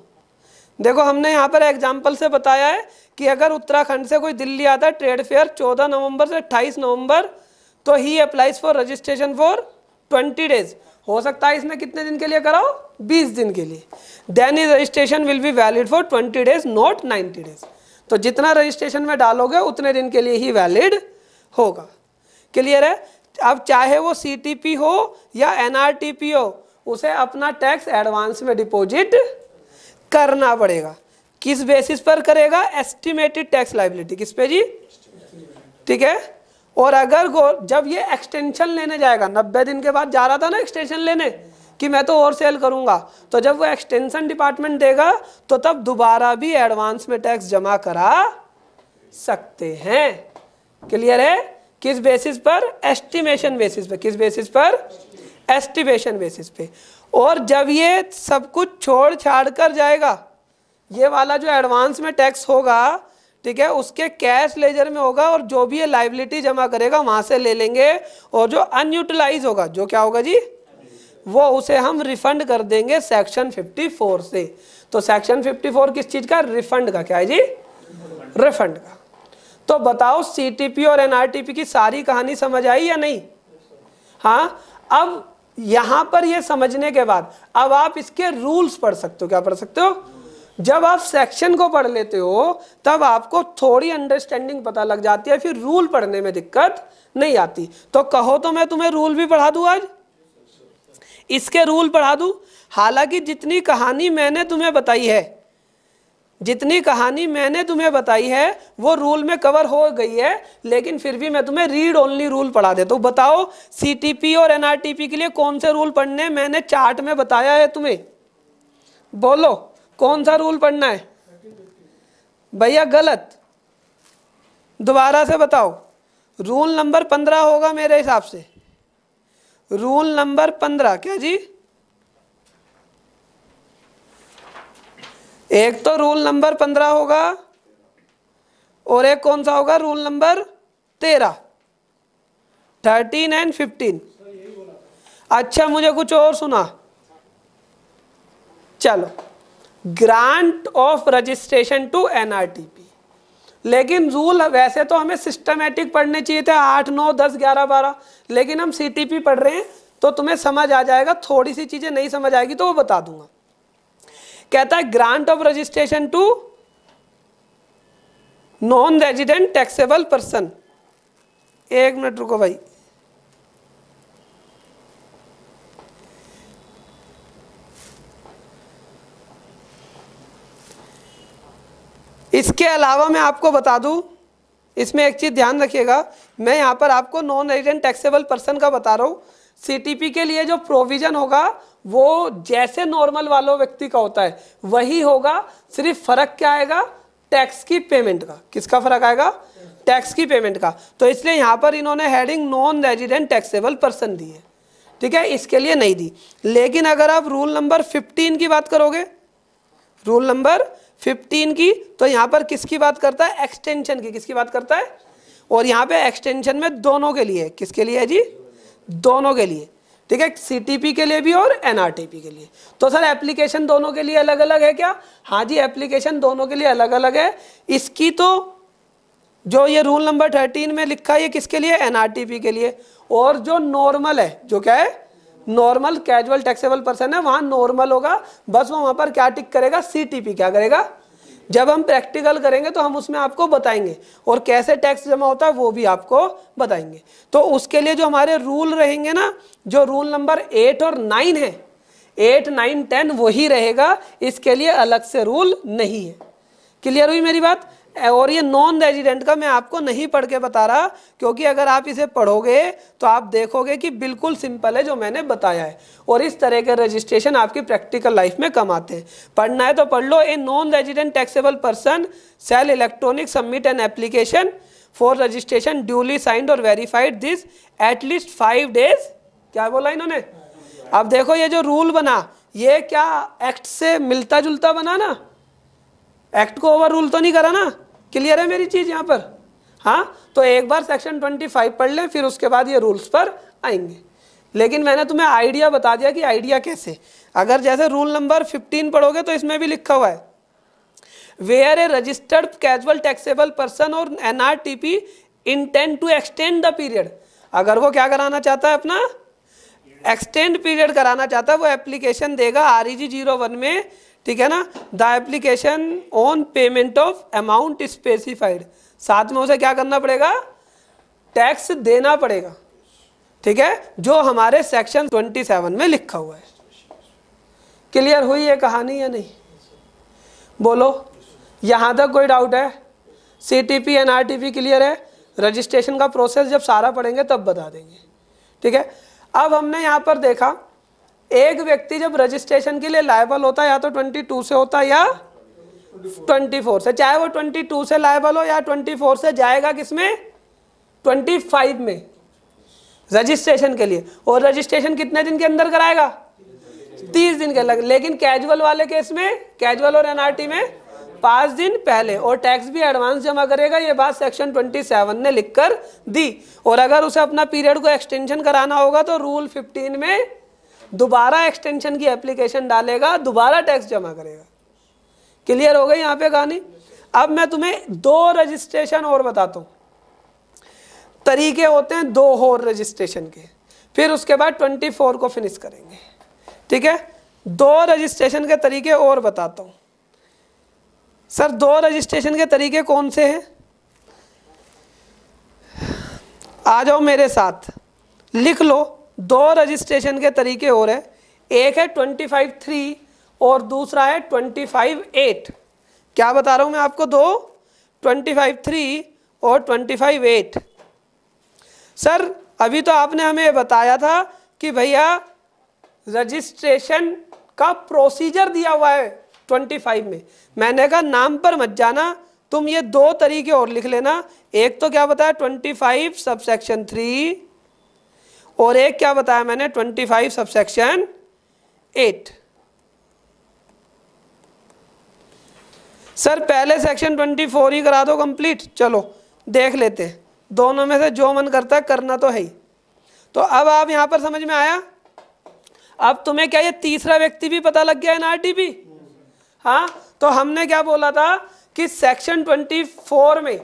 देखो हमने यहाँ पर एग्जाम्पल से बताया है कि अगर उत्तराखंड से कोई दिल्ली आता है ट्रेड फेयर 14 नवंबर से 28 नवंबर तो ही applies for registration for 20 days हो सकता है इसने कितने दिन के लिए कराओ 20 दिन के लिए then is registration will be valid for 20 days not 90 days तो जितना रजिस्ट्रेशन में डालोगे उतने दिन के लिए ही वैलिड होगा क्लियर है अब चाहे वो सी हो या एनआरटीपी हो उसे अपना टैक्स एडवांस में डिपॉजिट करना पड़ेगा किस बेसिस पर करेगा एस्टिमेटेड टैक्स लाइबिलिटी किस पे जी ठीक है और अगर जब ये एक्सटेंशन लेने जाएगा नब्बे दिन के बाद जा रहा था ना एक्सटेंशन लेने कि मैं तो और सेल करूँगा तो जब वो एक्सटेंशन डिपार्टमेंट देगा तो तब दोबारा भी एडवांस में टैक्स जमा करा सकते हैं क्लियर है किस बेसिस पर एस्टिमेशन बेसिस पे किस बेसिस पर एस्टिमेशन बेसिस पे और जब ये सब कुछ छोड़ छाड़ कर जाएगा ये वाला जो एडवांस में टैक्स होगा ठीक है उसके कैश लेजर में होगा और जो भी ये लाइबिलिटी जमा करेगा वहाँ से ले लेंगे और जो अनयूटिलाइज होगा जो क्या होगा जी वो उसे हम रिफंड कर देंगे सेक्शन 54 से तो सेक्शन 54 किस चीज़ का रिफंड का क्या है जी रिफंड का तो बताओ सीटीपी और एनआरटीपी की सारी कहानी समझ आई या नहीं हाँ अब यहां पर ये समझने के बाद अब आप इसके रूल्स पढ़ सकते हो क्या पढ़ सकते हो जब आप सेक्शन को पढ़ लेते हो तब आपको थोड़ी अंडरस्टैंडिंग पता लग जाती है फिर रूल पढ़ने में दिक्कत नहीं आती तो कहो तो मैं तुम्हें रूल भी पढ़ा दू आज इसके रूल पढ़ा दूँ हालांकि जितनी कहानी मैंने तुम्हें बताई है जितनी कहानी मैंने तुम्हें बताई है वो रूल में कवर हो गई है लेकिन फिर भी मैं तुम्हें रीड ओनली रूल पढ़ा देता हूँ बताओ सीटीपी और एनआरटीपी के लिए कौन से रूल पढ़ने मैंने चार्ट में बताया है तुम्हें बोलो कौन सा रूल पढ़ना है भैया गलत दोबारा से बताओ रूल नंबर पंद्रह होगा मेरे हिसाब से रूल नंबर पंद्रह क्या जी एक तो रूल नंबर पंद्रह होगा और एक कौन सा होगा रूल नंबर तेरह थर्टीन एंड फिफ्टीन अच्छा मुझे कुछ और सुना चलो grant of registration to NRT लेकिन रूल वैसे तो हमें सिस्टमेटिक पढ़ने चाहिए थे आठ नौ दस ग्यारह बारह लेकिन हम पी पढ़ रहे हैं तो तुम्हें समझ आ जाएगा थोड़ी सी चीज़ें नहीं समझ आएगी तो वो बता दूंगा कहता है grant of registration to non resident taxable person एक मिनट रुको भाई इसके अलावा मैं आपको बता दूँ इसमें एक चीज़ ध्यान रखिएगा मैं यहाँ पर आपको नॉन रेजिडेंट टैक्सेबल पर्सन का बता रहा हूँ सीटीपी के लिए जो प्रोविज़न होगा वो जैसे नॉर्मल वालों व्यक्ति का होता है वही होगा सिर्फ फ़र्क क्या आएगा टैक्स की पेमेंट का किसका फ़र्क आएगा टैक्स की पेमेंट का तो इसलिए यहाँ पर इन्होंने heading non resident taxable person दी है ठीक है इसके लिए नहीं दी लेकिन अगर आप रूल नंबर 15 की बात करोगे रूल नंबर फिफ्टीन की तो यहाँ पर किसकी बात करता है एक्सटेंशन की किसकी बात करता है और यहाँ पे एक्सटेंशन में दोनों के लिए किसके लिए है जी दोनों के लिए ठीक है सीटीपी के लिए भी और एनआरटीपी के लिए तो सर एप्लीकेशन दोनों के लिए अलग अलग है क्या हाँ जी एप्लीकेशन दोनों के लिए अलग अलग है इसकी तो जो ये रूल नंबर थर्टीन में लिखा है किसके लिए एनआरटीपी के लिए और जो नॉर्मल है जो क्या है नॉर्मल कैजुअल टैक्सेबल पर्सन है वहां नॉर्मल होगा बस वो वहां पर क्या टिक करेगा सी क्या करेगा जब हम प्रैक्टिकल करेंगे तो हम उसमें आपको बताएंगे और कैसे टैक्स जमा होता है वो भी आपको बताएंगे तो उसके लिए जो हमारे रूल रहेंगे ना जो रूल नंबर एट और नाइन है एट नाइन टेन वही रहेगा इसके लिए अलग से रूल नहीं है क्लियर हुई मेरी बात और ये नॉन रेजिडेंट का मैं आपको नहीं पढ़ के बता रहा क्योंकि अगर आप इसे पढ़ोगे तो आप देखोगे कि बिल्कुल सिंपल है जो मैंने बताया है और इस तरह के रजिस्ट्रेशन आपकी प्रैक्टिकल लाइफ में कम आते हैं पढ़ना है तो पढ़ लो a non resident taxable person shall electronic submit an application for registration duly signed और verified this at least five days क्या बोला इन्होंने अब देखो ये जो रूल बना ये क्या एक्ट से मिलता जुलता बना ना एक्ट को ओवर रूल तो नहीं करा ना क्लियर है मेरी चीज़ यहाँ पर हाँ तो एक बार सेक्शन 25 पढ़ लें फिर उसके बाद ये रूल्स पर आएंगे लेकिन मैंने तुम्हें आइडिया बता दिया कि आइडिया कैसे अगर जैसे रूल नंबर 15 पढ़ोगे तो इसमें भी लिखा हुआ है where a registered casual taxable person और N R T P intent to extend the period अगर वो क्या कराना चाहता है अपना एक्सटेंड पीरियड कराना चाहता है वो एप्लीकेशन देगा R E G zero one में ठीक है ना the application on payment of amount specified साथ में उसे क्या करना पड़ेगा टैक्स देना पड़ेगा ठीक है जो हमारे सेक्शन 27 में लिखा हुआ है क्लियर हुई ये कहानी या नहीं बोलो यहाँ तक कोई डाउट है C T P N R T P clear है रजिस्ट्रेशन का प्रोसेस जब सारा पढ़ेंगे तब बता देंगे ठीक है अब हमने यहाँ पर देखा एक व्यक्ति जब रजिस्ट्रेशन के लिए लाइबल होता है या तो 22 से होता है या 24 से चाहे वो 22 से लाइबल हो या 24 से जाएगा किसमें 25 में रजिस्ट्रेशन के लिए और रजिस्ट्रेशन कितने दिन के अंदर कराएगा तीस दिन के लग लेकिन कैजुअल वाले केस में कैजुअल और एनआरटी में पाँच दिन पहले और टैक्स भी एडवांस जमा करेगा ये बात सेक्शन 27 ने लिखकर दी और अगर उसे अपना पीरियड को एक्सटेंशन कराना होगा तो रूल 15 में दोबारा एक्सटेंशन की एप्लीकेशन डालेगा दोबारा टैक्स जमा करेगा क्लियर हो गई यहाँ पे कहानी अब मैं तुम्हें दो रजिस्ट्रेशन और बताता हूँ तरीके होते हैं दो और रजिस्ट्रेशन के फिर उसके बाद ट्वेंटी फोर को फिनिश करेंगे ठीक है दो रजिस्ट्रेशन के तरीके और बताता हूँ सर दो रजिस्ट्रेशन के तरीके कौन से हैं आ जाओ मेरे साथ लिख लो दो रजिस्ट्रेशन के तरीके हो हैं एक है ट्वेंटी फाइव थ्री और दूसरा है ट्वेंटी फाइव एट क्या बता रहा हूँ मैं आपको दो ट्वेंटी फाइव थ्री और ट्वेंटी फाइव एट सर अभी तो आपने हमें बताया था कि भैया रजिस्ट्रेशन का प्रोसीजर दिया हुआ है ट्वेंटी फाइव में मैंने कहा नाम पर मत जाना तुम ये दो तरीके और लिख लेना एक तो क्या बताया ट्वेंटी फाइव सबसेक्शन थ्री और एक क्या बताया मैंने twenty five subsection eight sir पहले सेक्शन ट्वेंटी फोर ही करा दो कंप्लीट चलो देख लेते दोनों में से जो मन करता है करना तो है ही तो अब आप यहां पर समझ में आया अब तुम्हें क्या ये तीसरा व्यक्ति भी पता लग गया एन आर टी पी हाँ तो हमने क्या बोला था कि सेक्शन ट्वेंटी फोर में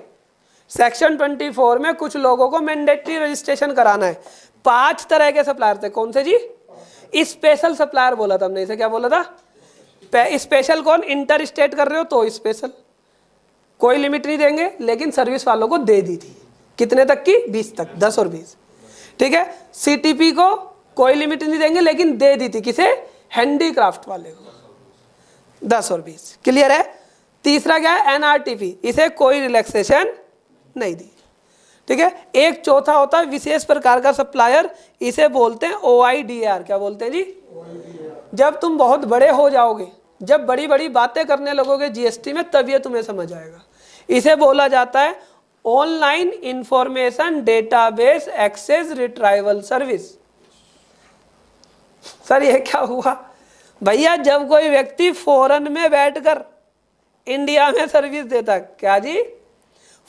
सेक्शन 24 में कुछ लोगों को मैंडेटरी रजिस्ट्रेशन कराना है पांच तरह के सप्लायर थे कौन से जी स्पेशल सप्लायर बोला था हमने इसे क्या बोला था स्पेशल कौन इंटर स्टेट कर रहे हो तो स्पेशल कोई लिमिट नहीं देंगे लेकिन सर्विस वालों को दे दी थी कितने तक की बीस तक दस और बीस ठीक है सीटीपी को कोई लिमिट नहीं देंगे लेकिन दे दी थी किसे हैंडीक्राफ्ट वाले को दस और बीस क्लियर है तीसरा क्या है एनआरटीपी इसे कोई रिलैक्सेशन नहीं दी ठीक है एक चौथा होता है विशेष प्रकार का सप्लायर इसे बोलते हैं ओ आई डी आर क्या बोलते हैं जी जब तुम बहुत बड़े हो जाओगे जब बड़ी बड़ी बातें करने लगोगे जीएसटी में तब ये तुम्हें समझ आएगा इसे बोला जाता है online information database access retrieval service sir ये क्या हुआ भैया जब कोई व्यक्ति फॉरन में बैठकर इंडिया में सर्विस देता क्या जी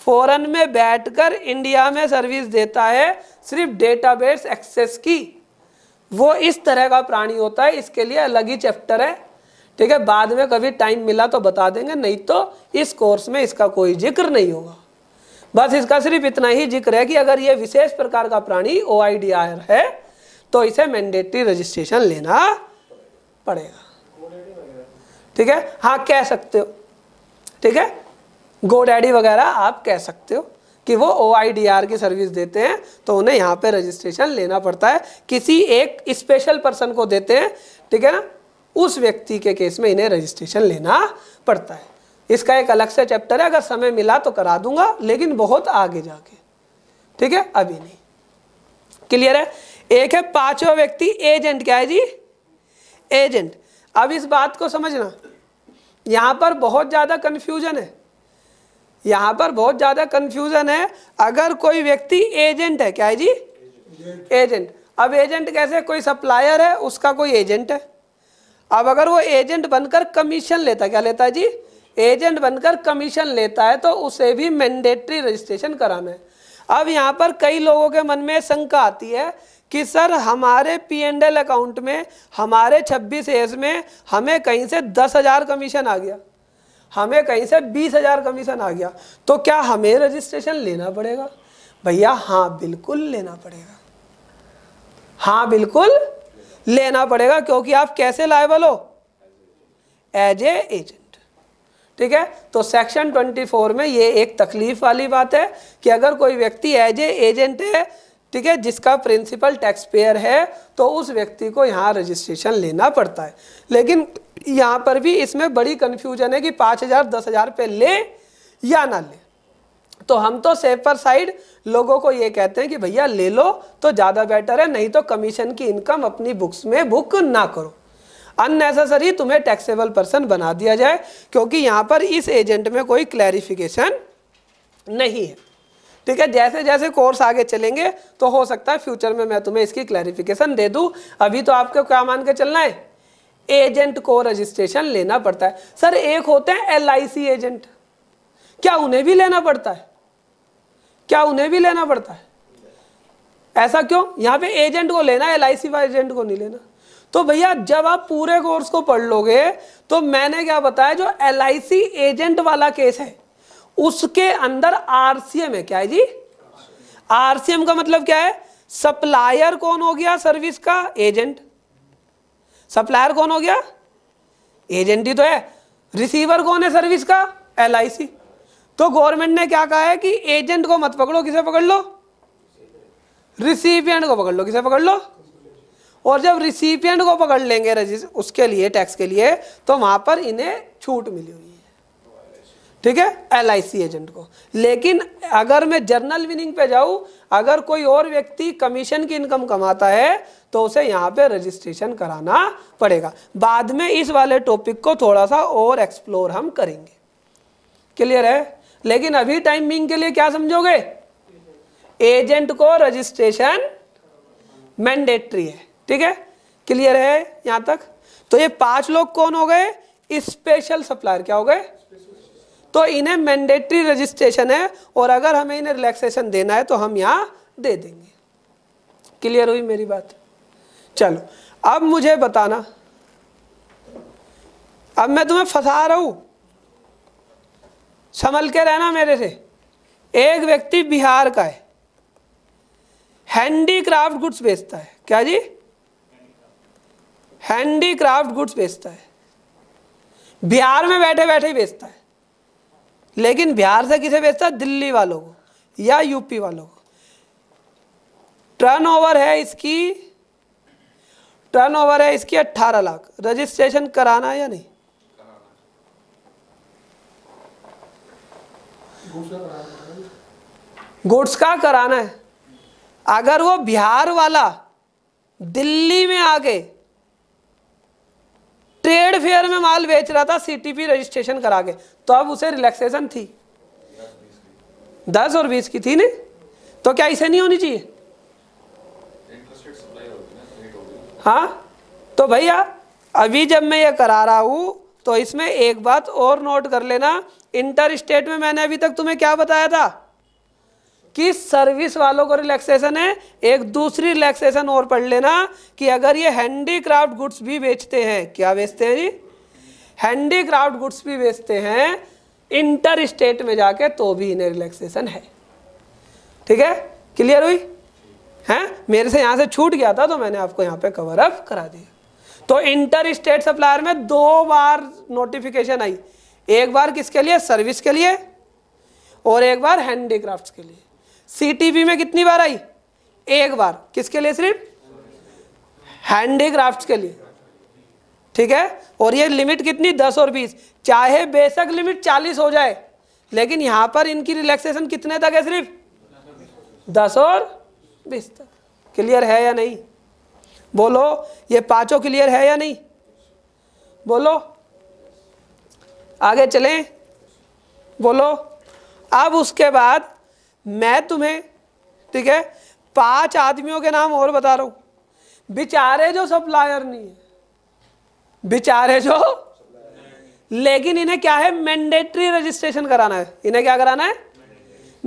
फॉरन में बैठकर इंडिया में सर्विस देता है सिर्फ डेटाबेस एक्सेस की वो इस तरह का प्राणी होता है इसके लिए अलग ही चैप्टर है ठीक है बाद में कभी टाइम मिला तो बता देंगे नहीं तो इस कोर्स में इसका कोई जिक्र नहीं होगा बस इसका सिर्फ इतना ही जिक्र है कि अगर ये विशेष प्रकार का प्राणी ओ है तो इसे मैंडेटरी रजिस्ट्रेशन लेना पड़ेगा ठीक है हाँ कह सकते हो ठीक है गो डैडी वगैरह आप कह सकते हो कि वो ओ की सर्विस देते हैं तो उन्हें यहाँ पे रजिस्ट्रेशन लेना पड़ता है किसी एक स्पेशल पर्सन को देते हैं ठीक है ना उस व्यक्ति के केस में इन्हें रजिस्ट्रेशन लेना पड़ता है इसका एक अलग से चैप्टर है अगर समय मिला तो करा दूंगा लेकिन बहुत आगे जाके ठीक है अभी नहीं क्लियर है एक है पांचवा व्यक्ति एजेंट क्या है जी एजेंट अब इस बात को समझना यहाँ पर बहुत ज़्यादा कन्फ्यूजन है यहाँ पर बहुत ज़्यादा कन्फ्यूज़न है अगर कोई व्यक्ति एजेंट है क्या है जी एजेंट, एजेंट। अब एजेंट कैसे कोई सप्लायर है उसका कोई एजेंट है अब अगर वो एजेंट बनकर कमीशन लेता क्या लेता है जी एजेंट बनकर कमीशन लेता है तो उसे भी मैंडेटरी रजिस्ट्रेशन कराना है अब यहाँ पर कई लोगों के मन में शंका आती है कि सर हमारे पी एंड एल अकाउंट में हमारे 26 एस में हमें कहीं से दस हज़ार कमीशन आ गया हमें कहीं से बीस हज़ार कमीशन आ गया तो क्या हमें रजिस्ट्रेशन लेना पड़ेगा भैया हाँ बिल्कुल लेना पड़ेगा हाँ बिल्कुल लेना पड़ेगा क्योंकि आप कैसे लाइबल हो एज ए एजेंट ठीक है तो सेक्शन 24 में ये एक तकलीफ वाली बात है कि अगर कोई व्यक्ति एज ए एजेंट है ठीक है जिसका प्रिंसिपल टैक्स पेयर है तो उस व्यक्ति को यहाँ रजिस्ट्रेशन लेना पड़ता है लेकिन यहाँ पर भी इसमें बड़ी कन्फ्यूजन है कि पाँच हज़ार दस हज़ार पे ले या ना ले तो हम तो सेफर साइड लोगों को ये कहते हैं कि भैया ले लो तो ज़्यादा बेटर है नहीं तो कमीशन की इनकम अपनी बुक्स में बुक ना करो अननेसेसरी तुम्हें टैक्सेबल पर्सन बना दिया जाए क्योंकि यहां पर इस एजेंट में कोई क्लैरिफिकेशन नहीं है ठीक है जैसे जैसे कोर्स आगे चलेंगे तो हो सकता है फ्यूचर में मैं तुम्हें इसकी क्लैरिफिकेशन दे दूँ अभी तो आपको क्या मान के चलना है एजेंट को रजिस्ट्रेशन लेना पड़ता है सर एक होते हैं एल एजेंट क्या उन्हें भी लेना पड़ता है क्या उन्हें भी लेना पड़ता है ऐसा क्यों यहां पे एजेंट को लेना एल आई एजेंट को नहीं लेना तो भैया जब आप पूरे कोर्स को पढ़ लोगे तो मैंने क्या बताया जो एल एजेंट वाला केस है उसके अंदर आरसीएम है क्या है जी आरसीएम का मतलब क्या है सप्लायर कौन हो गया सर्विस का एजेंट सप्लायर कौन हो गया एजेंट ही तो है रिसीवर कौन है सर्विस का एल तो गवर्नमेंट ने क्या कहा है कि एजेंट को मत पकड़ो किसे पकड़ लो रिसीपियंट को पकड़ लो किसे पकड़ लो और जब रिसीपियंट को पकड़ लेंगे उसके लिए टैक्स के लिए तो वहां पर इन्हें छूट मिली हुई है ठीक है एल एजेंट को लेकिन अगर मैं जर्नल विनिंग पे जाऊं अगर कोई और व्यक्ति कमीशन की इनकम कमाता है तो उसे यहाँ पे रजिस्ट्रेशन कराना पड़ेगा बाद में इस वाले टॉपिक को थोड़ा सा और एक्सप्लोर हम करेंगे क्लियर है लेकिन अभी टाइमिंग के लिए क्या समझोगे एजेंट को रजिस्ट्रेशन मैंडेटरी है ठीक है क्लियर है यहां तक तो ये पांच लोग कौन हो गए स्पेशल सप्लायर क्या हो गए तो इन्हें मैंडेटरी रजिस्ट्रेशन है और अगर हमें इन्हें रिलैक्सेशन देना है तो हम यहां दे देंगे क्लियर हुई मेरी बात चलो अब मुझे बताना अब मैं तुम्हें फंसा रहा हूं संभल के रहना मेरे से एक व्यक्ति बिहार का है हैंडीक्राफ्ट गुड्स बेचता है क्या जी हैंडीक्राफ्ट गुड्स बेचता है बिहार में बैठे बैठे ही बेचता है लेकिन बिहार से किसे बेचता है दिल्ली वालों को या यूपी वालों को टर्नओवर है इसकी टर्नओवर है इसकी 18 लाख रजिस्ट्रेशन कराना है या नहीं गुड्स का कराना है अगर वो बिहार वाला दिल्ली में आके ट्रेड फेयर में माल बेच रहा था सीटीपी रजिस्ट्रेशन करा के तो अब उसे रिलैक्सेशन थी दस और बीस की थी ने तो क्या इसे नहीं होनी चाहिए हाँ तो भैया अभी जब मैं ये करा रहा हूँ तो इसमें एक बात और नोट कर लेना इंटर स्टेट में मैंने अभी तक तुम्हें क्या बताया था कि सर्विस वालों को रिलैक्सेशन है एक दूसरी रिलैक्सेशन और पढ़ लेना कि अगर ये हैंडीक्राफ्ट गुड्स भी बेचते हैं क्या बेचते हैं जी हैंडीक्राफ्ट गुड्स भी बेचते हैं इंटर स्टेट में जाके तो भी इन्हें रिलैक्सेशन है ठीक है क्लियर हुई हैं मेरे से यहाँ से छूट गया था तो मैंने आपको यहाँ पे कवर अप करा दिया तो इंटर स्टेट सप्लायर में दो बार नोटिफिकेशन आई एक बार किसके लिए सर्विस के लिए और एक बार हैंडीक्राफ्ट के लिए सी में कितनी बार आई एक बार किसके लिए सिर्फ हैंडीक्राफ्ट के लिए ठीक है और ये लिमिट कितनी दस और बीस चाहे बेसक लिमिट चालीस हो जाए लेकिन यहां पर इनकी रिलैक्सेशन कितने तक है सिर्फ दस और बिस्तर क्लियर है या नहीं बोलो ये पांचों क्लियर है या नहीं बोलो आगे चलें बोलो अब उसके बाद मैं तुम्हें ठीक है पांच आदमियों के नाम और बता रहा हूं बेचारे जो सप्लायर नहीं है बेचारे जो लेकिन इन्हें क्या है मैंडेटरी रजिस्ट्रेशन कराना है इन्हें क्या कराना है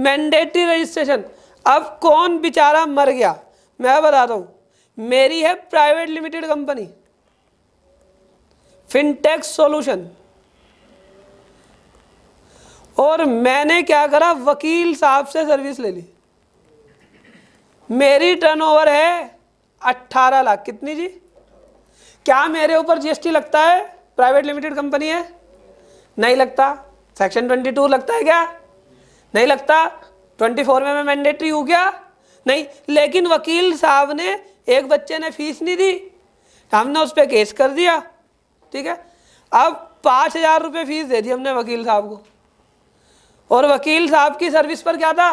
मैंडेटरी रजिस्ट्रेशन अब कौन बेचारा मर गया मैं बता रहा हूं मेरी है private limited company fintech solution और मैंने क्या करा वकील साहब से सर्विस ले ली मेरी टर्नओवर है 18 लाख कितनी जी क्या मेरे ऊपर जीएसटी लगता है प्राइवेट लिमिटेड कंपनी है नहीं लगता सेक्शन 22 लगता है क्या नहीं लगता ट्वेंटी फोर में मैंडेटरी हो गया नहीं लेकिन वकील साहब ने एक बच्चे ने फीस नहीं दी हमने उस पर केस कर दिया ठीक है अब पाँच हज़ार रुपये फीस दे दी हमने वकील साहब को और वकील साहब की सर्विस पर क्या था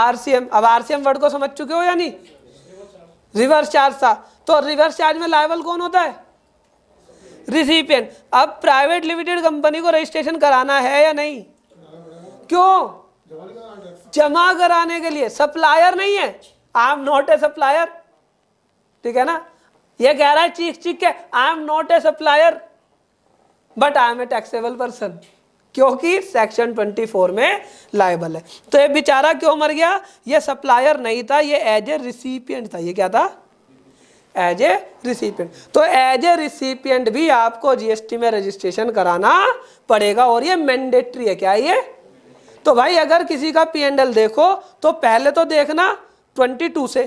आर सी एम अब आर सी एम वर्ड को समझ चुके हो या नहीं रिवर्स चार्ज था तो रिवर्स चार्ज में लाइबल कौन होता है रिसिपियन अब प्राइवेट लिमिटेड कंपनी को रजिस्ट्रेशन कराना है या नहीं क्यों जमा कराने के लिए सप्लायर नहीं है I am not a supplier ठीक है ना ये कह रहा है चीख चीख के I am not a supplier but I am a taxable person क्योंकि सेक्शन 24 में लाइबल है तो ये बेचारा क्यों मर गया ये सप्लायर नहीं था ये एज ए रिसिपियंट था ये क्या था एज ए रिसिपियंट तो एज ए रिसिपियंट भी आपको जीएसटी में रजिस्ट्रेशन कराना पड़ेगा और ये मैंडेटरी है क्या ये तो भाई अगर किसी का पी एंड एल देखो तो पहले तो देखना 22 से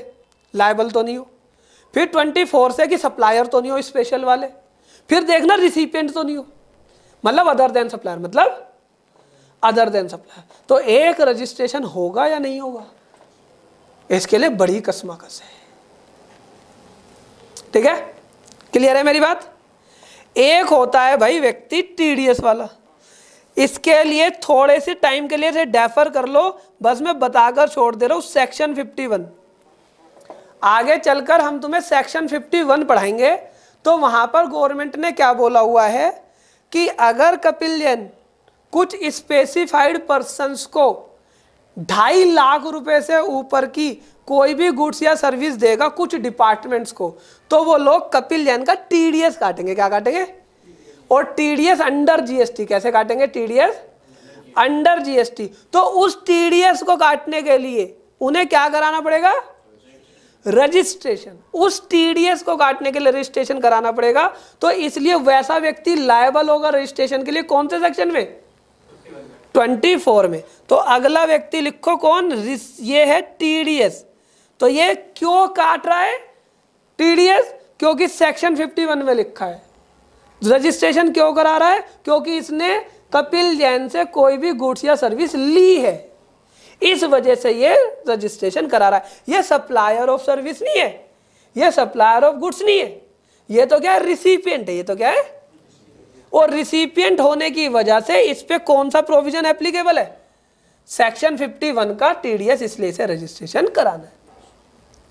लाइबल तो नहीं हो फिर 24 से कि सप्लायर तो नहीं हो स्पेशल वाले फिर देखना रिसिपियंट तो नहीं हो मतलब अदर देन सप्लायर मतलब अदर देन सप्लायर तो एक रजिस्ट्रेशन होगा या नहीं होगा इसके लिए बड़ी कस है ठीक है क्लियर है मेरी बात एक होता है भाई व्यक्ति टीडीएस वाला इसके लिए थोड़े से टाइम के लिए डेफर कर लो बस मैं बताकर छोड़ दे रहा हूँ सेक्शन 51 आगे चलकर हम तुम्हें सेक्शन 51 पढ़ाएंगे तो वहाँ पर गवर्नमेंट ने क्या बोला हुआ है कि अगर कपिलियन कुछ स्पेसिफाइड पर्सनस को ढाई लाख रुपए से ऊपर की कोई भी गुड्स या सर्विस देगा कुछ डिपार्टमेंट्स को तो वो लोग कपिल जैन का टीडीएस काटेंगे क्या काटेंगे और टीडीएस अंडर जीएसटी कैसे काटेंगे टीडीएस अंडर जीएसटी तो उस टीडीएस को काटने के लिए उन्हें क्या कराना पड़ेगा रजिस्ट्रेशन उस टीडीएस को काटने के लिए रजिस्ट्रेशन कराना पड़ेगा तो इसलिए वैसा व्यक्ति लायबल होगा रजिस्ट्रेशन के लिए कौन से सेक्शन में 24 में तो अगला व्यक्ति लिखो कौन ये है टीडीएस तो ये क्यों काट रहा है टीडीएस क्योंकि सेक्शन 51 में लिखा है रजिस्ट्रेशन क्यों करा रहा है क्योंकि इसने कपिल जैन से कोई भी गुड्स या सर्विस ली है इस वजह से ये रजिस्ट्रेशन करा रहा है ये सप्लायर ऑफ सर्विस नहीं है ये सप्लायर ऑफ गुड्स नहीं है ये तो क्या है रिसिपियंट है ये तो क्या है और रिसिपियंट होने की वजह से इस पर कौन सा प्रोविजन एप्लीकेबल है सेक्शन 51 का टीडीएस इसलिए से रजिस्ट्रेशन कराना है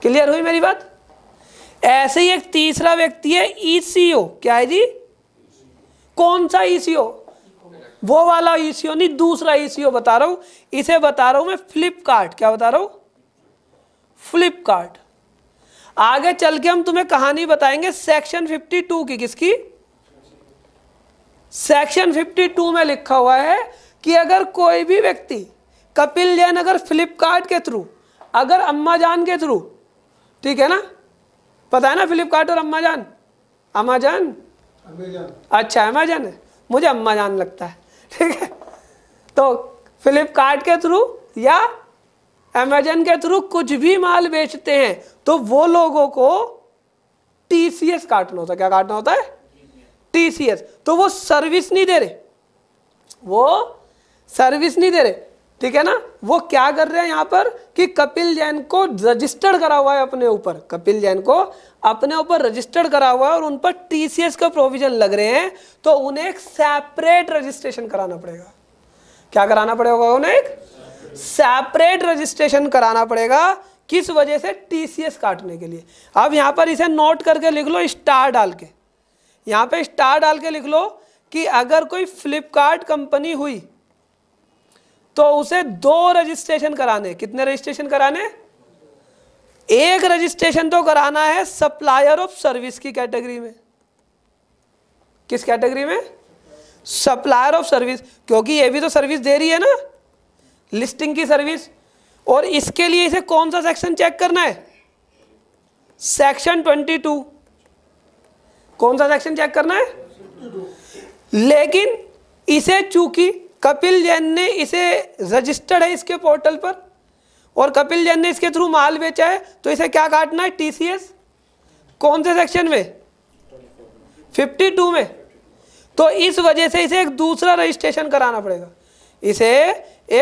क्लियर हुई मेरी बात ऐसे ही एक तीसरा व्यक्ति है ईसीओ e क्या है जी कौन सा ईसीओ वो वाला ईसीओ नहीं दूसरा ईसीओ बता रहा हूं इसे बता रहा हूं मैं फ्लिपकार्ट क्या बता रहा हूं फ्लिपकार्ट आगे चल के हम तुम्हें कहानी बताएंगे सेक्शन 52 की किसकी सेक्शन 52 में लिखा हुआ है कि अगर कोई भी व्यक्ति कपिल जैन अगर फ्लिपकार्ट के थ्रू अगर अम्मा जान के थ्रू ठीक है ना पता है ना फ्लिपकार्ट और अम्मा जान अम्मा जान अच्छा अमेजन है मुझे अमेजान लगता है ठीक है तो फ्लिपकार्ट के थ्रू या अमेजन के थ्रू कुछ भी माल बेचते हैं तो वो लोगों को टी सी एस काटना होता है क्या काटना होता है टी सी एस तो वो सर्विस नहीं दे रहे वो सर्विस नहीं दे रहे ठीक है ना वो क्या कर रहे हैं यहां पर कि कपिल जैन को रजिस्टर्ड करा हुआ है अपने ऊपर कपिल जैन को अपने ऊपर रजिस्टर्ड करा हुआ है और उन पर टीसीएस का प्रोविजन लग रहे हैं तो उन्हें एक सेपरेट रजिस्ट्रेशन कराना पड़ेगा क्या कराना पड़ेगा उन्हें एक सेपरेट रजिस्ट्रेशन कराना पड़ेगा किस वजह से टीसीएस काटने के लिए अब यहां पर इसे नोट करके लिख लो स्टार डाल के यहां पर स्टार डाल के लिख लो कि अगर कोई फ्लिपकार्ट कंपनी हुई तो उसे दो रजिस्ट्रेशन कराने कितने रजिस्ट्रेशन कराने एक रजिस्ट्रेशन तो कराना है सप्लायर ऑफ सर्विस की कैटेगरी में किस कैटेगरी में सप्लायर ऑफ सर्विस क्योंकि ये भी तो सर्विस दे रही है ना लिस्टिंग की सर्विस और इसके लिए इसे कौन सा सेक्शन चेक करना है सेक्शन 22 कौन सा सेक्शन चेक करना है लेकिन इसे चूंकि कपिल जैन ने इसे रजिस्टर्ड है इसके पोर्टल पर और कपिल जैन ने इसके थ्रू माल बेचा है तो इसे क्या काटना है टीसीएस कौन से सेक्शन में 52 में तो इस वजह से इसे एक दूसरा रजिस्ट्रेशन कराना पड़ेगा इसे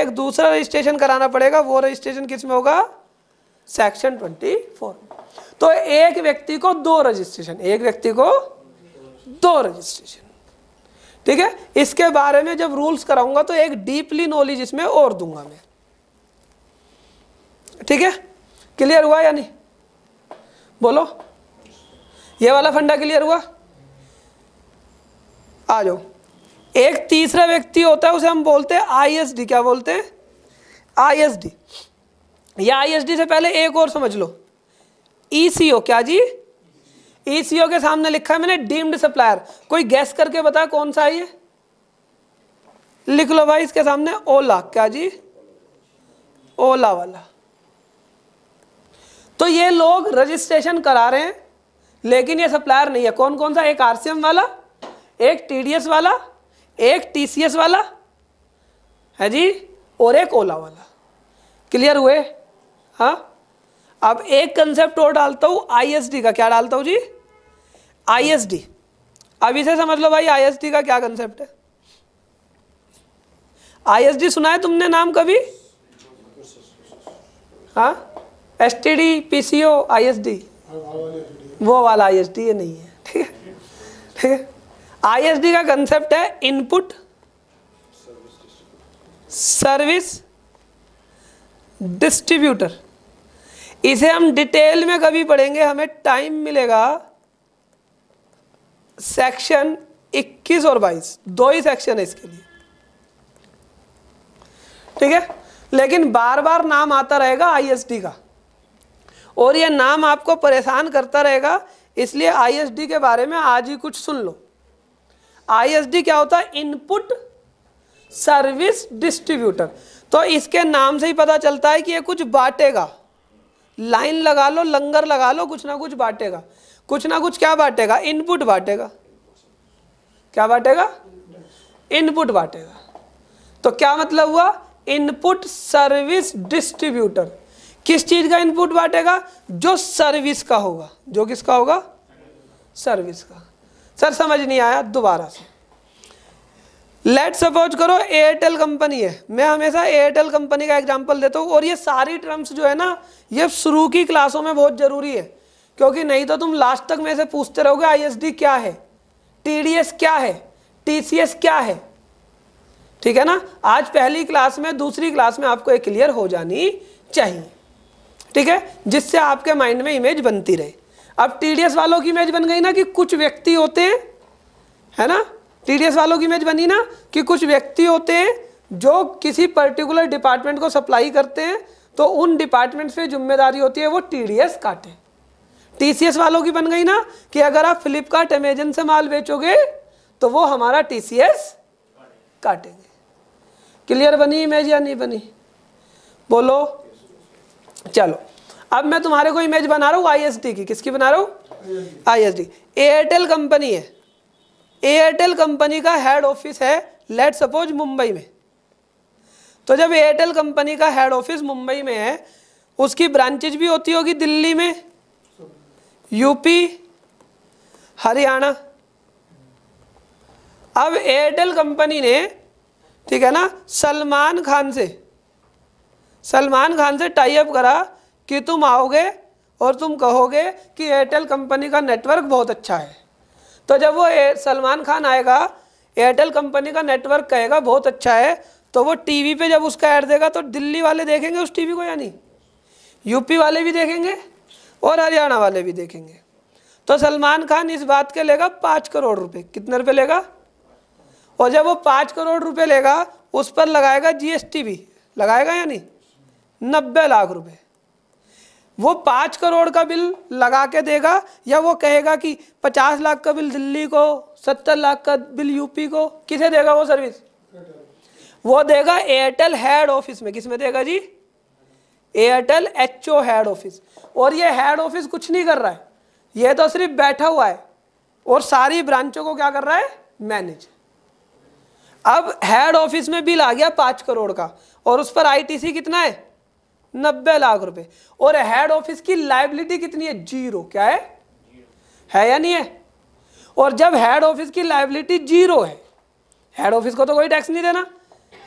एक दूसरा रजिस्ट्रेशन कराना पड़ेगा वो रजिस्ट्रेशन किस में होगा सेक्शन 24 तो एक व्यक्ति को दो रजिस्ट्रेशन एक व्यक्ति को दो रजिस्ट्रेशन ठीक है इसके बारे में जब रूल्स कराऊंगा तो एक डीपली नॉलेज इसमें और दूंगा मैं ठीक है क्लियर हुआ या नहीं बोलो ये वाला फंडा क्लियर हुआ आ जाओ एक तीसरा व्यक्ति होता है उसे हम बोलते हैं आईएसडी क्या बोलते हैं आईएसडी या आईएसडी से पहले एक और समझ लो ईसीओ e क्या जी ईसीओ e के सामने लिखा है मैंने डीम्ड सप्लायर कोई गैस करके बता कौन सा है ये लिख लो भाई इसके सामने ओला क्या जी ओला वाला तो ये लोग रजिस्ट्रेशन करा रहे हैं लेकिन ये सप्लायर नहीं है कौन कौन सा एक आरसीएम वाला एक टी वाला एक टीसीएस वाला है जी और एक ओला वाला क्लियर हुए हाँ अब एक कंसेप्ट और डालता हूँ आईएसडी का क्या डालता हूँ जी आईएसडी अब इसे समझ लो भाई आईएसडी का क्या कंसेप्ट है आईएसडी सुना है तुमने नाम कभी हाँ S T D P C O I S D वो वाला आई एस डी ये नहीं है ठीक है ठीक है आई एस डी का कंसेप्ट है इनपुट सर्विस डिस्ट्रीब्यूटर इसे हम डिटेल में कभी पढ़ेंगे हमें टाइम मिलेगा सेक्शन 21 और 22 दो ही सेक्शन है इसके लिए ठीक है लेकिन बार बार नाम आता रहेगा आईएसडी का और यह नाम आपको परेशान करता रहेगा इसलिए आईएसडी के बारे में आज ही कुछ सुन लो आईएसडी क्या होता है इनपुट सर्विस डिस्ट्रीब्यूटर तो इसके नाम से ही पता चलता है कि ये कुछ बांटेगा लाइन लगा लो लंगर लगा लो कुछ ना कुछ बांटेगा कुछ ना कुछ क्या बांटेगा इनपुट बांटेगा क्या बांटेगा इनपुट बांटेगा तो क्या मतलब हुआ इनपुट सर्विस डिस्ट्रीब्यूटर किस चीज़ का इनपुट बांटेगा जो सर्विस का होगा जो किसका होगा सर्विस का सर समझ नहीं आया दोबारा से लेट सपोज करो एयरटेल कंपनी है मैं हमेशा एयरटेल कंपनी का एग्जांपल देता हूँ और ये सारी टर्म्स जो है ना ये शुरू की क्लासों में बहुत ज़रूरी है क्योंकि नहीं तो तुम लास्ट तक मेरे से पूछते रहोगे आईएसडी क्या है टीडीएस क्या है टीसीएस क्या है ठीक है ना आज पहली क्लास में दूसरी क्लास में आपको ये क्लियर हो जानी चाहिए ठीक है जिससे आपके माइंड में इमेज बनती रहे अब टीडीएस वालों की इमेज बन गई ना कि कुछ व्यक्ति होते हैं है ना टीडीएस वालों की इमेज बनी ना कि कुछ व्यक्ति होते हैं जो किसी पर्टिकुलर डिपार्टमेंट को सप्लाई करते हैं तो उन डिपार्टमेंट्स पे जिम्मेदारी होती है वो टीडीएस काटे टीसीएस वालों की बन गई ना कि अगर आप फ्लिपकार्ट अमेजन से माल बेचोगे तो वो हमारा टीसीएस काटेंगे क्लियर बनी इमेज या नहीं बनी बोलो चलो अब मैं तुम्हारे को इमेज बना रहा हूँ डी की किसकी बना रहा हूँ आई डी एयरटेल कंपनी है एयरटेल कंपनी का हेड ऑफिस है लेट सपोज मुंबई में तो जब एयरटेल कंपनी का हेड ऑफिस मुंबई में है उसकी ब्रांचेज भी होती होगी दिल्ली में यूपी हरियाणा अब एयरटेल कंपनी ने ठीक है ना सलमान खान से सलमान खान से टाइप करा कि तुम आओगे और तुम कहोगे कि एयरटेल कंपनी का नेटवर्क बहुत अच्छा है तो जब वो सलमान खान आएगा एयरटेल कंपनी का नेटवर्क कहेगा बहुत अच्छा है तो वो टीवी पे जब उसका ऐड देगा तो दिल्ली वाले देखेंगे उस टीवी को या नहीं यूपी वाले भी देखेंगे और हरियाणा वाले भी देखेंगे तो सलमान खान इस बात के लेगा पाँच करोड़ रुपए कितने रुपए लेगा और जब वो पाँच करोड़ रुपए लेगा उस पर लगाएगा जीएसटी भी लगाएगा या नहीं नब्बे लाख रुपए वो पाँच करोड़ का बिल लगा के देगा या वो कहेगा कि पचास लाख का बिल दिल्ली को सत्तर लाख का बिल यूपी को किसे देगा वो सर्विस वो देगा एयरटेल हेड ऑफिस में किस में देगा जी Airtel H O head office और ये हेड ऑफिस कुछ नहीं कर रहा है ये तो सिर्फ बैठा हुआ है और सारी ब्रांचों को क्या कर रहा है मैनेज अब हेड ऑफिस में बिल आ गया पाँच करोड़ का और उस पर आईटीसी कितना है नब्बे लाख रुपए और हेड ऑफिस की लाइबिलिटी कितनी है जीरो क्या है है या नहीं है और जब हेड ऑफिस की लाइबिलिटी जीरो है हेड ऑफिस को तो कोई टैक्स नहीं देना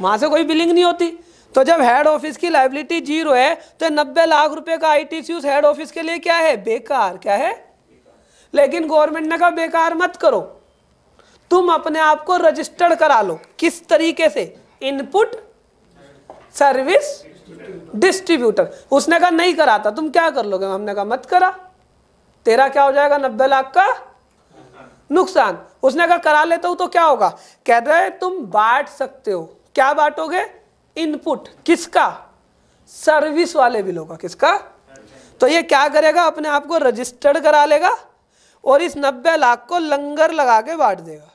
वहां से कोई बिलिंग नहीं होती तो जब हेड ऑफिस की लाइबिलिटी जीरो है तो नब्बे लाख रुपए का आई टी सी उस हेड ऑफिस के लिए क्या है बेकार क्या है लेकिन गवर्नमेंट ने कहा बेकार मत करो तुम अपने आप को रजिस्टर्ड करा लो किस तरीके से इनपुट सर्विस डिस्ट्रीब्यूटर उसने कहा नहीं कराता तुम क्या कर लोगे हमने कहा मत करा तेरा क्या हो जाएगा नब्बे लाख का नुकसान उसने कहा करा लेता हूं तो क्या होगा कह रहे तुम बांट सकते हो क्या बांटोगे इनपुट किसका सर्विस वाले बिलों का किसका तो ये क्या करेगा अपने आप को रजिस्टर्ड करा लेगा और इस नब्बे लाख को लंगर लगा के बांट देगा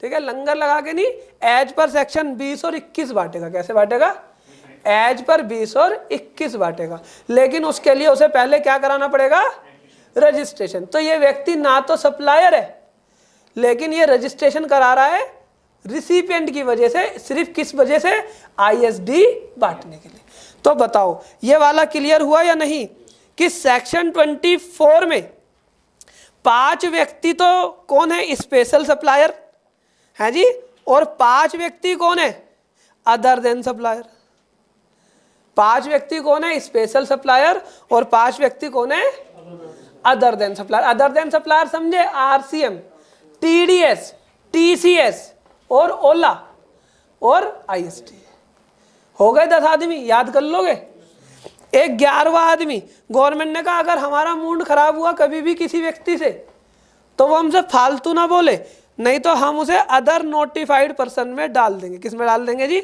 ठीक है लंगर लगा के नहीं एज पर सेक्शन बीस और इक्कीस बांटेगा कैसे बांटेगा एज पर बीस और इक्कीस बांटेगा लेकिन उसके लिए उसे पहले क्या कराना पड़ेगा रजिस्ट्रेशन तो ये व्यक्ति ना तो सप्लायर है लेकिन ये रजिस्ट्रेशन करा रहा है रिसिपियंट की वजह से सिर्फ किस वजह से आईएसडी बांटने के लिए तो बताओ ये वाला क्लियर हुआ या नहीं कि सेक्शन 24 में पांच व्यक्ति तो कौन है स्पेशल सप्लायर है जी और पांच व्यक्ति कौन है अदर देन सप्लायर पांच व्यक्ति कौन है स्पेशल सप्लायर और पांच व्यक्ति कौन है other than supplier other than supplier समझे आरसीएम टीडीएस टीसीएस और ओला और आईएसटी हो गए दस आदमी याद कर लोगे एक ग्यारहवा आदमी गवर्नमेंट ने कहा अगर हमारा मूड खराब हुआ कभी भी किसी व्यक्ति से तो वो हमसे फालतू ना बोले नहीं तो हम उसे अदर नोटिफाइड पर्सन में डाल देंगे किस में डाल देंगे जी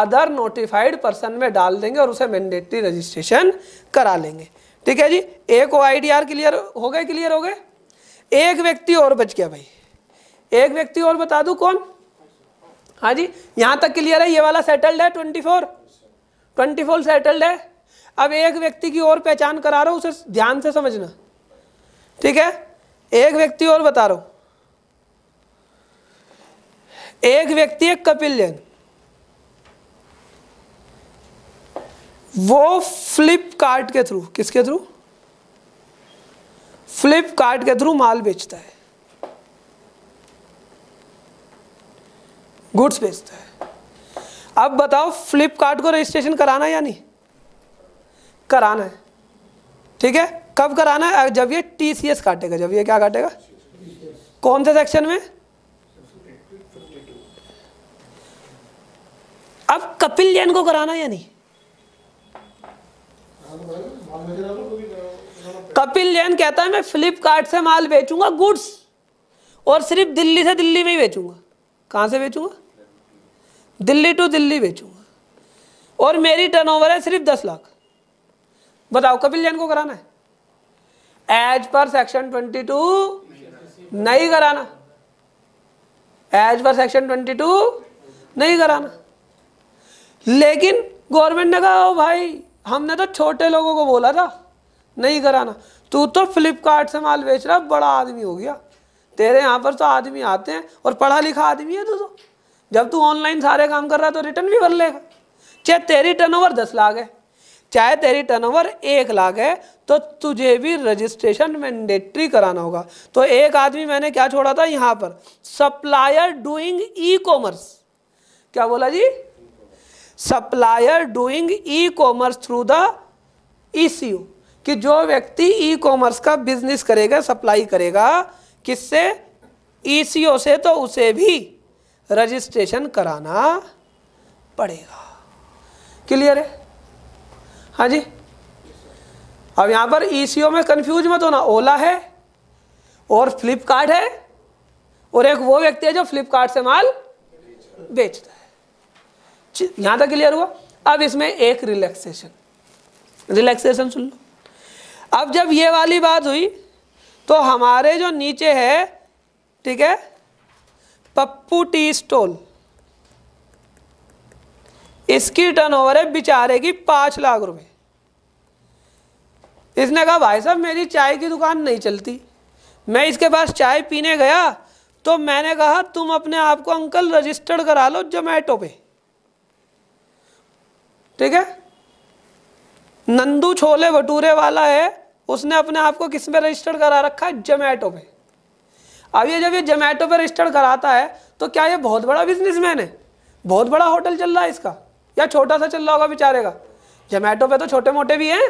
अदर नोटिफाइड पर्सन में डाल देंगे और उसे मैंडेटरी रजिस्ट्रेशन करा लेंगे ठीक है जी एक O I D R clear हो गए क्लियर हो गए एक व्यक्ति और बच गया भाई एक व्यक्ति और बता दू कौन हाँ जी यहाँ तक क्लियर है ये वाला सेटल्ड है twenty four twenty four settled है अब एक व्यक्ति की और पहचान करा रहा हूँ उसे ध्यान से समझना ठीक है एक व्यक्ति और बता रहा हूँ एक व्यक्ति है कपिल जैन वो फ्लिपकार्ट के थ्रू किसके थ्रू फ्लिपकार्ट के थ्रू माल बेचता है गुड्स बेचता है अब बताओ फ्लिपकार्ट को रजिस्ट्रेशन कराना है या नहीं कराना है ठीक है कब कराना है जब ये टी सी एस काटेगा जब ये क्या काटेगा कौन से सेक्शन में अब कपिल जैन को कराना है या नहीं कपिल जैन कहता है मैं फ्लिपकार्ट से माल बेचूंगा गुड्स और सिर्फ दिल्ली से दिल्ली में ही बेचूंगा कहाँ से बेचूंगा दिल्ली टू दिल्ली बेचूंगा और मेरी टर्नओवर है सिर्फ दस लाख बताओ कपिल जैन को कराना है एज पर सेक्शन ट्वेंटी टू नहीं कराना एज पर सेक्शन ट्वेंटी टू नहीं कराना लेकिन गवर्नमेंट ने कहा ओ भाई हमने तो छोटे लोगों को बोला था नहीं कराना तू तो फ्लिपकार्ट से माल बेच रहा बड़ा आदमी हो गया तेरे यहाँ पर तो आदमी आते हैं और पढ़ा लिखा आदमी है तू तो जब तू ऑनलाइन सारे काम कर रहा है तो रिटर्न भी भर लेगा चाहे तेरी टर्नओवर दस लाख है चाहे तेरी टर्नओवर एक लाख है तो तुझे भी रजिस्ट्रेशन मैंडेटरी कराना होगा तो एक आदमी मैंने क्या छोड़ा था यहाँ पर सप्लायर डूइंग ई कॉमर्स क्या बोला जी supplier doing e commerce through the e कि जो व्यक्ति ई कॉमर्स का बिजनेस करेगा सप्लाई करेगा किससे ई e से तो उसे भी रजिस्ट्रेशन कराना पड़ेगा क्लियर है हाँ जी अब यहाँ पर ई e में कंफ्यूज मत होना ओला है और फ्लिपकार्ट है और एक वो व्यक्ति है जो फ्लिपकार्ट से माल बेचता है यहां तक क्लियर हुआ अब इसमें एक रिलैक्सेशन रिलैक्सेशन सुन लो अब जब ये वाली बात हुई तो हमारे जो नीचे है ठीक है पप्पू टी स्टोल इसकी टर्नओवर है बेचारे की पांच लाख रुपए इसने कहा भाई साहब मेरी चाय की दुकान नहीं चलती मैं इसके पास चाय पीने गया तो मैंने कहा तुम अपने आप को अंकल रजिस्टर्ड करा लो जोमेटो पे ठीक है नंदू छोले भटूरे वाला है उसने अपने आप को किस में रजिस्टर करा रखा है जोमेटो पे अब ये जब ये जोमेटो पे रजिस्टर कराता है तो क्या ये बहुत बड़ा बिजनेसमैन है बहुत बड़ा होटल चल रहा है इसका या छोटा सा चल रहा होगा बेचारे का जोमेटो पे तो छोटे मोटे भी हैं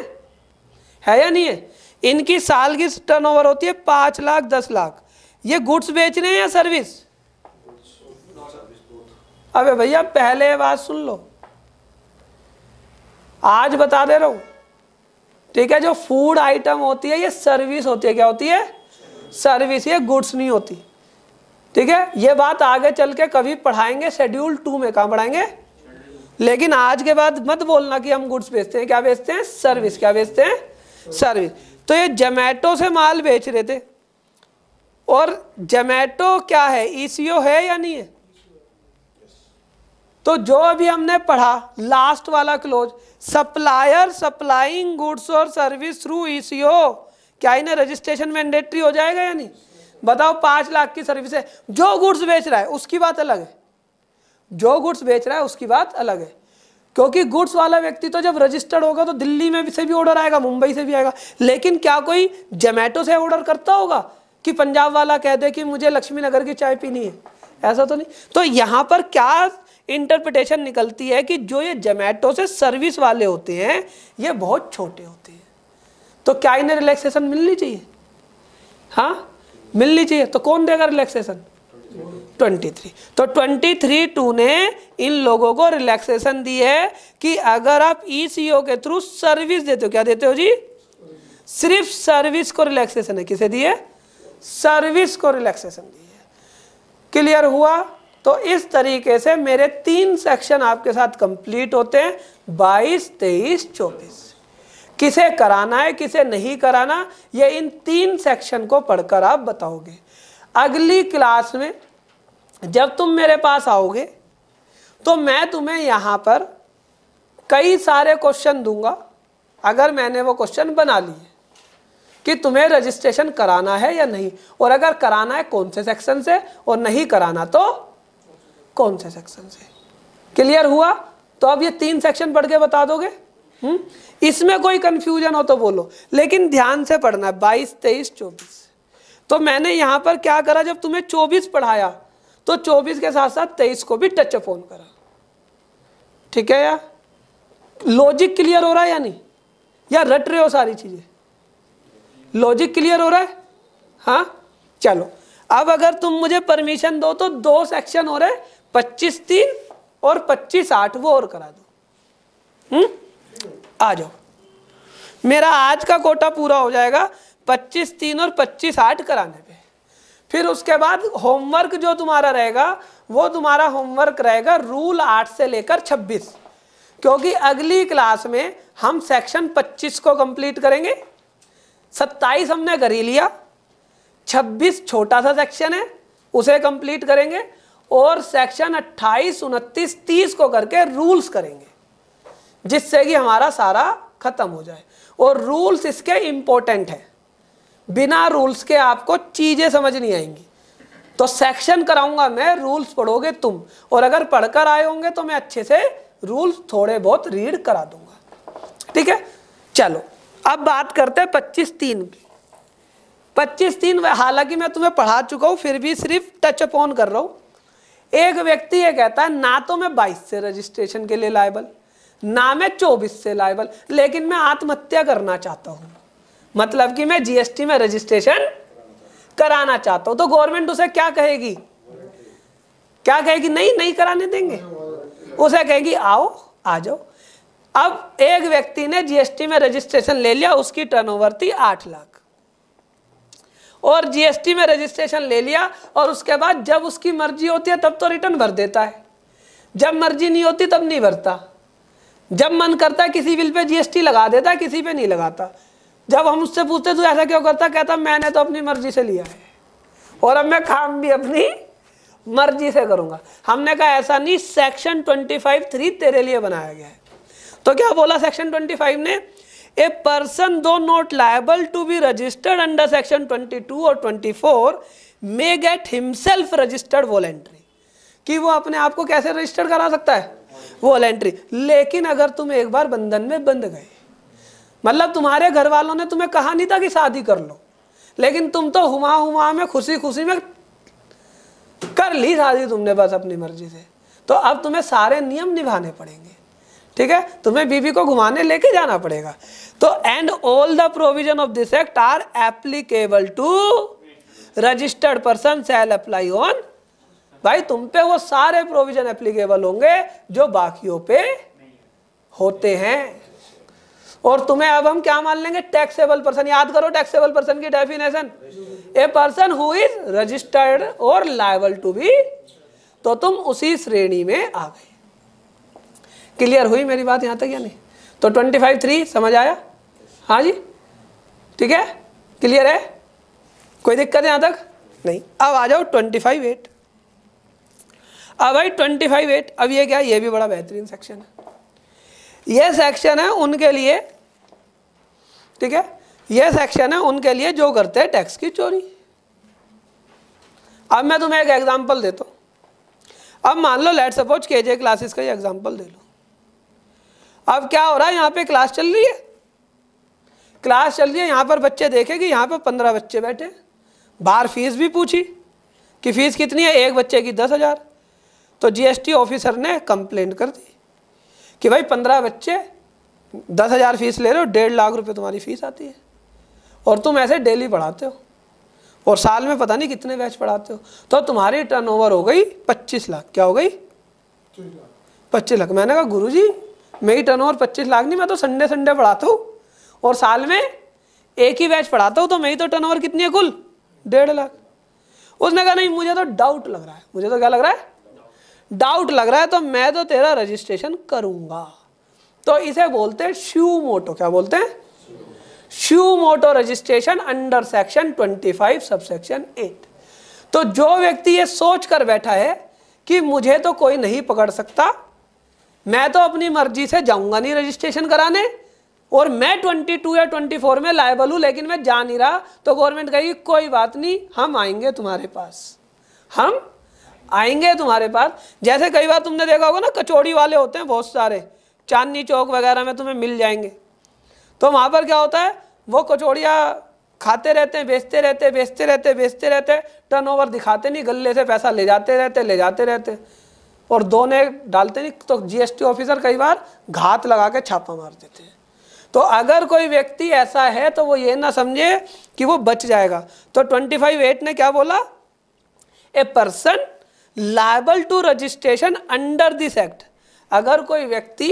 है या नहीं है इनकी साल की ओवर होती है पाँच लाख दस लाख ये गुड्स बेच रहे हैं या सर्विस अबे भैया पहले बात सुन लो आज बता दे रहा हूँ ठीक है जो फूड आइटम होती है ये सर्विस होती है क्या होती है सर्विस ये गुड्स नहीं होती ठीक है ये बात आगे चल के कभी पढ़ाएंगे शेड्यूल टू में कहा पढ़ाएंगे लेकिन आज के बाद मत बोलना कि हम गुड्स बेचते हैं क्या बेचते हैं सर्विस क्या बेचते हैं सर्विस तो ये जोमेटो से माल बेच रहे थे और जोमेटो क्या है ईसीओ e है या नहीं है तो जो अभी हमने पढ़ा लास्ट वाला क्लोज सप्लायर सप्लाइंग गुड्स और सर्विस थ्रू ईसीओ क्या इन्हें रजिस्ट्रेशन मैंडेटरी हो जाएगा या नहीं बताओ पांच लाख की सर्विस है जो गुड्स बेच रहा है उसकी बात अलग है जो गुड्स बेच रहा है उसकी बात अलग है क्योंकि गुड्स वाला व्यक्ति तो जब रजिस्टर्ड होगा तो दिल्ली में से भी ऑर्डर आएगा मुंबई से भी आएगा लेकिन क्या कोई जोमेटो से ऑर्डर करता होगा कि पंजाब वाला कह दे कि मुझे लक्ष्मी नगर की चाय पीनी है ऐसा तो नहीं तो यहाँ पर क्या इंटरप्रिटेशन निकलती है कि जो ये जोमेटो से सर्विस वाले होते हैं ये बहुत छोटे होते हैं तो क्या इन्हें रिलैक्सेशन मिलनी चाहिए हाँ मिलनी चाहिए तो कौन देगा रिलैक्सेशन 23 तो 23 टू ने इन लोगों को रिलैक्सेशन दी है कि अगर आप ईसीओ e के थ्रू सर्विस देते हो क्या देते हो जी सिर्फ सर्विस को रिलैक्सेशन है किसे दिए सर्विस को रिलैक्सेशन दी है क्लियर हुआ तो इस तरीके से मेरे तीन सेक्शन आपके साथ कंप्लीट होते हैं 22, 23, 24 किसे कराना है किसे नहीं कराना ये इन तीन सेक्शन को पढ़कर आप बताओगे अगली क्लास में जब तुम मेरे पास आओगे तो मैं तुम्हें यहाँ पर कई सारे क्वेश्चन दूंगा अगर मैंने वो क्वेश्चन बना लिए कि तुम्हें रजिस्ट्रेशन कराना है या नहीं और अगर कराना है कौन से सेक्शन से और नहीं कराना तो कौन से सेक्शन से क्लियर हुआ तो अब ये तीन सेक्शन पढ़ के बता दोगे हुँ? हम्म? इसमें कोई कंफ्यूजन हो तो बोलो लेकिन ध्यान से पढ़ना है बाईस तेईस चौबीस तो मैंने यहां पर क्या करा जब तुम्हें चौबीस पढ़ाया तो चौबीस के साथ साथ तेईस को भी टच फोन करा ठीक है यार लॉजिक क्लियर हो रहा है या नहीं या रट रहे हो सारी चीज़ें लॉजिक क्लियर हो रहा है हाँ चलो अब अगर तुम मुझे परमिशन दो तो दो सेक्शन हो रहे पच्चीस तीन और पच्चीस आठ वो और करा दो हम्म आ जाओ मेरा आज का कोटा पूरा हो जाएगा पच्चीस तीन और पच्चीस आठ कराने पे फिर उसके बाद होमवर्क जो तुम्हारा रहेगा वो तुम्हारा होमवर्क रहेगा रूल आठ से लेकर छब्बीस क्योंकि अगली क्लास में हम सेक्शन पच्चीस को कंप्लीट करेंगे सत्ताईस हमने कर ही लिया छब्बीस छोटा सा सेक्शन है उसे कंप्लीट करेंगे और सेक्शन अट्ठाईस उनतीस तीस को करके रूल्स करेंगे जिससे कि हमारा सारा खत्म हो जाए और रूल्स इसके इम्पोर्टेंट हैं बिना रूल्स के आपको चीज़ें समझ नहीं आएंगी तो सेक्शन कराऊंगा मैं रूल्स पढ़ोगे तुम और अगर पढ़कर आए होंगे तो मैं अच्छे से रूल्स थोड़े बहुत रीड करा दूंगा ठीक है चलो अब बात करते हैं पच्चीस तीन की पच्चीस तीन हालांकि मैं तुम्हें पढ़ा चुका हूँ फिर भी सिर्फ टच अपॉन कर रहा हूँ एक व्यक्ति ये कहता है ना तो मैं 22 से रजिस्ट्रेशन के लिए लाइबल ना मैं 24 से लाइबल लेकिन मैं आत्महत्या करना चाहता हूँ मतलब कि मैं जीएसटी में रजिस्ट्रेशन कराना चाहता हूँ तो गवर्नमेंट उसे क्या कहेगी क्या कहेगी नहीं नहीं कराने देंगे उसे कहेगी आओ आ जाओ अब एक व्यक्ति ने जीएसटी में रजिस्ट्रेशन ले लिया उसकी टर्नओवर थी आठ लाख और जीएसटी में रजिस्ट्रेशन ले लिया और उसके बाद जब उसकी मर्जी होती है तब तो रिटर्न भर देता है जब मर्जी नहीं होती तब नहीं भरता जब मन करता है किसी बिल पे जीएसटी लगा देता है किसी पे नहीं लगाता जब हम उससे पूछते तो ऐसा क्यों करता कहता मैंने तो अपनी मर्जी से लिया है और अब मैं काम भी अपनी मर्जी से करूंगा हमने कहा ऐसा नहीं सेक्शन ट्वेंटी फाइव थ्री तेरे लिए बनाया गया है तो क्या बोला सेक्शन ट्वेंटी फाइव ने a person though not liable to be registered under section 22 और 24 may get himself registered voluntarily कि वो अपने आप को कैसे रजिस्टर करा सकता है वॉलेंट्री लेकिन अगर तुम एक बार बंधन में बंध गए मतलब तुम्हारे घर वालों ने तुम्हें कहा नहीं था कि शादी कर लो लेकिन तुम तो हुमा हुमा में खुशी खुशी में कर ली शादी तुमने बस अपनी मर्जी से तो अब तुम्हें सारे नियम निभाने पड़ेंगे ठीक है तुम्हें बीवी को घुमाने लेके जाना पड़ेगा तो and all the provision of this act are applicable to registered person shall apply on भाई तुम पे वो सारे प्रोविजन एप्लीकेबल होंगे जो बाकियों पे होते हैं और तुम्हें अब हम क्या मान लेंगे टैक्सेबल पर्सन याद करो टैक्सेबल पर्सन की definition a person who is registered और लाइबल टू बी तो तुम उसी श्रेणी में आ गए क्लियर हुई मेरी बात यहाँ तक या नहीं तो ट्वेंटी फाइव थ्री समझ आया हाँ जी ठीक है क्लियर है कोई दिक्कत यहाँ तक नहीं अब आ जाओ ट्वेंटी फाइव एट अब भाई ट्वेंटी फाइव एट अब ये क्या ये भी बड़ा बेहतरीन सेक्शन है ये सेक्शन है उनके लिए ठीक है ये सेक्शन है उनके लिए जो करते हैं टैक्स की चोरी अब मैं तुम्हें एक एग्जांपल देता हूँ अब मान लो लेट सपोज के जे क्लासेस का ही एग्जांपल दे लो अब क्या हो रहा है यहाँ पे क्लास चल रही है क्लास चल रही है यहाँ पर बच्चे देखे कि यहाँ पर पंद्रह बच्चे बैठे बाहर फीस भी पूछी कि फ़ीस कितनी है एक बच्चे की दस हज़ार तो जीएसटी ऑफिसर ने कंप्लेंट कर दी कि भाई पंद्रह बच्चे दस हज़ार फीस ले रहे हो डेढ़ लाख रुपए तुम्हारी फ़ीस आती है और तुम ऐसे डेली पढ़ाते हो और साल में पता नहीं कितने बैच पढ़ाते हो तो तुम्हारी टर्नओवर हो गई पच्चीस लाख क्या हो गई पच्चीस लाख मैंने कहा गुरुजी मेरी टर्न ओवर पच्चीस लाख नहीं मैं तो संडे संडे पढ़ाता हूँ और साल में एक ही बैच पढ़ाता हूँ तो मेरी तो टर्न ओवर कितनी है कुल डेढ़ लाख उसने कहा नहीं मुझे तो डाउट लग रहा है मुझे तो क्या लग रहा है डाउट लग रहा है तो मैं तो तेरा रजिस्ट्रेशन करूंगा तो इसे बोलते हैं शिव मोटो क्या बोलते हैं suo motu registration under section 25 sub section eight तो जो व्यक्ति ये सोच कर बैठा है कि मुझे तो कोई नहीं पकड़ सकता मैं तो अपनी मर्जी से जाऊंगा नहीं रजिस्ट्रेशन कराने और मैं ट्वेंटी टू या ट्वेंटी फोर में लाइबल हूँ लेकिन मैं जा नहीं रहा तो गवर्नमेंट कहेगी कोई बात नहीं हम आएंगे तुम्हारे पास हम आएंगे तुम्हारे पास जैसे कई बार तुमने देखा होगा ना कचौड़ी वाले होते हैं बहुत सारे चांदनी चौक वगैरह में तुम्हें मिल जाएंगे तो वहाँ पर क्या होता है वो कचौड़ियाँ खाते रहते हैं बेचते रहते बेचते रहते बेचते रहते टर्नओवर दिखाते नहीं गले से पैसा ले जाते रहते ले जाते रहते और दो ने डालते नहीं तो जीएसटी ऑफिसर कई बार घात लगा के छापा मार देते हैं तो अगर कोई व्यक्ति ऐसा है तो वो ये ना समझे कि वो बच जाएगा तो ट्वेंटी फाइव एट ने क्या बोला a person liable to registration under this act अगर कोई व्यक्ति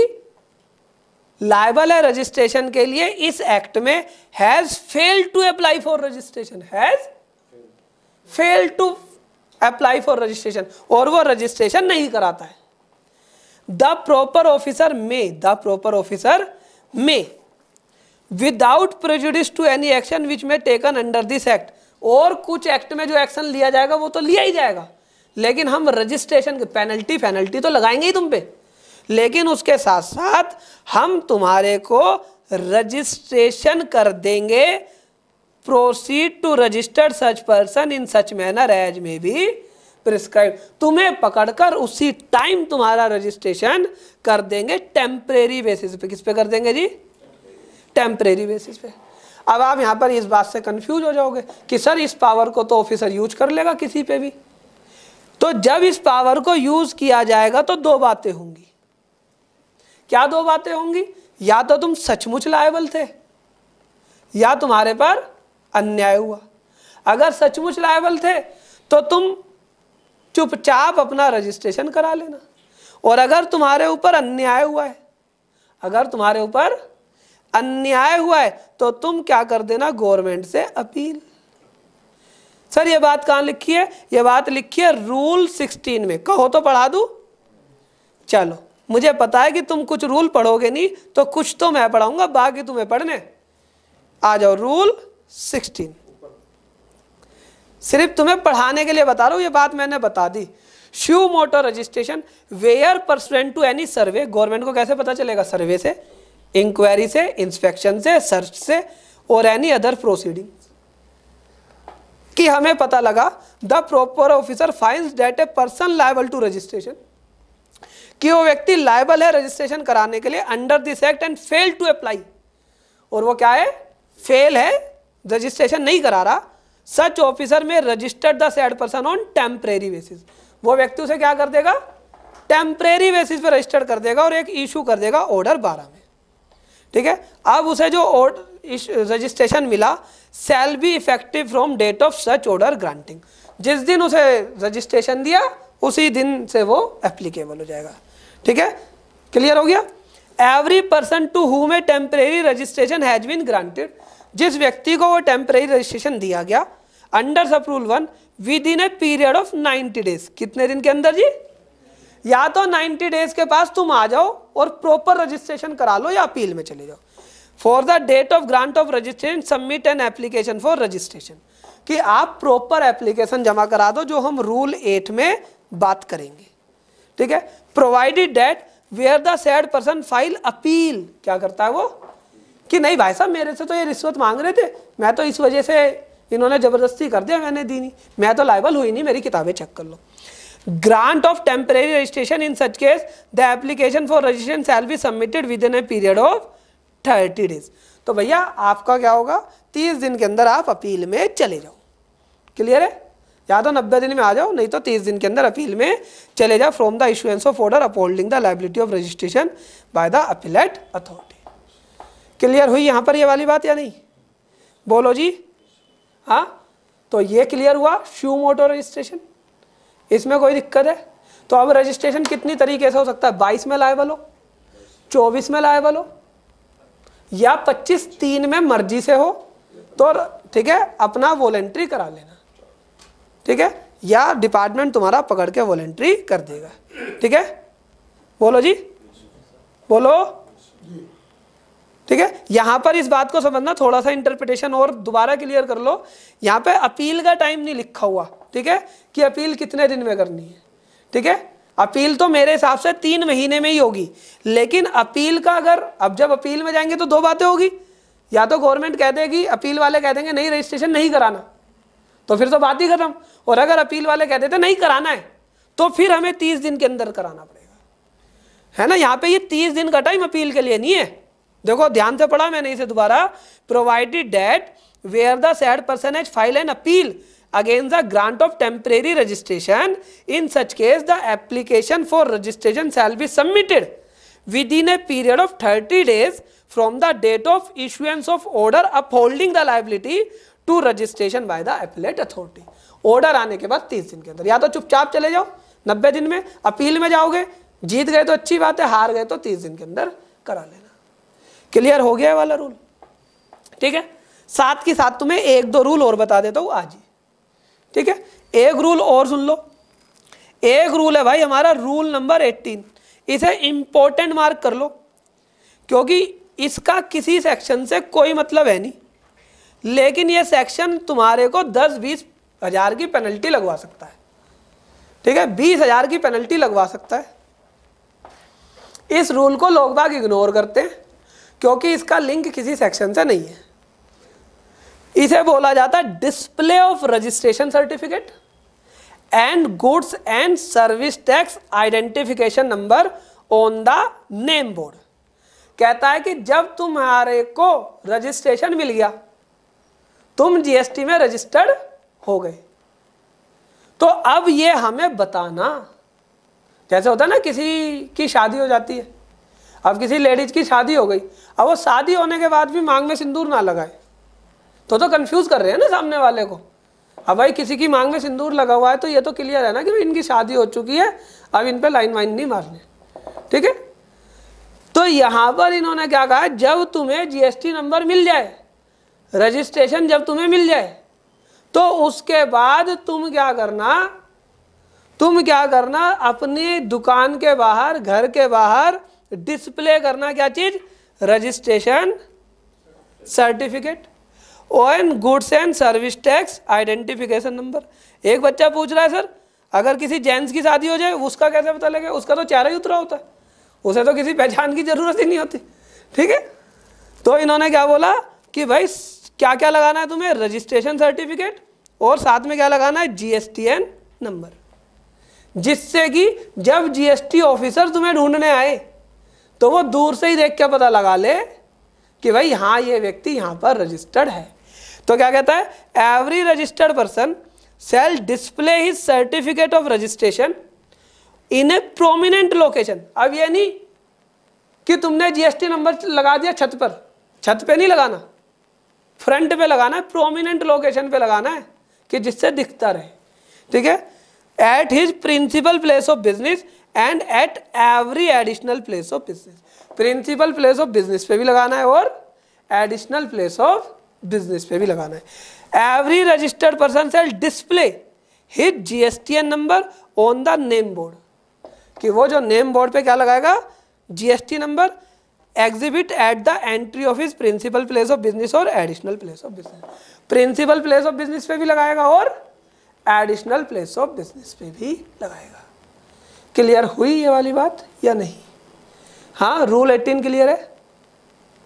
लाइबल है रजिस्ट्रेशन के लिए इस एक्ट में has failed to apply for registration has failed to apply for registration और वो रजिस्ट्रेशन नहीं कराता है the proper officer may the proper officer may without prejudice to any action which may taken under this act और कुछ act में जो action लिया जाएगा वो तो लिया ही जाएगा लेकिन हम रजिस्ट्रेशन पेनल्टी पेनल्टी तो लगाएंगे ही तुम पे लेकिन उसके साथ साथ हम तुम्हारे को रजिस्ट्रेशन कर देंगे proceed to registered such person in such manner as may be prescribed तुम्हें पकड़कर उसी टाइम तुम्हारा रजिस्ट्रेशन कर देंगे टेम्परेरी बेसिस पे किस पे कर देंगे जी टेम्परेरी बेसिस पे अब आप यहाँ पर इस बात से कंफ्यूज हो जाओगे कि सर इस पावर को तो ऑफिसर यूज कर लेगा किसी पे भी तो जब इस पावर को यूज किया जाएगा तो दो बातें होंगी क्या दो बातें होंगी या तो तुम सचमुच लायबल थे या तुम्हारे पर अन्याय हुआ अगर सचमुच लायबल थे तो तुम चुपचाप अपना रजिस्ट्रेशन करा लेना और अगर तुम्हारे ऊपर अन्याय हुआ है अगर तुम्हारे ऊपर अन्याय हुआ है तो तुम क्या कर देना गवर्नमेंट से अपील सर यह बात कहां लिखी है यह बात लिखी है रूल सिक्सटीन में कहो तो पढ़ा दू चलो मुझे पता है कि तुम कुछ रूल पढ़ोगे नहीं तो कुछ तो मैं पढ़ाऊंगा बाकी तुम्हें पढ़ने आ जाओ रूल सिक्सटीन सिर्फ तुम्हें पढ़ाने के लिए बता रहा हूं ये बात मैंने बता दी suo motu registration where pursuant to any survey government को कैसे पता चलेगा सर्वे से इंक्वायरी से इंस्पेक्शन से सर्च से और एनी अदर प्रोसीडिंग कि हमें पता लगा the proper officer finds that a person liable to registration कि वो व्यक्ति लाइबल है रजिस्ट्रेशन कराने के लिए under this act and fail to apply और वो क्या है फेल है रजिस्ट्रेशन नहीं करा रहा such officer may registered the said person on temporary basis वो व्यक्ति उसे क्या कर देगा टेम्परेरी बेसिस पर रजिस्टर्ड कर देगा और एक इशू कर देगा ऑर्डर बारह में ठीक है अब उसे जो रजिस्ट्रेशन मिला shall be effective from date of such order granting जिस दिन उसे रजिस्ट्रेशन दिया उसी दिन से वो एप्लीकेबल हो जाएगा ठीक है क्लियर हो गया every person to whom a temporary registration has been granted जिस व्यक्ति को वो टेम्परेरी रजिस्ट्रेशन दिया गया under sub rule one within a period of 90 days कितने दिन के अंदर जी या तो 90 डेज के पास तुम आ जाओ और प्रॉपर रजिस्ट्रेशन करा लो या अपील में चले जाओ for the date of grant of registration submit an application for registration कि आप प्रॉपर एप्लीकेशन जमा करा दो जो हम रूल एट में बात करेंगे ठीक है provided that where the said person file appeal क्या करता है वो कि नहीं भाई साहब मेरे से तो ये रिश्वत मांग रहे थे मैं तो इस वजह से इन्होंने ज़बरदस्ती कर दिया मैंने दी नहीं मैं तो लाइबल हुई नहीं मेरी किताबें चेक कर लो grant of temporary registration in such case the application for registration shall be submitted within a period of thirty days तो भैया आपका क्या होगा तीस दिन के अंदर आप अपील में चले जाओ क्लियर है या तो नब्बे दिन में आ जाओ नहीं तो तीस दिन के अंदर अपील में चले जाओ from the issuance of order upholding the liability of registration by the appellate authority clear हुई यहाँ पर ये वाली बात या नहीं बोलो जी हाँ तो ये क्लियर हुआ शू मोटो रजिस्ट्रेशन इसमें कोई दिक्कत है तो अब रजिस्ट्रेशन कितनी तरीके से हो सकता है बाईस में लाइबल हो चौबीस में लाइबल हो या पच्चीस तीन में मर्जी से हो तो ठीक है अपना वॉलेंट्री करा लेना ठीक है या डिपार्टमेंट तुम्हारा पकड़ के वॉलेंट्री कर देगा ठीक है बोलो जी बोलो ठीक है यहाँ पर इस बात को समझना थोड़ा सा इंटरप्रिटेशन और दोबारा क्लियर कर लो यहाँ पे अपील का टाइम नहीं लिखा हुआ ठीक है कि अपील कितने दिन में करनी है ठीक है अपील तो मेरे हिसाब से तीन महीने में ही होगी लेकिन अपील का अगर अब जब अपील में जाएंगे तो दो बातें होगी या तो गवर्नमेंट कह देगी अपील वाले कह देंगे नहीं रजिस्ट्रेशन नहीं कराना तो फिर तो बात ही खत्म और अगर अपील वाले कह देते नहीं कराना है तो फिर हमें तीस दिन के अंदर कराना पड़ेगा है ना यहाँ पे ये तीस दिन का टाइम अपील के लिए नहीं है देखो ध्यान से पढ़ा मैंने इसे दोबारा provided that where the said person has file an appeal against the grant of temporary registration in such case the application for registration shall be submitted within a period of thirty days from the date of issuance of order upholding the liability to registration by the appellate authority order आने के बाद तीस दिन के अंदर या तो चुपचाप चले जाओ नब्बे दिन में अपील में जाओगे जीत गए तो अच्छी बात है हार गए तो तीस दिन के अंदर करा ले क्लियर हो गया वाला रूल ठीक है साथ के साथ तुम्हें एक दो रूल और बता देता हूँ आज ही ठीक है एक रूल और सुन लो एक रूल है भाई हमारा रूल नंबर एट्टीन इसे इम्पोर्टेंट मार्क कर लो क्योंकि इसका किसी सेक्शन से कोई मतलब है नहीं लेकिन ये सेक्शन तुम्हारे को दस बीस हज़ार की पेनल्टी लगवा सकता है ठीक है बीस हज़ार की पेनल्टी लगवा सकता है इस रूल को लोग बाग इग्नोर करते हैं क्योंकि इसका लिंक किसी सेक्शन से नहीं है इसे बोला जाता है display of registration certificate and goods and service tax identification number on the name board कहता है कि जब तुम्हारे को रजिस्ट्रेशन मिल गया तुम जीएसटी में रजिस्टर्ड हो गए तो अब ये हमें बताना जैसे होता है ना किसी की शादी हो जाती है अब किसी लेडीज की शादी हो गई अब वो शादी होने के बाद भी मांग में सिंदूर ना लगाए तो तो कंफ्यूज कर रहे हैं ना सामने वाले को अब भाई किसी की मांग में सिंदूर लगा हुआ है तो ये तो क्लियर है ना कि इनकी शादी हो चुकी है अब इन पर लाइन वाइन नहीं मारनी ठीक है तो यहाँ पर इन्होंने क्या कहा जब तुम्हें जीएसटी नंबर मिल जाए रजिस्ट्रेशन जब तुम्हें मिल जाए तो उसके बाद तुम क्या करना तुम क्या करना अपनी दुकान के बाहर घर के बाहर डिस्प्ले करना क्या चीज़ registration certificate on goods and service tax identification number एक बच्चा पूछ रहा है सर अगर किसी जेंट्स की शादी हो जाए उसका कैसे पता लगेगा उसका तो चेहरा ही उतरा होता है उसे तो किसी पहचान की जरूरत ही नहीं होती ठीक है तो इन्होंने क्या बोला कि भाई क्या क्या लगाना है तुम्हें रजिस्ट्रेशन सर्टिफिकेट और साथ में क्या लगाना है जी नंबर जिससे कि जब जी ऑफिसर तुम्हें ढूंढने आए तो वो दूर से ही देख के पता लगा ले कि भाई हाँ ये व्यक्ति यहाँ पर रजिस्टर्ड है तो क्या कहता है every registered person shall display his certificate of registration in a prominent location अब ये नहीं कि तुमने जीएसटी नंबर लगा दिया छत पर छत पे नहीं लगाना फ्रंट पे लगाना है प्रोमिनेंट लोकेशन पे लगाना है कि जिससे दिखता रहे ठीक है at his principal place of business and at every additional place of business principal place of business पे भी लगाना है और एडिशनल प्लेस ऑफ बिजनेस पे भी लगाना है every registered person shall display T N number on the name board कि वो जो नेम बोर्ड पे क्या लगाएगा GST number exhibit at the entry of principal place of business और additional place of business principal place of business पे भी लगाएगा और एडिशनल प्लेस ऑफ बिजनेस पे भी लगाएगा क्लियर हुई ये वाली बात या नहीं हाँ रूल एटीन क्लियर है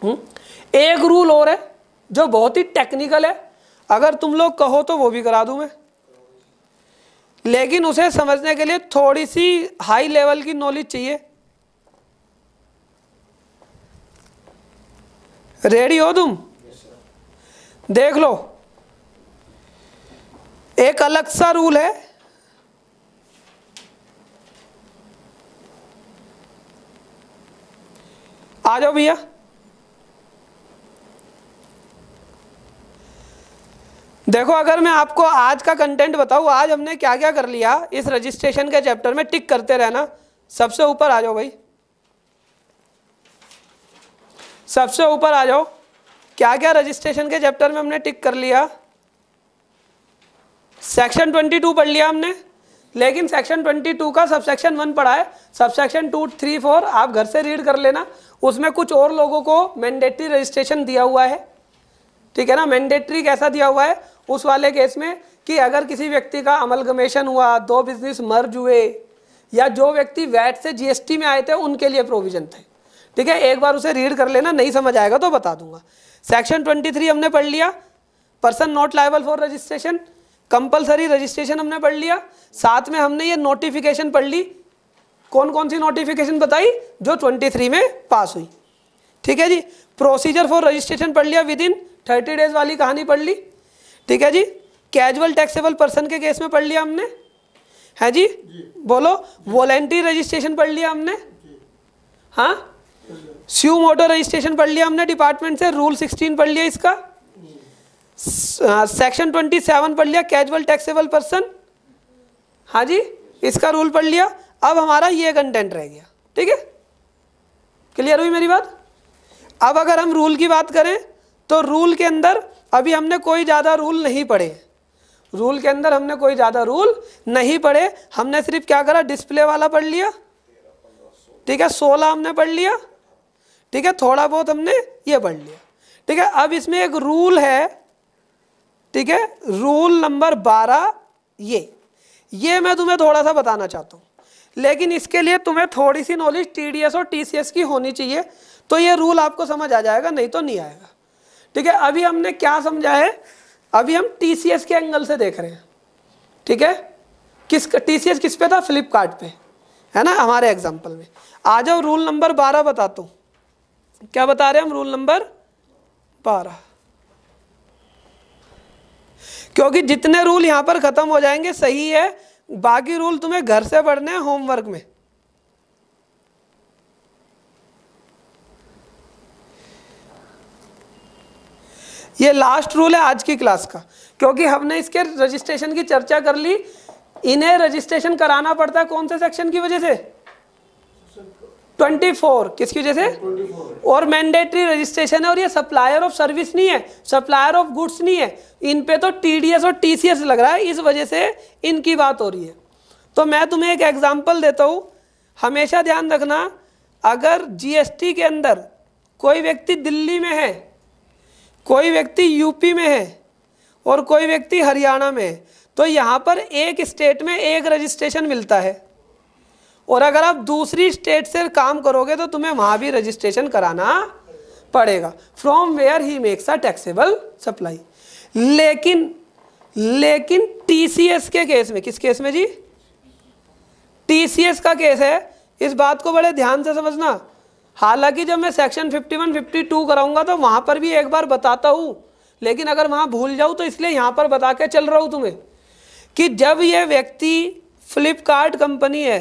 हुँ? हम्म? एक रूल और है जो बहुत ही टेक्निकल है अगर तुम लोग कहो तो वो भी करा दूं मैं लेकिन उसे समझने के लिए थोड़ी सी हाई लेवल की नॉलेज चाहिए रेडी हो तुम देख लो एक अलग सा रूल है आ जाओ भैया देखो अगर मैं आपको आज का कंटेंट बताऊं आज हमने क्या क्या कर लिया इस रजिस्ट्रेशन के चैप्टर में टिक करते रहना सबसे ऊपर आ जाओ भाई सबसे ऊपर आ जाओ क्या क्या रजिस्ट्रेशन के चैप्टर में हमने टिक कर लिया सेक्शन 22 पढ़ लिया हमने लेकिन सेक्शन 22 का सबसेक्शन वन पढ़ा है सबसेक्शन टू थ्री फोर आप घर से रीड कर लेना उसमें कुछ और लोगों को मैंडेटरी रजिस्ट्रेशन दिया हुआ है ठीक है ना मैंडेटरी कैसा दिया हुआ है उस वाले केस में कि अगर किसी व्यक्ति का अमलगमेशन हुआ दो बिजनेस मर्ज हुए या जो व्यक्ति वैट से जीएसटी में आए थे उनके लिए प्रोविजन थे ठीक है एक बार उसे रीड कर लेना नहीं समझ आएगा तो बता दूंगा सेक्शन 23 हमने पढ़ लिया person not liable for registration compulsory registration हमने पढ़ लिया साथ में हमने ये नोटिफिकेशन पढ़ ली कौन कौन सी नोटिफिकेशन बताई जो 23 में पास हुई ठीक है जी प्रोसीजर फॉर रजिस्ट्रेशन पढ़ लिया विद इन थर्टी डेज वाली कहानी पढ़ ली ठीक है जी कैजुअल टैक्सेबल पर्सन के केस में पढ़ लिया हमने है जी, जी। बोलो वॉलेंट्री रजिस्ट्रेशन पढ़ लिया हमने हाँ स्यू मोटर रजिस्ट्रेशन पढ़ लिया हमने डिपार्टमेंट से रूल सिक्सटीन पढ़ लिया इसका सेक्शन ट्वेंटी सेवन पढ़ लिया कैजुअल टैक्सेबल पर्सन हाँ जी इसका रूल पढ़ लिया अब हमारा ये कंटेंट रह गया ठीक है क्लियर हुई मेरी बात अब अगर हम रूल की बात करें तो रूल के अंदर अभी हमने कोई ज़्यादा रूल नहीं पढ़े रूल के अंदर हमने कोई ज़्यादा रूल नहीं पढ़े हमने सिर्फ क्या करा डिस्प्ले वाला पढ़ लिया ठीक है सोलह हमने पढ़ लिया ठीक है थोड़ा बहुत हमने ये पढ़ लिया ठीक है अब इसमें एक रूल है ठीक है रूल नंबर बारह ये ये मैं तुम्हें थोड़ा सा बताना चाहता हूँ लेकिन इसके लिए तुम्हें थोड़ी सी नॉलेज एस और एस की होनी चाहिए तो ये रूल आपको समझ आ जाएगा नहीं तो नहीं आएगा ठीक है अभी हमने क्या समझा है अभी हम एस के एंगल से देख रहे हैं ठीक है किस एस किस पे था फ्लिपकार्ट पे है ना हमारे एग्जाम्पल में आ जाओ रूल नंबर बारह बताता हूँ क्या बता रहे हैं हम रूल नंबर बारह क्योंकि जितने रूल यहां पर ख़त्म हो जाएंगे सही है बाकी रूल तुम्हें घर से पढ़ने हैं होमवर्क में ये लास्ट रूल है आज की क्लास का क्योंकि हमने इसके रजिस्ट्रेशन की चर्चा कर ली इन्हें रजिस्ट्रेशन कराना पड़ता है कौन से सेक्शन की वजह से ट्वेंटी फोर किसकी वजह से और मैंडेटरी रजिस्ट्रेशन है और ये सप्लायर ऑफ सर्विस नहीं है सप्लायर ऑफ गुड्स नहीं है इन पे तो टीडीएस और टीसीएस लग रहा है इस वजह से इनकी बात हो रही है तो मैं तुम्हें एक एग्जाम्पल देता हूँ हमेशा ध्यान रखना अगर जीएसटी के अंदर कोई व्यक्ति दिल्ली में है कोई व्यक्ति यूपी में है और कोई व्यक्ति हरियाणा में है तो यहाँ पर एक स्टेट में एक रजिस्ट्रेशन मिलता है और अगर आप दूसरी स्टेट से काम करोगे तो तुम्हें वहाँ भी रजिस्ट्रेशन कराना पड़ेगा from where he makes a taxable supply लेकिन लेकिन टीसीएस के केस में किस केस में जी टीसीएस का केस है इस बात को बड़े ध्यान से समझना हालांकि जब मैं सेक्शन 51, 52 कराऊंगा तो वहाँ पर भी एक बार बताता हूँ लेकिन अगर वहाँ भूल जाऊँ तो इसलिए यहाँ पर बता के चल रहा हूँ तुम्हें कि जब ये व्यक्ति फ्लिपकार्ट कंपनी है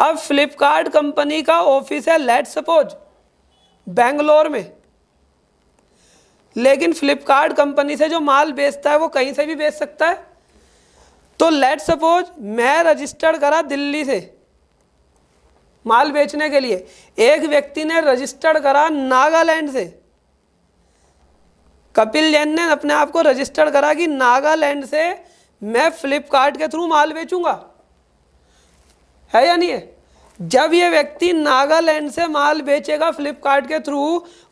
अब फ्लिपकार्ट कंपनी का ऑफिस है लेट सपोज बेंगलोर में लेकिन फ्लिपकार्ट कंपनी से जो माल बेचता है वो कहीं से भी बेच सकता है तो लेट सपोज मैं रजिस्टर्ड करा दिल्ली से माल बेचने के लिए एक व्यक्ति ने रजिस्टर्ड करा नागालैंड से कपिल जैन ने अपने आप को रजिस्टर करा कि नागालैंड से मैं फ्लिपकार्ट के थ्रू माल बेचूंगा है या नहीं है जब ये व्यक्ति नागालैंड से माल बेचेगा फ्लिपकार्ट के थ्रू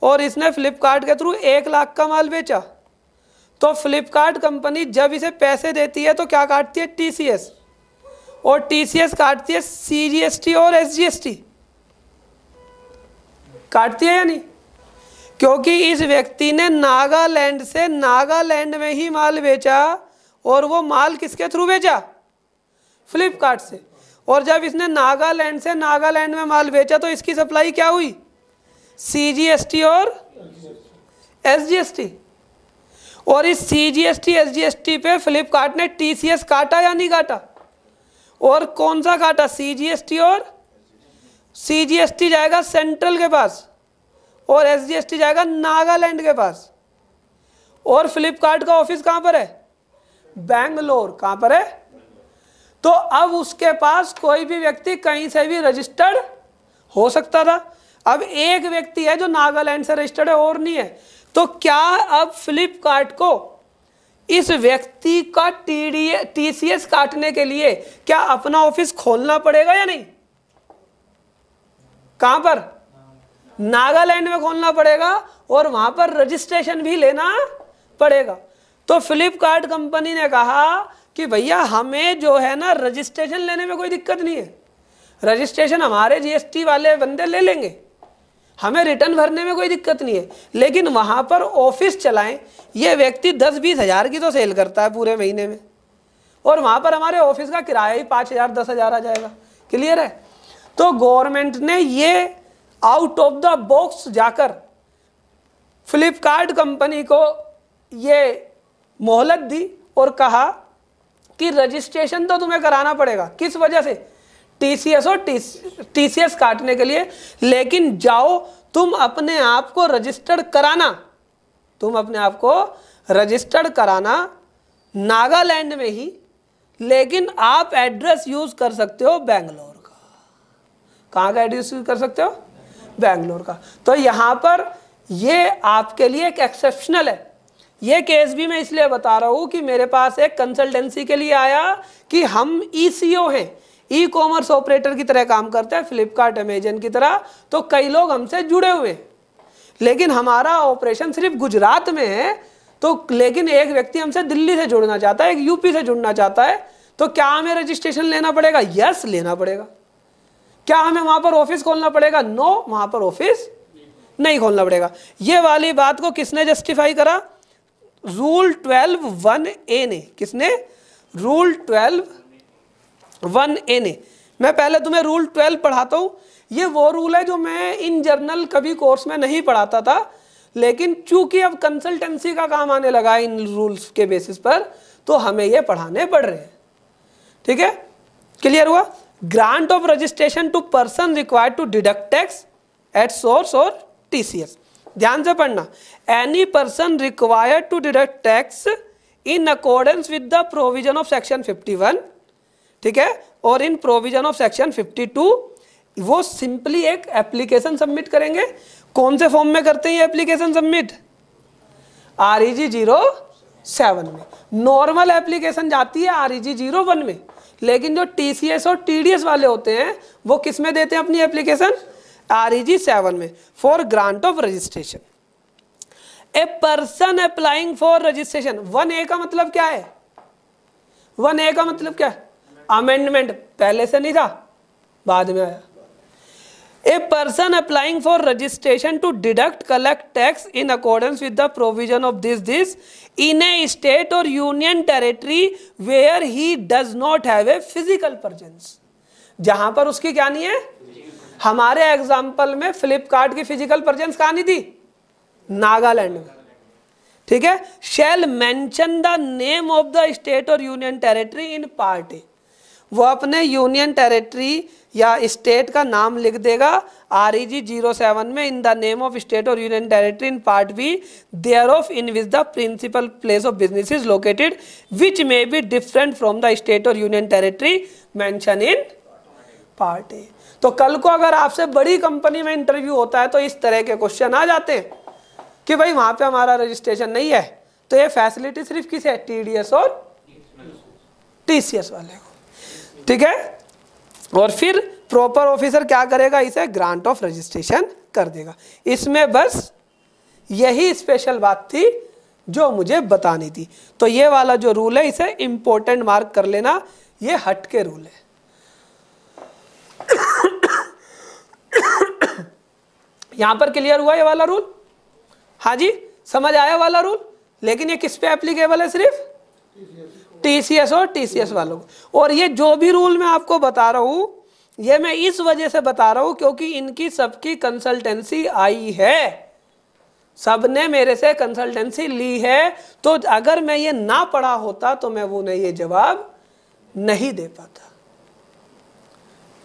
और इसने फ्लिपकार्ट के थ्रू एक लाख का माल बेचा तो फ्लिपकार्ट कंपनी जब इसे पैसे देती है तो क्या काटती है टीसीएस और टीसीएस काटती है सीजीएसटी और एसजीएसटी काटती है या नहीं क्योंकि इस व्यक्ति ने नागालैंड से नागालैंड में ही माल बेचा और वो माल किसके थ्रू बेचा फ्लिपकार्ट से और जब इसने नागालैंड से नागालैंड में माल बेचा तो इसकी सप्लाई क्या हुई सी और एस और इस C G S T S G S T पे फ्लिपकार्ट ने टी सी एस काटा या नहीं काटा और कौन सा काटा सी जी एस टी और सी जी एस टी जाएगा सेंट्रल के पास और एस जी एस टी जाएगा नागालैंड के पास और फ्लिपकार्ट का ऑफिस कहाँ पर है बैंगलोर कहाँ पर है तो अब उसके पास कोई भी व्यक्ति कहीं से भी रजिस्टर्ड हो सकता था अब एक व्यक्ति है जो नागालैंड से रजिस्टर्ड है और नहीं है तो क्या अब फ्लिपकार्ट को इस व्यक्ति का टी डी टीसीएस काटने के लिए क्या अपना ऑफिस खोलना पड़ेगा या नहीं कहां पर नागालैंड में खोलना पड़ेगा और वहां पर रजिस्ट्रेशन भी लेना पड़ेगा तो फ्लिपकार्ट कंपनी ने कहा कि भैया हमें जो है ना रजिस्ट्रेशन लेने में कोई दिक्कत नहीं है रजिस्ट्रेशन हमारे जीएसटी वाले बंदे ले लेंगे हमें रिटर्न भरने में कोई दिक्कत नहीं है लेकिन वहाँ पर ऑफिस चलाएं ये व्यक्ति दस बीस हज़ार की तो सेल करता है पूरे महीने में और वहाँ पर हमारे ऑफिस का किराया ही पाँच हज़ार दस हज़ार आ जाएगा क्लियर है तो गवर्नमेंट ने ये आउट ऑफ द बॉक्स जाकर फ्लिपकार्ट कंपनी को ये मोहलत दी और कहा कि रजिस्ट्रेशन तो तुम्हें कराना पड़ेगा किस वजह से टीसीएस और टीसीएस काटने के लिए लेकिन जाओ तुम अपने आप को रजिस्टर्ड कराना तुम अपने आप को रजिस्टर्ड कराना नागालैंड में ही लेकिन आप एड्रेस यूज कर सकते हो बेंगलोर का कहाँ का एड्रेस यूज कर सकते हो बेंगलोर का तो यहाँ पर ये आपके लिए एक एक्सेप्शनल है ये केस भी मैं इसलिए बता रहा हूँ कि मेरे पास एक कंसल्टेंसी के लिए आया कि हम ई e हैं ई कॉमर्स ऑपरेटर की तरह काम करते हैं फ्लिपकार्ट अमेजन की तरह तो कई लोग हमसे जुड़े हुए लेकिन हमारा ऑपरेशन सिर्फ गुजरात में है तो लेकिन एक व्यक्ति हमसे दिल्ली से जुड़ना चाहता है एक यूपी से जुड़ना चाहता है तो क्या हमें रजिस्ट्रेशन लेना पड़ेगा यस लेना पड़ेगा क्या हमें वहां पर ऑफिस खोलना पड़ेगा नो वहां पर ऑफिस नहीं खोलना पड़ेगा ये वाली बात को किसने जस्टिफाई करा रूल ट्वेल्व वन ए ने किसने रूल ट्वेल्व वन ए ने मैं पहले तुम्हें रूल ट्वेल्व पढ़ाता हूँ ये वो रूल है जो मैं इन जर्नल कभी कोर्स में नहीं पढ़ाता था लेकिन चूंकि अब कंसल्टेंसी का काम आने लगा इन रूल्स के बेसिस पर तो हमें ये पढ़ाने पड़ रहे हैं ठीक है क्लियर हुआ grant of registration to person required to deduct tax at source और टीसीएस ध्यान से पढ़ना any person required to deduct tax in accordance with the provision of section 51 ठीक है और इन प्रोविजन ऑफ सेक्शन 52 वो सिंपली एक एप्लीकेशन सबमिट करेंगे कौन से फॉर्म में करते हैं application submit R E G zero seven में नॉर्मल एप्लीकेशन जाती है R E G zero one में लेकिन जो टी सी एस और टी डी एस वाले होते हैं वो किस में देते हैं अपनी application R E G seven में for grant of registration a person applying for registration one A का मतलब क्या है वन ए का मतलब क्या है अमेंडमेंट पहले से नहीं था बाद में आया a person applying for registration to deduct collect tax in accordance with the provision of this this in a state और union territory where he does not have a physical presence जहां पर उसकी क्या नहीं है हमारे एग्जाम्पल में फ्लिपकार्ट की फिजिकल प्रजेंस नहीं थी नागालैंड में ठीक है shall mention the name of the state और यूनियन टेरिटरी इन पार्टी वो अपने यूनियन टेरिटरी या स्टेट का नाम लिख देगा R E G zero seven में in the name of state और union territory in part B thereof in which the principal place of business is located which may be different from the state और union territory mention in part A तो कल को अगर आपसे बड़ी company में interview होता है तो इस तरह के क्वेश्चन आ जाते हैं कि भाई वहाँ पे हमारा रजिस्ट्रेशन नहीं है तो ये फैसिलिटी सिर्फ किसे है टीडीएस और टीसीएस वाले को ठीक है और फिर प्रॉपर ऑफिसर क्या करेगा इसे ग्रांट ऑफ रजिस्ट्रेशन कर देगा इसमें बस यही स्पेशल बात थी जो मुझे बतानी थी तो ये वाला जो रूल है इसे इंपॉर्टेंट मार्क कर लेना ये हट के रूल है यहां पर क्लियर हुआ ये वाला रूल हाँ जी समझ आया वाला रूल लेकिन ये किस पे एप्लीकेबल है सिर्फ टी सी एस और टी सी एस वालों को और ये जो भी रूल मैं आपको बता रहा हूँ ये मैं इस वजह से बता रहा हूँ क्योंकि इनकी सबकी कंसल्टेंसी आई है सब ने मेरे से कंसल्टेंसी ली है तो अगर मैं ये ना पढ़ा होता तो मैं वो नहीं ये जवाब नहीं दे पाता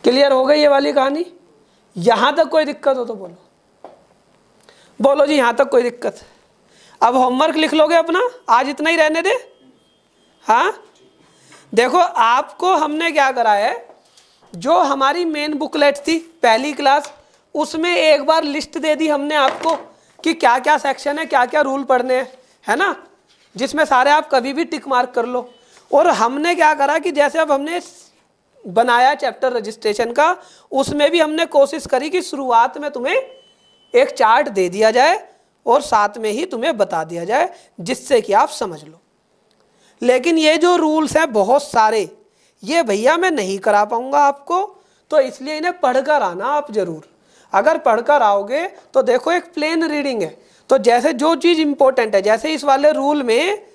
क्लियर हो गई ये वाली कहानी यहां तक कोई दिक्कत हो तो बोलो बोलो जी यहाँ तक कोई दिक्कत अब होमवर्क लिख लोगे अपना आज इतना ही रहने दे हाँ देखो आपको हमने क्या करा है जो हमारी मेन बुकलेट थी पहली क्लास उसमें एक बार लिस्ट दे दी हमने आपको कि क्या क्या सेक्शन है क्या क्या रूल पढ़ने हैं है ना जिसमें सारे आप कभी भी टिक मार्क कर लो और हमने क्या करा कि जैसे अब हमने बनाया चैप्टर रजिस्ट्रेशन का उसमें भी हमने कोशिश करी कि शुरुआत में तुम्हें एक चार्ट दे दिया जाए और साथ में ही तुम्हें बता दिया जाए जिससे कि आप समझ लो लेकिन ये जो रूल्स हैं बहुत सारे ये भैया मैं नहीं करा पाऊंगा आपको तो इसलिए इन्हें पढ़कर आना आप ज़रूर अगर पढ़कर आओगे तो देखो एक प्लेन रीडिंग है तो जैसे जो चीज़ इंपॉर्टेंट है जैसे इस वाले रूल में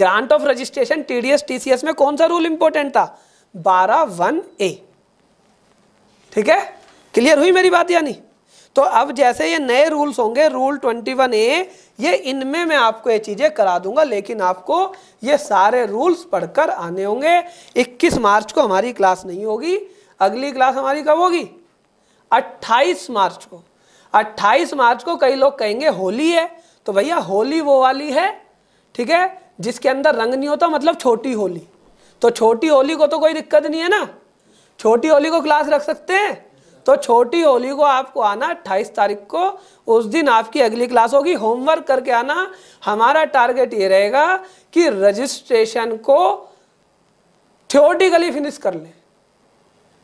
grant of registration T D S T C S में कौन सा रूल इंपॉर्टेंट था बारह वन ए ठीक है क्लियर हुई मेरी बात या नहीं तो अब जैसे ये नए रूल्स होंगे रूल ट्वेंटी वन ए ये इनमें मैं आपको ये चीज़ें करा दूंगा लेकिन आपको ये सारे रूल्स पढ़कर आने होंगे इक्कीस मार्च को हमारी क्लास नहीं होगी अगली क्लास हमारी कब होगी अट्ठाईस मार्च को अट्ठाईस मार्च को कई लोग कहेंगे होली है तो भैया होली वो वाली है ठीक है जिसके अंदर रंग नहीं होता मतलब छोटी होली तो छोटी होली को तो कोई दिक्कत नहीं है ना छोटी होली को क्लास रख सकते हैं तो छोटी होली को आपको आना अट्ठाईस तारीख को उस दिन आपकी अगली क्लास होगी होमवर्क करके आना हमारा टारगेट ये रहेगा कि रजिस्ट्रेशन को थ्योरटिकली फिनिश कर लें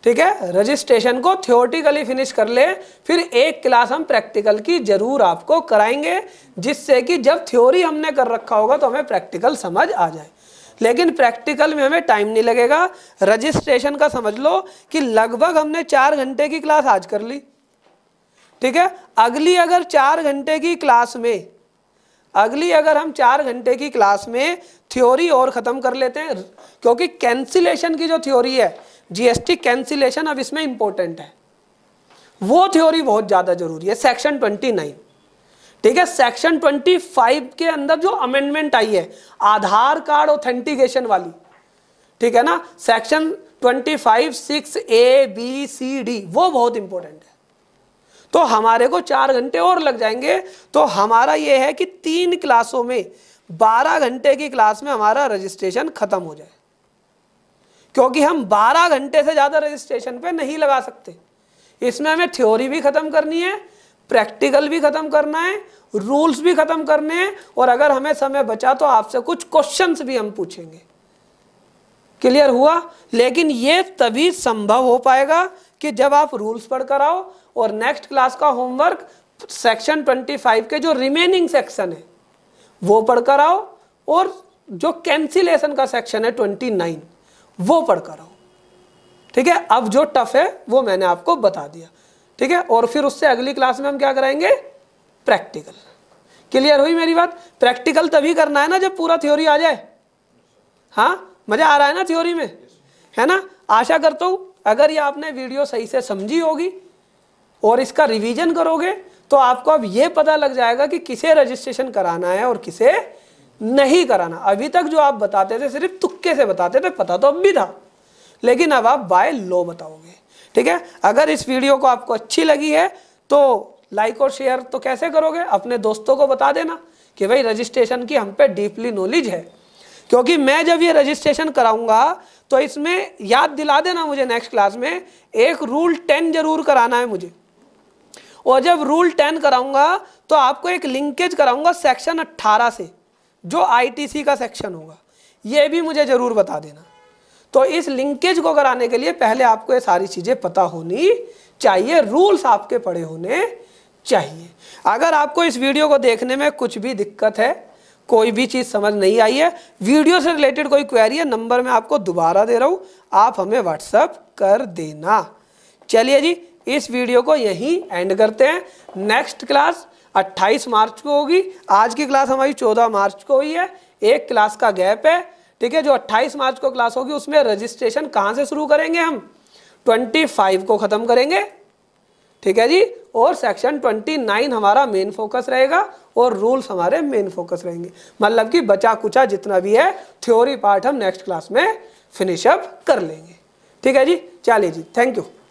ठीक है रजिस्ट्रेशन को थ्योरटिकली फिनिश कर ले फिर एक क्लास हम प्रैक्टिकल की जरूर आपको कराएंगे जिससे कि जब थ्योरी हमने कर रखा होगा तो हमें प्रैक्टिकल समझ आ जाए लेकिन प्रैक्टिकल में हमें टाइम नहीं लगेगा रजिस्ट्रेशन का समझ लो कि लगभग हमने चार घंटे की क्लास आज कर ली ठीक है अगली अगर चार घंटे की क्लास में अगली अगर हम चार घंटे की क्लास में थ्योरी और ख़त्म कर लेते हैं क्योंकि कैंसिलेशन की जो थ्योरी है जीएसटी कैंसिलेशन अब इसमें इम्पोर्टेंट है वो थ्योरी बहुत ज़्यादा जरूरी है सेक्शन ट्वेंटी नाइन ठीक है सेक्शन 25 के अंदर जो अमेंडमेंट आई है आधार कार्ड ऑथेंटिकेशन वाली ठीक है ना section 25 six A B C D वो बहुत इंपॉर्टेंट है तो हमारे को चार घंटे और लग जाएंगे तो हमारा ये है कि तीन क्लासों में बारह घंटे की क्लास में हमारा रजिस्ट्रेशन खत्म हो जाए क्योंकि हम बारह घंटे से ज़्यादा रजिस्ट्रेशन पे नहीं लगा सकते इसमें हमें थ्योरी भी ख़त्म करनी है प्रैक्टिकल भी खत्म करना है रूल्स भी खत्म करने हैं और अगर हमें समय बचा तो आपसे कुछ क्वेश्चंस भी हम पूछेंगे क्लियर हुआ लेकिन ये तभी संभव हो पाएगा कि जब आप रूल्स पढ़कर आओ और नेक्स्ट क्लास का होमवर्क सेक्शन 25 के जो रिमेनिंग सेक्शन है वो पढ़कर आओ और जो कैंसिलेशन का सेक्शन है 29 वो पढ़कर आओ ठीक है अब जो टफ है वो मैंने आपको बता दिया ठीक है और फिर उससे अगली क्लास में हम क्या कराएंगे प्रैक्टिकल क्लियर हुई मेरी बात प्रैक्टिकल तभी करना है ना जब पूरा थ्योरी आ जाए हाँ मज़ा आ रहा है ना थ्योरी में है ना आशा करता हूँ अगर ये आपने वीडियो सही से समझी होगी और इसका रिवीजन करोगे तो आपको अब ये पता लग जाएगा कि किसे रजिस्ट्रेशन कराना है और किसे नहीं कराना अभी तक जो आप बताते थे सिर्फ तुक्के से बताते थे पता तो अब भी था लेकिन अब आप बाय लो बताओगे ठीक है अगर इस वीडियो को आपको अच्छी लगी है तो लाइक और शेयर तो कैसे करोगे अपने दोस्तों को बता देना कि भाई रजिस्ट्रेशन की हम पे डीपली नॉलेज है क्योंकि मैं जब ये रजिस्ट्रेशन कराऊंगा तो इसमें याद दिला देना मुझे नेक्स्ट क्लास में एक रूल टेन जरूर कराना है मुझे और जब रूल टेन कराऊंगा तो आपको एक लिंकेज कराऊंगा सेक्शन अट्ठारह से जो आईटीसी का सेक्शन होगा ये भी मुझे ज़रूर बता देना तो इस लिंकेज को कराने के लिए पहले आपको ये सारी चीज़ें पता होनी चाहिए रूल्स आपके पड़े होने चाहिए अगर आपको इस वीडियो को देखने में कुछ भी दिक्कत है कोई भी चीज़ समझ नहीं आई है वीडियो से रिलेटेड कोई क्वेरी है नंबर मैं आपको दोबारा दे रहा हूँ आप हमें व्हाट्सअप कर देना चलिए जी इस वीडियो को यहीं एंड करते हैं नेक्स्ट क्लास 28 मार्च को होगी आज की क्लास हमारी 14 मार्च को हुई है एक क्लास का गैप है ठीक है जो 28 मार्च को क्लास होगी उसमें रजिस्ट्रेशन कहां से शुरू करेंगे हम 25 को ख़त्म करेंगे ठीक है जी और सेक्शन 29 हमारा मेन फोकस रहेगा और रूल्स हमारे मेन फोकस रहेंगे मतलब कि बचा कुचा जितना भी है थ्योरी पार्ट हम नेक्स्ट क्लास में फिनिशअप कर लेंगे ठीक है जी चलिए जी थैंक यू